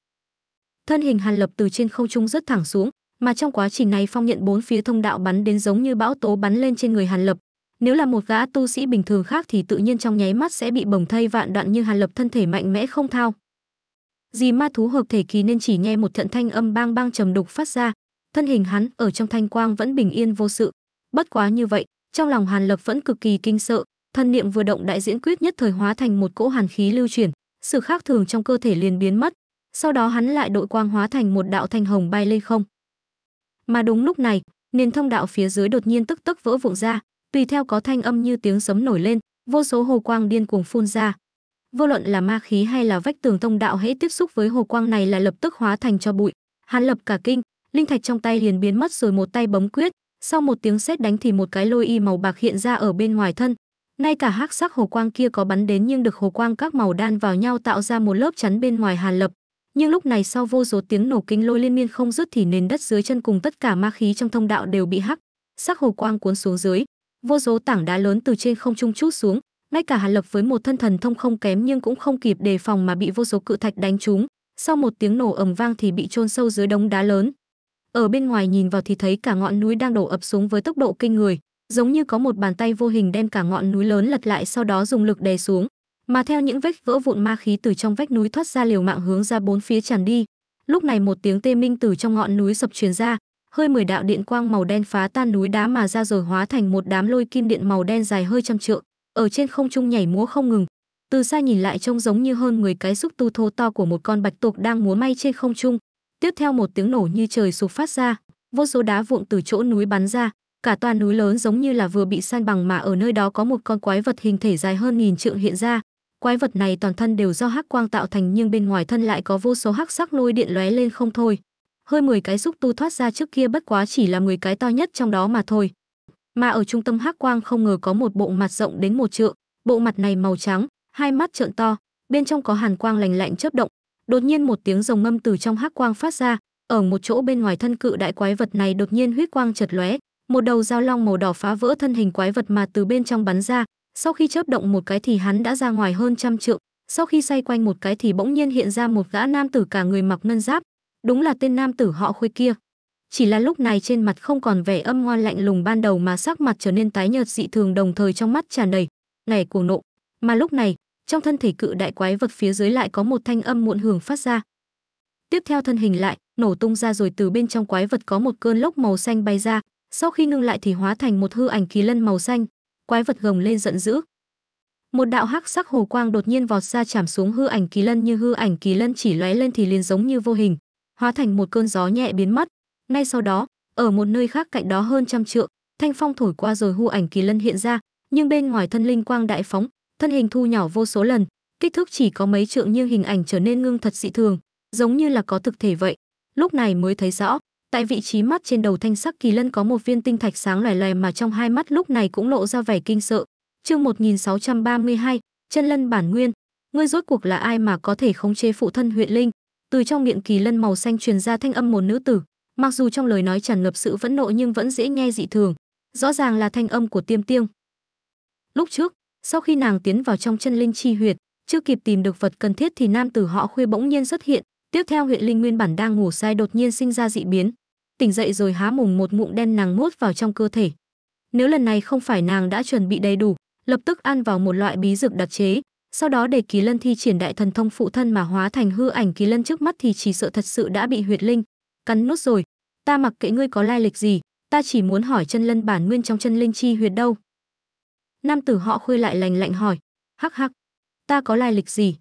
Thân hình Hàn lập từ trên không trung rất thẳng xuống, mà trong quá trình này phong nhận bốn phía thông đạo bắn đến giống như bão tố bắn lên trên người Hàn Lập. Nếu là một gã tu sĩ bình thường khác thì tự nhiên trong nháy mắt sẽ bị bồng thây vạn đoạn như Hàn Lập thân thể mạnh mẽ không thao, Dì ma thú hợp thể kỳ nên chỉ nghe một thận thanh âm bang bang trầm đục phát ra, thân hình hắn ở trong thanh quang vẫn bình yên vô sự. Bất quá như vậy, trong lòng Hàn Lập vẫn cực kỳ kinh sợ, thân niệm vừa động đại diễn quyết nhất thời hóa thành một cỗ hàn khí lưu chuyển, sự khác thường trong cơ thể liền biến mất. Sau đó hắn lại đội quang hóa thành một đạo thanh hồng bay lên không. Mà đúng lúc này, nền thông đạo phía dưới đột nhiên tức tức vỡ vụn ra, tùy theo có thanh âm như tiếng sấm nổi lên, vô số hồ quang điên cuồng phun ra, vô luận là ma khí hay là vách tường thông đạo hễ tiếp xúc với hồ quang này là lập tức hóa thành cho bụi hắn lập cả kinh linh thạch trong tay liền biến mất rồi một tay bấm quyết sau một tiếng sét đánh thì một cái lôi y màu bạc hiện ra ở bên ngoài thân nay cả hắc sắc hồ quang kia có bắn đến nhưng được hồ quang các màu đan vào nhau tạo ra một lớp chắn bên ngoài hàn lập nhưng lúc này sau vô số tiếng nổ kinh lôi liên miên không dứt thì nền đất dưới chân cùng tất cả ma khí trong thông đạo đều bị hắc sắc hồ quang cuốn xuống dưới vô số tảng đá lớn từ trên không trung chút xuống ngay cả Hàn Lập với một thân thần thông không kém nhưng cũng không kịp đề phòng mà bị vô số cự thạch đánh trúng, sau một tiếng nổ ầm vang thì bị chôn sâu dưới đống đá lớn. Ở bên ngoài nhìn vào thì thấy cả ngọn núi đang đổ ập xuống với tốc độ kinh người, giống như có một bàn tay vô hình đem cả ngọn núi lớn lật lại sau đó dùng lực đè xuống, mà theo những vách vỡ vụn ma khí từ trong vách núi thoát ra liều mạng hướng ra bốn phía tràn đi. Lúc này một tiếng tê minh từ trong ngọn núi sập truyền ra, hơi mười đạo điện quang màu đen phá tan núi đá mà ra rồi hóa thành một đám lôi kim điện màu đen dài hơi trăm trượng ở trên không trung nhảy múa không ngừng từ xa nhìn lại trông giống như hơn 10 cái xúc tu thô to của một con bạch tuộc đang múa may trên không trung tiếp theo một tiếng nổ như trời sụp phát ra vô số đá vụn từ chỗ núi bắn ra cả toàn núi lớn giống như là vừa bị san bằng mà ở nơi đó có một con quái vật hình thể dài hơn nghìn trượng hiện ra quái vật này toàn thân đều do hắc quang tạo thành nhưng bên ngoài thân lại có vô số hắc sắc lôi điện lóe lên không thôi hơi 10 cái xúc tu thoát ra trước kia bất quá chỉ là 10 cái to nhất trong đó mà thôi mà ở trung tâm hắc quang không ngờ có một bộ mặt rộng đến một trượng, bộ mặt này màu trắng, hai mắt trợn to, bên trong có hàn quang lành lạnh chớp động. Đột nhiên một tiếng rồng ngâm từ trong hắc quang phát ra, ở một chỗ bên ngoài thân cự đại quái vật này đột nhiên huyết quang chật lóe, một đầu dao long màu đỏ phá vỡ thân hình quái vật mà từ bên trong bắn ra, sau khi chớp động một cái thì hắn đã ra ngoài hơn trăm trượng, sau khi xoay quanh một cái thì bỗng nhiên hiện ra một gã nam tử cả người mặc ngân giáp, đúng là tên nam tử họ Khuê kia chỉ là lúc này trên mặt không còn vẻ âm ngoan lạnh lùng ban đầu mà sắc mặt trở nên tái nhợt dị thường đồng thời trong mắt tràn đầy ngày cuồng nộ mà lúc này trong thân thể cự đại quái vật phía dưới lại có một thanh âm muộn hưởng phát ra tiếp theo thân hình lại nổ tung ra rồi từ bên trong quái vật có một cơn lốc màu xanh bay ra sau khi ngưng lại thì hóa thành một hư ảnh kỳ lân màu xanh quái vật gồng lên giận dữ một đạo hắc sắc hồ quang đột nhiên vọt ra chạm xuống hư ảnh kỳ lân như hư ảnh kỳ lân chỉ lóe lên thì liền giống như vô hình hóa thành một cơn gió nhẹ biến mất ngay sau đó, ở một nơi khác cạnh đó hơn trăm trượng, thanh phong thổi qua rồi hư ảnh kỳ lân hiện ra, nhưng bên ngoài thân linh quang đại phóng, thân hình thu nhỏ vô số lần, kích thước chỉ có mấy trượng nhưng hình ảnh trở nên ngưng thật dị thường, giống như là có thực thể vậy. Lúc này mới thấy rõ, tại vị trí mắt trên đầu thanh sắc kỳ lân có một viên tinh thạch sáng loài loài mà trong hai mắt lúc này cũng lộ ra vẻ kinh sợ. Chương 1632, chân lân bản nguyên, ngươi rốt cuộc là ai mà có thể khống chế phụ thân huyện linh? Từ trong miệng kỳ lân màu xanh truyền ra thanh âm một nữ tử, mặc dù trong lời nói tràn ngập sự phẫn nộ nhưng vẫn dễ nghe dị thường rõ ràng là thanh âm của tiêm tiêng lúc trước sau khi nàng tiến vào trong chân linh chi huyệt chưa kịp tìm được vật cần thiết thì nam tử họ khuya bỗng nhiên xuất hiện tiếp theo huyện linh nguyên bản đang ngủ say đột nhiên sinh ra dị biến tỉnh dậy rồi há mồm một mụn đen nàng mốt vào trong cơ thể nếu lần này không phải nàng đã chuẩn bị đầy đủ lập tức ăn vào một loại bí dược đặc chế sau đó để kỳ lân thi triển đại thần thông phụ thân mà hóa thành hư ảnh kỳ lân trước mắt thì chỉ sợ thật sự đã bị huyệt linh cắn nốt rồi ta mặc kệ ngươi có lai lịch gì ta chỉ muốn hỏi chân lân bản nguyên trong chân linh chi huyệt đâu nam tử họ khuê lại lành lạnh hỏi hắc hắc ta có lai lịch gì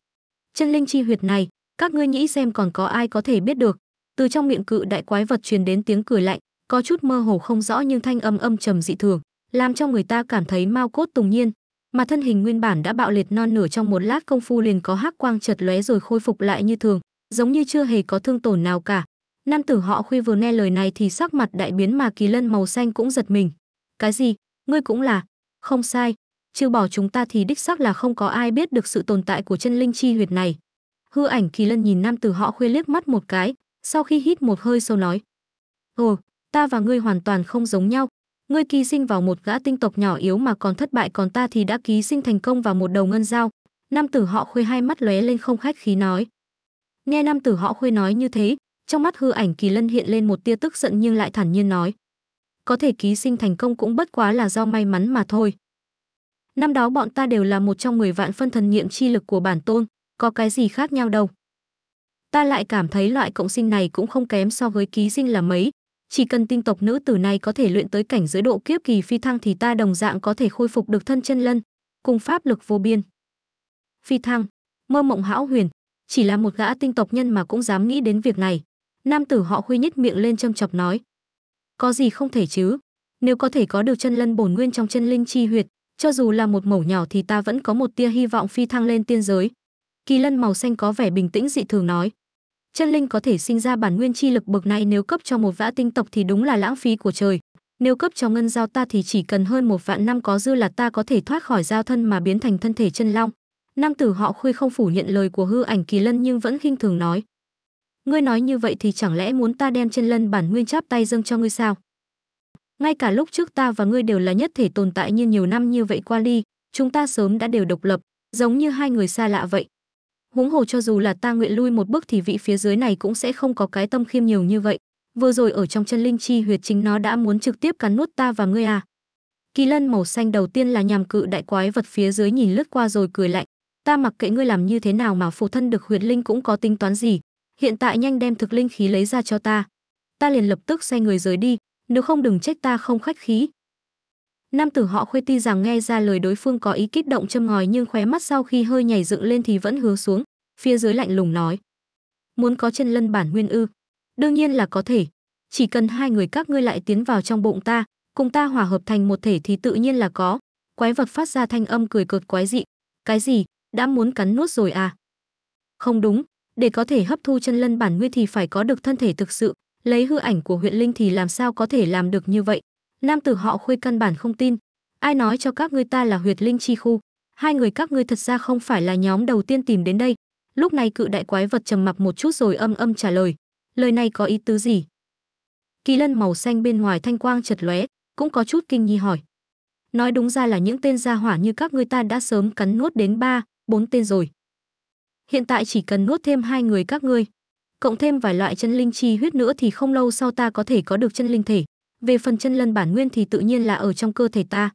chân linh chi huyệt này các ngươi nghĩ xem còn có ai có thể biết được từ trong miệng cự đại quái vật truyền đến tiếng cười lạnh có chút mơ hồ không rõ nhưng thanh âm âm trầm dị thường làm cho người ta cảm thấy mau cốt tùng nhiên mà thân hình nguyên bản đã bạo liệt non nửa trong một lát công phu liền có hắc quang chật lóe rồi khôi phục lại như thường giống như chưa hề có thương tổn nào cả Nam tử họ Khuy vừa nghe lời này thì sắc mặt đại biến mà kỳ lân màu xanh cũng giật mình. Cái gì? Ngươi cũng là? Không sai, Chưa bỏ chúng ta thì đích xác là không có ai biết được sự tồn tại của chân linh chi huyệt này. Hư ảnh kỳ lân nhìn nam tử họ Khuy liếc mắt một cái, sau khi hít một hơi sâu nói. Ồ, ta và ngươi hoàn toàn không giống nhau. Ngươi ký sinh vào một gã tinh tộc nhỏ yếu mà còn thất bại còn ta thì đã ký sinh thành công vào một đầu ngân dao. Nam tử họ Khuê hai mắt lóe lên không khách khí nói. Nghe nam tử họ Khuê nói như thế, trong mắt hư ảnh Kỳ Lân hiện lên một tia tức giận nhưng lại thản nhiên nói: "Có thể ký sinh thành công cũng bất quá là do may mắn mà thôi. Năm đó bọn ta đều là một trong 10 vạn phân thần nghiệm chi lực của bản tôn, có cái gì khác nhau đâu?" Ta lại cảm thấy loại cộng sinh này cũng không kém so với ký sinh là mấy, chỉ cần tinh tộc nữ tử này có thể luyện tới cảnh giới độ kiếp kỳ phi thăng thì ta đồng dạng có thể khôi phục được thân chân lân, cùng pháp lực vô biên. Phi thăng, mơ mộng hão huyền, chỉ là một gã tinh tộc nhân mà cũng dám nghĩ đến việc này. Nam tử họ Khuy nhất miệng lên châm chọc nói: "Có gì không thể chứ? Nếu có thể có được chân lân bổn nguyên trong chân linh chi huyệt, cho dù là một mẩu nhỏ thì ta vẫn có một tia hy vọng phi thăng lên tiên giới." Kỳ Lân màu xanh có vẻ bình tĩnh dị thường nói: "Chân linh có thể sinh ra bản nguyên chi lực bậc này nếu cấp cho một vã tinh tộc thì đúng là lãng phí của trời, nếu cấp cho ngân giao ta thì chỉ cần hơn một vạn năm có dư là ta có thể thoát khỏi giao thân mà biến thành thân thể chân long." Nam tử họ Khuy không phủ nhận lời của hư ảnh Kỳ Lân nhưng vẫn khinh thường nói: ngươi nói như vậy thì chẳng lẽ muốn ta đem chân lân bản nguyên chắp tay dâng cho ngươi sao ngay cả lúc trước ta và ngươi đều là nhất thể tồn tại như nhiều năm như vậy qua đi chúng ta sớm đã đều độc lập giống như hai người xa lạ vậy huống hồ cho dù là ta nguyện lui một bước thì vị phía dưới này cũng sẽ không có cái tâm khiêm nhiều như vậy vừa rồi ở trong chân linh chi huyệt chính nó đã muốn trực tiếp cắn nuốt ta và ngươi à kỳ lân màu xanh đầu tiên là nhằm cự đại quái vật phía dưới nhìn lướt qua rồi cười lạnh ta mặc kệ ngươi làm như thế nào mà phổ thân được huyệt linh cũng có tính toán gì hiện tại nhanh đem thực linh khí lấy ra cho ta ta liền lập tức xoay người rời đi nếu không đừng trách ta không khách khí nam tử họ khuê ti rằng nghe ra lời đối phương có ý kích động châm ngòi nhưng khóe mắt sau khi hơi nhảy dựng lên thì vẫn hứa xuống phía dưới lạnh lùng nói muốn có chân lân bản nguyên ư đương nhiên là có thể chỉ cần hai người các ngươi lại tiến vào trong bụng ta cùng ta hòa hợp thành một thể thì tự nhiên là có quái vật phát ra thanh âm cười cợt quái dị cái gì đã muốn cắn nuốt rồi à không đúng để có thể hấp thu chân lân bản nguyên thì phải có được thân thể thực sự lấy hư ảnh của huyện linh thì làm sao có thể làm được như vậy nam tử họ khuê căn bản không tin ai nói cho các ngươi ta là huyệt linh chi khu hai người các ngươi thật ra không phải là nhóm đầu tiên tìm đến đây lúc này cự đại quái vật trầm mặc một chút rồi âm âm trả lời lời này có ý tứ gì kỳ lân màu xanh bên ngoài thanh quang chật lóe cũng có chút kinh nghi hỏi nói đúng ra là những tên gia hỏa như các ngươi ta đã sớm cắn nuốt đến ba bốn tên rồi hiện tại chỉ cần nuốt thêm hai người các ngươi cộng thêm vài loại chân linh chi huyết nữa thì không lâu sau ta có thể có được chân linh thể về phần chân lân bản nguyên thì tự nhiên là ở trong cơ thể ta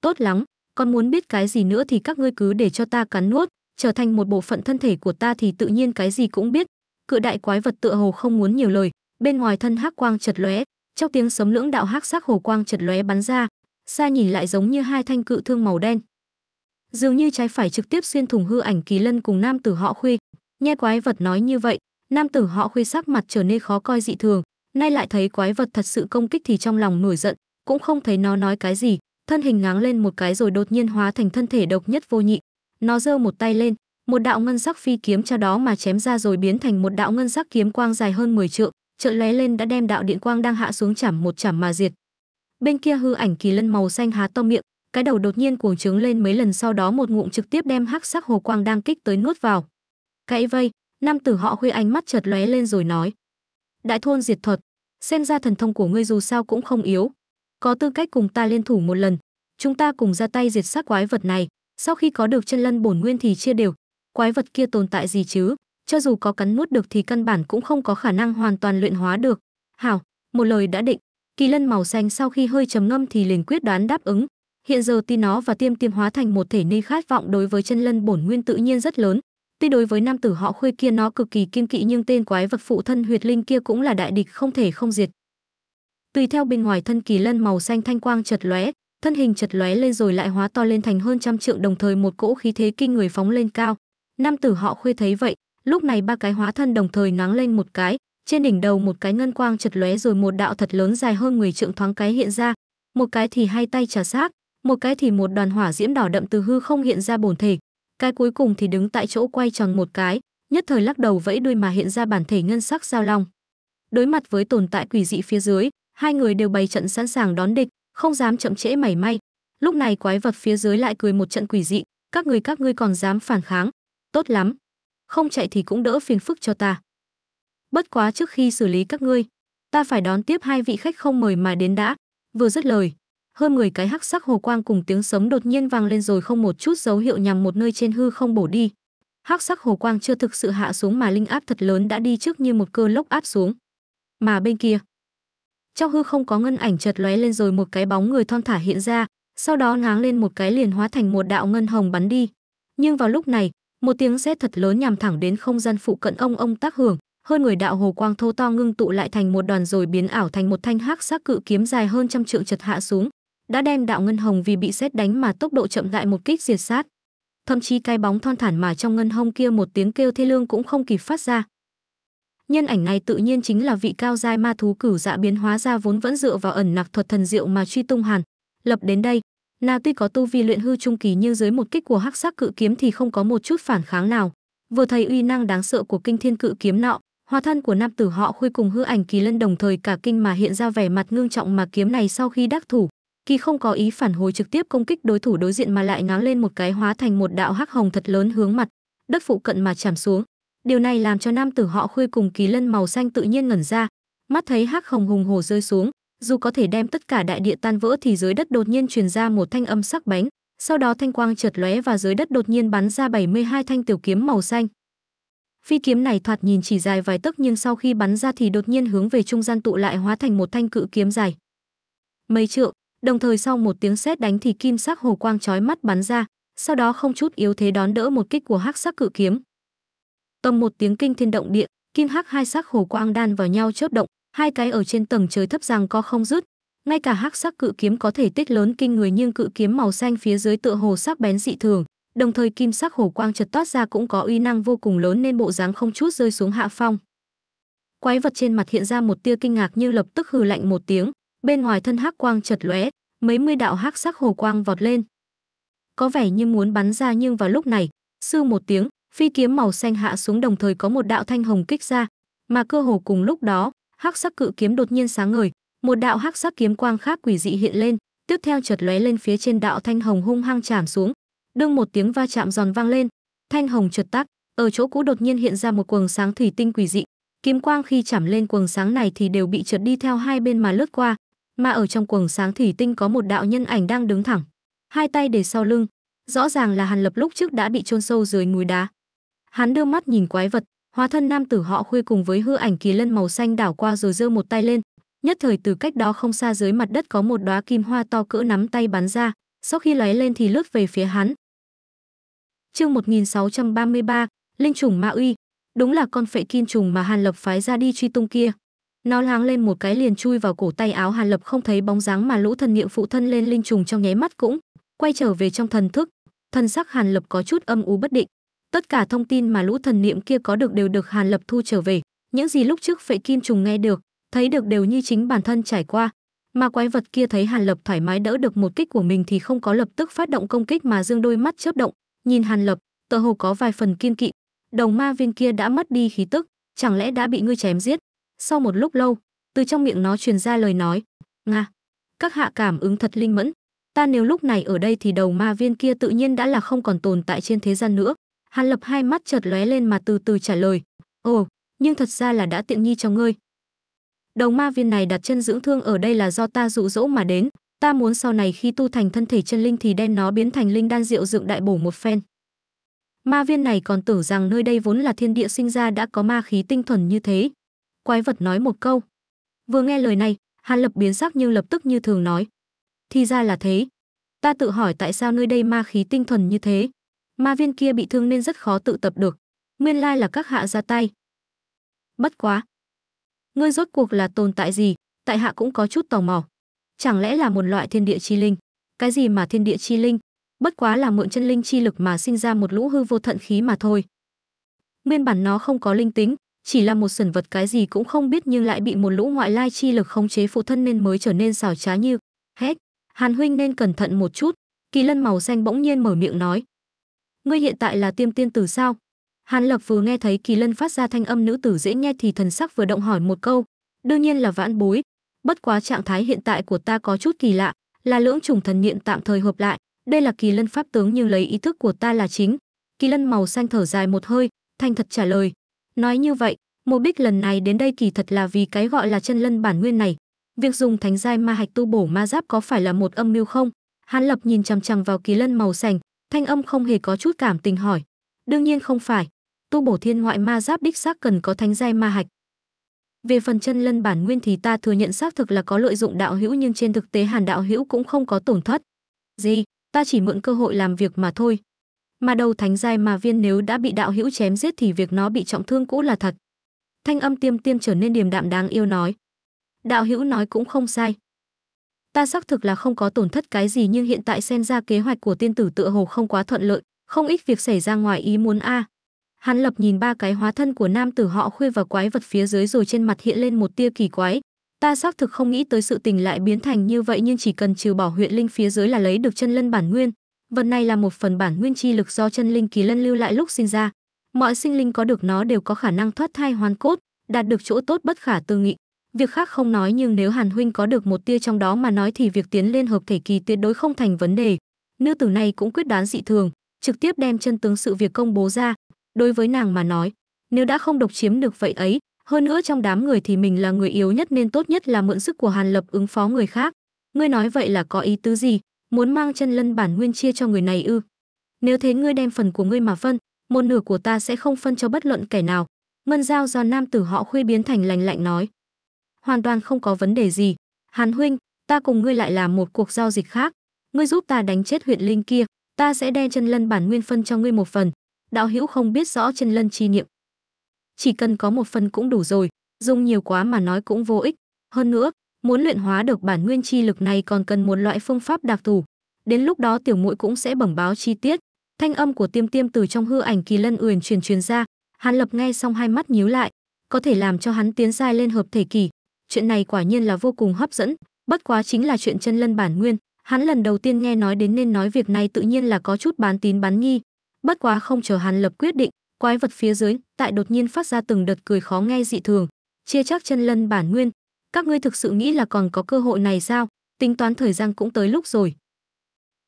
tốt lắm còn muốn biết cái gì nữa thì các ngươi cứ để cho ta cắn nuốt trở thành một bộ phận thân thể của ta thì tự nhiên cái gì cũng biết cự đại quái vật tựa hồ không muốn nhiều lời bên ngoài thân hắc quang chật lóe trong tiếng sấm lưỡng đạo hắc sắc hồ quang chật lóe bắn ra xa nhìn lại giống như hai thanh cự thương màu đen dường như trái phải trực tiếp xuyên thủng hư ảnh kỳ lân cùng nam tử họ khuy nghe quái vật nói như vậy nam tử họ khuy sắc mặt trở nên khó coi dị thường nay lại thấy quái vật thật sự công kích thì trong lòng nổi giận cũng không thấy nó nói cái gì thân hình ngáng lên một cái rồi đột nhiên hóa thành thân thể độc nhất vô nhị nó giơ một tay lên một đạo ngân sắc phi kiếm cho đó mà chém ra rồi biến thành một đạo ngân sắc kiếm quang dài hơn 10 trượng trợn lóe lên đã đem đạo điện quang đang hạ xuống chảm một chảm mà diệt bên kia hư ảnh kỳ lân màu xanh há to miệng cái đầu đột nhiên cuồng trướng lên mấy lần sau đó một ngụm trực tiếp đem hắc sắc hồ quang đang kích tới nuốt vào. Cãi vây, nam tử họ Huy ánh mắt chợt lóe lên rồi nói: "Đại thôn diệt thuật, xem ra thần thông của ngươi dù sao cũng không yếu, có tư cách cùng ta liên thủ một lần, chúng ta cùng ra tay diệt sát quái vật này, sau khi có được chân lân bổn nguyên thì chia đều, quái vật kia tồn tại gì chứ, cho dù có cắn nuốt được thì căn bản cũng không có khả năng hoàn toàn luyện hóa được." Hảo, một lời đã định, kỳ lân màu xanh sau khi hơi trầm ngâm thì liền quyết đoán đáp ứng, Hiện giờ tuy nó và tiêm tiêm hóa thành một thể nên khát vọng đối với chân lân bổn nguyên tự nhiên rất lớn, Tuy đối với nam tử họ Khuê kia nó cực kỳ kiên kỵ nhưng tên quái vật phụ thân huyệt linh kia cũng là đại địch không thể không diệt. Tùy theo bên ngoài thân kỳ lân màu xanh thanh quang chật lóe, thân hình chật lóe lên rồi lại hóa to lên thành hơn trăm trượng đồng thời một cỗ khí thế kinh người phóng lên cao. Nam tử họ Khuê thấy vậy, lúc này ba cái hóa thân đồng thời nắng lên một cái, trên đỉnh đầu một cái ngân quang chật lóe rồi một đạo thật lớn dài hơn người trượng thoáng cái hiện ra, một cái thì hai tay trả xác, một cái thì một đoàn hỏa diễm đỏ đậm từ hư không hiện ra bổn thể, cái cuối cùng thì đứng tại chỗ quay tròn một cái, nhất thời lắc đầu vẫy đuôi mà hiện ra bản thể ngân sắc giao long. Đối mặt với tồn tại quỷ dị phía dưới, hai người đều bày trận sẵn sàng đón địch, không dám chậm trễ mảy may. Lúc này quái vật phía dưới lại cười một trận quỷ dị, các người các ngươi còn dám phản kháng, tốt lắm, không chạy thì cũng đỡ phiền phức cho ta. Bất quá trước khi xử lý các ngươi, ta phải đón tiếp hai vị khách không mời mà đến đã. Vừa dứt lời, hơn 10 cái hắc sắc hồ quang cùng tiếng sống đột nhiên vang lên rồi không một chút dấu hiệu nhằm một nơi trên hư không bổ đi. Hắc sắc hồ quang chưa thực sự hạ xuống mà linh áp thật lớn đã đi trước như một cơn lốc áp xuống. Mà bên kia, trong hư không có ngân ảnh chợt lóe lên rồi một cái bóng người thon thả hiện ra, sau đó ngáng lên một cái liền hóa thành một đạo ngân hồng bắn đi. Nhưng vào lúc này, một tiếng sét thật lớn nhằm thẳng đến không gian phụ cận ông ông tác hưởng, hơn người đạo hồ quang thô to ngưng tụ lại thành một đoàn rồi biến ảo thành một thanh hắc sắc cự kiếm dài hơn trăm trượng chợt hạ xuống, đã đem đạo ngân hồng vì bị xét đánh mà tốc độ chậm lại một kích diệt sát thậm chí cái bóng thon thản mà trong ngân hồng kia một tiếng kêu thê lương cũng không kịp phát ra nhân ảnh này tự nhiên chính là vị cao giai ma thú cửu dạ biến hóa ra vốn vẫn dựa vào ẩn nặc thuật thần diệu mà truy tung hàn lập đến đây nào tuy có tu vi luyện hư trung kỳ như dưới một kích của hắc sắc cự kiếm thì không có một chút phản kháng nào vừa thấy uy năng đáng sợ của kinh thiên cự kiếm nọ hóa thân của nam tử họ khuê cùng hư ảnh kỳ lân đồng thời cả kinh mà hiện ra vẻ mặt ngương trọng mà kiếm này sau khi đắc thủ Kỳ không có ý phản hồi trực tiếp công kích đối thủ đối diện mà lại ngáng lên một cái hóa thành một đạo hắc hồng thật lớn hướng mặt đất phụ cận mà chạm xuống. Điều này làm cho nam tử họ Khuê cùng Kỳ Lân màu xanh tự nhiên ngẩn ra, mắt thấy hắc hồng hùng hồ rơi xuống, dù có thể đem tất cả đại địa tan vỡ thì dưới đất đột nhiên truyền ra một thanh âm sắc bén, sau đó thanh quang chợt lóe và dưới đất đột nhiên bắn ra 72 thanh tiểu kiếm màu xanh. Phi kiếm này thoạt nhìn chỉ dài vài tấc nhưng sau khi bắn ra thì đột nhiên hướng về trung gian tụ lại hóa thành một thanh cự kiếm dài. Mấy trượng, Đồng thời sau một tiếng sét đánh thì kim sắc hồ quang chói mắt bắn ra, sau đó không chút yếu thế đón đỡ một kích của hắc sắc cự kiếm. Tầm một tiếng kinh thiên động địa, kim hắc hai sắc hồ quang đan vào nhau chớp động, hai cái ở trên tầng trời thấp rằng có không dứt. Ngay cả hắc sắc cự kiếm có thể tích lớn kinh người nhưng cự kiếm màu xanh phía dưới tựa hồ sắc bén dị thường, đồng thời kim sắc hồ quang chợt toát ra cũng có uy năng vô cùng lớn nên bộ dáng không chút rơi xuống hạ phong. Quái vật trên mặt hiện ra một tia kinh ngạc như lập tức hừ lạnh một tiếng, bên ngoài thân hắc quang chật lóe, mấy mươi đạo hắc sắc hồ quang vọt lên. Có vẻ như muốn bắn ra nhưng vào lúc này, sư một tiếng, phi kiếm màu xanh hạ xuống đồng thời có một đạo thanh hồng kích ra, mà cơ hồ cùng lúc đó, hắc sắc cự kiếm đột nhiên sáng ngời, một đạo hắc sắc kiếm quang khác quỷ dị hiện lên, tiếp theo chật lóe lên phía trên đạo thanh hồng hung hăng chạm xuống, đương một tiếng va chạm giòn vang lên, thanh hồng chật tắc ở chỗ cũ đột nhiên hiện ra một quầng sáng thủy tinh quỷ dị, kiếm quang khi chạm lên quầng sáng này thì đều bị chợt đi theo hai bên mà lướt qua, mà ở trong cuồng sáng thủy tinh có một đạo nhân ảnh đang đứng thẳng, hai tay để sau lưng, rõ ràng là Hàn Lập lúc trước đã bị chôn sâu dưới núi đá. Hắn đưa mắt nhìn quái vật, hóa thân nam tử họ Khuê cùng với hư ảnh kỳ lân màu xanh đảo qua rồi giơ một tay lên, nhất thời từ cách đó không xa dưới mặt đất có một đóa kim hoa to cỡ nắm tay bắn ra, sau khi lóe lên thì lướt về phía hắn. Chương 1633, Linh trùng Ma Uy, đúng là con phệ kim trùng mà Hàn Lập phái ra đi truy tung kia. Nó láng lên một cái liền chui vào cổ tay áo Hàn Lập không thấy bóng dáng mà lũ thần niệm phụ thân lên linh trùng trong nháy mắt cũng quay trở về trong thần thức. Thần sắc Hàn Lập có chút âm u bất định. Tất cả thông tin mà lũ thần niệm kia có được đều được Hàn Lập thu trở về, những gì lúc trước Phệ Kim trùng nghe được, thấy được đều như chính bản thân trải qua. Mà quái vật kia thấy Hàn Lập thoải mái đỡ được một kích của mình thì không có lập tức phát động công kích mà dương đôi mắt chớp động, nhìn Hàn Lập, tờ hồ có vài phần kiên kỵ. Đồng ma viên kia đã mất đi khí tức, chẳng lẽ đã bị ngươi chém giết? Sau một lúc lâu, từ trong miệng nó truyền ra lời nói, "Nga, các hạ cảm ứng thật linh mẫn, ta nếu lúc này ở đây thì đầu ma viên kia tự nhiên đã là không còn tồn tại trên thế gian nữa." Hàn Lập hai mắt chợt lóe lên mà từ từ trả lời, "Ồ, nhưng thật ra là đã tiện nghi cho ngươi." Đầu ma viên này đặt chân dưỡng thương ở đây là do ta dụ dỗ mà đến, ta muốn sau này khi tu thành thân thể chân linh thì đem nó biến thành linh đan rượu dựng đại bổ một phen. Ma viên này còn tưởng rằng nơi đây vốn là thiên địa sinh ra đã có ma khí tinh thuần như thế, quái vật nói một câu. Vừa nghe lời này, Hàn Lập biến sắc nhưng lập tức như thường nói. Thì ra là thế. Ta tự hỏi tại sao nơi đây ma khí tinh thuần như thế. Ma viên kia bị thương nên rất khó tự tập được. Nguyên lai là các hạ ra tay. Bất quá. Ngươi rốt cuộc là tồn tại gì, tại hạ cũng có chút tò mò. Chẳng lẽ là một loại thiên địa chi linh? Cái gì mà thiên địa chi linh? Bất quá là mượn chân linh chi lực mà sinh ra một lũ hư vô thận khí mà thôi. Nguyên bản nó không có linh tính, chỉ là một sần vật cái gì cũng không biết nhưng lại bị một lũ ngoại lai chi lực khống chế phụ thân nên mới trở nên xảo trá như hết hàn huynh nên cẩn thận một chút kỳ lân màu xanh bỗng nhiên mở miệng nói ngươi hiện tại là tiêm tiên tử sao hàn lập vừa nghe thấy kỳ lân phát ra thanh âm nữ tử dễ nghe thì thần sắc vừa động hỏi một câu đương nhiên là vãn bối bất quá trạng thái hiện tại của ta có chút kỳ lạ là lưỡng trùng thần niệm tạm thời hợp lại đây là kỳ lân pháp tướng nhưng lấy ý thức của ta là chính kỳ lân màu xanh thở dài một hơi thanh thật trả lời Nói như vậy, mục đích lần này đến đây kỳ thật là vì cái gọi là chân lân bản nguyên này. Việc dùng thánh giai ma hạch tu bổ ma giáp có phải là một âm mưu không? Hán Lập nhìn chằm chằm vào kỳ lân màu xanh, thanh âm không hề có chút cảm tình hỏi. Đương nhiên không phải, tu bổ thiên ngoại ma giáp đích xác cần có thánh giai ma hạch. Về phần chân lân bản nguyên thì ta thừa nhận xác thực là có lợi dụng đạo hữu nhưng trên thực tế Hàn đạo hữu cũng không có tổn thất. Gì? Ta chỉ mượn cơ hội làm việc mà thôi mà đầu thánh giai mà viên nếu đã bị đạo hữu chém giết thì việc nó bị trọng thương cũ là thật thanh âm tiêm tiêm trở nên điềm đạm đáng yêu nói đạo hữu nói cũng không sai ta xác thực là không có tổn thất cái gì nhưng hiện tại xen ra kế hoạch của tiên tử tựa hồ không quá thuận lợi không ít việc xảy ra ngoài ý muốn a à. hắn lập nhìn ba cái hóa thân của nam tử họ khuê và quái vật phía dưới rồi trên mặt hiện lên một tia kỳ quái ta xác thực không nghĩ tới sự tình lại biến thành như vậy nhưng chỉ cần trừ bỏ huyện linh phía dưới là lấy được chân lân bản nguyên Vật này là một phần bản nguyên chi lực do chân linh kỳ lân lưu lại lúc sinh ra. Mọi sinh linh có được nó đều có khả năng thoát thai hoàn cốt, đạt được chỗ tốt bất khả tư nghị. Việc khác không nói nhưng nếu Hàn huynh có được một tia trong đó mà nói thì việc tiến lên hợp thể kỳ tuyệt đối không thành vấn đề. Nữ tử này cũng quyết đoán dị thường, trực tiếp đem chân tướng sự việc công bố ra. Đối với nàng mà nói, nếu đã không độc chiếm được vậy ấy, hơn nữa trong đám người thì mình là người yếu nhất nên tốt nhất là mượn sức của Hàn Lập ứng phó người khác. Ngươi nói vậy là có ý tứ gì? muốn mang chân lân bản nguyên chia cho người này ư? Nếu thế ngươi đem phần của ngươi mà phân, một nửa của ta sẽ không phân cho bất luận kẻ nào. Ngân giao do nam tử họ khuê biến thành lành lạnh nói. Hoàn toàn không có vấn đề gì. Hàn huynh, ta cùng ngươi lại là một cuộc giao dịch khác. Ngươi giúp ta đánh chết huyện linh kia, ta sẽ đem chân lân bản nguyên phân cho ngươi một phần. Đạo hữu không biết rõ chân lân chi niệm. Chỉ cần có một phần cũng đủ rồi, dùng nhiều quá mà nói cũng vô ích. Hơn nữa, Muốn luyện hóa được bản nguyên chi lực này còn cần một loại phương pháp đặc thù. Đến lúc đó tiểu muội cũng sẽ bẩm báo chi tiết. Thanh âm của Tiêm Tiêm từ trong hư ảnh Kỳ Lân Uyển truyền truyền ra, Hàn Lập nghe xong hai mắt nhíu lại, có thể làm cho hắn tiến dài lên hợp thể kỳ. Chuyện này quả nhiên là vô cùng hấp dẫn, bất quá chính là chuyện chân lân bản nguyên, hắn lần đầu tiên nghe nói đến nên nói việc này tự nhiên là có chút bán tín bán nghi. Bất quá không chờ Hàn Lập quyết định, quái vật phía dưới tại đột nhiên phát ra từng đợt cười khó nghe dị thường, chia chắc chân lân bản nguyên, các ngươi thực sự nghĩ là còn có cơ hội này sao tính toán thời gian cũng tới lúc rồi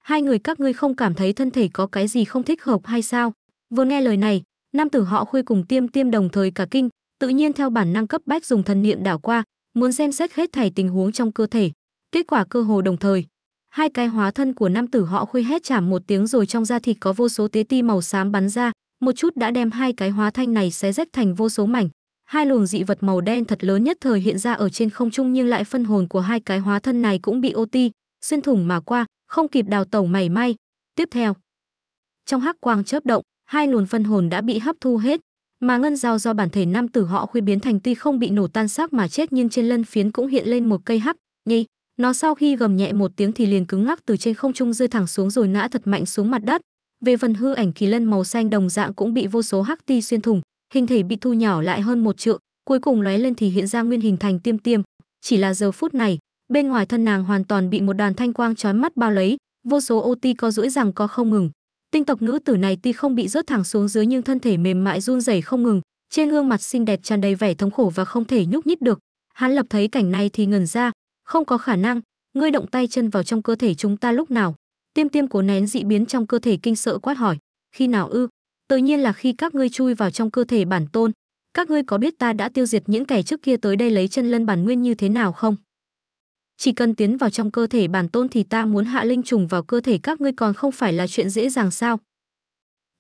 hai người các ngươi không cảm thấy thân thể có cái gì không thích hợp hay sao vừa nghe lời này nam tử họ khuê cùng tiêm tiêm đồng thời cả kinh tự nhiên theo bản năng cấp bách dùng thần niệm đảo qua muốn xem xét hết thảy tình huống trong cơ thể kết quả cơ hồ đồng thời hai cái hóa thân của nam tử họ khuê hét chảm một tiếng rồi trong da thịt có vô số tế ti màu xám bắn ra một chút đã đem hai cái hóa thanh này xé rách thành vô số mảnh hai luồng dị vật màu đen thật lớn nhất thời hiện ra ở trên không trung nhưng lại phân hồn của hai cái hóa thân này cũng bị ô ti, xuyên thủng mà qua, không kịp đào tẩu mảy may. Tiếp theo, trong hắc quang chớp động, hai luồng phân hồn đã bị hấp thu hết, mà ngân dao do bản thể nam tử họ khuy biến thành tuy không bị nổ tan xác mà chết nhưng trên lân phiến cũng hiện lên một cây hắc, nhi. Nó sau khi gầm nhẹ một tiếng thì liền cứng ngắc từ trên không trung rơi thẳng xuống rồi ngã thật mạnh xuống mặt đất. Về phần hư ảnh kỳ lân màu xanh đồng dạng cũng bị vô số hắc ti xuyên thủng, hình thể bị thu nhỏ lại hơn một trượng, cuối cùng lóe lên thì hiện ra nguyên hình thành tiêm tiêm. Chỉ là giờ phút này, bên ngoài thân nàng hoàn toàn bị một đoàn thanh quang chói mắt bao lấy, vô số ô ti có rũi rằng có không ngừng. Tinh tộc nữ tử này tuy không bị rớt thẳng xuống dưới nhưng thân thể mềm mại run rẩy không ngừng, trên gương mặt xinh đẹp tràn đầy vẻ thống khổ và không thể nhúc nhích được. Hắn lập thấy cảnh này thì ngẩn ra, không có khả năng, ngươi động tay chân vào trong cơ thể chúng ta lúc nào? Tiêm tiêm cố nén dị biến trong cơ thể kinh sợ quát hỏi, khi nào ư? tự nhiên là khi các ngươi chui vào trong cơ thể bản tôn các ngươi có biết ta đã tiêu diệt những kẻ trước kia tới đây lấy chân lân bản nguyên như thế nào không chỉ cần tiến vào trong cơ thể bản tôn thì ta muốn hạ linh trùng vào cơ thể các ngươi còn không phải là chuyện dễ dàng sao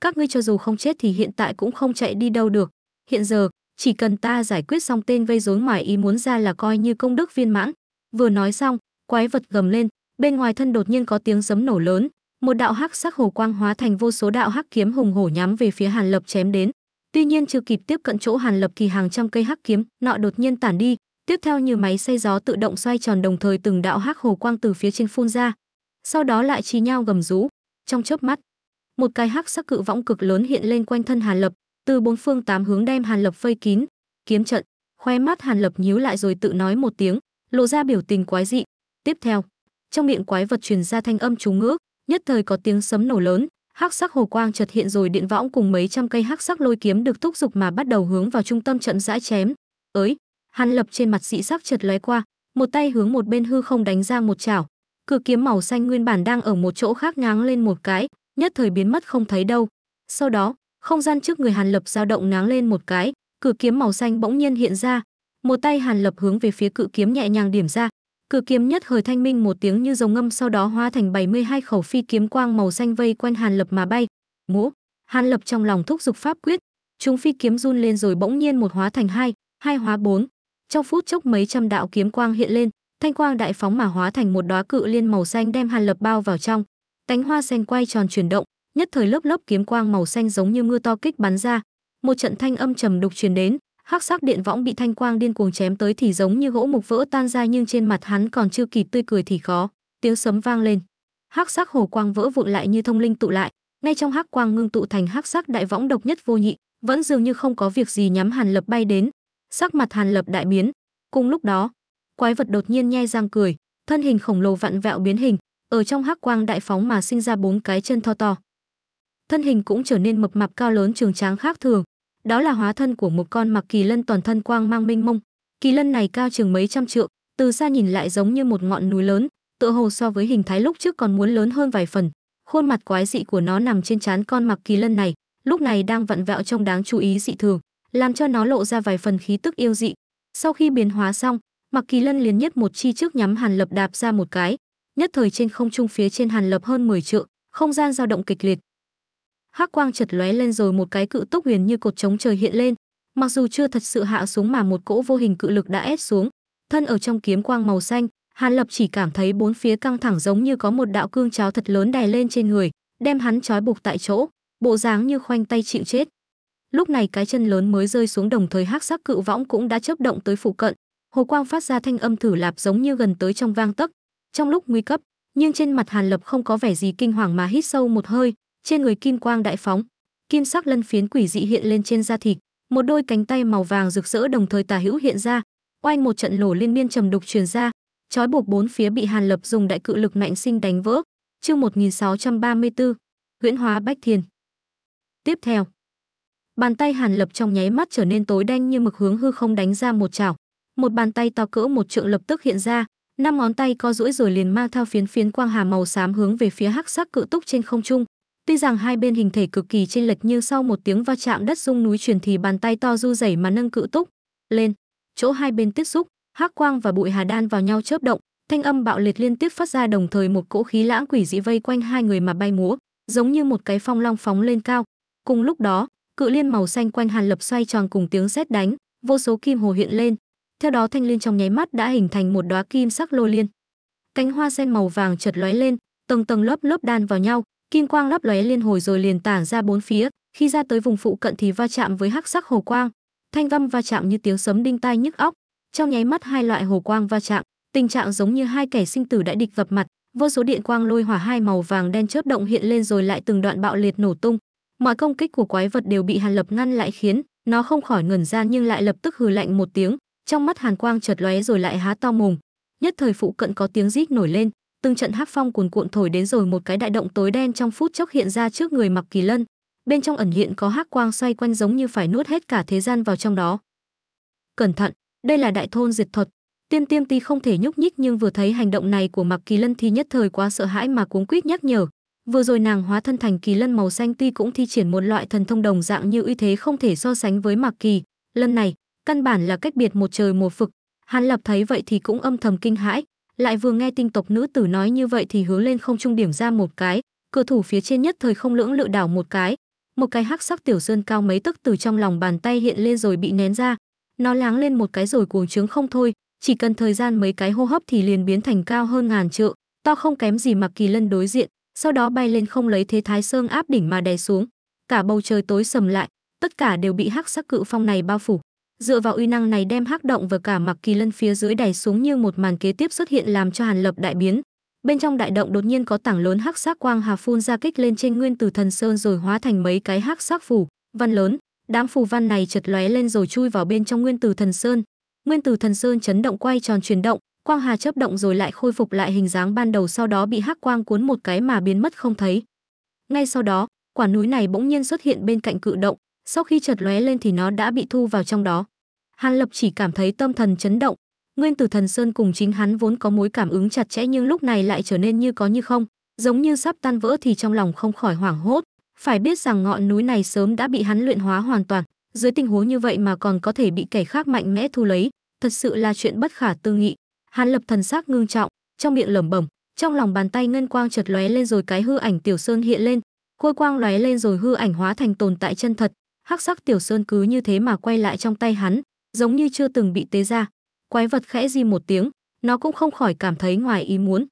các ngươi cho dù không chết thì hiện tại cũng không chạy đi đâu được hiện giờ chỉ cần ta giải quyết xong tên vây rối ngoài ý muốn ra là coi như công đức viên mãn vừa nói xong quái vật gầm lên bên ngoài thân đột nhiên có tiếng sấm nổ lớn một đạo hắc sắc hồ quang hóa thành vô số đạo hắc kiếm hùng hổ nhắm về phía Hàn Lập chém đến. Tuy nhiên chưa kịp tiếp cận chỗ Hàn Lập thì hàng trăm cây hắc kiếm nọ đột nhiên tản đi, tiếp theo như máy xay gió tự động xoay tròn đồng thời từng đạo hắc hồ quang từ phía trên phun ra, sau đó lại chi nhau gầm rú. Trong chớp mắt, một cái hắc sắc cự võng cực lớn hiện lên quanh thân Hàn Lập, từ bốn phương tám hướng đem Hàn Lập phây kín, kiếm trận. khoe mắt Hàn Lập nhíu lại rồi tự nói một tiếng, lộ ra biểu tình quái dị. Tiếp theo, trong miệng quái vật truyền ra thanh âm chú ngữ, nhất thời có tiếng sấm nổ lớn hắc sắc hồ quang chợt hiện rồi điện võng cùng mấy trăm cây hắc sắc lôi kiếm được thúc giục mà bắt đầu hướng vào trung tâm trận giã chém ới hàn lập trên mặt dị sắc chợt lóe qua một tay hướng một bên hư không đánh ra một chảo cự kiếm màu xanh nguyên bản đang ở một chỗ khác ngáng lên một cái nhất thời biến mất không thấy đâu sau đó không gian trước người hàn lập dao động ngáng lên một cái cự kiếm màu xanh bỗng nhiên hiện ra một tay hàn lập hướng về phía cự kiếm nhẹ nhàng điểm ra cử kiếm nhất thời thanh minh một tiếng như rồng ngâm sau đó hóa thành 72 khẩu phi kiếm quang màu xanh vây quanh Hàn Lập mà bay. Mũ, Hàn Lập trong lòng thúc giục pháp quyết, chúng phi kiếm run lên rồi bỗng nhiên một hóa thành hai, hai hóa bốn. Trong phút chốc mấy trăm đạo kiếm quang hiện lên, thanh quang đại phóng mà hóa thành một đóa cự liên màu xanh đem Hàn Lập bao vào trong. Cánh hoa sen quay tròn chuyển động, nhất thời lớp lớp kiếm quang màu xanh giống như mưa to kích bắn ra. Một trận thanh âm trầm đục truyền đến, hắc sắc điện võng bị thanh quang điên cuồng chém tới thì giống như gỗ mục vỡ tan ra nhưng trên mặt hắn còn chưa kịp tươi cười thì khó tiếng sấm vang lên hắc sắc hồ quang vỡ vụn lại như thông linh tụ lại ngay trong hắc quang ngưng tụ thành hắc sắc đại võng độc nhất vô nhị vẫn dường như không có việc gì nhắm hàn lập bay đến sắc mặt hàn lập đại biến cùng lúc đó quái vật đột nhiên nhai răng cười thân hình khổng lồ vặn vẹo biến hình ở trong hắc quang đại phóng mà sinh ra bốn cái chân to to thân hình cũng trở nên mập mạp cao lớn trường tráng khác thường đó là hóa thân của một con mặc kỳ lân toàn thân quang mang minh mông kỳ lân này cao chừng mấy trăm trượng từ xa nhìn lại giống như một ngọn núi lớn tựa hồ so với hình thái lúc trước còn muốn lớn hơn vài phần khuôn mặt quái dị của nó nằm trên trán con mặc kỳ lân này lúc này đang vặn vẹo trông đáng chú ý dị thường làm cho nó lộ ra vài phần khí tức yêu dị sau khi biến hóa xong mặc kỳ lân liền nhất một chi trước nhắm hàn lập đạp ra một cái nhất thời trên không trung phía trên hàn lập hơn 10 trượng không gian dao động kịch liệt hắc quang chật lóe lên rồi một cái cự tốc huyền như cột trống trời hiện lên mặc dù chưa thật sự hạ xuống mà một cỗ vô hình cự lực đã ép xuống thân ở trong kiếm quang màu xanh hàn lập chỉ cảm thấy bốn phía căng thẳng giống như có một đạo cương cháo thật lớn đè lên trên người đem hắn trói buộc tại chỗ bộ dáng như khoanh tay chịu chết lúc này cái chân lớn mới rơi xuống đồng thời hắc sắc cự võng cũng đã chớp động tới phụ cận hồ quang phát ra thanh âm thử lạp giống như gần tới trong vang tấc trong lúc nguy cấp nhưng trên mặt hàn lập không có vẻ gì kinh hoàng mà hít sâu một hơi trên người kim quang đại phóng, kim sắc lân phiến quỷ dị hiện lên trên da thịt, một đôi cánh tay màu vàng rực rỡ đồng thời tà hữu hiện ra, oanh một trận lổ liên miên trầm đục truyền ra, trói buộc bốn phía bị Hàn Lập dùng đại cự lực mạnh sinh đánh vỡ. Chương 1634, nguyễn hóa Bách thiền Tiếp theo, bàn tay Hàn Lập trong nháy mắt trở nên tối đen như mực hướng hư không đánh ra một chảo, một bàn tay to cỡ một trượng lập tức hiện ra, năm ngón tay co duỗi rồi liền mang theo phiến phiến quang hà màu xám hướng về phía hắc sắc cự túc trên không trung, Tuy rằng hai bên hình thể cực kỳ chênh lệch nhưng sau một tiếng va chạm đất rung núi chuyển thì bàn tay to du rẩy mà nâng cự túc lên. Chỗ hai bên tiếp xúc, hắc quang và bụi hà đan vào nhau chớp động, thanh âm bạo liệt liên tiếp phát ra đồng thời một cỗ khí lãng quỷ dị vây quanh hai người mà bay múa, giống như một cái phong long phóng lên cao. Cùng lúc đó, cự liên màu xanh quanh Hàn Lập xoay tròn cùng tiếng sét đánh, vô số kim hồ hiện lên. Theo đó thanh liên trong nháy mắt đã hình thành một đóa kim sắc lôi liên. Cánh hoa sen màu vàng chợt lóe lên, tầng tầng lớp lớp đan vào nhau, kim quang lấp lóe liên hồi rồi liền tản ra bốn phía khi ra tới vùng phụ cận thì va chạm với hắc sắc hồ quang thanh văm va chạm như tiếng sấm đinh tai nhức óc trong nháy mắt hai loại hồ quang va chạm tình trạng giống như hai kẻ sinh tử đã địch gặp mặt vô số điện quang lôi hỏa hai màu vàng đen chớp động hiện lên rồi lại từng đoạn bạo liệt nổ tung mọi công kích của quái vật đều bị hàn lập ngăn lại khiến nó không khỏi ngẩn ra nhưng lại lập tức hừ lạnh một tiếng trong mắt hàn quang chợt lóe rồi lại há to mồm nhất thời phụ cận có tiếng rít nổi lên từng trận hắc phong cuồn cuộn thổi đến rồi một cái đại động tối đen trong phút chốc hiện ra trước người Mặc Kỳ Lân, bên trong ẩn hiện có hắc quang xoay quanh giống như phải nuốt hết cả thế gian vào trong đó. Cẩn thận, đây là đại thôn diệt thuật. Tiên Tiêm Ti không thể nhúc nhích nhưng vừa thấy hành động này của mặc Kỳ Lân thì nhất thời quá sợ hãi mà cuống quýt nhắc nhở. Vừa rồi nàng hóa thân thành Kỳ Lân màu xanh ti cũng thi triển một loại thần thông đồng dạng như uy thế không thể so sánh với mặc Kỳ. lân này, căn bản là cách biệt một trời một vực. Hàn Lập thấy vậy thì cũng âm thầm kinh hãi, lại vừa nghe tinh tộc nữ tử nói như vậy thì hướng lên không trung điểm ra một cái cửa thủ phía trên nhất thời không lưỡng lự đảo một cái một cái hắc sắc tiểu sơn cao mấy tức từ trong lòng bàn tay hiện lên rồi bị nén ra nó láng lên một cái rồi cuồng trướng không thôi chỉ cần thời gian mấy cái hô hấp thì liền biến thành cao hơn ngàn trượng to không kém gì mặc kỳ lân đối diện sau đó bay lên không lấy thế thái sơn áp đỉnh mà đè xuống cả bầu trời tối sầm lại tất cả đều bị hắc sắc cự phong này bao phủ Dựa vào uy năng này đem hắc động và cả mặc kỳ lân phía dưới đẩy xuống như một màn kế tiếp xuất hiện làm cho Hàn Lập đại biến. Bên trong đại động đột nhiên có tảng lớn hắc sắc quang hà phun ra kích lên trên nguyên tử thần sơn rồi hóa thành mấy cái hắc sắc phủ văn lớn. Đám phù văn này chật lóe lên rồi chui vào bên trong nguyên tử thần sơn. Nguyên tử thần sơn chấn động quay tròn chuyển động, quang hà chớp động rồi lại khôi phục lại hình dáng ban đầu sau đó bị hắc quang cuốn một cái mà biến mất không thấy. Ngay sau đó, quả núi này bỗng nhiên xuất hiện bên cạnh cự động, sau khi chợt lóe lên thì nó đã bị thu vào trong đó. Hàn Lập chỉ cảm thấy tâm thần chấn động, Nguyên Tử Thần Sơn cùng chính hắn vốn có mối cảm ứng chặt chẽ nhưng lúc này lại trở nên như có như không, giống như sắp tan vỡ thì trong lòng không khỏi hoảng hốt, phải biết rằng ngọn núi này sớm đã bị hắn luyện hóa hoàn toàn, dưới tình huống như vậy mà còn có thể bị kẻ khác mạnh mẽ thu lấy, thật sự là chuyện bất khả tư nghị. Hàn Lập thần sắc ngưng trọng, trong miệng lẩm bẩm, trong lòng bàn tay ngân quang chợt lóe lên rồi cái hư ảnh tiểu sơn hiện lên, khôi quang lóe lên rồi hư ảnh hóa thành tồn tại chân thật, hắc sắc tiểu sơn cứ như thế mà quay lại trong tay hắn giống như chưa từng bị tế ra quái vật khẽ di một tiếng nó cũng không khỏi cảm thấy ngoài ý muốn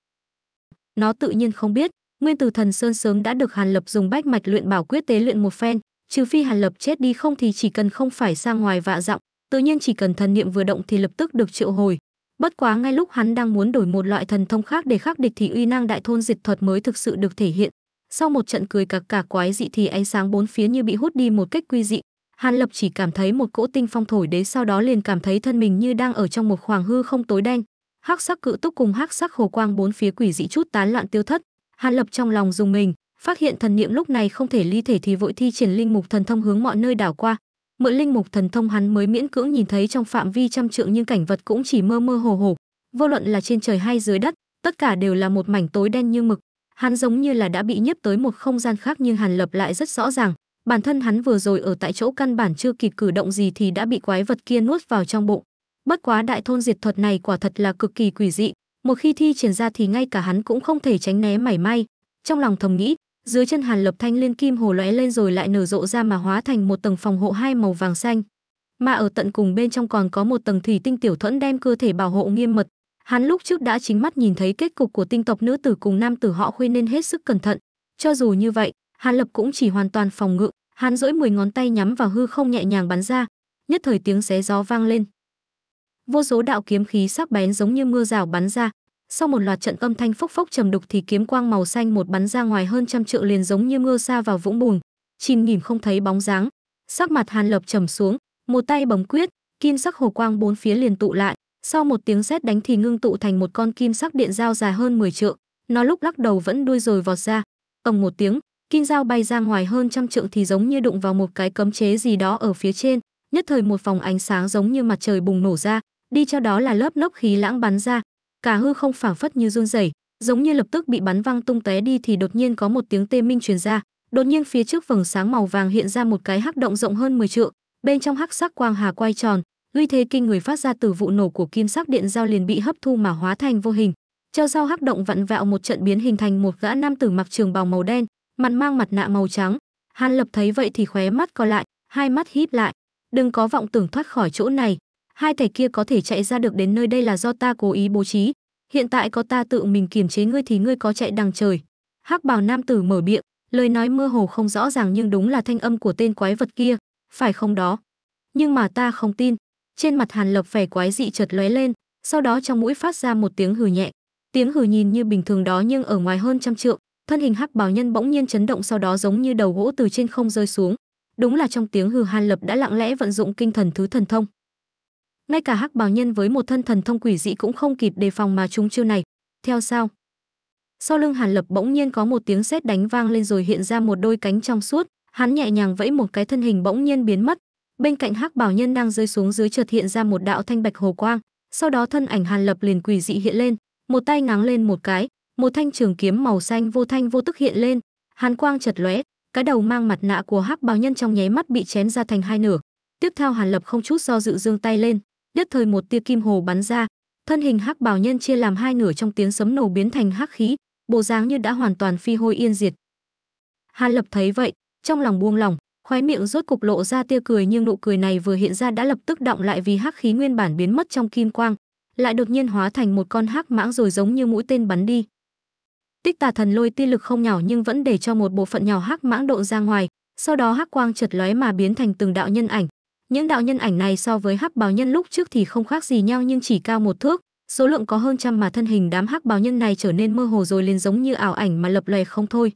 nó tự nhiên không biết nguyên tử thần sơn sớm đã được hàn lập dùng bách mạch luyện bảo quyết tế luyện một phen trừ phi hàn lập chết đi không thì chỉ cần không phải sang ngoài vạ dặm tự nhiên chỉ cần thần niệm vừa động thì lập tức được triệu hồi bất quá ngay lúc hắn đang muốn đổi một loại thần thông khác để khắc địch thì uy năng đại thôn diệt thuật mới thực sự được thể hiện sau một trận cười cạc cà quái dị thì ánh sáng bốn phía như bị hút đi một cách quy dị. Hàn Lập chỉ cảm thấy một cỗ tinh phong thổi đến sau đó liền cảm thấy thân mình như đang ở trong một khoảng hư không tối đen. Hắc sắc cự túc cùng hắc sắc hồ quang bốn phía quỷ dị chút tán loạn tiêu thất. Hàn Lập trong lòng dùng mình, phát hiện thần niệm lúc này không thể ly thể thì vội thi triển linh mục thần thông hướng mọi nơi đảo qua. Mượn linh mục thần thông hắn mới miễn cưỡng nhìn thấy trong phạm vi trăm trượng nhưng cảnh vật cũng chỉ mơ mơ hồ hồ, vô luận là trên trời hay dưới đất, tất cả đều là một mảnh tối đen như mực, hắn giống như là đã bị nhấp tới một không gian khác nhưng hàn lập lại rất rõ ràng bản thân hắn vừa rồi ở tại chỗ căn bản chưa kịp cử động gì thì đã bị quái vật kia nuốt vào trong bụng bất quá đại thôn diệt thuật này quả thật là cực kỳ quỷ dị một khi thi triển ra thì ngay cả hắn cũng không thể tránh né mảy may trong lòng thầm nghĩ dưới chân hàn lập thanh liên kim hồ lóe lên rồi lại nở rộ ra mà hóa thành một tầng phòng hộ hai màu vàng xanh mà ở tận cùng bên trong còn có một tầng thủy tinh tiểu thuẫn đem cơ thể bảo hộ nghiêm mật Hắn lúc trước đã chính mắt nhìn thấy kết cục của tinh tộc nữ tử cùng nam tử họ khuyên nên hết sức cẩn thận. Cho dù như vậy, Hàn Lập cũng chỉ hoàn toàn phòng ngự, hắn duỗi 10 ngón tay nhắm vào hư không nhẹ nhàng bắn ra, nhất thời tiếng xé gió vang lên. Vô số đạo kiếm khí sắc bén giống như mưa rào bắn ra, sau một loạt trận âm thanh phốc phốc trầm đục thì kiếm quang màu xanh một bắn ra ngoài hơn trăm trượng liền giống như mưa sa vào vũng bùn, chìm nghỉm không thấy bóng dáng. Sắc mặt Hàn Lập trầm xuống, một tay bấm quyết, kim sắc hồ quang bốn phía liền tụ lại, sau một tiếng sét đánh thì ngưng tụ thành một con kim sắc điện dao dài hơn 10 trượng, nó lúc lắc đầu vẫn đuôi rồi vọt ra, ầm một tiếng, kim dao bay ra ngoài hơn trăm trượng thì giống như đụng vào một cái cấm chế gì đó ở phía trên, nhất thời một vòng ánh sáng giống như mặt trời bùng nổ ra, đi theo đó là lớp nóc khí lãng bắn ra, cả hư không phảng phất như run rẩy, giống như lập tức bị bắn văng tung té đi thì đột nhiên có một tiếng tê minh truyền ra, đột nhiên phía trước vầng sáng màu vàng hiện ra một cái hắc động rộng hơn 10 trượng, bên trong hắc sắc quang hà quay tròn, uy thế kinh người phát ra từ vụ nổ của kim sắc điện dao liền bị hấp thu mà hóa thành vô hình cho dao hắc động vặn vẹo một trận biến hình thành một gã nam tử mặc trường bào màu đen mặt mang mặt nạ màu trắng hàn lập thấy vậy thì khóe mắt co lại hai mắt híp lại đừng có vọng tưởng thoát khỏi chỗ này hai thẻ kia có thể chạy ra được đến nơi đây là do ta cố ý bố trí hiện tại có ta tự mình kiềm chế ngươi thì ngươi có chạy đằng trời hắc bào nam tử mở miệng lời nói mơ hồ không rõ ràng nhưng đúng là thanh âm của tên quái vật kia phải không đó nhưng mà ta không tin trên mặt hàn lập vẻ quái dị chợt lóe lên sau đó trong mũi phát ra một tiếng hừ nhẹ tiếng hừ nhìn như bình thường đó nhưng ở ngoài hơn trăm trượng thân hình hắc bào nhân bỗng nhiên chấn động sau đó giống như đầu gỗ từ trên không rơi xuống đúng là trong tiếng hừ hàn lập đã lặng lẽ vận dụng kinh thần thứ thần thông ngay cả hắc bào nhân với một thân thần thông quỷ dị cũng không kịp đề phòng mà chúng chiêu này theo sao sau lưng hàn lập bỗng nhiên có một tiếng sét đánh vang lên rồi hiện ra một đôi cánh trong suốt hắn nhẹ nhàng vẫy một cái thân hình bỗng nhiên biến mất bên cạnh hắc bảo nhân đang rơi xuống dưới chợt hiện ra một đạo thanh bạch hồ quang sau đó thân ảnh hàn lập liền quỳ dị hiện lên một tay ngáng lên một cái một thanh trường kiếm màu xanh vô thanh vô tức hiện lên hàn quang chật lóe cái đầu mang mặt nạ của hắc bảo nhân trong nháy mắt bị chén ra thành hai nửa tiếp theo hàn lập không chút do dự dương tay lên nhất thời một tia kim hồ bắn ra thân hình hắc bảo nhân chia làm hai nửa trong tiếng sấm nổ biến thành hắc khí bộ dáng như đã hoàn toàn phi hôi yên diệt hàn lập thấy vậy trong lòng buông lỏng Khóe miệng rốt cục lộ ra tia cười nhưng nụ cười này vừa hiện ra đã lập tức động lại vì hắc khí nguyên bản biến mất trong kim quang, lại đột nhiên hóa thành một con hắc mãng rồi giống như mũi tên bắn đi. Tích Tà Thần lôi tia lực không nhỏ nhưng vẫn để cho một bộ phận nhỏ hắc mãng độ ra ngoài, sau đó hắc quang chợt lóe mà biến thành từng đạo nhân ảnh. Những đạo nhân ảnh này so với hắc bào nhân lúc trước thì không khác gì nhau nhưng chỉ cao một thước, số lượng có hơn trăm mà thân hình đám hắc bào nhân này trở nên mơ hồ rồi liền giống như ảo ảnh mà lập lòe không thôi.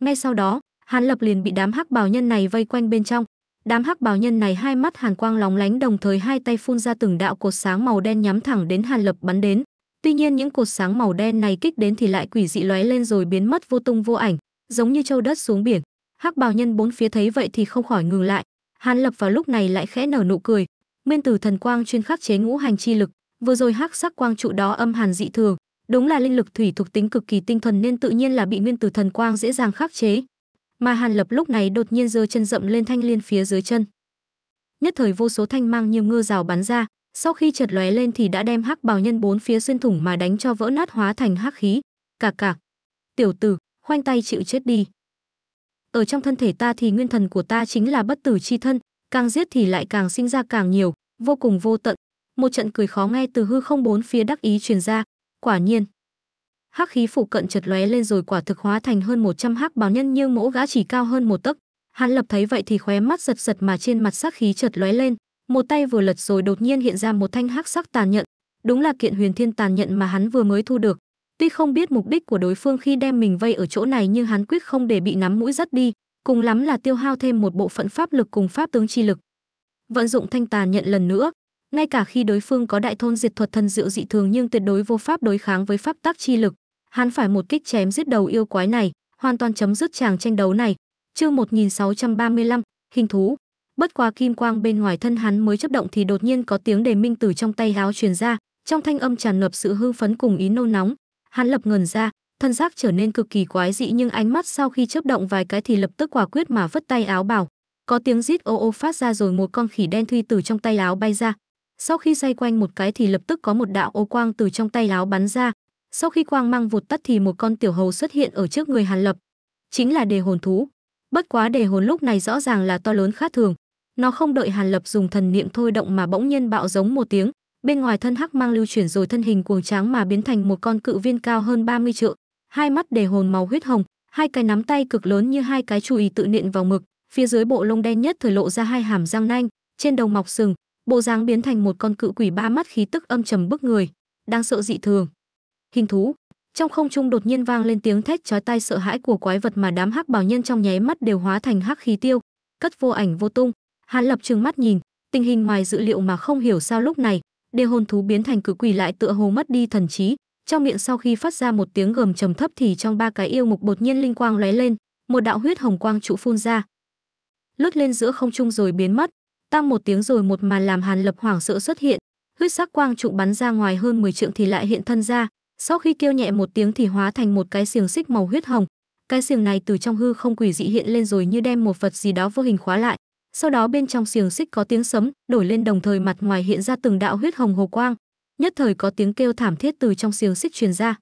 Ngay sau đó, Hàn Lập liền bị đám hắc bào nhân này vây quanh bên trong. Đám hắc bào nhân này hai mắt hàn quang lóng lánh đồng thời hai tay phun ra từng đạo cột sáng màu đen nhắm thẳng đến Hàn Lập bắn đến. Tuy nhiên những cột sáng màu đen này kích đến thì lại quỷ dị lóe lên rồi biến mất vô tung vô ảnh, giống như châu đất xuống biển. Hắc bào nhân bốn phía thấy vậy thì không khỏi ngừng lại. Hàn Lập vào lúc này lại khẽ nở nụ cười, nguyên tử thần quang chuyên khắc chế ngũ hành chi lực, vừa rồi hắc sắc quang trụ đó âm hàn dị thường, đúng là linh lực thủy thuộc tính cực kỳ tinh thuần nên tự nhiên là bị nguyên tử thần quang dễ dàng khắc chế mà Hàn Lập lúc này đột nhiên giơ chân rậm lên thanh liên phía dưới chân. Nhất thời vô số thanh mang như mưa rào bắn ra, sau khi chợt lóe lên thì đã đem hắc bào nhân bốn phía xuyên thủng mà đánh cho vỡ nát hóa thành hắc khí, cạc cạc. Tiểu tử, khoanh tay chịu chết đi. Ở trong thân thể ta thì nguyên thần của ta chính là bất tử chi thân, càng giết thì lại càng sinh ra càng nhiều, vô cùng vô tận. Một trận cười khó nghe từ hư không bốn phía đắc ý truyền ra, quả nhiên hắc khí phủ cận chật lóe lên rồi quả thực hóa thành hơn 100 hắc bào nhân như mẫu gã chỉ cao hơn một tấc. Hắn lập thấy vậy thì khóe mắt giật giật mà trên mặt sắc khí chật lóe lên, một tay vừa lật rồi đột nhiên hiện ra một thanh hắc sắc tàn nhận, đúng là kiện huyền thiên tàn nhận mà hắn vừa mới thu được. Tuy không biết mục đích của đối phương khi đem mình vây ở chỗ này nhưng hắn quyết không để bị nắm mũi dắt đi, cùng lắm là tiêu hao thêm một bộ phận pháp lực cùng pháp tướng chi lực. Vận dụng thanh tàn nhận lần nữa, ngay cả khi đối phương có đại thôn diệt thuật thần diệu dị thường nhưng tuyệt đối vô pháp đối kháng với pháp tác chi lực hắn phải một kích chém giết đầu yêu quái này, hoàn toàn chấm dứt chàng tranh đấu này. Chương 1635, hình thú. Bất quá kim quang bên ngoài thân hắn mới chấp động thì đột nhiên có tiếng đề minh từ trong tay háo truyền ra, trong thanh âm tràn ngập sự hưng phấn cùng ý nôn nóng. Hắn lập ngần ra, thân xác trở nên cực kỳ quái dị nhưng ánh mắt sau khi chấp động vài cái thì lập tức quả quyết mà vứt tay áo bảo. Có tiếng rít ô ô phát ra rồi một con khỉ đen thuy từ trong tay áo bay ra. Sau khi xoay quanh một cái thì lập tức có một đạo ô quang từ trong tay áo bắn ra, sau khi quang mang vụt tắt thì một con tiểu hầu xuất hiện ở trước người Hàn Lập, chính là đề hồn thú. Bất quá đề hồn lúc này rõ ràng là to lớn khác thường, nó không đợi Hàn Lập dùng thần niệm thôi động mà bỗng nhiên bạo giống một tiếng, bên ngoài thân hắc mang lưu chuyển rồi thân hình cuồng tráng mà biến thành một con cự viên cao hơn 30 trượng, hai mắt đề hồn màu huyết hồng, hai cái nắm tay cực lớn như hai cái chùy tự nện vào ngực, phía dưới bộ lông đen nhất thời lộ ra hai hàm răng nanh, trên đầu mọc sừng, bộ dáng biến thành một con cự quỷ ba mắt khí tức âm trầm bức người, đang sợ dị thường hình thú trong không trung đột nhiên vang lên tiếng thét chói tai sợ hãi của quái vật mà đám hắc bảo nhân trong nháy mắt đều hóa thành hắc khí tiêu cất vô ảnh vô tung hàn lập trừng mắt nhìn tình hình ngoài dự liệu mà không hiểu sao lúc này đê hồn thú biến thành cử quỷ lại tựa hồ mất đi thần trí trong miệng sau khi phát ra một tiếng gầm trầm thấp thì trong ba cái yêu mục bột nhiên linh quang lóe lên một đạo huyết hồng quang trụ phun ra lướt lên giữa không trung rồi biến mất tăng một tiếng rồi một màn làm hàn lập hoảng sợ xuất hiện huyết sắc quang trụ bắn ra ngoài hơn 10 trượng thì lại hiện thân ra sau khi kêu nhẹ một tiếng thì hóa thành một cái xiềng xích màu huyết hồng. Cái xiềng này từ trong hư không quỷ dị hiện lên rồi như đem một vật gì đó vô hình khóa lại. Sau đó bên trong xiềng xích có tiếng sấm đổi lên đồng thời mặt ngoài hiện ra từng đạo huyết hồng hồ quang. Nhất thời có tiếng kêu thảm thiết từ trong xiềng xích truyền ra.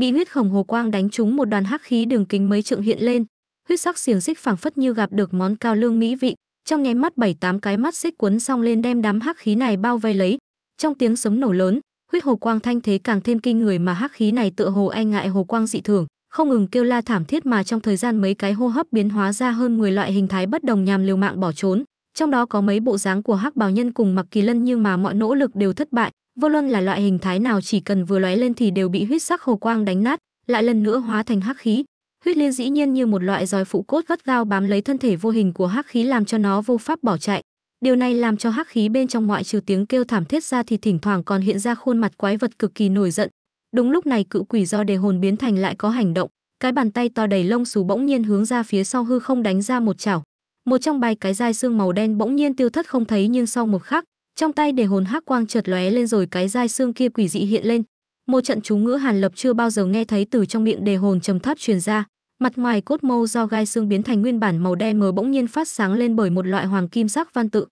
Bị huyết hồng hồ quang đánh trúng một đoàn hắc khí đường kính mấy trượng hiện lên, huyết sắc xiềng xích phảng phất như gặp được món cao lương mỹ vị, trong nháy mắt bảy tám cái mắt xích quấn xong lên đem đám hắc khí này bao vây lấy. Trong tiếng sấm nổ lớn, huyết hồ quang thanh thế càng thêm kinh người mà hắc khí này tựa hồ e ngại hồ quang dị thường không ngừng kêu la thảm thiết mà trong thời gian mấy cái hô hấp biến hóa ra hơn 10 loại hình thái bất đồng nhằm liều mạng bỏ trốn trong đó có mấy bộ dáng của hắc bào nhân cùng mặc kỳ lân nhưng mà mọi nỗ lực đều thất bại vô luận là loại hình thái nào chỉ cần vừa lóe lên thì đều bị huyết sắc hồ quang đánh nát lại lần nữa hóa thành hắc khí huyết liên dĩ nhiên như một loại roi phụ cốt gắt gao bám lấy thân thể vô hình của hắc khí làm cho nó vô pháp bỏ chạy Điều này làm cho hắc khí bên trong ngoại trừ tiếng kêu thảm thiết ra thì thỉnh thoảng còn hiện ra khuôn mặt quái vật cực kỳ nổi giận. Đúng lúc này cự quỷ do đề hồn biến thành lại có hành động, cái bàn tay to đầy lông xù bỗng nhiên hướng ra phía sau hư không đánh ra một chảo. Một trong bài cái dai xương màu đen bỗng nhiên tiêu thất không thấy nhưng sau một khắc, trong tay đề hồn hắc quang chợt lóe lên rồi cái dai xương kia quỷ dị hiện lên. Một trận chú ngữ Hàn Lập chưa bao giờ nghe thấy từ trong miệng đề hồn trầm thấp truyền ra, mặt ngoài cốt mâu do gai xương biến thành nguyên bản màu đen mờ bỗng nhiên phát sáng lên bởi một loại hoàng kim sắc văn tự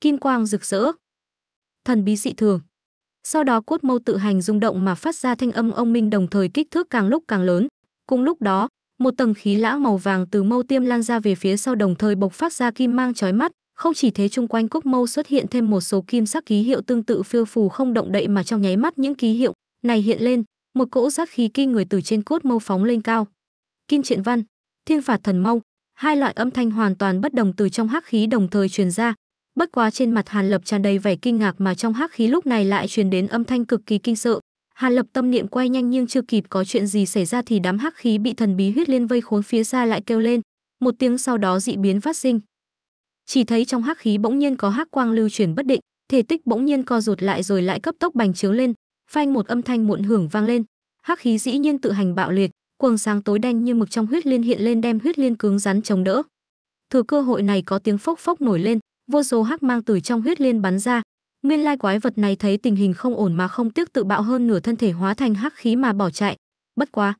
kim quang rực rỡ. Thần bí dị thường. Sau đó cốt mâu tự hành rung động mà phát ra thanh âm ông minh đồng thời kích thước càng lúc càng lớn. Cùng lúc đó, một tầng khí lão màu vàng từ mâu tiêm lan ra về phía sau đồng thời bộc phát ra kim mang chói mắt, không chỉ thế chung quanh cốt mâu xuất hiện thêm một số kim sắc ký hiệu tương tự phiêu phù không động đậy mà trong nháy mắt những ký hiệu này hiện lên, một cỗ sát khí kinh người từ trên cốt mâu phóng lên cao. Kim Truyện Văn, Thiên Phạt Thần Mâu, hai loại âm thanh hoàn toàn bất đồng từ trong hắc khí đồng thời truyền ra, Bất quá trên mặt Hàn Lập tràn đầy vẻ kinh ngạc mà trong hắc khí lúc này lại truyền đến âm thanh cực kỳ kinh sợ. Hàn Lập tâm niệm quay nhanh nhưng chưa kịp có chuyện gì xảy ra thì đám hắc khí bị thần bí huyết liên vây khốn phía xa lại kêu lên, một tiếng sau đó dị biến phát sinh. Chỉ thấy trong hắc khí bỗng nhiên có hắc quang lưu chuyển bất định, thể tích bỗng nhiên co rụt lại rồi lại cấp tốc bành trướng lên, phanh một âm thanh muộn hưởng vang lên, hắc khí dĩ nhiên tự hành bạo liệt, quầng sáng tối đen như mực trong huyết liên hiện lên đem huyết liên cứng rắn chống đỡ. Thừa cơ hội này có tiếng phốc phốc nổi lên, vô số hắc mang từ trong huyết liên bắn ra nguyên lai quái vật này thấy tình hình không ổn mà không tiếc tự bạo hơn nửa thân thể hóa thành hắc khí mà bỏ chạy bất quá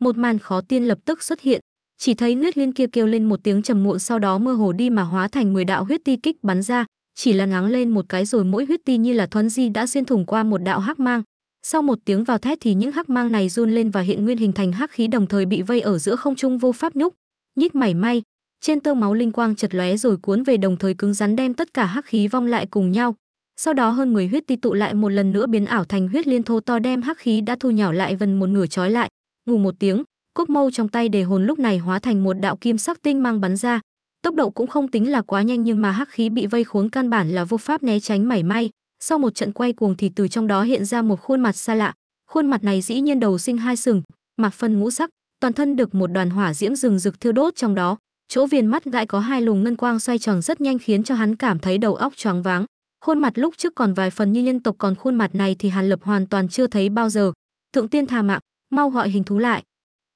một màn khó tiên lập tức xuất hiện chỉ thấy huyết liên kia kêu lên một tiếng trầm muộn sau đó mơ hồ đi mà hóa thành mười đạo huyết ti kích bắn ra chỉ là ngáng lên một cái rồi mỗi huyết ti như là thuấn di đã xuyên thủng qua một đạo hắc mang sau một tiếng vào thét thì những hắc mang này run lên và hiện nguyên hình thành hắc khí đồng thời bị vây ở giữa không trung vô pháp nhúc nhích mảy may trên tơ máu linh quang chật lóe rồi cuốn về đồng thời cứng rắn đem tất cả hắc khí vong lại cùng nhau sau đó hơn người huyết ti tụ lại một lần nữa biến ảo thành huyết liên thô to đem hắc khí đã thu nhỏ lại vần một nửa trói lại ngủ một tiếng cốc mâu trong tay đề hồn lúc này hóa thành một đạo kim sắc tinh mang bắn ra tốc độ cũng không tính là quá nhanh nhưng mà hắc khí bị vây khốn căn bản là vô pháp né tránh mảy may sau một trận quay cuồng thì từ trong đó hiện ra một khuôn mặt xa lạ khuôn mặt này dĩ nhiên đầu sinh hai sừng mặt phân ngũ sắc toàn thân được một đoàn hỏa diễm rừng rực thiêu đốt trong đó chỗ viền mắt lại có hai lùng ngân quang xoay tròn rất nhanh khiến cho hắn cảm thấy đầu óc choáng váng khuôn mặt lúc trước còn vài phần như nhân tộc còn khuôn mặt này thì hàn lập hoàn toàn chưa thấy bao giờ thượng tiên tha mạng mau gọi hình thú lại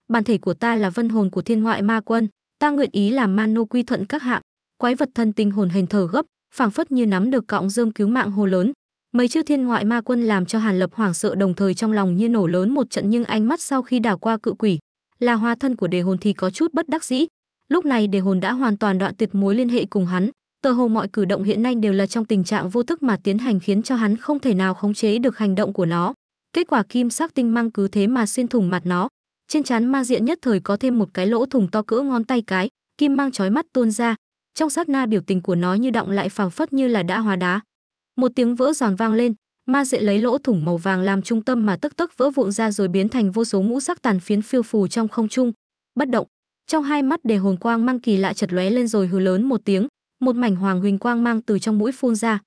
bản thể của ta là vân hồn của thiên ngoại ma quân ta nguyện ý làm man nô quy thuận các hạng quái vật thân tinh hồn hình thở gấp phảng phất như nắm được cọng dương cứu mạng hồ lớn mấy chữ thiên ngoại ma quân làm cho hàn lập hoảng sợ đồng thời trong lòng như nổ lớn một trận nhưng ánh mắt sau khi đảo qua cự quỷ là hoa thân của đề hồn thì có chút bất đắc dĩ lúc này đề hồn đã hoàn toàn đoạn tuyệt mối liên hệ cùng hắn tờ hồ mọi cử động hiện nay đều là trong tình trạng vô thức mà tiến hành khiến cho hắn không thể nào khống chế được hành động của nó kết quả kim sắc tinh mang cứ thế mà xuyên thủng mặt nó trên trán ma diện nhất thời có thêm một cái lỗ thủng to cỡ ngón tay cái kim mang chói mắt tuôn ra trong sát na biểu tình của nó như động lại phảng phất như là đã hóa đá một tiếng vỡ giòn vang lên ma diện lấy lỗ thủng màu vàng làm trung tâm mà tức tức vỡ vụn ra rồi biến thành vô số mũ sắc tàn phiến phiêu phù trong không trung bất động trong hai mắt để hồn quang mang kỳ lạ chật lóe lên rồi hừ lớn một tiếng một mảnh hoàng huỳnh quang mang từ trong mũi phun ra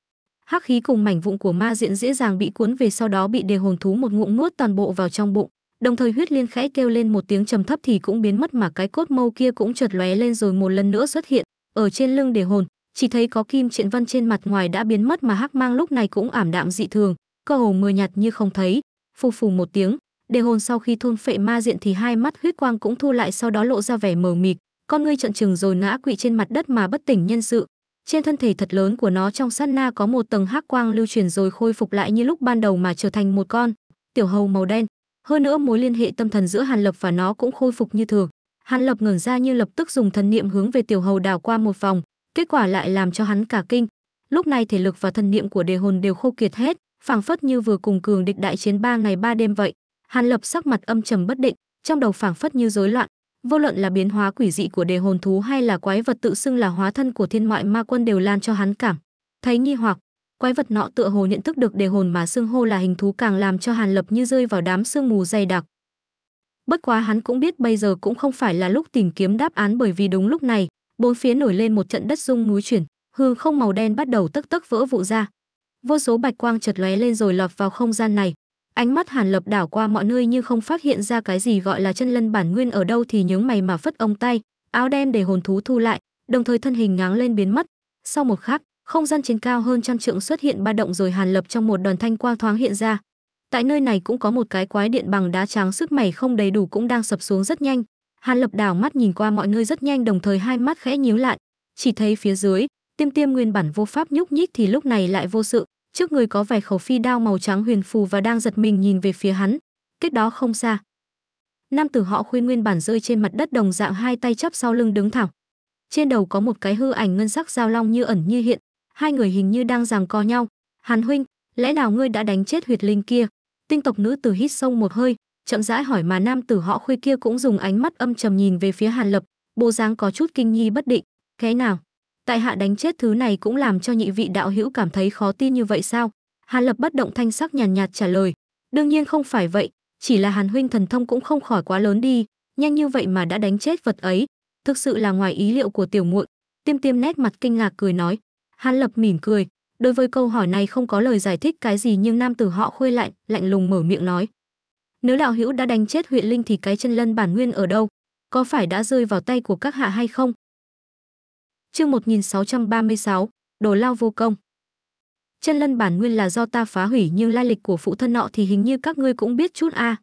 hắc khí cùng mảnh vụn của ma diện dễ dàng bị cuốn về sau đó bị đề hồn thú một ngụm nuốt toàn bộ vào trong bụng đồng thời huyết liên khẽ kêu lên một tiếng trầm thấp thì cũng biến mất mà cái cốt mâu kia cũng chật lóe lên rồi một lần nữa xuất hiện ở trên lưng đề hồn chỉ thấy có kim triện văn trên mặt ngoài đã biến mất mà hắc mang lúc này cũng ảm đạm dị thường cơ hồ mờ nhạt như không thấy phù phù một tiếng Đề hồn sau khi thôn phệ ma diện thì hai mắt huyết quang cũng thu lại sau đó lộ ra vẻ mờ mịt, con ngươi trợn trừng rồi ngã quỵ trên mặt đất mà bất tỉnh nhân sự. Trên thân thể thật lớn của nó trong sát na có một tầng hắc quang lưu truyền rồi khôi phục lại như lúc ban đầu mà trở thành một con tiểu hầu màu đen. Hơn nữa mối liên hệ tâm thần giữa Hàn Lập và nó cũng khôi phục như thường. Hàn Lập ngẩng ra như lập tức dùng thần niệm hướng về tiểu hầu đảo qua một vòng, kết quả lại làm cho hắn cả kinh. Lúc này thể lực và thần niệm của đề hồn đều khô kiệt hết, phảng phất như vừa cùng cường địch đại chiến ba ngày ba đêm vậy. Hàn Lập sắc mặt âm trầm bất định, trong đầu phảng phất như rối loạn, vô luận là biến hóa quỷ dị của đề hồn thú hay là quái vật tự xưng là hóa thân của thiên ngoại ma quân đều lan cho hắn cảm thấy nghi hoặc quái vật nọ tựa hồ nhận thức được đề hồn mà xưng hô là hình thú càng làm cho hàn lập như rơi vào đám sương mù dày đặc bất quá hắn cũng biết bây giờ cũng không phải là lúc tìm kiếm đáp án bởi vì đúng lúc này bốn phía nổi lên một trận đất rung núi chuyển hư không màu đen bắt đầu tức tức vỡ vụ ra vô số bạch quang chợt lóe lên rồi lọt vào không gian này Ánh mắt Hàn Lập đảo qua mọi nơi như không phát hiện ra cái gì gọi là chân lân bản nguyên ở đâu thì nhướng mày mà phất ông tay, áo đen để hồn thú thu lại, đồng thời thân hình ngáng lên biến mất. Sau một khắc, không gian trên cao hơn trăm trượng xuất hiện ba động rồi Hàn Lập trong một đoàn thanh quang thoáng hiện ra. Tại nơi này cũng có một cái quái điện bằng đá trắng sức mày không đầy đủ cũng đang sập xuống rất nhanh. Hàn Lập đảo mắt nhìn qua mọi nơi rất nhanh đồng thời hai mắt khẽ nhíu lại, chỉ thấy phía dưới, Tiêm Tiêm nguyên bản vô pháp nhúc nhích thì lúc này lại vô sự, trước người có vài khẩu phi đao màu trắng huyền phù và đang giật mình nhìn về phía hắn cách đó không xa nam tử họ khuyên nguyên bản rơi trên mặt đất đồng dạng hai tay chắp sau lưng đứng thẳng trên đầu có một cái hư ảnh ngân sắc giao long như ẩn như hiện hai người hình như đang giằng co nhau hàn huynh lẽ nào ngươi đã đánh chết huyệt linh kia tinh tộc nữ tử hít sông một hơi chậm rãi hỏi mà nam tử họ khuê kia cũng dùng ánh mắt âm trầm nhìn về phía hàn lập bộ dáng có chút kinh nghi bất định cái nào tại hạ đánh chết thứ này cũng làm cho nhị vị đạo hữu cảm thấy khó tin như vậy sao Hà lập bất động thanh sắc nhàn nhạt, trả lời đương nhiên không phải vậy chỉ là hàn huynh thần thông cũng không khỏi quá lớn đi nhanh như vậy mà đã đánh chết vật ấy thực sự là ngoài ý liệu của tiểu muội tiêm tiêm nét mặt kinh ngạc cười nói hàn lập mỉm cười đối với câu hỏi này không có lời giải thích cái gì nhưng nam tử họ khuê lạnh lạnh lùng mở miệng nói nếu đạo hữu đã đánh chết huyện linh thì cái chân lân bản nguyên ở đâu có phải đã rơi vào tay của các hạ hay không Chương 1636, đồ lao vô công. Chân lân bản nguyên là do ta phá hủy nhưng lai lịch của phụ thân nọ thì hình như các ngươi cũng biết chút a. À.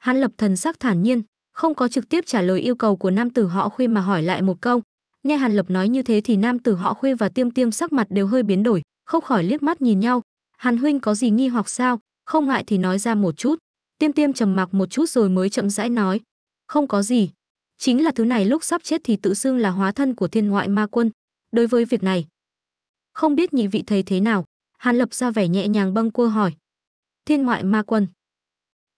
Hắn lập thần sắc thản nhiên, không có trực tiếp trả lời yêu cầu của nam tử họ khuê mà hỏi lại một câu. Nghe Hàn Lập nói như thế thì nam tử họ khuê và tiêm tiêm sắc mặt đều hơi biến đổi, không khỏi liếc mắt nhìn nhau. Hàn huynh có gì nghi hoặc sao, không ngại thì nói ra một chút. Tiêm tiêm trầm mặc một chút rồi mới chậm rãi nói. Không có gì, chính là thứ này lúc sắp chết thì tự xưng là hóa thân của thiên ngoại ma quân đối với việc này không biết nhị vị thầy thế nào hàn lập ra vẻ nhẹ nhàng bâng quơ hỏi thiên ngoại ma quân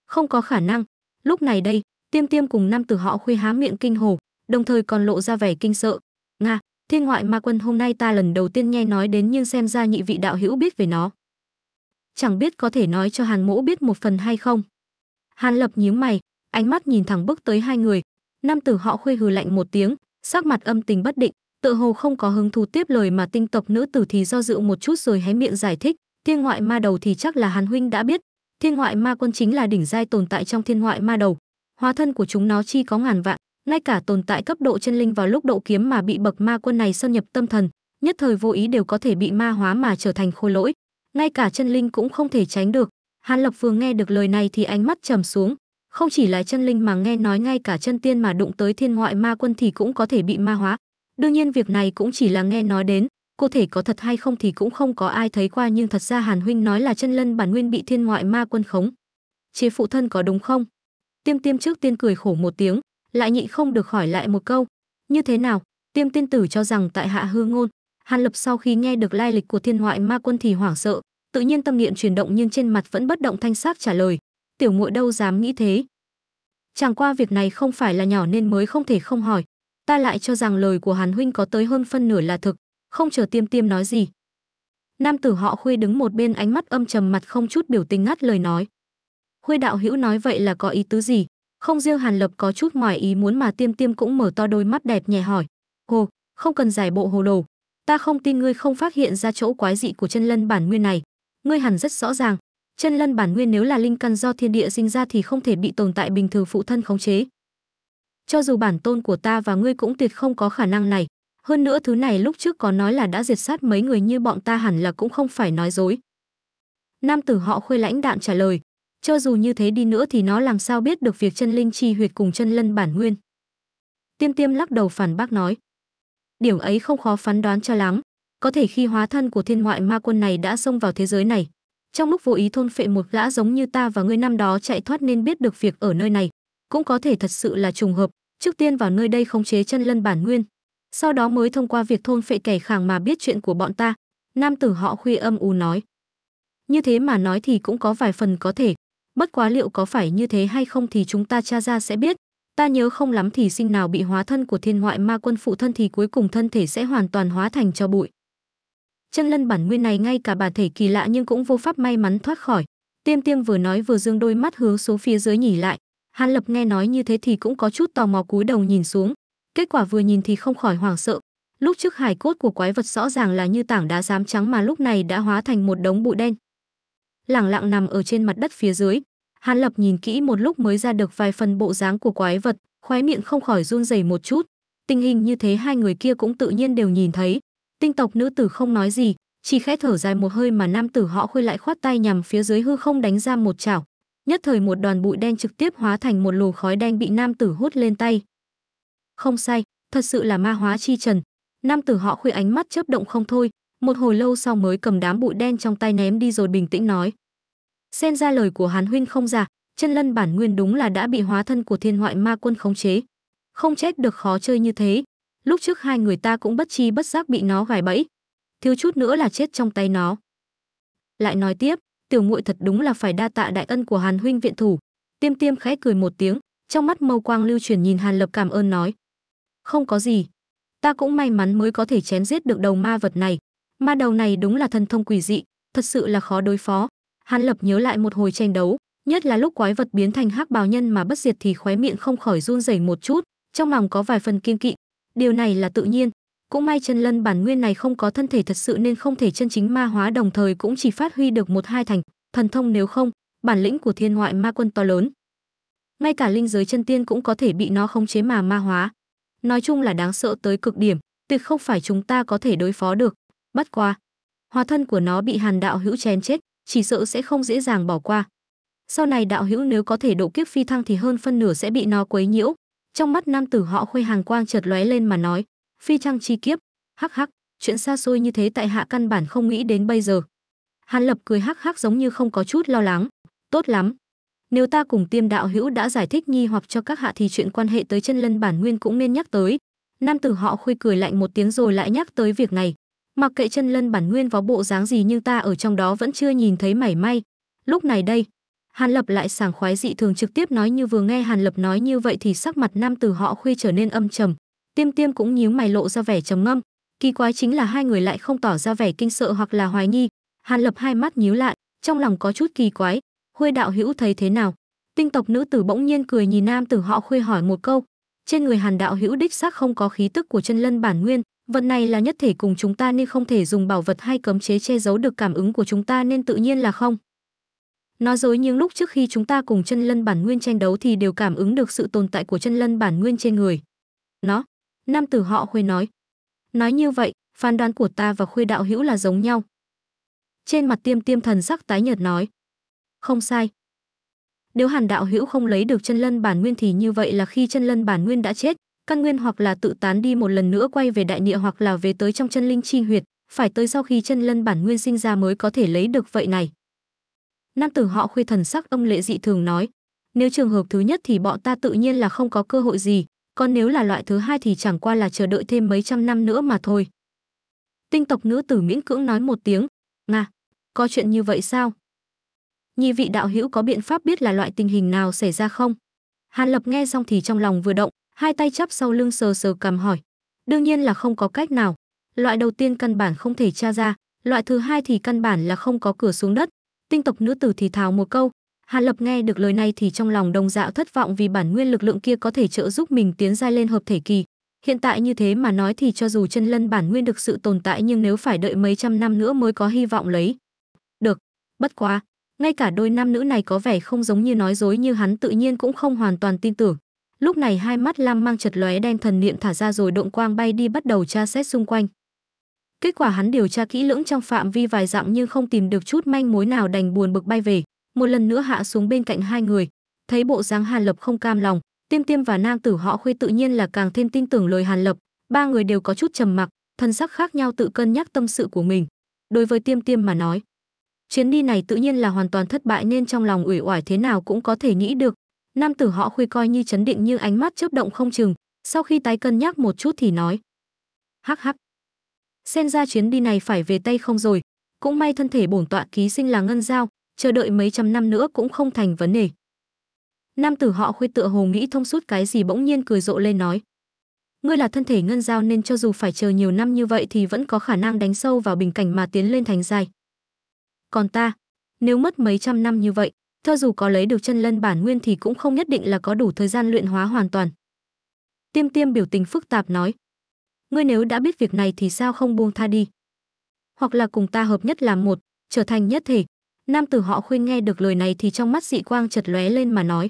không có khả năng lúc này đây tiêm tiêm cùng năm tử họ khuya há miệng kinh hồ đồng thời còn lộ ra vẻ kinh sợ nga thiên ngoại ma quân hôm nay ta lần đầu tiên nghe nói đến nhưng xem ra nhị vị đạo hữu biết về nó chẳng biết có thể nói cho hàn mỗ biết một phần hay không hàn lập nhíu mày ánh mắt nhìn thẳng bước tới hai người nam tử họ khuê hừ lạnh một tiếng sắc mặt âm tình bất định tựa hồ không có hứng thú tiếp lời mà tinh tộc nữ tử thì do dự một chút rồi hé miệng giải thích thiên ngoại ma đầu thì chắc là hàn huynh đã biết thiên ngoại ma quân chính là đỉnh giai tồn tại trong thiên ngoại ma đầu hóa thân của chúng nó chi có ngàn vạn ngay cả tồn tại cấp độ chân linh vào lúc độ kiếm mà bị bậc ma quân này xâm nhập tâm thần nhất thời vô ý đều có thể bị ma hóa mà trở thành khôi lỗi ngay cả chân linh cũng không thể tránh được hàn lập vừa nghe được lời này thì ánh mắt trầm xuống không chỉ là chân linh mà nghe nói ngay cả chân tiên mà đụng tới thiên ngoại ma quân thì cũng có thể bị ma hóa. Đương nhiên việc này cũng chỉ là nghe nói đến, cụ thể có thật hay không thì cũng không có ai thấy qua nhưng thật ra Hàn Huynh nói là chân lân bản nguyên bị thiên ngoại ma quân khống. Chế phụ thân có đúng không? Tiêm tiêm trước tiên cười khổ một tiếng, lại nhịn không được hỏi lại một câu. Như thế nào? Tiêm tiên tử cho rằng tại hạ hư ngôn. Hàn lập sau khi nghe được lai lịch của thiên ngoại ma quân thì hoảng sợ, tự nhiên tâm niệm chuyển động nhưng trên mặt vẫn bất động thanh sắc trả lời tiểu muội đâu dám nghĩ thế. Chẳng qua việc này không phải là nhỏ nên mới không thể không hỏi, ta lại cho rằng lời của Hàn huynh có tới hơn phân nửa là thực, không chờ Tiêm Tiêm nói gì. Nam tử họ Khuê đứng một bên ánh mắt âm trầm mặt không chút biểu tình ngắt lời nói. Khuê đạo hữu nói vậy là có ý tứ gì? Không riêng Hàn Lập có chút ngoài ý muốn mà Tiêm Tiêm cũng mở to đôi mắt đẹp nhẹ hỏi. Hồ, không cần giải bộ hồ đồ. Ta không tin ngươi không phát hiện ra chỗ quái dị của chân lân bản nguyên này. Ngươi hẳn rất rõ ràng, chân lân bản nguyên nếu là linh căn do thiên địa sinh ra thì không thể bị tồn tại bình thường phụ thân khống chế cho dù bản tôn của ta và ngươi cũng tuyệt không có khả năng này hơn nữa thứ này lúc trước có nói là đã diệt sát mấy người như bọn ta hẳn là cũng không phải nói dối nam tử họ khuê lãnh đạm trả lời cho dù như thế đi nữa thì nó làm sao biết được việc chân linh chi huyệt cùng chân lân bản nguyên tiêm tiêm lắc đầu phản bác nói điểm ấy không khó phán đoán cho lắm có thể khi hóa thân của thiên ngoại ma quân này đã xông vào thế giới này trong lúc vô ý thôn phệ một gã giống như ta và ngươi năm đó chạy thoát nên biết được việc ở nơi này cũng có thể thật sự là trùng hợp trước tiên vào nơi đây khống chế chân lân bản nguyên sau đó mới thông qua việc thôn phệ kẻ khàng mà biết chuyện của bọn ta nam tử họ khuya âm u nói như thế mà nói thì cũng có vài phần có thể bất quá liệu có phải như thế hay không thì chúng ta tra ra sẽ biết ta nhớ không lắm thì sinh nào bị hóa thân của thiên ngoại ma quân phụ thân thì cuối cùng thân thể sẽ hoàn toàn hóa thành cho bụi chân lân bản nguyên này ngay cả bà thể kỳ lạ nhưng cũng vô pháp may mắn thoát khỏi. Tiêm Tiêm vừa nói vừa dương đôi mắt hướng xuống phía dưới nhỉ lại. Hàn Lập nghe nói như thế thì cũng có chút tò mò cúi đầu nhìn xuống, kết quả vừa nhìn thì không khỏi hoảng sợ. Lúc trước hài cốt của quái vật rõ ràng là như tảng đá xám trắng mà lúc này đã hóa thành một đống bụi đen. Lẳng lặng nằm ở trên mặt đất phía dưới, Hàn Lập nhìn kỹ một lúc mới ra được vài phần bộ dáng của quái vật, khóe miệng không khỏi run rẩy một chút. Tình hình như thế hai người kia cũng tự nhiên đều nhìn thấy, Tinh tộc nữ tử không nói gì, chỉ khẽ thở dài một hơi mà nam tử họ khôi lại khoát tay nhằm phía dưới hư không đánh ra một chảo. Nhất thời một đoàn bụi đen trực tiếp hóa thành một lù khói đen bị nam tử hút lên tay. Không sai, thật sự là ma hóa chi trần. Nam tử họ khuya ánh mắt chớp động không thôi, một hồi lâu sau mới cầm đám bụi đen trong tay ném đi rồi bình tĩnh nói. Xen ra lời của Hàn Huynh không giả, chân lân bản nguyên đúng là đã bị hóa thân của thiên hoại ma quân khống chế. Không trách được khó chơi như thế, lúc trước hai người ta cũng bất chi bất giác bị nó gài bẫy thiếu chút nữa là chết trong tay nó lại nói tiếp tiểu muội thật đúng là phải đa tạ đại ân của hàn huynh viện thủ tiêm tiêm khẽ cười một tiếng trong mắt mâu quang lưu truyền nhìn hàn lập cảm ơn nói không có gì ta cũng may mắn mới có thể chém giết được đầu ma vật này ma đầu này đúng là thần thông quỷ dị thật sự là khó đối phó hàn lập nhớ lại một hồi tranh đấu nhất là lúc quái vật biến thành hắc bào nhân mà bất diệt thì khóe miệng không khỏi run rẩy một chút trong lòng có vài phần kiên kỵ Điều này là tự nhiên. Cũng may chân lân bản nguyên này không có thân thể thật sự nên không thể chân chính ma hóa đồng thời cũng chỉ phát huy được một hai thành, thần thông nếu không, bản lĩnh của thiên ngoại ma quân to lớn. Ngay cả linh giới chân tiên cũng có thể bị nó khống chế mà ma hóa. Nói chung là đáng sợ tới cực điểm, tuyệt không phải chúng ta có thể đối phó được. Bất qua hóa thân của nó bị Hàn đạo hữu chém chết, chỉ sợ sẽ không dễ dàng bỏ qua. Sau này đạo hữu nếu có thể độ kiếp phi thăng thì hơn phân nửa sẽ bị nó quấy nhiễu, trong mắt nam tử họ Khuê hàng quang chợt lóe lên mà nói, "Phi Trăng chi kiếp, hắc hắc, chuyện xa xôi như thế tại hạ căn bản không nghĩ đến bây giờ." Hàn Lập cười hắc hắc giống như không có chút lo lắng, "Tốt lắm, nếu ta cùng Tiêm đạo hữu đã giải thích nghi hoặc cho các hạ thì chuyện quan hệ tới chân lân bản nguyên cũng nên nhắc tới." Nam tử họ Khuê cười lạnh một tiếng rồi lại nhắc tới việc này, mặc kệ chân lân bản nguyên có bộ dáng gì nhưng ta ở trong đó vẫn chưa nhìn thấy mảy may. Lúc này đây, Hàn Lập lại sảng khoái dị thường trực tiếp nói như vừa nghe Hàn Lập nói như vậy thì sắc mặt nam tử họ Khuê trở nên âm trầm, Tiêm Tiêm cũng nhíu mày lộ ra vẻ trầm ngâm, kỳ quái chính là hai người lại không tỏ ra vẻ kinh sợ hoặc là hoài nghi. Hàn Lập hai mắt nhíu lại, trong lòng có chút kỳ quái, Khuê đạo hữu thấy thế nào? Tinh tộc nữ tử bỗng nhiên cười nhìn nam tử họ Khuê hỏi một câu, trên người Hàn đạo hữu đích xác không có khí tức của chân lân bản nguyên, vật này là nhất thể cùng chúng ta nên không thể dùng bảo vật hay cấm chế che giấu được cảm ứng của chúng ta nên tự nhiên là không. Nói dối nhưng lúc trước khi chúng ta cùng chân lân bản nguyên tranh đấu thì đều cảm ứng được sự tồn tại của chân lân bản nguyên trên người. Nó, nam tử họ Khuê nói. Nói như vậy, phán đoán của ta và Khuê đạo hữu là giống nhau. Trên mặt tiêm tiêm thần sắc tái nhợt nói. Không sai. Nếu hàn đạo hữu không lấy được chân lân bản nguyên thì như vậy là khi chân lân bản nguyên đã chết, căn nguyên hoặc là tự tán đi một lần nữa quay về đại địa hoặc là về tới trong chân linh chi huyệt, phải tới sau khi chân lân bản nguyên sinh ra mới có thể lấy được vậy này nam tử họ khuy thần sắc âm lệ dị thường nói nếu trường hợp thứ nhất thì bọn ta tự nhiên là không có cơ hội gì còn nếu là loại thứ hai thì chẳng qua là chờ đợi thêm mấy trăm năm nữa mà thôi tinh tộc nữ tử miễn cưỡng nói một tiếng nga có chuyện như vậy sao nhi vị đạo hữu có biện pháp biết là loại tình hình nào xảy ra không hàn lập nghe xong thì trong lòng vừa động hai tay chắp sau lưng sờ sờ cầm hỏi đương nhiên là không có cách nào loại đầu tiên căn bản không thể tra ra loại thứ hai thì căn bản là không có cửa xuống đất tinh tộc nữ tử thì thào một câu Hàn Lập nghe được lời này thì trong lòng đồng dạo thất vọng vì bản nguyên lực lượng kia có thể trợ giúp mình tiến giai lên hợp thể kỳ. Hiện tại như thế mà nói thì cho dù chân lân bản nguyên được sự tồn tại nhưng nếu phải đợi mấy trăm năm nữa mới có hy vọng lấy. Được, bất quá, ngay cả đôi nam nữ này có vẻ không giống như nói dối như hắn tự nhiên cũng không hoàn toàn tin tưởng. Lúc này hai mắt Lam mang chật lóe đen thần niệm thả ra rồi động quang bay đi bắt đầu tra xét xung quanh. Kết quả hắn điều tra kỹ lưỡng trong phạm vi vài dặm nhưng không tìm được chút manh mối nào đành buồn bực bay về, một lần nữa hạ xuống bên cạnh hai người, thấy bộ dáng Hàn Lập không cam lòng, Tiêm Tiêm và Nam Tử họ Khuê tự nhiên là càng thêm tin tưởng lời Hàn Lập, ba người đều có chút trầm mặc, thân sắc khác nhau tự cân nhắc tâm sự của mình. Đối với Tiêm Tiêm mà nói, chuyến đi này tự nhiên là hoàn toàn thất bại nên trong lòng ủy oải thế nào cũng có thể nghĩ được. Nam tử họ Khuê coi như chấn định nhưng ánh mắt chớp động không chừng, sau khi tái cân nhắc một chút thì nói: "Hắc hắc, xem ra chuyến đi này phải về tay không rồi. Cũng may thân thể bổn tọa ký sinh là ngân giao, chờ đợi mấy trăm năm nữa cũng không thành vấn đề. Nam tử họ khuê tựa hồ nghĩ thông suốt cái gì bỗng nhiên cười rộ lên nói. Ngươi là thân thể ngân giao nên cho dù phải chờ nhiều năm như vậy thì vẫn có khả năng đánh sâu vào bình cảnh mà tiến lên thành dài. Còn ta, nếu mất mấy trăm năm như vậy, cho dù có lấy được chân lân bản nguyên thì cũng không nhất định là có đủ thời gian luyện hóa hoàn toàn. Tiêm tiêm biểu tình phức tạp nói, ngươi nếu đã biết việc này thì sao không buông tha đi? Hoặc là cùng ta hợp nhất làm một, trở thành nhất thể. Nam tử họ khuyên nghe được lời này thì trong mắt dị quang chật lóe lên mà nói.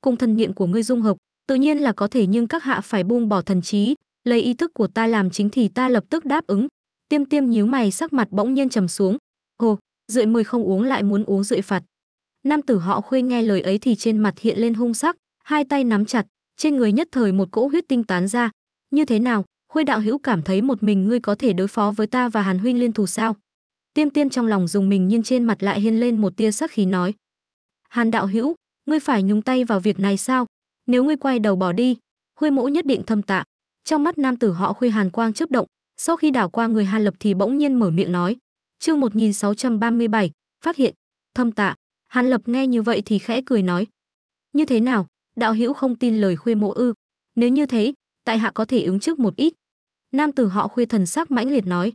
Cùng thần niệm của ngươi dung hợp, tự nhiên là có thể nhưng các hạ phải buông bỏ thần trí, lấy ý thức của ta làm chính thì ta lập tức đáp ứng. Tiêm tiêm nhíu mày sắc mặt bỗng nhiên trầm xuống. Hồ, rượi mười không uống lại muốn uống rượi phạt. Nam tử họ khuyên nghe lời ấy thì trên mặt hiện lên hung sắc, hai tay nắm chặt, trên người nhất thời một cỗ huyết tinh tán ra. Như thế nào, Khuê đạo hữu cảm thấy một mình ngươi có thể đối phó với ta và Hàn huynh liên thủ sao? Tiêm Tiên trong lòng dùng mình nhưng trên mặt lại hiên lên một tia sắc khí nói: "Hàn đạo hữu, ngươi phải nhúng tay vào việc này sao? Nếu ngươi quay đầu bỏ đi, Khuê mỗ nhất định thâm tạ." Trong mắt nam tử họ Khuê Hàn quang chớp động, sau khi đảo qua người Hàn Lập thì bỗng nhiên mở miệng nói: "Chương 1637, phát hiện, thâm tạ." Hàn Lập nghe như vậy thì khẽ cười nói: "Như thế nào, đạo hữu không tin lời Khuê mỗ ư? Nếu như thế, tại hạ có thể ứng trước một ít. Nam tử họ khuya thần sắc mãnh liệt nói.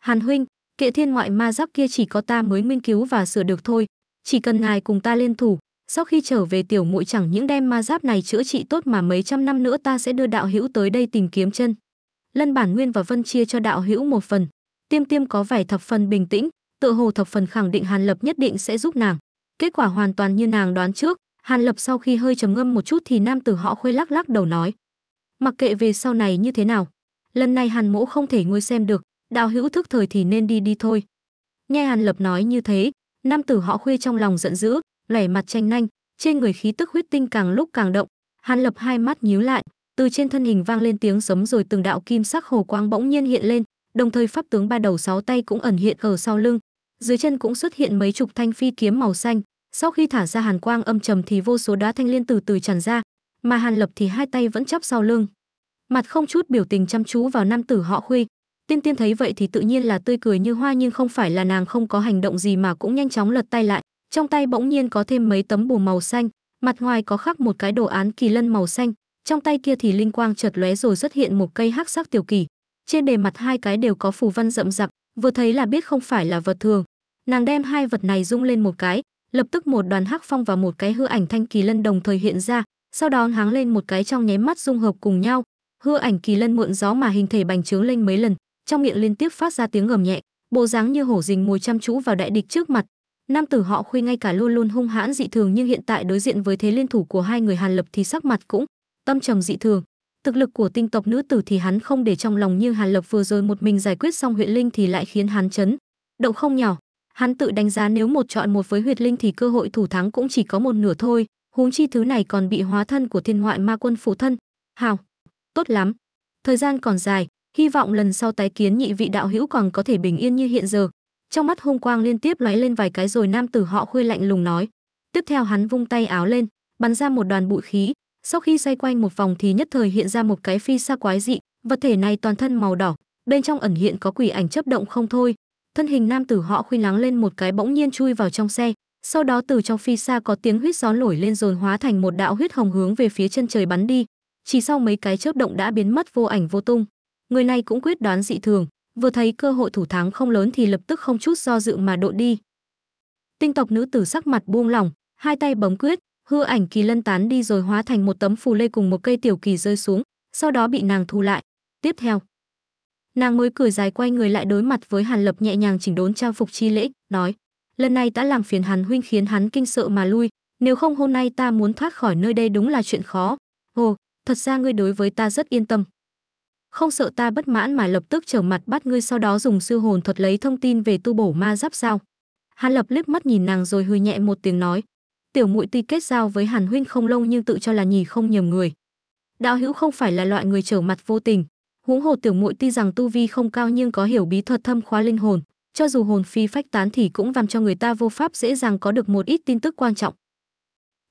Hàn huynh, kệ thiên ngoại ma giáp kia chỉ có ta mới nghiên cứu và sửa được thôi. Chỉ cần ngài cùng ta liên thủ, sau khi trở về tiểu muội chẳng những đem ma giáp này chữa trị tốt mà mấy trăm năm nữa ta sẽ đưa đạo hữu tới đây tìm kiếm chân. Lân bản nguyên và vân chia cho đạo hữu một phần. Tiêm tiêm có vẻ thập phần bình tĩnh, tự hồ thập phần khẳng định Hàn Lập nhất định sẽ giúp nàng. Kết quả hoàn toàn như nàng đoán trước, Hàn Lập sau khi hơi trầm ngâm một chút thì nam tử họ khuê lắc lắc đầu nói, mặc kệ về sau này như thế nào lần này hàn mỗ không thể ngồi xem được đào hữu thức thời thì nên đi đi thôi nghe hàn lập nói như thế nam tử họ khuê trong lòng giận dữ lẻ mặt tranh nanh trên người khí tức huyết tinh càng lúc càng động hàn lập hai mắt nhíu lại từ trên thân hình vang lên tiếng sấm rồi từng đạo kim sắc hồ quang bỗng nhiên hiện lên đồng thời pháp tướng ba đầu sáu tay cũng ẩn hiện ở sau lưng dưới chân cũng xuất hiện mấy chục thanh phi kiếm màu xanh sau khi thả ra hàn quang âm trầm thì vô số đá thanh liên từ từ tràn ra mà Hàn Lập thì hai tay vẫn chắp sau lưng. Mặt không chút biểu tình chăm chú vào nam tử họ Huy. Tiên Tiên thấy vậy thì tự nhiên là tươi cười như hoa nhưng không phải là nàng không có hành động gì mà cũng nhanh chóng lật tay lại, trong tay bỗng nhiên có thêm mấy tấm bùa màu xanh, mặt ngoài có khắc một cái đồ án kỳ lân màu xanh, trong tay kia thì linh quang chợt lóe rồi xuất hiện một cây hắc sắc tiểu kỳ. Trên bề mặt hai cái đều có phù văn rậm rạp, vừa thấy là biết không phải là vật thường. Nàng đem hai vật này rung lên một cái, lập tức một đoàn hắc phong và một cái hư ảnh thanh kỳ lân đồng thời hiện ra, sau đó háng lên một cái trong nháy mắt dung hợp cùng nhau hư ảnh kỳ lân mượn gió mà hình thể bành trướng lên mấy lần trong miệng liên tiếp phát ra tiếng gầm nhẹ bộ dáng như hổ rình mồi chăm chú vào đại địch trước mặt nam tử họ khuy ngay cả luôn luôn hung hãn dị thường nhưng hiện tại đối diện với thế liên thủ của hai người hàn lập thì sắc mặt cũng tâm trầm dị thường thực lực của tinh tộc nữ tử thì hắn không để trong lòng như hàn lập vừa rồi một mình giải quyết xong huyện linh thì lại khiến hắn chấn động không nhỏ hắn tự đánh giá nếu một chọn một với huyệt linh thì cơ hội thủ thắng cũng chỉ có một nửa thôi huống chi thứ này còn bị hóa thân của thiên ngoại ma quân phủ thân. Hào, tốt lắm. Thời gian còn dài, hy vọng lần sau tái kiến nhị vị đạo hữu còn có thể bình yên như hiện giờ. Trong mắt hung quang liên tiếp lóe lên vài cái rồi nam tử họ khuê lạnh lùng nói. Tiếp theo hắn vung tay áo lên, bắn ra một đoàn bụi khí, sau khi xoay quanh một vòng thì nhất thời hiện ra một cái phi xa quái dị, vật thể này toàn thân màu đỏ, bên trong ẩn hiện có quỷ ảnh chấp động không thôi. Thân hình nam tử họ khuy lắng lên một cái bỗng nhiên chui vào trong xe, sau đó từ trong phi xa có tiếng huyết gió nổi lên dồn hóa thành một đạo huyết hồng hướng về phía chân trời bắn đi, chỉ sau mấy cái chớp động đã biến mất vô ảnh vô tung. Người này cũng quyết đoán dị thường, vừa thấy cơ hội thủ thắng không lớn thì lập tức không chút do dự mà độ đi. Tinh tộc nữ tử sắc mặt buông lỏng, hai tay bấm quyết, hư ảnh kỳ lân tán đi rồi hóa thành một tấm phù lê cùng một cây tiểu kỳ rơi xuống, sau đó bị nàng thu lại. Tiếp theo, nàng mới cười dài quay người lại đối mặt với Hàn Lập nhẹ nhàng chỉnh đốn trang phục chi lễ, nói: lần này đã làm phiền hàn huynh khiến hắn kinh sợ mà lui nếu không hôm nay ta muốn thoát khỏi nơi đây đúng là chuyện khó ồ thật ra ngươi đối với ta rất yên tâm không sợ ta bất mãn mà lập tức trở mặt bắt ngươi sau đó dùng sư hồn thuật lấy thông tin về tu bổ ma giáp sao hắn lập liếc mắt nhìn nàng rồi hừ nhẹ một tiếng nói tiểu muội tuy kết giao với hàn huynh không lâu nhưng tự cho là nhì không nhầm người đạo hữu không phải là loại người trở mặt vô tình huống hồ tiểu muội tuy rằng tu vi không cao nhưng có hiểu bí thuật thâm khóa linh hồn cho dù hồn phi phách tán thì cũng làm cho người ta vô pháp dễ dàng có được một ít tin tức quan trọng.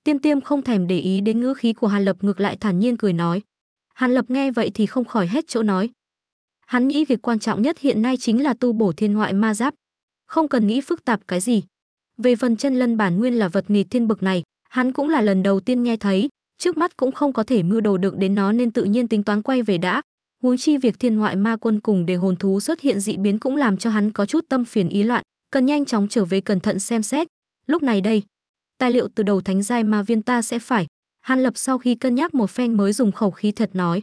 Tiên Tiêm không thèm để ý đến ngữ khí của Hàn Lập ngược lại thản nhiên cười nói. Hàn Lập nghe vậy thì không khỏi hết chỗ nói. Hắn nghĩ việc quan trọng nhất hiện nay chính là tu bổ thiên ngoại ma giáp. Không cần nghĩ phức tạp cái gì. Về phần chân lân bản nguyên là vật nghịch thiên bực này, hắn cũng là lần đầu tiên nghe thấy, trước mắt cũng không có thể mưu đồ được đến nó nên tự nhiên tính toán quay về đã, huống chi việc thiên ngoại ma quân cùng để hồn thú xuất hiện dị biến cũng làm cho hắn có chút tâm phiền ý loạn cần nhanh chóng trở về cẩn thận xem xét lúc này đây tài liệu từ đầu thánh giai ma viên ta sẽ phải hàn lập sau khi cân nhắc một phen mới dùng khẩu khí thật nói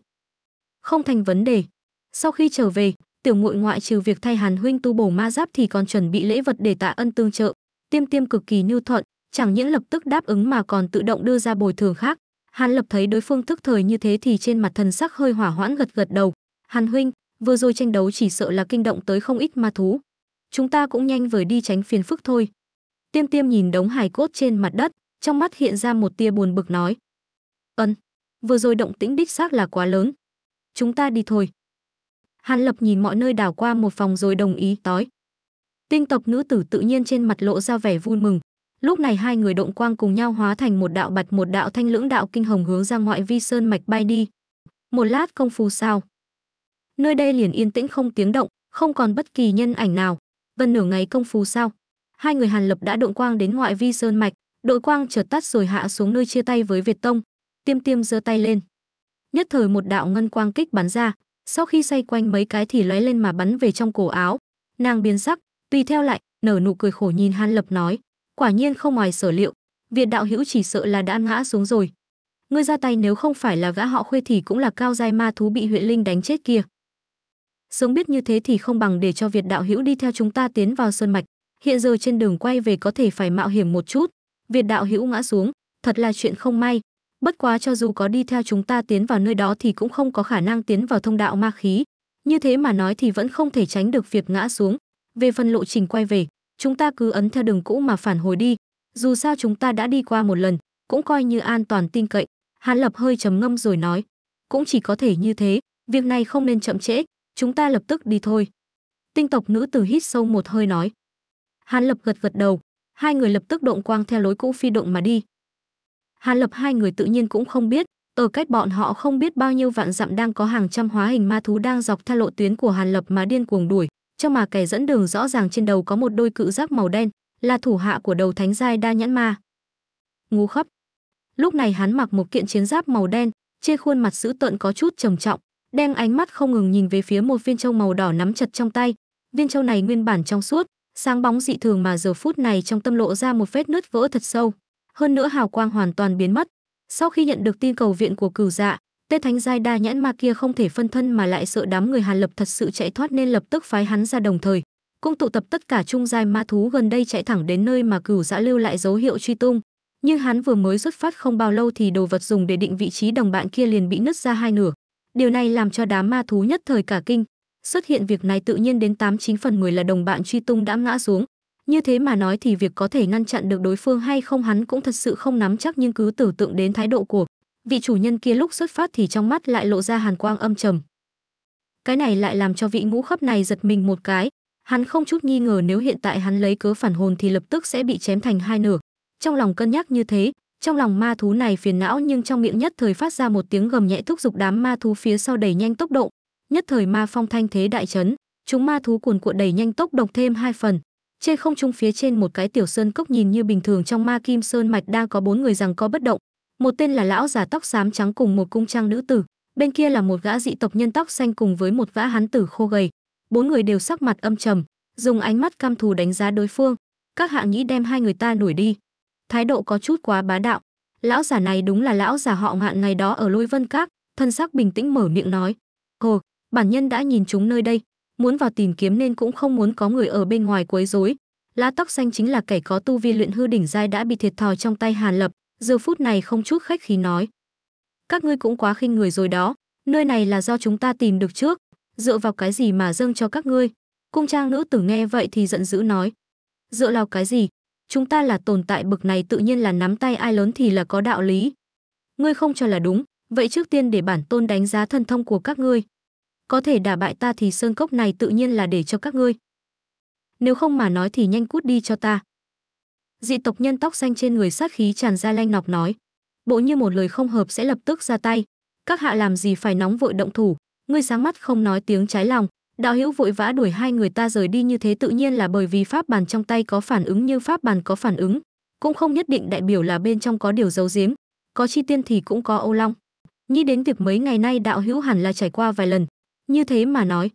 không thành vấn đề sau khi trở về tiểu muội ngoại trừ việc thay hàn huynh tu bổ ma giáp thì còn chuẩn bị lễ vật để tạ ân tương trợ tiêm tiêm cực kỳ nhu thuận chẳng những lập tức đáp ứng mà còn tự động đưa ra bồi thường khác Hàn Lập thấy đối phương thức thời như thế thì trên mặt thần sắc hơi hỏa hoãn gật gật đầu. Hàn huynh, vừa rồi tranh đấu chỉ sợ là kinh động tới không ít ma thú. Chúng ta cũng nhanh vời đi tránh phiền phức thôi. Tiêm tiêm nhìn đống hài cốt trên mặt đất, trong mắt hiện ra một tia buồn bực nói. Ân, vừa rồi động tĩnh đích xác là quá lớn. Chúng ta đi thôi. Hàn Lập nhìn mọi nơi đảo qua một phòng rồi đồng ý, tối. Tinh tộc nữ tử tự nhiên trên mặt lộ ra vẻ vui mừng, Lúc này hai người động quang cùng nhau hóa thành một đạo bạch một đạo thanh lưỡng đạo kinh hồng hướng ra ngoại vi sơn mạch bay đi. Một lát công phu sao. Nơi đây liền yên tĩnh không tiếng động, không còn bất kỳ nhân ảnh nào. Vân nửa ngày công phu sao. Hai người Hàn Lập đã động quang đến ngoại vi sơn mạch, đội quang chợt tắt rồi hạ xuống nơi chia tay với Việt Tông. Tiêm tiêm giơ tay lên. Nhất thời một đạo ngân quang kích bắn ra, sau khi xoay quanh mấy cái thì lóe lên mà bắn về trong cổ áo. Nàng biến sắc, tùy theo lại, nở nụ cười khổ nhìn Hàn Lập nói, Quả nhiên không ngoài sở liệu, Việt đạo hữu chỉ sợ là đã ngã xuống rồi. Ngươi ra tay nếu không phải là gã họ Khuê thì cũng là cao giai ma thú bị huyện linh đánh chết kia. Sớm biết như thế thì không bằng để cho Việt đạo hữu đi theo chúng ta tiến vào sơn mạch, hiện giờ trên đường quay về có thể phải mạo hiểm một chút. Việt đạo hữu ngã xuống, thật là chuyện không may. Bất quá cho dù có đi theo chúng ta tiến vào nơi đó thì cũng không có khả năng tiến vào thông đạo ma khí. Như thế mà nói thì vẫn không thể tránh được việc ngã xuống. Về phần lộ trình quay về, chúng ta cứ ấn theo đường cũ mà phản hồi đi dù sao chúng ta đã đi qua một lần cũng coi như an toàn tin cậy hàn lập hơi trầm ngâm rồi nói cũng chỉ có thể như thế việc này không nên chậm trễ chúng ta lập tức đi thôi tinh tộc nữ tử hít sâu một hơi nói hàn lập gật gật đầu hai người lập tức động quang theo lối cũ phi động mà đi hàn lập hai người tự nhiên cũng không biết ở cách bọn họ không biết bao nhiêu vạn dặm đang có hàng trăm hóa hình ma thú đang dọc theo lộ tuyến của hàn lập mà điên cuồng đuổi cho mà kẻ dẫn đường rõ ràng trên đầu có một đôi cự giác màu đen, là thủ hạ của đầu thánh giai đa nhãn ma. Ngu khấp. Lúc này hắn mặc một kiện chiến giáp màu đen, trên khuôn mặt dữ tợn có chút trầm trọng, đem ánh mắt không ngừng nhìn về phía một viên châu màu đỏ nắm chặt trong tay. Viên châu này nguyên bản trong suốt, sáng bóng dị thường mà giờ phút này trong tâm lộ ra một vết nứt vỡ thật sâu. Hơn nữa hào quang hoàn toàn biến mất. Sau khi nhận được tin cầu viện của cửu dạ, Tê Thánh Giai đa nhãn ma kia không thể phân thân mà lại sợ đám người Hàn Lập thật sự chạy thoát nên lập tức phái hắn ra đồng thời, cũng tụ tập tất cả trung giai ma thú gần đây chạy thẳng đến nơi mà Cửu Dã lưu lại dấu hiệu truy tung. Nhưng hắn vừa mới xuất phát không bao lâu thì đồ vật dùng để định vị trí đồng bạn kia liền bị nứt ra hai nửa. Điều này làm cho đám ma thú nhất thời cả kinh, xuất hiện việc này tự nhiên đến chín phần 10 là đồng bạn truy tung đã ngã xuống. Như thế mà nói thì việc có thể ngăn chặn được đối phương hay không hắn cũng thật sự không nắm chắc nhưng cứ tưởng tượng đến thái độ của vị chủ nhân kia lúc xuất phát thì trong mắt lại lộ ra hàn quang âm trầm. Cái này lại làm cho vị ngũ khấp này giật mình một cái, hắn không chút nghi ngờ nếu hiện tại hắn lấy cớ phản hồn thì lập tức sẽ bị chém thành hai nửa. Trong lòng cân nhắc như thế, trong lòng ma thú này phiền não nhưng trong miệng nhất thời phát ra một tiếng gầm nhẹ thúc giục đám ma thú phía sau đẩy nhanh tốc độ, nhất thời ma phong thanh thế đại chấn, chúng ma thú cuồn cuộn đẩy nhanh tốc độc thêm hai phần. Trên không trung phía trên một cái tiểu sơn cốc nhìn như bình thường trong ma kim sơn mạch đang có bốn người rằng có bất động, một tên là lão già tóc xám trắng cùng một cung trang nữ tử bên kia là một gã dị tộc nhân tóc xanh cùng với một vã hán tử khô gầy bốn người đều sắc mặt âm trầm dùng ánh mắt căm thù đánh giá đối phương các hạ nghĩ đem hai người ta đuổi đi thái độ có chút quá bá đạo lão già này đúng là lão già họ ngạn ngày đó ở lôi vân các thân sắc bình tĩnh mở miệng nói hồ bản nhân đã nhìn chúng nơi đây muốn vào tìm kiếm nên cũng không muốn có người ở bên ngoài quấy rối lá tóc xanh chính là kẻ có tu vi luyện hư đỉnh giai đã bị thiệt thòi trong tay hàn lập giờ phút này không chút khách khí nói. Các ngươi cũng quá khinh người rồi đó, nơi này là do chúng ta tìm được trước, dựa vào cái gì mà dâng cho các ngươi? Cung trang nữ tử nghe vậy thì giận dữ nói. Dựa vào cái gì? Chúng ta là tồn tại bực này tự nhiên là nắm tay ai lớn thì là có đạo lý. Ngươi không cho là đúng, vậy trước tiên để bản tôn đánh giá thân thông của các ngươi. Có thể đả bại ta thì sơn cốc này tự nhiên là để cho các ngươi. Nếu không mà nói thì nhanh cút đi cho ta dị tộc nhân tóc xanh trên người sát khí tràn ra lanh nọc nói bộ như một lời không hợp sẽ lập tức ra tay các hạ làm gì phải nóng vội động thủ ngươi sáng mắt không nói tiếng trái lòng đạo hữu vội vã đuổi hai người ta rời đi như thế tự nhiên là bởi vì pháp bàn trong tay có phản ứng như pháp bàn có phản ứng cũng không nhất định đại biểu là bên trong có điều giấu giếm có chi tiên thì cũng có âu long nghĩ đến việc mấy ngày nay đạo hữu hẳn là trải qua vài lần như thế mà nói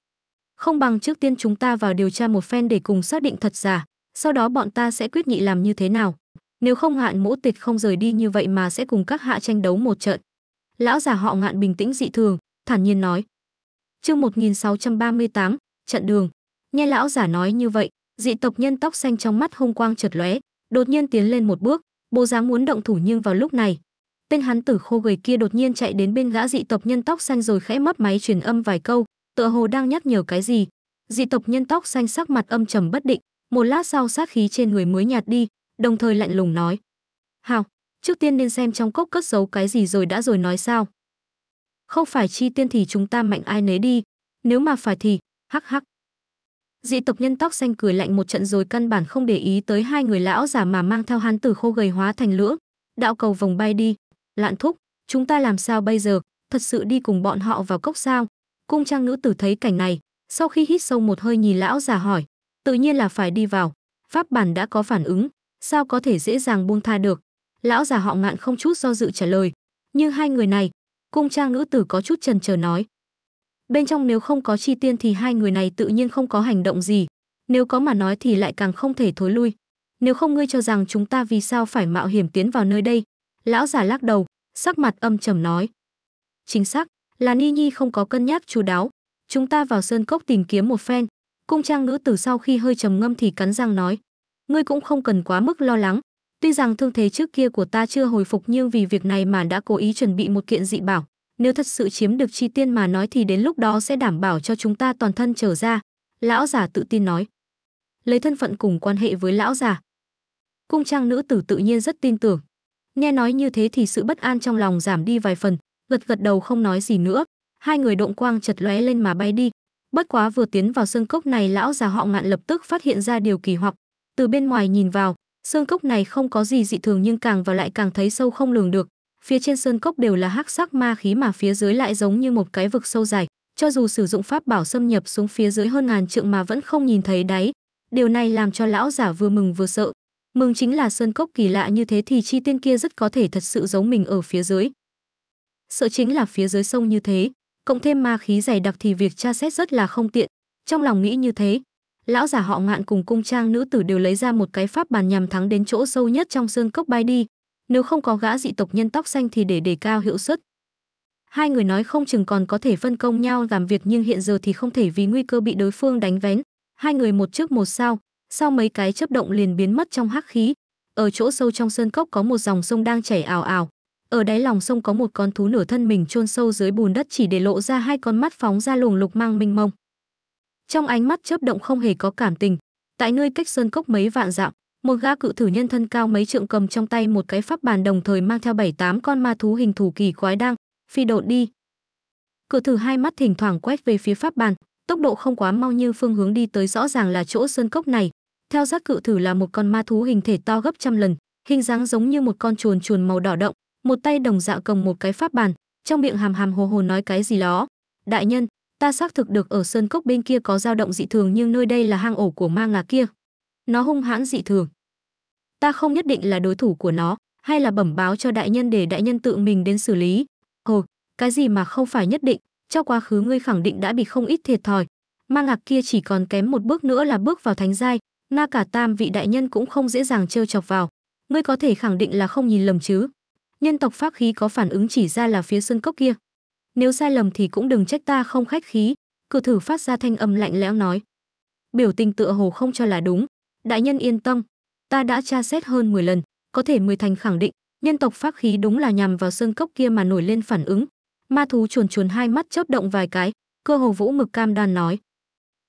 không bằng trước tiên chúng ta vào điều tra một phen để cùng xác định thật giả sau đó bọn ta sẽ quyết nghị làm như thế nào nếu không hạn mỗ tịch không rời đi như vậy mà sẽ cùng các hạ tranh đấu một trận lão già họ ngạn bình tĩnh dị thường thản nhiên nói chương 1638, trận đường nghe lão giả nói như vậy dị tộc nhân tóc xanh trong mắt hung quang chợt lóe đột nhiên tiến lên một bước bộ dáng muốn động thủ nhưng vào lúc này tên hắn tử khô gầy kia đột nhiên chạy đến bên gã dị tộc nhân tóc xanh rồi khẽ mất máy truyền âm vài câu tựa hồ đang nhắc nhở cái gì dị tộc nhân tóc xanh sắc mặt âm trầm bất định một lát sau sát khí trên người mới nhạt đi đồng thời lạnh lùng nói hào trước tiên nên xem trong cốc cất giấu cái gì rồi đã rồi nói sao không phải chi tiên thì chúng ta mạnh ai nấy đi nếu mà phải thì hắc hắc dị tộc nhân tóc xanh cười lạnh một trận rồi căn bản không để ý tới hai người lão giả mà mang theo hắn tử khô gầy hóa thành lưỡng đạo cầu vòng bay đi lạn thúc chúng ta làm sao bây giờ thật sự đi cùng bọn họ vào cốc sao cung trang nữ tử thấy cảnh này sau khi hít sâu một hơi nhìn lão già hỏi tự nhiên là phải đi vào. Pháp bản đã có phản ứng, sao có thể dễ dàng buông tha được. Lão già họ ngạn không chút do dự trả lời. Nhưng hai người này, cung trang nữ tử có chút trần chờ nói. Bên trong nếu không có chi tiên thì hai người này tự nhiên không có hành động gì. Nếu có mà nói thì lại càng không thể thối lui. Nếu không ngươi cho rằng chúng ta vì sao phải mạo hiểm tiến vào nơi đây. Lão già lắc đầu, sắc mặt âm trầm nói. Chính xác, là Ni Nhi không có cân nhắc chú đáo. Chúng ta vào sơn cốc tìm kiếm một phen, Cung trang nữ tử sau khi hơi trầm ngâm thì cắn răng nói, ngươi cũng không cần quá mức lo lắng. Tuy rằng thương thế trước kia của ta chưa hồi phục nhưng vì việc này mà đã cố ý chuẩn bị một kiện dị bảo. Nếu thật sự chiếm được chi tiên mà nói thì đến lúc đó sẽ đảm bảo cho chúng ta toàn thân trở ra. Lão giả tự tin nói. Lấy thân phận cùng quan hệ với lão giả. Cung trang nữ tử tự nhiên rất tin tưởng. Nghe nói như thế thì sự bất an trong lòng giảm đi vài phần, gật gật đầu không nói gì nữa. Hai người động quang chật lóe lên mà bay đi, Bất quá vừa tiến vào sơn cốc này lão già họ ngạn lập tức phát hiện ra điều kỳ hoặc. Từ bên ngoài nhìn vào, sơn cốc này không có gì dị thường nhưng càng vào lại càng thấy sâu không lường được. Phía trên sơn cốc đều là hắc sắc ma khí mà phía dưới lại giống như một cái vực sâu dài, cho dù sử dụng pháp bảo xâm nhập xuống phía dưới hơn ngàn trượng mà vẫn không nhìn thấy đáy. Điều này làm cho lão già vừa mừng vừa sợ. Mừng chính là sơn cốc kỳ lạ như thế thì chi tiên kia rất có thể thật sự giống mình ở phía dưới. Sợ chính là phía dưới sông như thế, cộng thêm ma khí dày đặc thì việc tra xét rất là không tiện trong lòng nghĩ như thế lão giả họ ngạn cùng cung trang nữ tử đều lấy ra một cái pháp bàn nhằm thắng đến chỗ sâu nhất trong sơn cốc bay đi nếu không có gã dị tộc nhân tóc xanh thì để đề cao hiệu suất hai người nói không chừng còn có thể phân công nhau làm việc nhưng hiện giờ thì không thể vì nguy cơ bị đối phương đánh vén hai người một trước một sau sau mấy cái chớp động liền biến mất trong hắc khí ở chỗ sâu trong sơn cốc có một dòng sông đang chảy ảo ảo ở đáy lòng sông có một con thú nửa thân mình chôn sâu dưới bùn đất chỉ để lộ ra hai con mắt phóng ra luồng lục mang minh mông trong ánh mắt chớp động không hề có cảm tình tại nơi cách sơn cốc mấy vạn dặm một gã cự thử nhân thân cao mấy trượng cầm trong tay một cái pháp bàn đồng thời mang theo bảy tám con ma thú hình thù kỳ quái đang phi độn đi cự thử hai mắt thỉnh thoảng quét về phía pháp bàn tốc độ không quá mau như phương hướng đi tới rõ ràng là chỗ sơn cốc này theo giác cự thử là một con ma thú hình thể to gấp trăm lần hình dáng giống như một con chuồn chuồn màu đỏ động một tay đồng dạ cầm một cái pháp bàn, trong miệng hàm hàm hồ hồ nói cái gì đó. Đại nhân, ta xác thực được ở sơn cốc bên kia có dao động dị thường nhưng nơi đây là hang ổ của ma ngà kia. Nó hung hãn dị thường. Ta không nhất định là đối thủ của nó, hay là bẩm báo cho đại nhân để đại nhân tự mình đến xử lý. Ồ, cái gì mà không phải nhất định, trong quá khứ ngươi khẳng định đã bị không ít thiệt thòi. Ma ngạc kia chỉ còn kém một bước nữa là bước vào thánh giai, na cả tam vị đại nhân cũng không dễ dàng trêu chọc vào. Ngươi có thể khẳng định là không nhìn lầm chứ? nhân tộc pháp khí có phản ứng chỉ ra là phía sơn cốc kia nếu sai lầm thì cũng đừng trách ta không khách khí cử thử phát ra thanh âm lạnh lẽo nói biểu tình tựa hồ không cho là đúng đại nhân yên tâm ta đã tra xét hơn 10 lần có thể mười thành khẳng định nhân tộc pháp khí đúng là nhằm vào sơn cốc kia mà nổi lên phản ứng ma thú chuồn chuồn hai mắt chớp động vài cái cơ hồ vũ mực cam đoan nói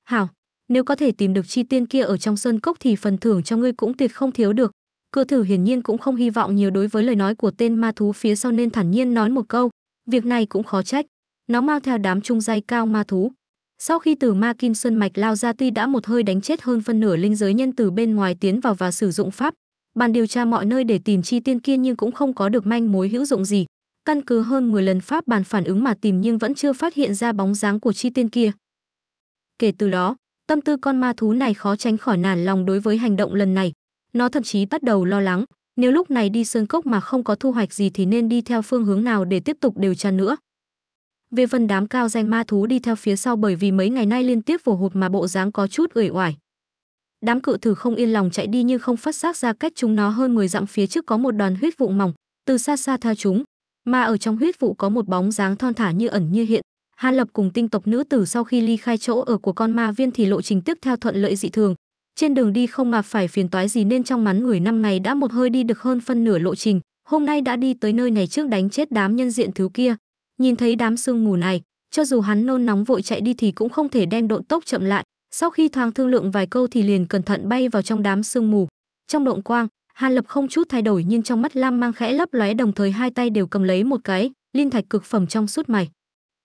hảo nếu có thể tìm được chi tiên kia ở trong sơn cốc thì phần thưởng cho ngươi cũng tuyệt không thiếu được Cự thử hiển nhiên cũng không hy vọng nhiều đối với lời nói của tên ma thú phía sau nên thản nhiên nói một câu, việc này cũng khó trách. Nó mau theo đám trung dây cao ma thú. Sau khi từ ma kim sơn mạch lao ra tuy đã một hơi đánh chết hơn phân nửa linh giới nhân từ bên ngoài tiến vào và sử dụng pháp, bàn điều tra mọi nơi để tìm chi tiên kia nhưng cũng không có được manh mối hữu dụng gì. Căn cứ hơn 10 lần pháp bàn phản ứng mà tìm nhưng vẫn chưa phát hiện ra bóng dáng của chi tiên kia. Kể từ đó, tâm tư con ma thú này khó tránh khỏi nản lòng đối với hành động lần này, nó thậm chí bắt đầu lo lắng, nếu lúc này đi sơn cốc mà không có thu hoạch gì thì nên đi theo phương hướng nào để tiếp tục điều tra nữa. Về phần đám cao danh ma thú đi theo phía sau bởi vì mấy ngày nay liên tiếp vồ hụt mà bộ dáng có chút uể oải. Đám cự thử không yên lòng chạy đi nhưng không phát giác ra cách chúng nó hơn 10 dặm phía trước có một đoàn huyết vụ mỏng, từ xa xa theo chúng, mà ở trong huyết vụ có một bóng dáng thon thả như ẩn như hiện. Hàn Lập cùng tinh tộc nữ tử sau khi ly khai chỗ ở của con ma viên thì lộ trình tiếp theo thuận lợi dị thường, trên đường đi không gặp phải phiền toái gì nên trong ngắn người năm ngày đã một hơi đi được hơn phân nửa lộ trình, hôm nay đã đi tới nơi này trước đánh chết đám nhân diện thứ kia. Nhìn thấy đám sương mù này, cho dù hắn nôn nóng vội chạy đi thì cũng không thể đem độn tốc chậm lại, sau khi thoáng thương lượng vài câu thì liền cẩn thận bay vào trong đám sương mù. Trong động quang, Hàn Lập không chút thay đổi nhưng trong mắt Lam mang khẽ lấp lóe đồng thời hai tay đều cầm lấy một cái, linh thạch cực phẩm trong suốt mày.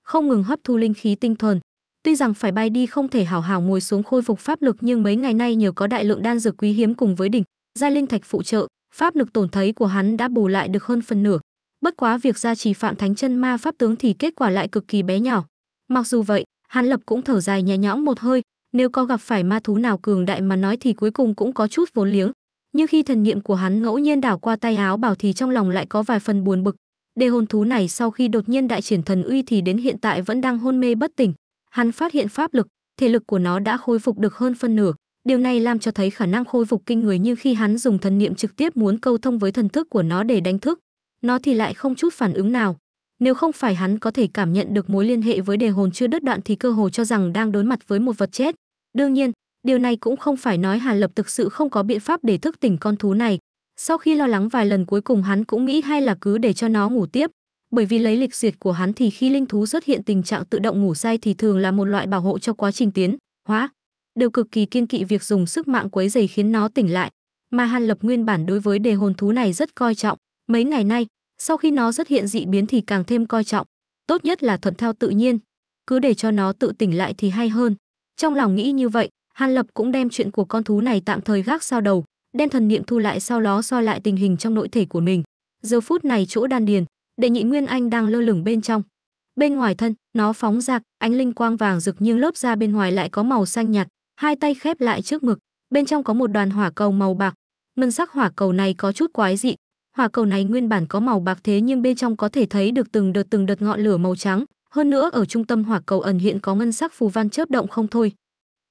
Không ngừng hấp thu linh khí tinh thuần, Tuy rằng phải bay đi không thể hảo hảo ngồi xuống khôi phục pháp lực nhưng mấy ngày nay nhờ có đại lượng đan dược quý hiếm cùng với đỉnh, gia linh thạch phụ trợ, pháp lực tổn thấy của hắn đã bù lại được hơn phần nửa. Bất quá việc gia trì Phạm Thánh Chân Ma pháp tướng thì kết quả lại cực kỳ bé nhỏ. Mặc dù vậy, hắn Lập cũng thở dài nhẹ nhõm một hơi, nếu có gặp phải ma thú nào cường đại mà nói thì cuối cùng cũng có chút vốn liếng. Nhưng khi thần niệm của hắn ngẫu nhiên đảo qua tay áo bảo thì trong lòng lại có vài phần buồn bực. Đề hồn thú này sau khi đột nhiên đại triển thần uy thì đến hiện tại vẫn đang hôn mê bất tỉnh, hắn phát hiện pháp lực, thể lực của nó đã khôi phục được hơn phân nửa. Điều này làm cho thấy khả năng khôi phục kinh người như khi hắn dùng thần niệm trực tiếp muốn câu thông với thần thức của nó để đánh thức, nó thì lại không chút phản ứng nào. Nếu không phải hắn có thể cảm nhận được mối liên hệ với đề hồn chưa đứt đoạn thì cơ hồ cho rằng đang đối mặt với một vật chết. Đương nhiên, điều này cũng không phải nói Hà Lập thực sự không có biện pháp để thức tỉnh con thú này. Sau khi lo lắng vài lần cuối cùng hắn cũng nghĩ hay là cứ để cho nó ngủ tiếp, bởi vì lấy lịch diệt của hắn thì khi linh thú xuất hiện tình trạng tự động ngủ say thì thường là một loại bảo hộ cho quá trình tiến hóa đều cực kỳ kiên kỵ việc dùng sức mạng quấy dày khiến nó tỉnh lại mà hàn lập nguyên bản đối với đề hồn thú này rất coi trọng mấy ngày nay sau khi nó xuất hiện dị biến thì càng thêm coi trọng tốt nhất là thuận theo tự nhiên cứ để cho nó tự tỉnh lại thì hay hơn trong lòng nghĩ như vậy hàn lập cũng đem chuyện của con thú này tạm thời gác sau đầu đem thần niệm thu lại sau đó soi lại tình hình trong nội thể của mình giờ phút này chỗ đan điền đệ nhị nguyên anh đang lơ lửng bên trong bên ngoài thân nó phóng ra ánh linh quang vàng rực nhưng lớp da bên ngoài lại có màu xanh nhạt hai tay khép lại trước ngực bên trong có một đoàn hỏa cầu màu bạc ngân sắc hỏa cầu này có chút quái dị hỏa cầu này nguyên bản có màu bạc thế nhưng bên trong có thể thấy được từng đợt từng đợt ngọn lửa màu trắng hơn nữa ở trung tâm hỏa cầu ẩn hiện có ngân sắc phù văn chớp động không thôi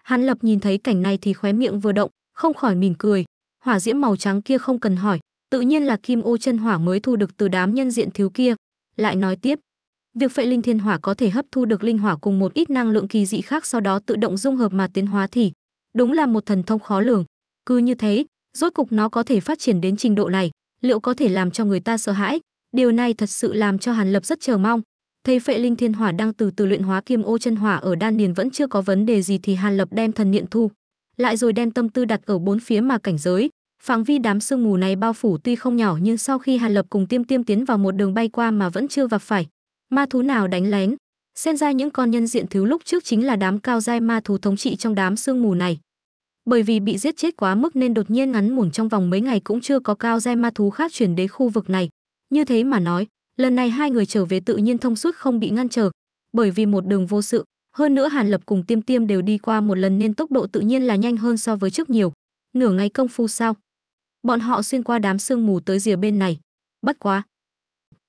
hắn lập nhìn thấy cảnh này thì khóe miệng vừa động không khỏi mỉm cười hỏa diễm màu trắng kia không cần hỏi Tự nhiên là kim ô chân hỏa mới thu được từ đám nhân diện thiếu kia. Lại nói tiếp, việc phệ linh thiên hỏa có thể hấp thu được linh hỏa cùng một ít năng lượng kỳ dị khác sau đó tự động dung hợp mà tiến hóa thì đúng là một thần thông khó lường. Cứ như thế, rốt cục nó có thể phát triển đến trình độ này, liệu có thể làm cho người ta sợ hãi? Điều này thật sự làm cho Hàn Lập rất chờ mong. Thấy Phệ Linh Thiên Hỏa đang từ từ luyện hóa Kim Ô Chân Hỏa ở đan điền vẫn chưa có vấn đề gì thì Hàn Lập đem thần niệm thu, lại rồi đem tâm tư đặt ở bốn phía mà cảnh giới, Phạm vi đám sương mù này bao phủ tuy không nhỏ nhưng sau khi Hàn Lập cùng Tiêm Tiêm tiến vào một đường bay qua mà vẫn chưa gặp phải ma thú nào đánh lén. Xen ra những con nhân diện thiếu lúc trước chính là đám cao giai ma thú thống trị trong đám sương mù này. Bởi vì bị giết chết quá mức nên đột nhiên ngắn ngủn trong vòng mấy ngày cũng chưa có cao giai ma thú khác chuyển đến khu vực này. Như thế mà nói, lần này hai người trở về tự nhiên thông suốt không bị ngăn trở, bởi vì một đường vô sự, hơn nữa Hàn Lập cùng Tiêm Tiêm đều đi qua một lần nên tốc độ tự nhiên là nhanh hơn so với trước nhiều. Nửa ngày công phu sau, Bọn họ xuyên qua đám sương mù tới rìa bên này. Bất quá.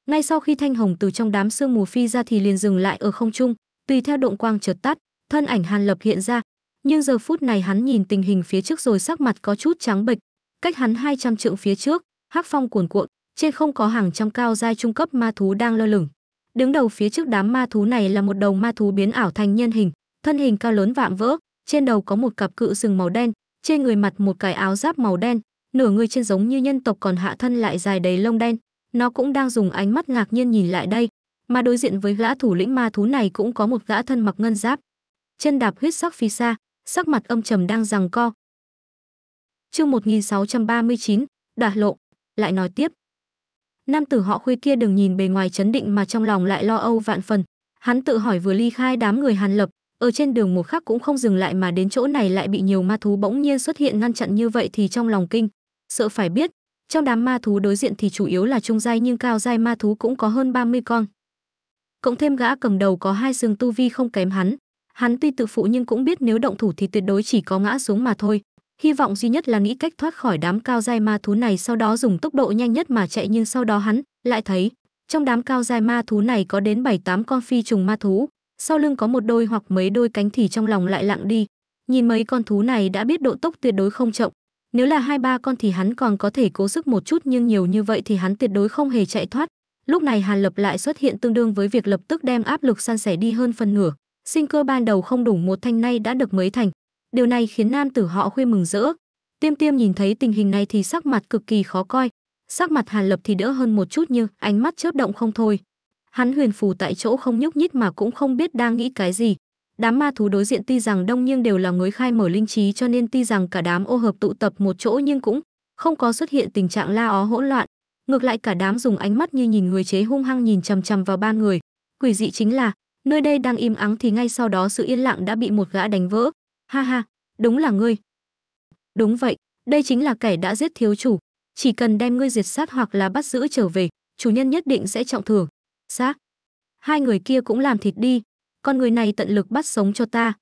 Ngay sau khi Thanh Hồng từ trong đám sương mù phi ra thì liền dừng lại ở không trung, tùy theo động quang chợt tắt, thân ảnh Hàn Lập hiện ra. Nhưng giờ phút này hắn nhìn tình hình phía trước rồi sắc mặt có chút trắng bệch. Cách hắn 200 trượng phía trước, hắc phong cuồn cuộn, trên không có hàng trăm cao giai trung cấp ma thú đang lơ lửng. Đứng đầu phía trước đám ma thú này là một đầu ma thú biến ảo thành nhân hình, thân hình cao lớn vạm vỡ, trên đầu có một cặp cự sừng màu đen, trên người mặt một cái áo giáp màu đen, nửa người trên giống như nhân tộc còn hạ thân lại dài đầy lông đen nó cũng đang dùng ánh mắt ngạc nhiên nhìn lại đây mà đối diện với gã thủ lĩnh ma thú này cũng có một gã thân mặc ngân giáp chân đạp huyết sắc phi xa sắc mặt âm trầm đang rằng co chương 1639, đả lộ lại nói tiếp nam tử họ khuê kia đừng nhìn bề ngoài chấn định mà trong lòng lại lo âu vạn phần hắn tự hỏi vừa ly khai đám người hàn lập ở trên đường một khắc cũng không dừng lại mà đến chỗ này lại bị nhiều ma thú bỗng nhiên xuất hiện ngăn chặn như vậy thì trong lòng kinh sợ phải biết, trong đám ma thú đối diện thì chủ yếu là trung giai nhưng cao giai ma thú cũng có hơn 30 con. Cộng thêm gã cầm đầu có hai sừng tu vi không kém hắn, hắn tuy tự phụ nhưng cũng biết nếu động thủ thì tuyệt đối chỉ có ngã xuống mà thôi. Hy vọng duy nhất là nghĩ cách thoát khỏi đám cao giai ma thú này sau đó dùng tốc độ nhanh nhất mà chạy nhưng sau đó hắn lại thấy trong đám cao giai ma thú này có đến bảy tám con phi trùng ma thú, sau lưng có một đôi hoặc mấy đôi cánh thì trong lòng lại lặng đi. Nhìn mấy con thú này đã biết độ tốc tuyệt đối không chậm, nếu là hai ba con thì hắn còn có thể cố sức một chút nhưng nhiều như vậy thì hắn tuyệt đối không hề chạy thoát. Lúc này Hàn Lập lại xuất hiện tương đương với việc lập tức đem áp lực san sẻ đi hơn phần nửa. Sinh cơ ban đầu không đủ một thanh nay đã được mấy thành. Điều này khiến nam tử họ khuya mừng rỡ. Tiêm Tiêm nhìn thấy tình hình này thì sắc mặt cực kỳ khó coi. Sắc mặt Hàn Lập thì đỡ hơn một chút nhưng ánh mắt chớp động không thôi. Hắn huyền phù tại chỗ không nhúc nhích mà cũng không biết đang nghĩ cái gì đám ma thú đối diện tuy rằng đông nhưng đều là người khai mở linh trí cho nên tuy rằng cả đám ô hợp tụ tập một chỗ nhưng cũng không có xuất hiện tình trạng la ó hỗn loạn ngược lại cả đám dùng ánh mắt như nhìn người chế hung hăng nhìn chằm chằm vào ba người quỷ dị chính là nơi đây đang im ắng thì ngay sau đó sự yên lặng đã bị một gã đánh vỡ ha ha đúng là ngươi đúng vậy đây chính là kẻ đã giết thiếu chủ chỉ cần đem ngươi diệt sát hoặc là bắt giữ trở về chủ nhân nhất định sẽ trọng thưởng xác hai người kia cũng làm thịt đi con người này tận lực bắt sống cho ta.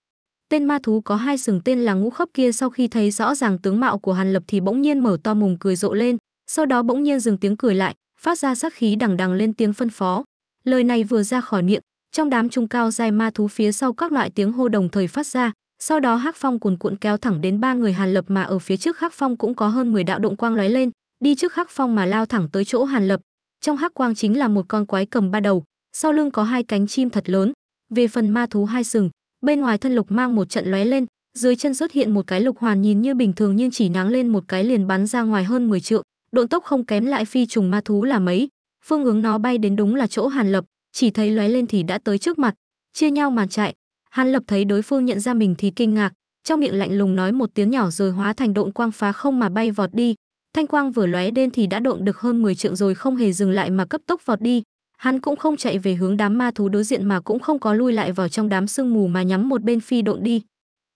Tên ma thú có hai sừng tên là ngũ khớp kia sau khi thấy rõ ràng tướng mạo của Hàn Lập thì bỗng nhiên mở to mồm cười rộ lên, sau đó bỗng nhiên dừng tiếng cười lại, phát ra sát khí đằng đằng lên tiếng phân phó. Lời này vừa ra khỏi miệng, trong đám trung cao dài ma thú phía sau các loại tiếng hô đồng thời phát ra, sau đó hắc phong cuồn cuộn kéo thẳng đến ba người Hàn Lập mà ở phía trước hắc phong cũng có hơn 10 đạo động quang lóe lên, đi trước hắc phong mà lao thẳng tới chỗ Hàn Lập. Trong hắc quang chính là một con quái cầm ba đầu, sau lưng có hai cánh chim thật lớn, về phần ma thú hai sừng, bên ngoài thân lục mang một trận lóe lên, dưới chân xuất hiện một cái lục hoàn nhìn như bình thường nhưng chỉ nắng lên một cái liền bắn ra ngoài hơn 10 trượng, độn tốc không kém lại phi trùng ma thú là mấy. Phương hướng nó bay đến đúng là chỗ Hàn Lập, chỉ thấy lóe lên thì đã tới trước mặt, chia nhau màn chạy. Hàn Lập thấy đối phương nhận ra mình thì kinh ngạc, trong miệng lạnh lùng nói một tiếng nhỏ rồi hóa thành độn quang phá không mà bay vọt đi. Thanh quang vừa lóe lên thì đã độn được hơn 10 trượng rồi không hề dừng lại mà cấp tốc vọt đi, Hắn cũng không chạy về hướng đám ma thú đối diện mà cũng không có lui lại vào trong đám sương mù mà nhắm một bên phi độn đi.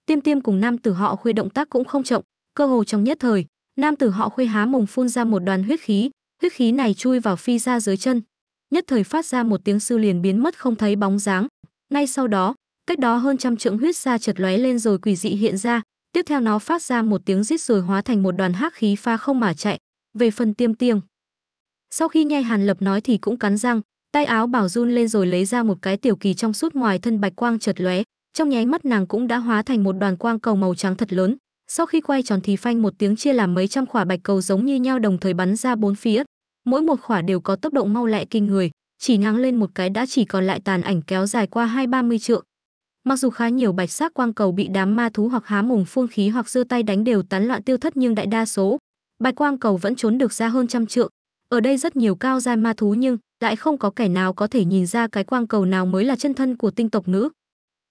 Tiêm Tiêm cùng nam tử họ Khuê động tác cũng không chậm, cơ hồ trong nhất thời, nam tử họ Khuê há mồm phun ra một đoàn huyết khí, huyết khí này chui vào phi ra dưới chân, nhất thời phát ra một tiếng sư liền biến mất không thấy bóng dáng. Ngay sau đó, cách đó hơn trăm trượng huyết ra chợt lóe lên rồi quỷ dị hiện ra, tiếp theo nó phát ra một tiếng rít rồi hóa thành một đoàn hắc khí pha không mà chạy về phần tiêm tiêm sau khi nghe Hàn Lập nói thì cũng cắn răng, tay áo bảo run lên rồi lấy ra một cái tiểu kỳ trong suốt ngoài thân bạch quang chợt lóe, trong nháy mắt nàng cũng đã hóa thành một đoàn quang cầu màu trắng thật lớn. Sau khi quay tròn thì phanh một tiếng chia làm mấy trăm khỏa bạch cầu giống như nhau đồng thời bắn ra bốn phía, mỗi một khỏa đều có tốc độ mau lẹ kinh người, chỉ ngang lên một cái đã chỉ còn lại tàn ảnh kéo dài qua hai ba mươi trượng. Mặc dù khá nhiều bạch sắc quang cầu bị đám ma thú hoặc há mùng phun khí hoặc giơ tay đánh đều tán loạn tiêu thất nhưng đại đa số bạch quang cầu vẫn trốn được ra hơn trăm trượng, ở đây rất nhiều cao giai ma thú nhưng lại không có kẻ nào có thể nhìn ra cái quang cầu nào mới là chân thân của tinh tộc nữ.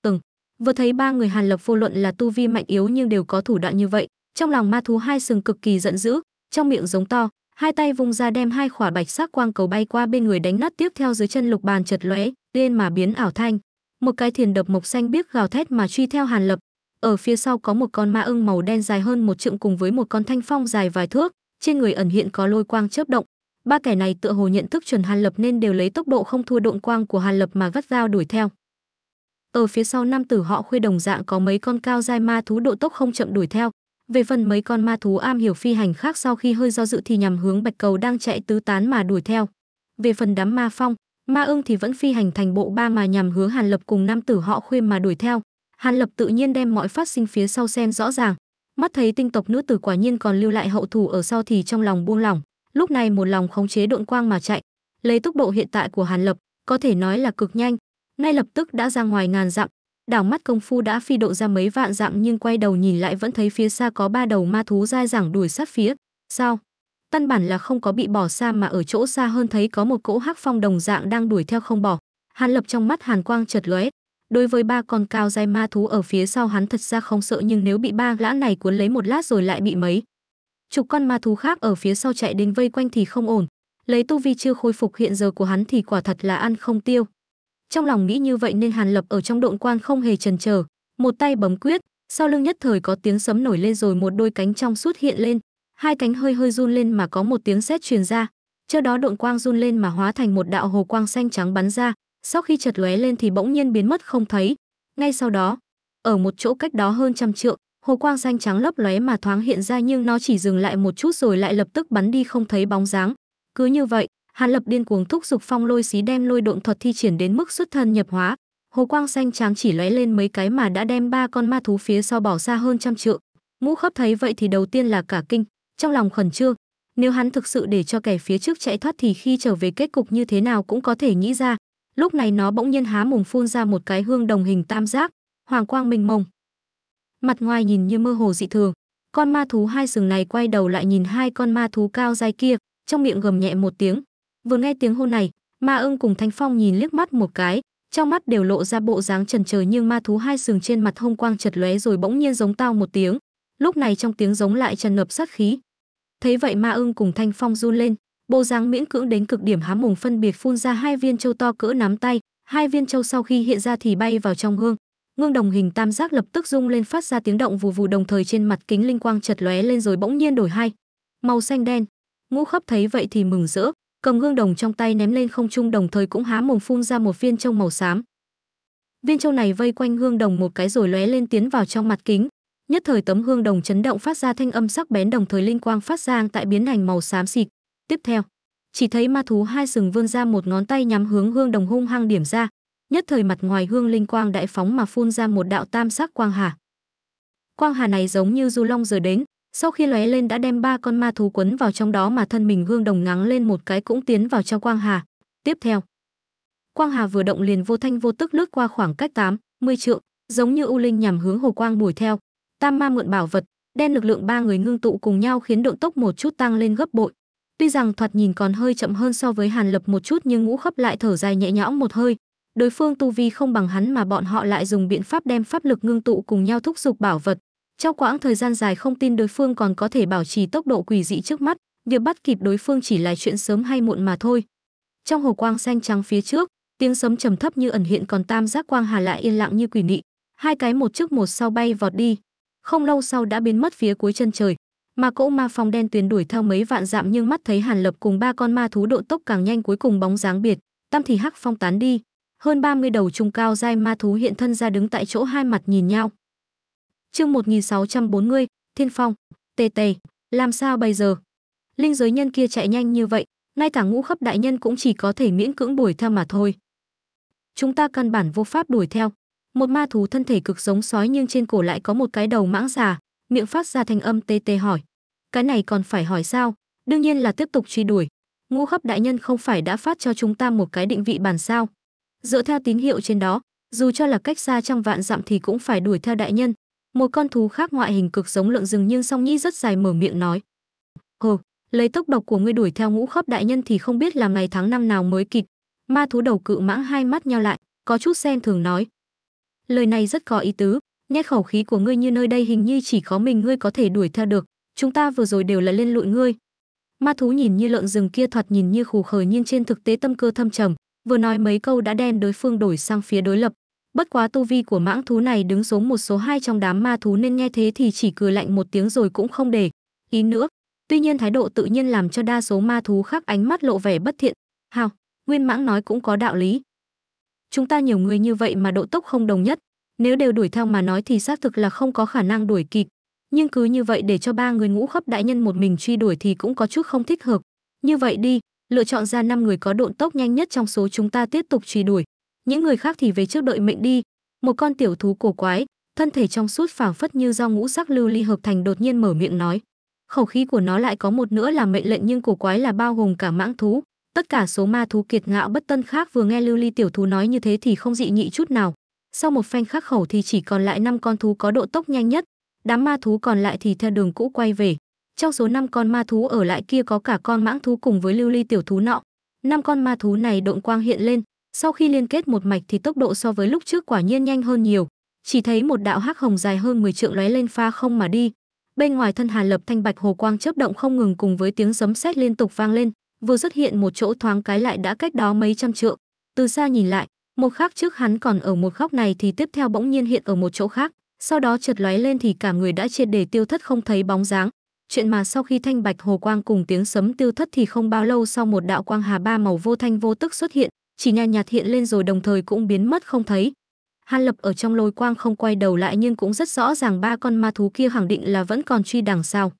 Từng vừa thấy ba người Hàn Lập vô luận là tu vi mạnh yếu nhưng đều có thủ đoạn như vậy, trong lòng ma thú hai sừng cực kỳ giận dữ, trong miệng giống to, hai tay vung ra đem hai khỏa bạch sắc quang cầu bay qua bên người đánh nát tiếp theo dưới chân lục bàn chật lóe, điên mà biến ảo thanh. Một cái thiền đập mộc xanh biếc gào thét mà truy theo Hàn Lập. Ở phía sau có một con ma ưng màu đen dài hơn một trượng cùng với một con thanh phong dài vài thước, trên người ẩn hiện có lôi quang chớp động, ba kẻ này tựa hồ nhận thức chuẩn Hàn Lập nên đều lấy tốc độ không thua độn quang của Hàn Lập mà vắt dao đuổi theo. Ở phía sau nam tử họ khuê đồng dạng có mấy con cao dai ma thú độ tốc không chậm đuổi theo. Về phần mấy con ma thú am hiểu phi hành khác sau khi hơi do dự thì nhằm hướng bạch cầu đang chạy tứ tán mà đuổi theo. Về phần đám ma phong, ma ưng thì vẫn phi hành thành bộ ba mà nhằm hướng Hàn Lập cùng nam tử họ khuê mà đuổi theo. Hàn Lập tự nhiên đem mọi phát sinh phía sau xem rõ ràng. Mắt thấy tinh tộc nữ tử quả nhiên còn lưu lại hậu thủ ở sau thì trong lòng buông lỏng lúc này một lòng khống chế độn quang mà chạy lấy tốc độ hiện tại của hàn lập có thể nói là cực nhanh ngay lập tức đã ra ngoài ngàn dặm đảo mắt công phu đã phi độ ra mấy vạn dặm nhưng quay đầu nhìn lại vẫn thấy phía xa có ba đầu ma thú dai dẳng đuổi sát phía sao tân bản là không có bị bỏ xa mà ở chỗ xa hơn thấy có một cỗ hắc phong đồng dạng đang đuổi theo không bỏ hàn lập trong mắt hàn quang chợt lóe đối với ba con cao dai ma thú ở phía sau hắn thật ra không sợ nhưng nếu bị ba lã này cuốn lấy một lát rồi lại bị mấy chục con ma thú khác ở phía sau chạy đến vây quanh thì không ổn lấy tu vi chưa khôi phục hiện giờ của hắn thì quả thật là ăn không tiêu trong lòng nghĩ như vậy nên hàn lập ở trong độn quan không hề chần chờ một tay bấm quyết sau lưng nhất thời có tiếng sấm nổi lên rồi một đôi cánh trong suốt hiện lên hai cánh hơi hơi run lên mà có một tiếng sét truyền ra trước đó độn quang run lên mà hóa thành một đạo hồ quang xanh trắng bắn ra sau khi chật lóe lên thì bỗng nhiên biến mất không thấy ngay sau đó ở một chỗ cách đó hơn trăm trượng hồ quang xanh trắng lấp lóe mà thoáng hiện ra nhưng nó chỉ dừng lại một chút rồi lại lập tức bắn đi không thấy bóng dáng cứ như vậy hàn lập điên cuồng thúc giục phong lôi xí đem lôi độn thuật thi triển đến mức xuất thân nhập hóa hồ quang xanh trắng chỉ lóe lên mấy cái mà đã đem ba con ma thú phía sau bỏ xa hơn trăm trượng ngũ khớp thấy vậy thì đầu tiên là cả kinh trong lòng khẩn trương nếu hắn thực sự để cho kẻ phía trước chạy thoát thì khi trở về kết cục như thế nào cũng có thể nghĩ ra lúc này nó bỗng nhiên há mồm phun ra một cái hương đồng hình tam giác hoàng quang minh mông mặt ngoài nhìn như mơ hồ dị thường. Con ma thú hai sừng này quay đầu lại nhìn hai con ma thú cao dài kia, trong miệng gầm nhẹ một tiếng. Vừa nghe tiếng hô này, ma ưng cùng Thanh Phong nhìn liếc mắt một cái, trong mắt đều lộ ra bộ dáng trần trời nhưng ma thú hai sừng trên mặt hông quang chật lóe rồi bỗng nhiên giống tao một tiếng. Lúc này trong tiếng giống lại tràn ngập sát khí. Thấy vậy ma ưng cùng Thanh Phong run lên, bộ dáng miễn cưỡng đến cực điểm há mồm phân biệt phun ra hai viên châu to cỡ nắm tay, hai viên châu sau khi hiện ra thì bay vào trong gương, ngưng đồng hình tam giác lập tức rung lên phát ra tiếng động vù vù đồng thời trên mặt kính linh quang chật lóe lên rồi bỗng nhiên đổi hai màu xanh đen ngũ khắp thấy vậy thì mừng rỡ cầm gương đồng trong tay ném lên không trung đồng thời cũng há mồm phun ra một viên trâu màu xám viên châu này vây quanh gương đồng một cái rồi lóe lên tiến vào trong mặt kính nhất thời tấm gương đồng chấn động phát ra thanh âm sắc bén đồng thời linh quang phát ra tại biến thành màu xám xịt tiếp theo chỉ thấy ma thú hai sừng vươn ra một ngón tay nhắm hướng gương đồng hung hăng điểm ra nhất thời mặt ngoài hương linh quang đại phóng mà phun ra một đạo tam sắc quang hà. Quang hà này giống như du long giờ đến, sau khi lóe lên đã đem ba con ma thú quấn vào trong đó mà thân mình hương đồng ngáng lên một cái cũng tiến vào trong quang hà. Tiếp theo, quang hà vừa động liền vô thanh vô tức lướt qua khoảng cách 8, 10 trượng, giống như u linh nhằm hướng hồ quang bùi theo. Tam ma mượn bảo vật, đem lực lượng ba người ngưng tụ cùng nhau khiến độ tốc một chút tăng lên gấp bội. Tuy rằng thoạt nhìn còn hơi chậm hơn so với Hàn Lập một chút nhưng ngũ khấp lại thở dài nhẹ nhõm một hơi, đối phương tu vi không bằng hắn mà bọn họ lại dùng biện pháp đem pháp lực ngưng tụ cùng nhau thúc giục bảo vật. Trong quãng thời gian dài không tin đối phương còn có thể bảo trì tốc độ quỷ dị trước mắt, việc bắt kịp đối phương chỉ là chuyện sớm hay muộn mà thôi. Trong hồ quang xanh trắng phía trước, tiếng sấm trầm thấp như ẩn hiện còn tam giác quang hà lại yên lặng như quỷ nị, hai cái một trước một sau bay vọt đi, không lâu sau đã biến mất phía cuối chân trời. Mà cỗ ma phong đen tuyến đuổi theo mấy vạn dặm nhưng mắt thấy Hàn Lập cùng ba con ma thú độ tốc càng nhanh cuối cùng bóng dáng biệt, tam thì hắc phong tán đi, hơn 30 đầu trùng cao dai ma thú hiện thân ra đứng tại chỗ hai mặt nhìn nhau. Chương 1640, Thiên Phong, tề tề, làm sao bây giờ? Linh giới nhân kia chạy nhanh như vậy, ngay cả ngũ khắp đại nhân cũng chỉ có thể miễn cưỡng đuổi theo mà thôi. Chúng ta căn bản vô pháp đuổi theo. Một ma thú thân thể cực giống sói nhưng trên cổ lại có một cái đầu mãng già, miệng phát ra thành âm tê tê hỏi. Cái này còn phải hỏi sao? Đương nhiên là tiếp tục truy đuổi. Ngũ khắp đại nhân không phải đã phát cho chúng ta một cái định vị bản sao? dựa theo tín hiệu trên đó dù cho là cách xa trăm vạn dặm thì cũng phải đuổi theo đại nhân một con thú khác ngoại hình cực giống lợn rừng nhưng song nhĩ rất dài mở miệng nói hừ lấy tốc độc của ngươi đuổi theo ngũ khớp đại nhân thì không biết làm ngày tháng năm nào mới kịp ma thú đầu cự mãng hai mắt nhau lại có chút sen thường nói lời này rất có ý tứ nét khẩu khí của ngươi như nơi đây hình như chỉ có mình ngươi có thể đuổi theo được chúng ta vừa rồi đều là lên lụi ngươi ma thú nhìn như lợn rừng kia thoạt nhìn như khù khờ nhưng trên thực tế tâm cơ thâm trầm vừa nói mấy câu đã đen đối phương đổi sang phía đối lập. Bất quá tu vi của mãng thú này đứng số một số hai trong đám ma thú nên nghe thế thì chỉ cười lạnh một tiếng rồi cũng không để. Ý nữa, tuy nhiên thái độ tự nhiên làm cho đa số ma thú khác ánh mắt lộ vẻ bất thiện. Hào, nguyên mãng nói cũng có đạo lý. Chúng ta nhiều người như vậy mà độ tốc không đồng nhất. Nếu đều đuổi theo mà nói thì xác thực là không có khả năng đuổi kịp. Nhưng cứ như vậy để cho ba người ngũ khắp đại nhân một mình truy đuổi thì cũng có chút không thích hợp. Như vậy đi, lựa chọn ra năm người có độn tốc nhanh nhất trong số chúng ta tiếp tục truy đuổi những người khác thì về trước đợi mệnh đi một con tiểu thú cổ quái thân thể trong suốt phảng phất như do ngũ sắc lưu ly hợp thành đột nhiên mở miệng nói khẩu khí của nó lại có một nữa là mệnh lệnh nhưng cổ quái là bao gồm cả mãng thú tất cả số ma thú kiệt ngạo bất tân khác vừa nghe lưu ly tiểu thú nói như thế thì không dị nghị chút nào sau một phanh khắc khẩu thì chỉ còn lại năm con thú có độ tốc nhanh nhất đám ma thú còn lại thì theo đường cũ quay về trong số 5 con ma thú ở lại kia có cả con mãng thú cùng với lưu ly tiểu thú nọ. Năm con ma thú này độn quang hiện lên, sau khi liên kết một mạch thì tốc độ so với lúc trước quả nhiên nhanh hơn nhiều. Chỉ thấy một đạo hắc hồng dài hơn 10 trượng lóe lên pha không mà đi. Bên ngoài thân hà Lập Thanh Bạch Hồ Quang chớp động không ngừng cùng với tiếng sấm sét liên tục vang lên, vừa xuất hiện một chỗ thoáng cái lại đã cách đó mấy trăm trượng. Từ xa nhìn lại, một khắc trước hắn còn ở một góc này thì tiếp theo bỗng nhiên hiện ở một chỗ khác, sau đó chợt lóe lên thì cả người đã triệt để tiêu thất không thấy bóng dáng chuyện mà sau khi thanh bạch hồ quang cùng tiếng sấm tiêu thất thì không bao lâu sau một đạo quang hà ba màu vô thanh vô tức xuất hiện chỉ nhàn nhạt hiện lên rồi đồng thời cũng biến mất không thấy han lập ở trong lôi quang không quay đầu lại nhưng cũng rất rõ ràng ba con ma thú kia khẳng định là vẫn còn truy đằng sau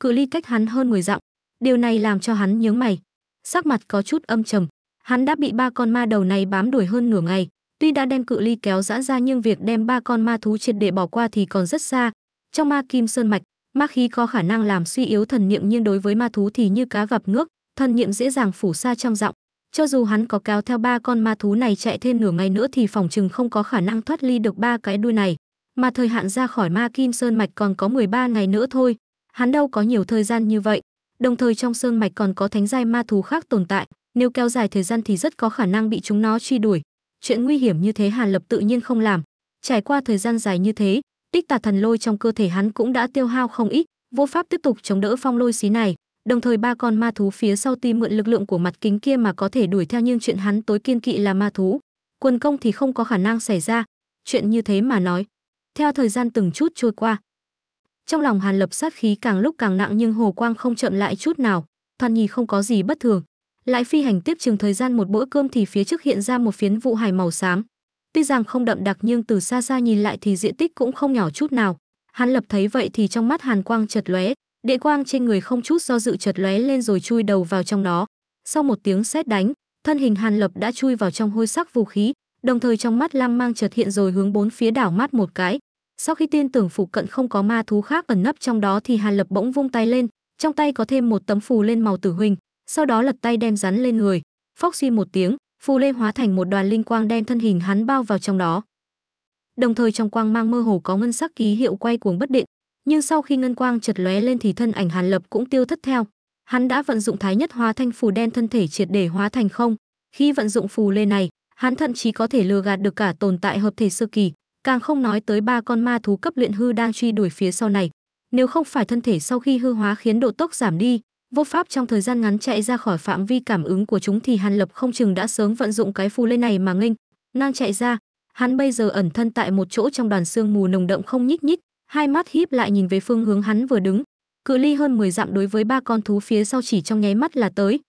cự ly cách hắn hơn 10 dặm điều này làm cho hắn nhướng mày sắc mặt có chút âm trầm hắn đã bị ba con ma đầu này bám đuổi hơn nửa ngày tuy đã đem cự ly kéo giãn ra nhưng việc đem ba con ma thú triệt để bỏ qua thì còn rất xa trong ma kim sơn mạch ma khí có khả năng làm suy yếu thần niệm nhưng đối với ma thú thì như cá gặp nước thần niệm dễ dàng phủ xa trong giọng cho dù hắn có kéo theo ba con ma thú này chạy thêm nửa ngày nữa thì phòng chừng không có khả năng thoát ly được ba cái đuôi này mà thời hạn ra khỏi ma kim sơn mạch còn có 13 ngày nữa thôi hắn đâu có nhiều thời gian như vậy đồng thời trong sơn mạch còn có thánh giai ma thú khác tồn tại nếu kéo dài thời gian thì rất có khả năng bị chúng nó truy đuổi chuyện nguy hiểm như thế hàn lập tự nhiên không làm trải qua thời gian dài như thế tích tà thần lôi trong cơ thể hắn cũng đã tiêu hao không ít, vô pháp tiếp tục chống đỡ phong lôi xí này, đồng thời ba con ma thú phía sau tuy mượn lực lượng của mặt kính kia mà có thể đuổi theo nhưng chuyện hắn tối kiên kỵ là ma thú, quần công thì không có khả năng xảy ra, chuyện như thế mà nói. Theo thời gian từng chút trôi qua, trong lòng Hàn Lập sát khí càng lúc càng nặng nhưng Hồ Quang không chậm lại chút nào, thoạt nhìn không có gì bất thường. Lại phi hành tiếp trường thời gian một bữa cơm thì phía trước hiện ra một phiến vụ hải màu xám, Tuy rằng không đậm đặc nhưng từ xa xa nhìn lại thì diện tích cũng không nhỏ chút nào. Hắn lập thấy vậy thì trong mắt hàn quang chật lóe, địa quang trên người không chút do dự chật lóe lên rồi chui đầu vào trong đó. Sau một tiếng sét đánh, thân hình hàn lập đã chui vào trong hôi sắc vũ khí, đồng thời trong mắt lam mang chợt hiện rồi hướng bốn phía đảo mắt một cái. Sau khi tiên tưởng phủ cận không có ma thú khác ẩn nấp trong đó thì hàn lập bỗng vung tay lên, trong tay có thêm một tấm phù lên màu tử huỳnh, sau đó lật tay đem rắn lên người, phóc suy một tiếng, phù lê hóa thành một đoàn linh quang đen thân hình hắn bao vào trong đó đồng thời trong quang mang mơ hồ có ngân sắc ký hiệu quay cuồng bất định nhưng sau khi ngân quang chật lóe lên thì thân ảnh hàn lập cũng tiêu thất theo hắn đã vận dụng thái nhất hóa thanh phù đen thân thể triệt để hóa thành không khi vận dụng phù lê này hắn thậm chí có thể lừa gạt được cả tồn tại hợp thể sơ kỳ càng không nói tới ba con ma thú cấp luyện hư đang truy đuổi phía sau này nếu không phải thân thể sau khi hư hóa khiến độ tốc giảm đi vô pháp trong thời gian ngắn chạy ra khỏi phạm vi cảm ứng của chúng thì hàn lập không chừng đã sớm vận dụng cái phù lê này mà nghênh ngang chạy ra hắn bây giờ ẩn thân tại một chỗ trong đoàn sương mù nồng đậm không nhích nhích hai mắt híp lại nhìn về phương hướng hắn vừa đứng cự ly hơn 10 dặm đối với ba con thú phía sau chỉ trong nháy mắt là tới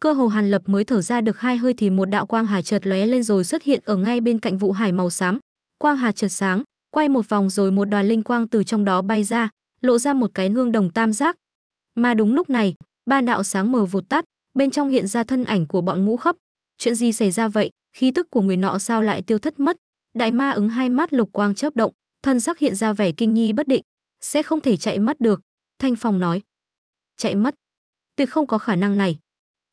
cơ hồ hàn lập mới thở ra được hai hơi thì một đạo quang hà chợt lóe lên rồi xuất hiện ở ngay bên cạnh vụ hải màu xám quang hà chợt sáng quay một vòng rồi một đoàn linh quang từ trong đó bay ra lộ ra một cái gương đồng tam giác mà đúng lúc này ba đạo sáng mờ vụt tắt, bên trong hiện ra thân ảnh của bọn ngũ khấp. Chuyện gì xảy ra vậy, khí tức của người nọ sao lại tiêu thất mất? Đại ma ứng hai mắt lục quang chớp động, thân sắc hiện ra vẻ kinh nghi bất định, sẽ không thể chạy mất được, Thanh Phong nói. Chạy mất? Tuyệt không có khả năng này.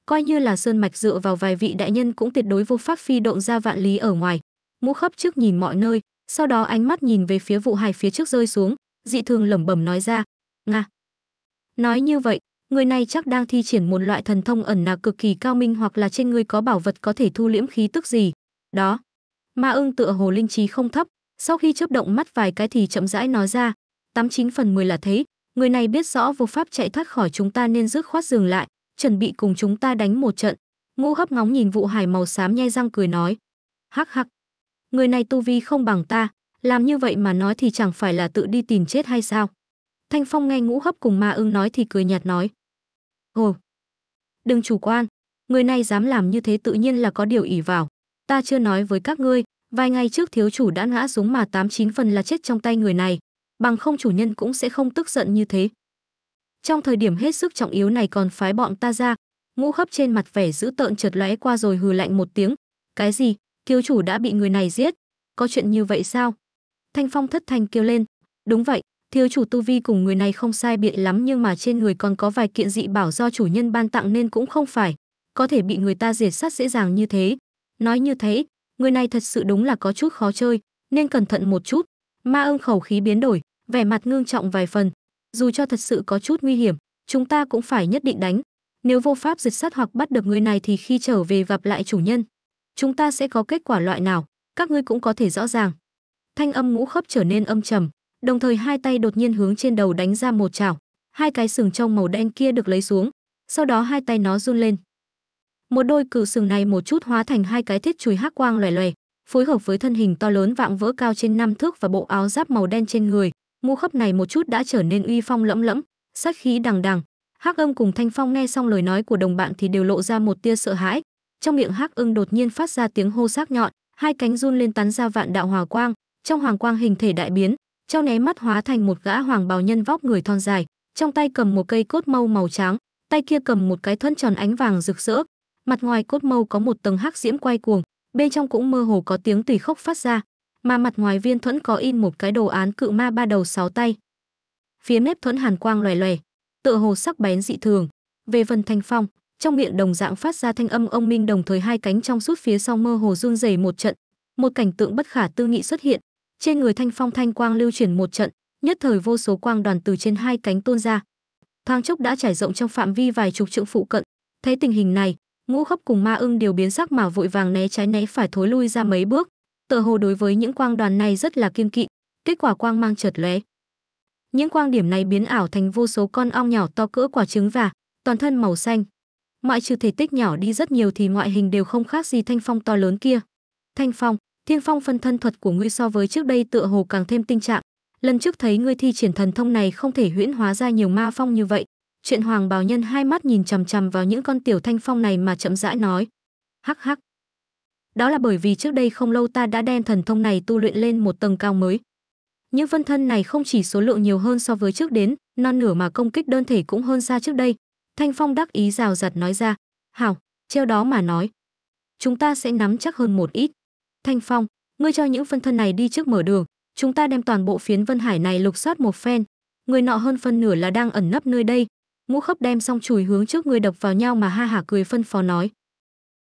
Coi như là sơn mạch dựa vào vài vị đại nhân cũng tuyệt đối vô pháp phi động ra vạn lý ở ngoài. Mũ khấp trước nhìn mọi nơi, sau đó ánh mắt nhìn về phía vụ hài phía trước rơi xuống, dị thường lẩm bẩm nói ra, "Nga." Nói như vậy, người này chắc đang thi triển một loại thần thông ẩn nạc cực kỳ cao minh hoặc là trên người có bảo vật có thể thu liễm khí tức gì. Đó. Ma ưng tựa hồ linh trí không thấp, sau khi chớp động mắt vài cái thì chậm rãi nói ra, tám chín phần mười là thế, người này biết rõ vô pháp chạy thoát khỏi chúng ta nên dứt khoát dừng lại, chuẩn bị cùng chúng ta đánh một trận. Ngũ hấp ngóng nhìn vụ hải màu xám nhai răng cười nói, hắc hắc, người này tu vi không bằng ta, làm như vậy mà nói thì chẳng phải là tự đi tìm chết hay sao. Thanh Phong nghe ngũ hấp cùng ma ưng nói thì cười nhạt nói, Ồ, đừng chủ quan, người này dám làm như thế tự nhiên là có điều ỷ vào. Ta chưa nói với các ngươi, vài ngày trước thiếu chủ đã ngã xuống mà tám chín phần là chết trong tay người này, bằng không chủ nhân cũng sẽ không tức giận như thế. Trong thời điểm hết sức trọng yếu này còn phái bọn ta ra, ngũ khắp trên mặt vẻ dữ tợn chợt lóe qua rồi hừ lạnh một tiếng. Cái gì, thiếu chủ đã bị người này giết? Có chuyện như vậy sao? Thanh Phong thất thanh kêu lên. Đúng vậy, Thiếu chủ tu vi cùng người này không sai biệt lắm nhưng mà trên người còn có vài kiện dị bảo do chủ nhân ban tặng nên cũng không phải. Có thể bị người ta diệt sát dễ dàng như thế. Nói như thế, người này thật sự đúng là có chút khó chơi, nên cẩn thận một chút. Ma ưng khẩu khí biến đổi, vẻ mặt ngương trọng vài phần. Dù cho thật sự có chút nguy hiểm, chúng ta cũng phải nhất định đánh. Nếu vô pháp diệt sát hoặc bắt được người này thì khi trở về gặp lại chủ nhân, chúng ta sẽ có kết quả loại nào, các ngươi cũng có thể rõ ràng. Thanh âm ngũ khớp trở nên âm trầm, đồng thời hai tay đột nhiên hướng trên đầu đánh ra một chảo. Hai cái sừng trong màu đen kia được lấy xuống, sau đó hai tay nó run lên. Một đôi cự sừng này một chút hóa thành hai cái thiết chùi hắc quang loè loè, phối hợp với thân hình to lớn vạng vỡ cao trên năm thước và bộ áo giáp màu đen trên người, mũ khớp này một chút đã trở nên uy phong lẫm lẫm, sát khí đằng đằng. Hắc Âm cùng Thanh Phong nghe xong lời nói của đồng bạn thì đều lộ ra một tia sợ hãi. Trong miệng Hắc Ưng đột nhiên phát ra tiếng hô sắc nhọn, hai cánh run lên tán ra vạn đạo hòa quang, trong hoàng quang hình thể đại biến, trong né mắt hóa thành một gã hoàng bào nhân vóc người thon dài, trong tay cầm một cây cốt mâu màu trắng, tay kia cầm một cái thuẫn tròn ánh vàng rực rỡ. Mặt ngoài cốt mâu có một tầng hắc diễm quay cuồng, bên trong cũng mơ hồ có tiếng tùy khóc phát ra, mà mặt ngoài viên thuẫn có in một cái đồ án cự ma ba đầu sáu tay. Phía nếp thuẫn hàn quang loè loè, tựa hồ sắc bén dị thường. Về phần Thanh Phong, trong miệng đồng dạng phát ra thanh âm ông minh đồng thời hai cánh trong suốt phía sau mơ hồ run rẩy một trận, một cảnh tượng bất khả tư nghị xuất hiện, trên người Thanh Phong thanh quang lưu chuyển một trận, nhất thời vô số quang đoàn từ trên hai cánh tôn ra. Thoáng chốc đã trải rộng trong phạm vi vài chục trượng phụ cận. Thấy tình hình này, Ngũ Khốc cùng Ma Ưng đều biến sắc mà vội vàng né trái né phải thối lui ra mấy bước. Tờ hồ đối với những quang đoàn này rất là kiên kỵ, kết quả quang mang chợt lóe. Những quang điểm này biến ảo thành vô số con ong nhỏ to cỡ quả trứng và toàn thân màu xanh. Ngoại trừ thể tích nhỏ đi rất nhiều thì ngoại hình đều không khác gì thanh phong to lớn kia. Thanh phong, Tiên Phong phân thân thuật của ngươi so với trước đây tựa hồ càng thêm tinh trạng, lần trước thấy ngươi thi triển thần thông này không thể huyễn hóa ra nhiều ma phong như vậy. Chuyện Hoàng Bào Nhân hai mắt nhìn chằm chằm vào những con tiểu thanh phong này mà chậm rãi nói: "Hắc hắc. Đó là bởi vì trước đây không lâu ta đã đem thần thông này tu luyện lên một tầng cao mới. Những phân thân này không chỉ số lượng nhiều hơn so với trước đến, non nửa mà công kích đơn thể cũng hơn xa trước đây." Thanh Phong đắc ý rào rạt nói ra: "Hảo, treo đó mà nói, chúng ta sẽ nắm chắc hơn một ít." thanh phong ngươi cho những phân thân này đi trước mở đường chúng ta đem toàn bộ phiến vân hải này lục soát một phen người nọ hơn phân nửa là đang ẩn nấp nơi đây ngũ Khấp đem xong chùi hướng trước người đập vào nhau mà ha hả cười phân phó nói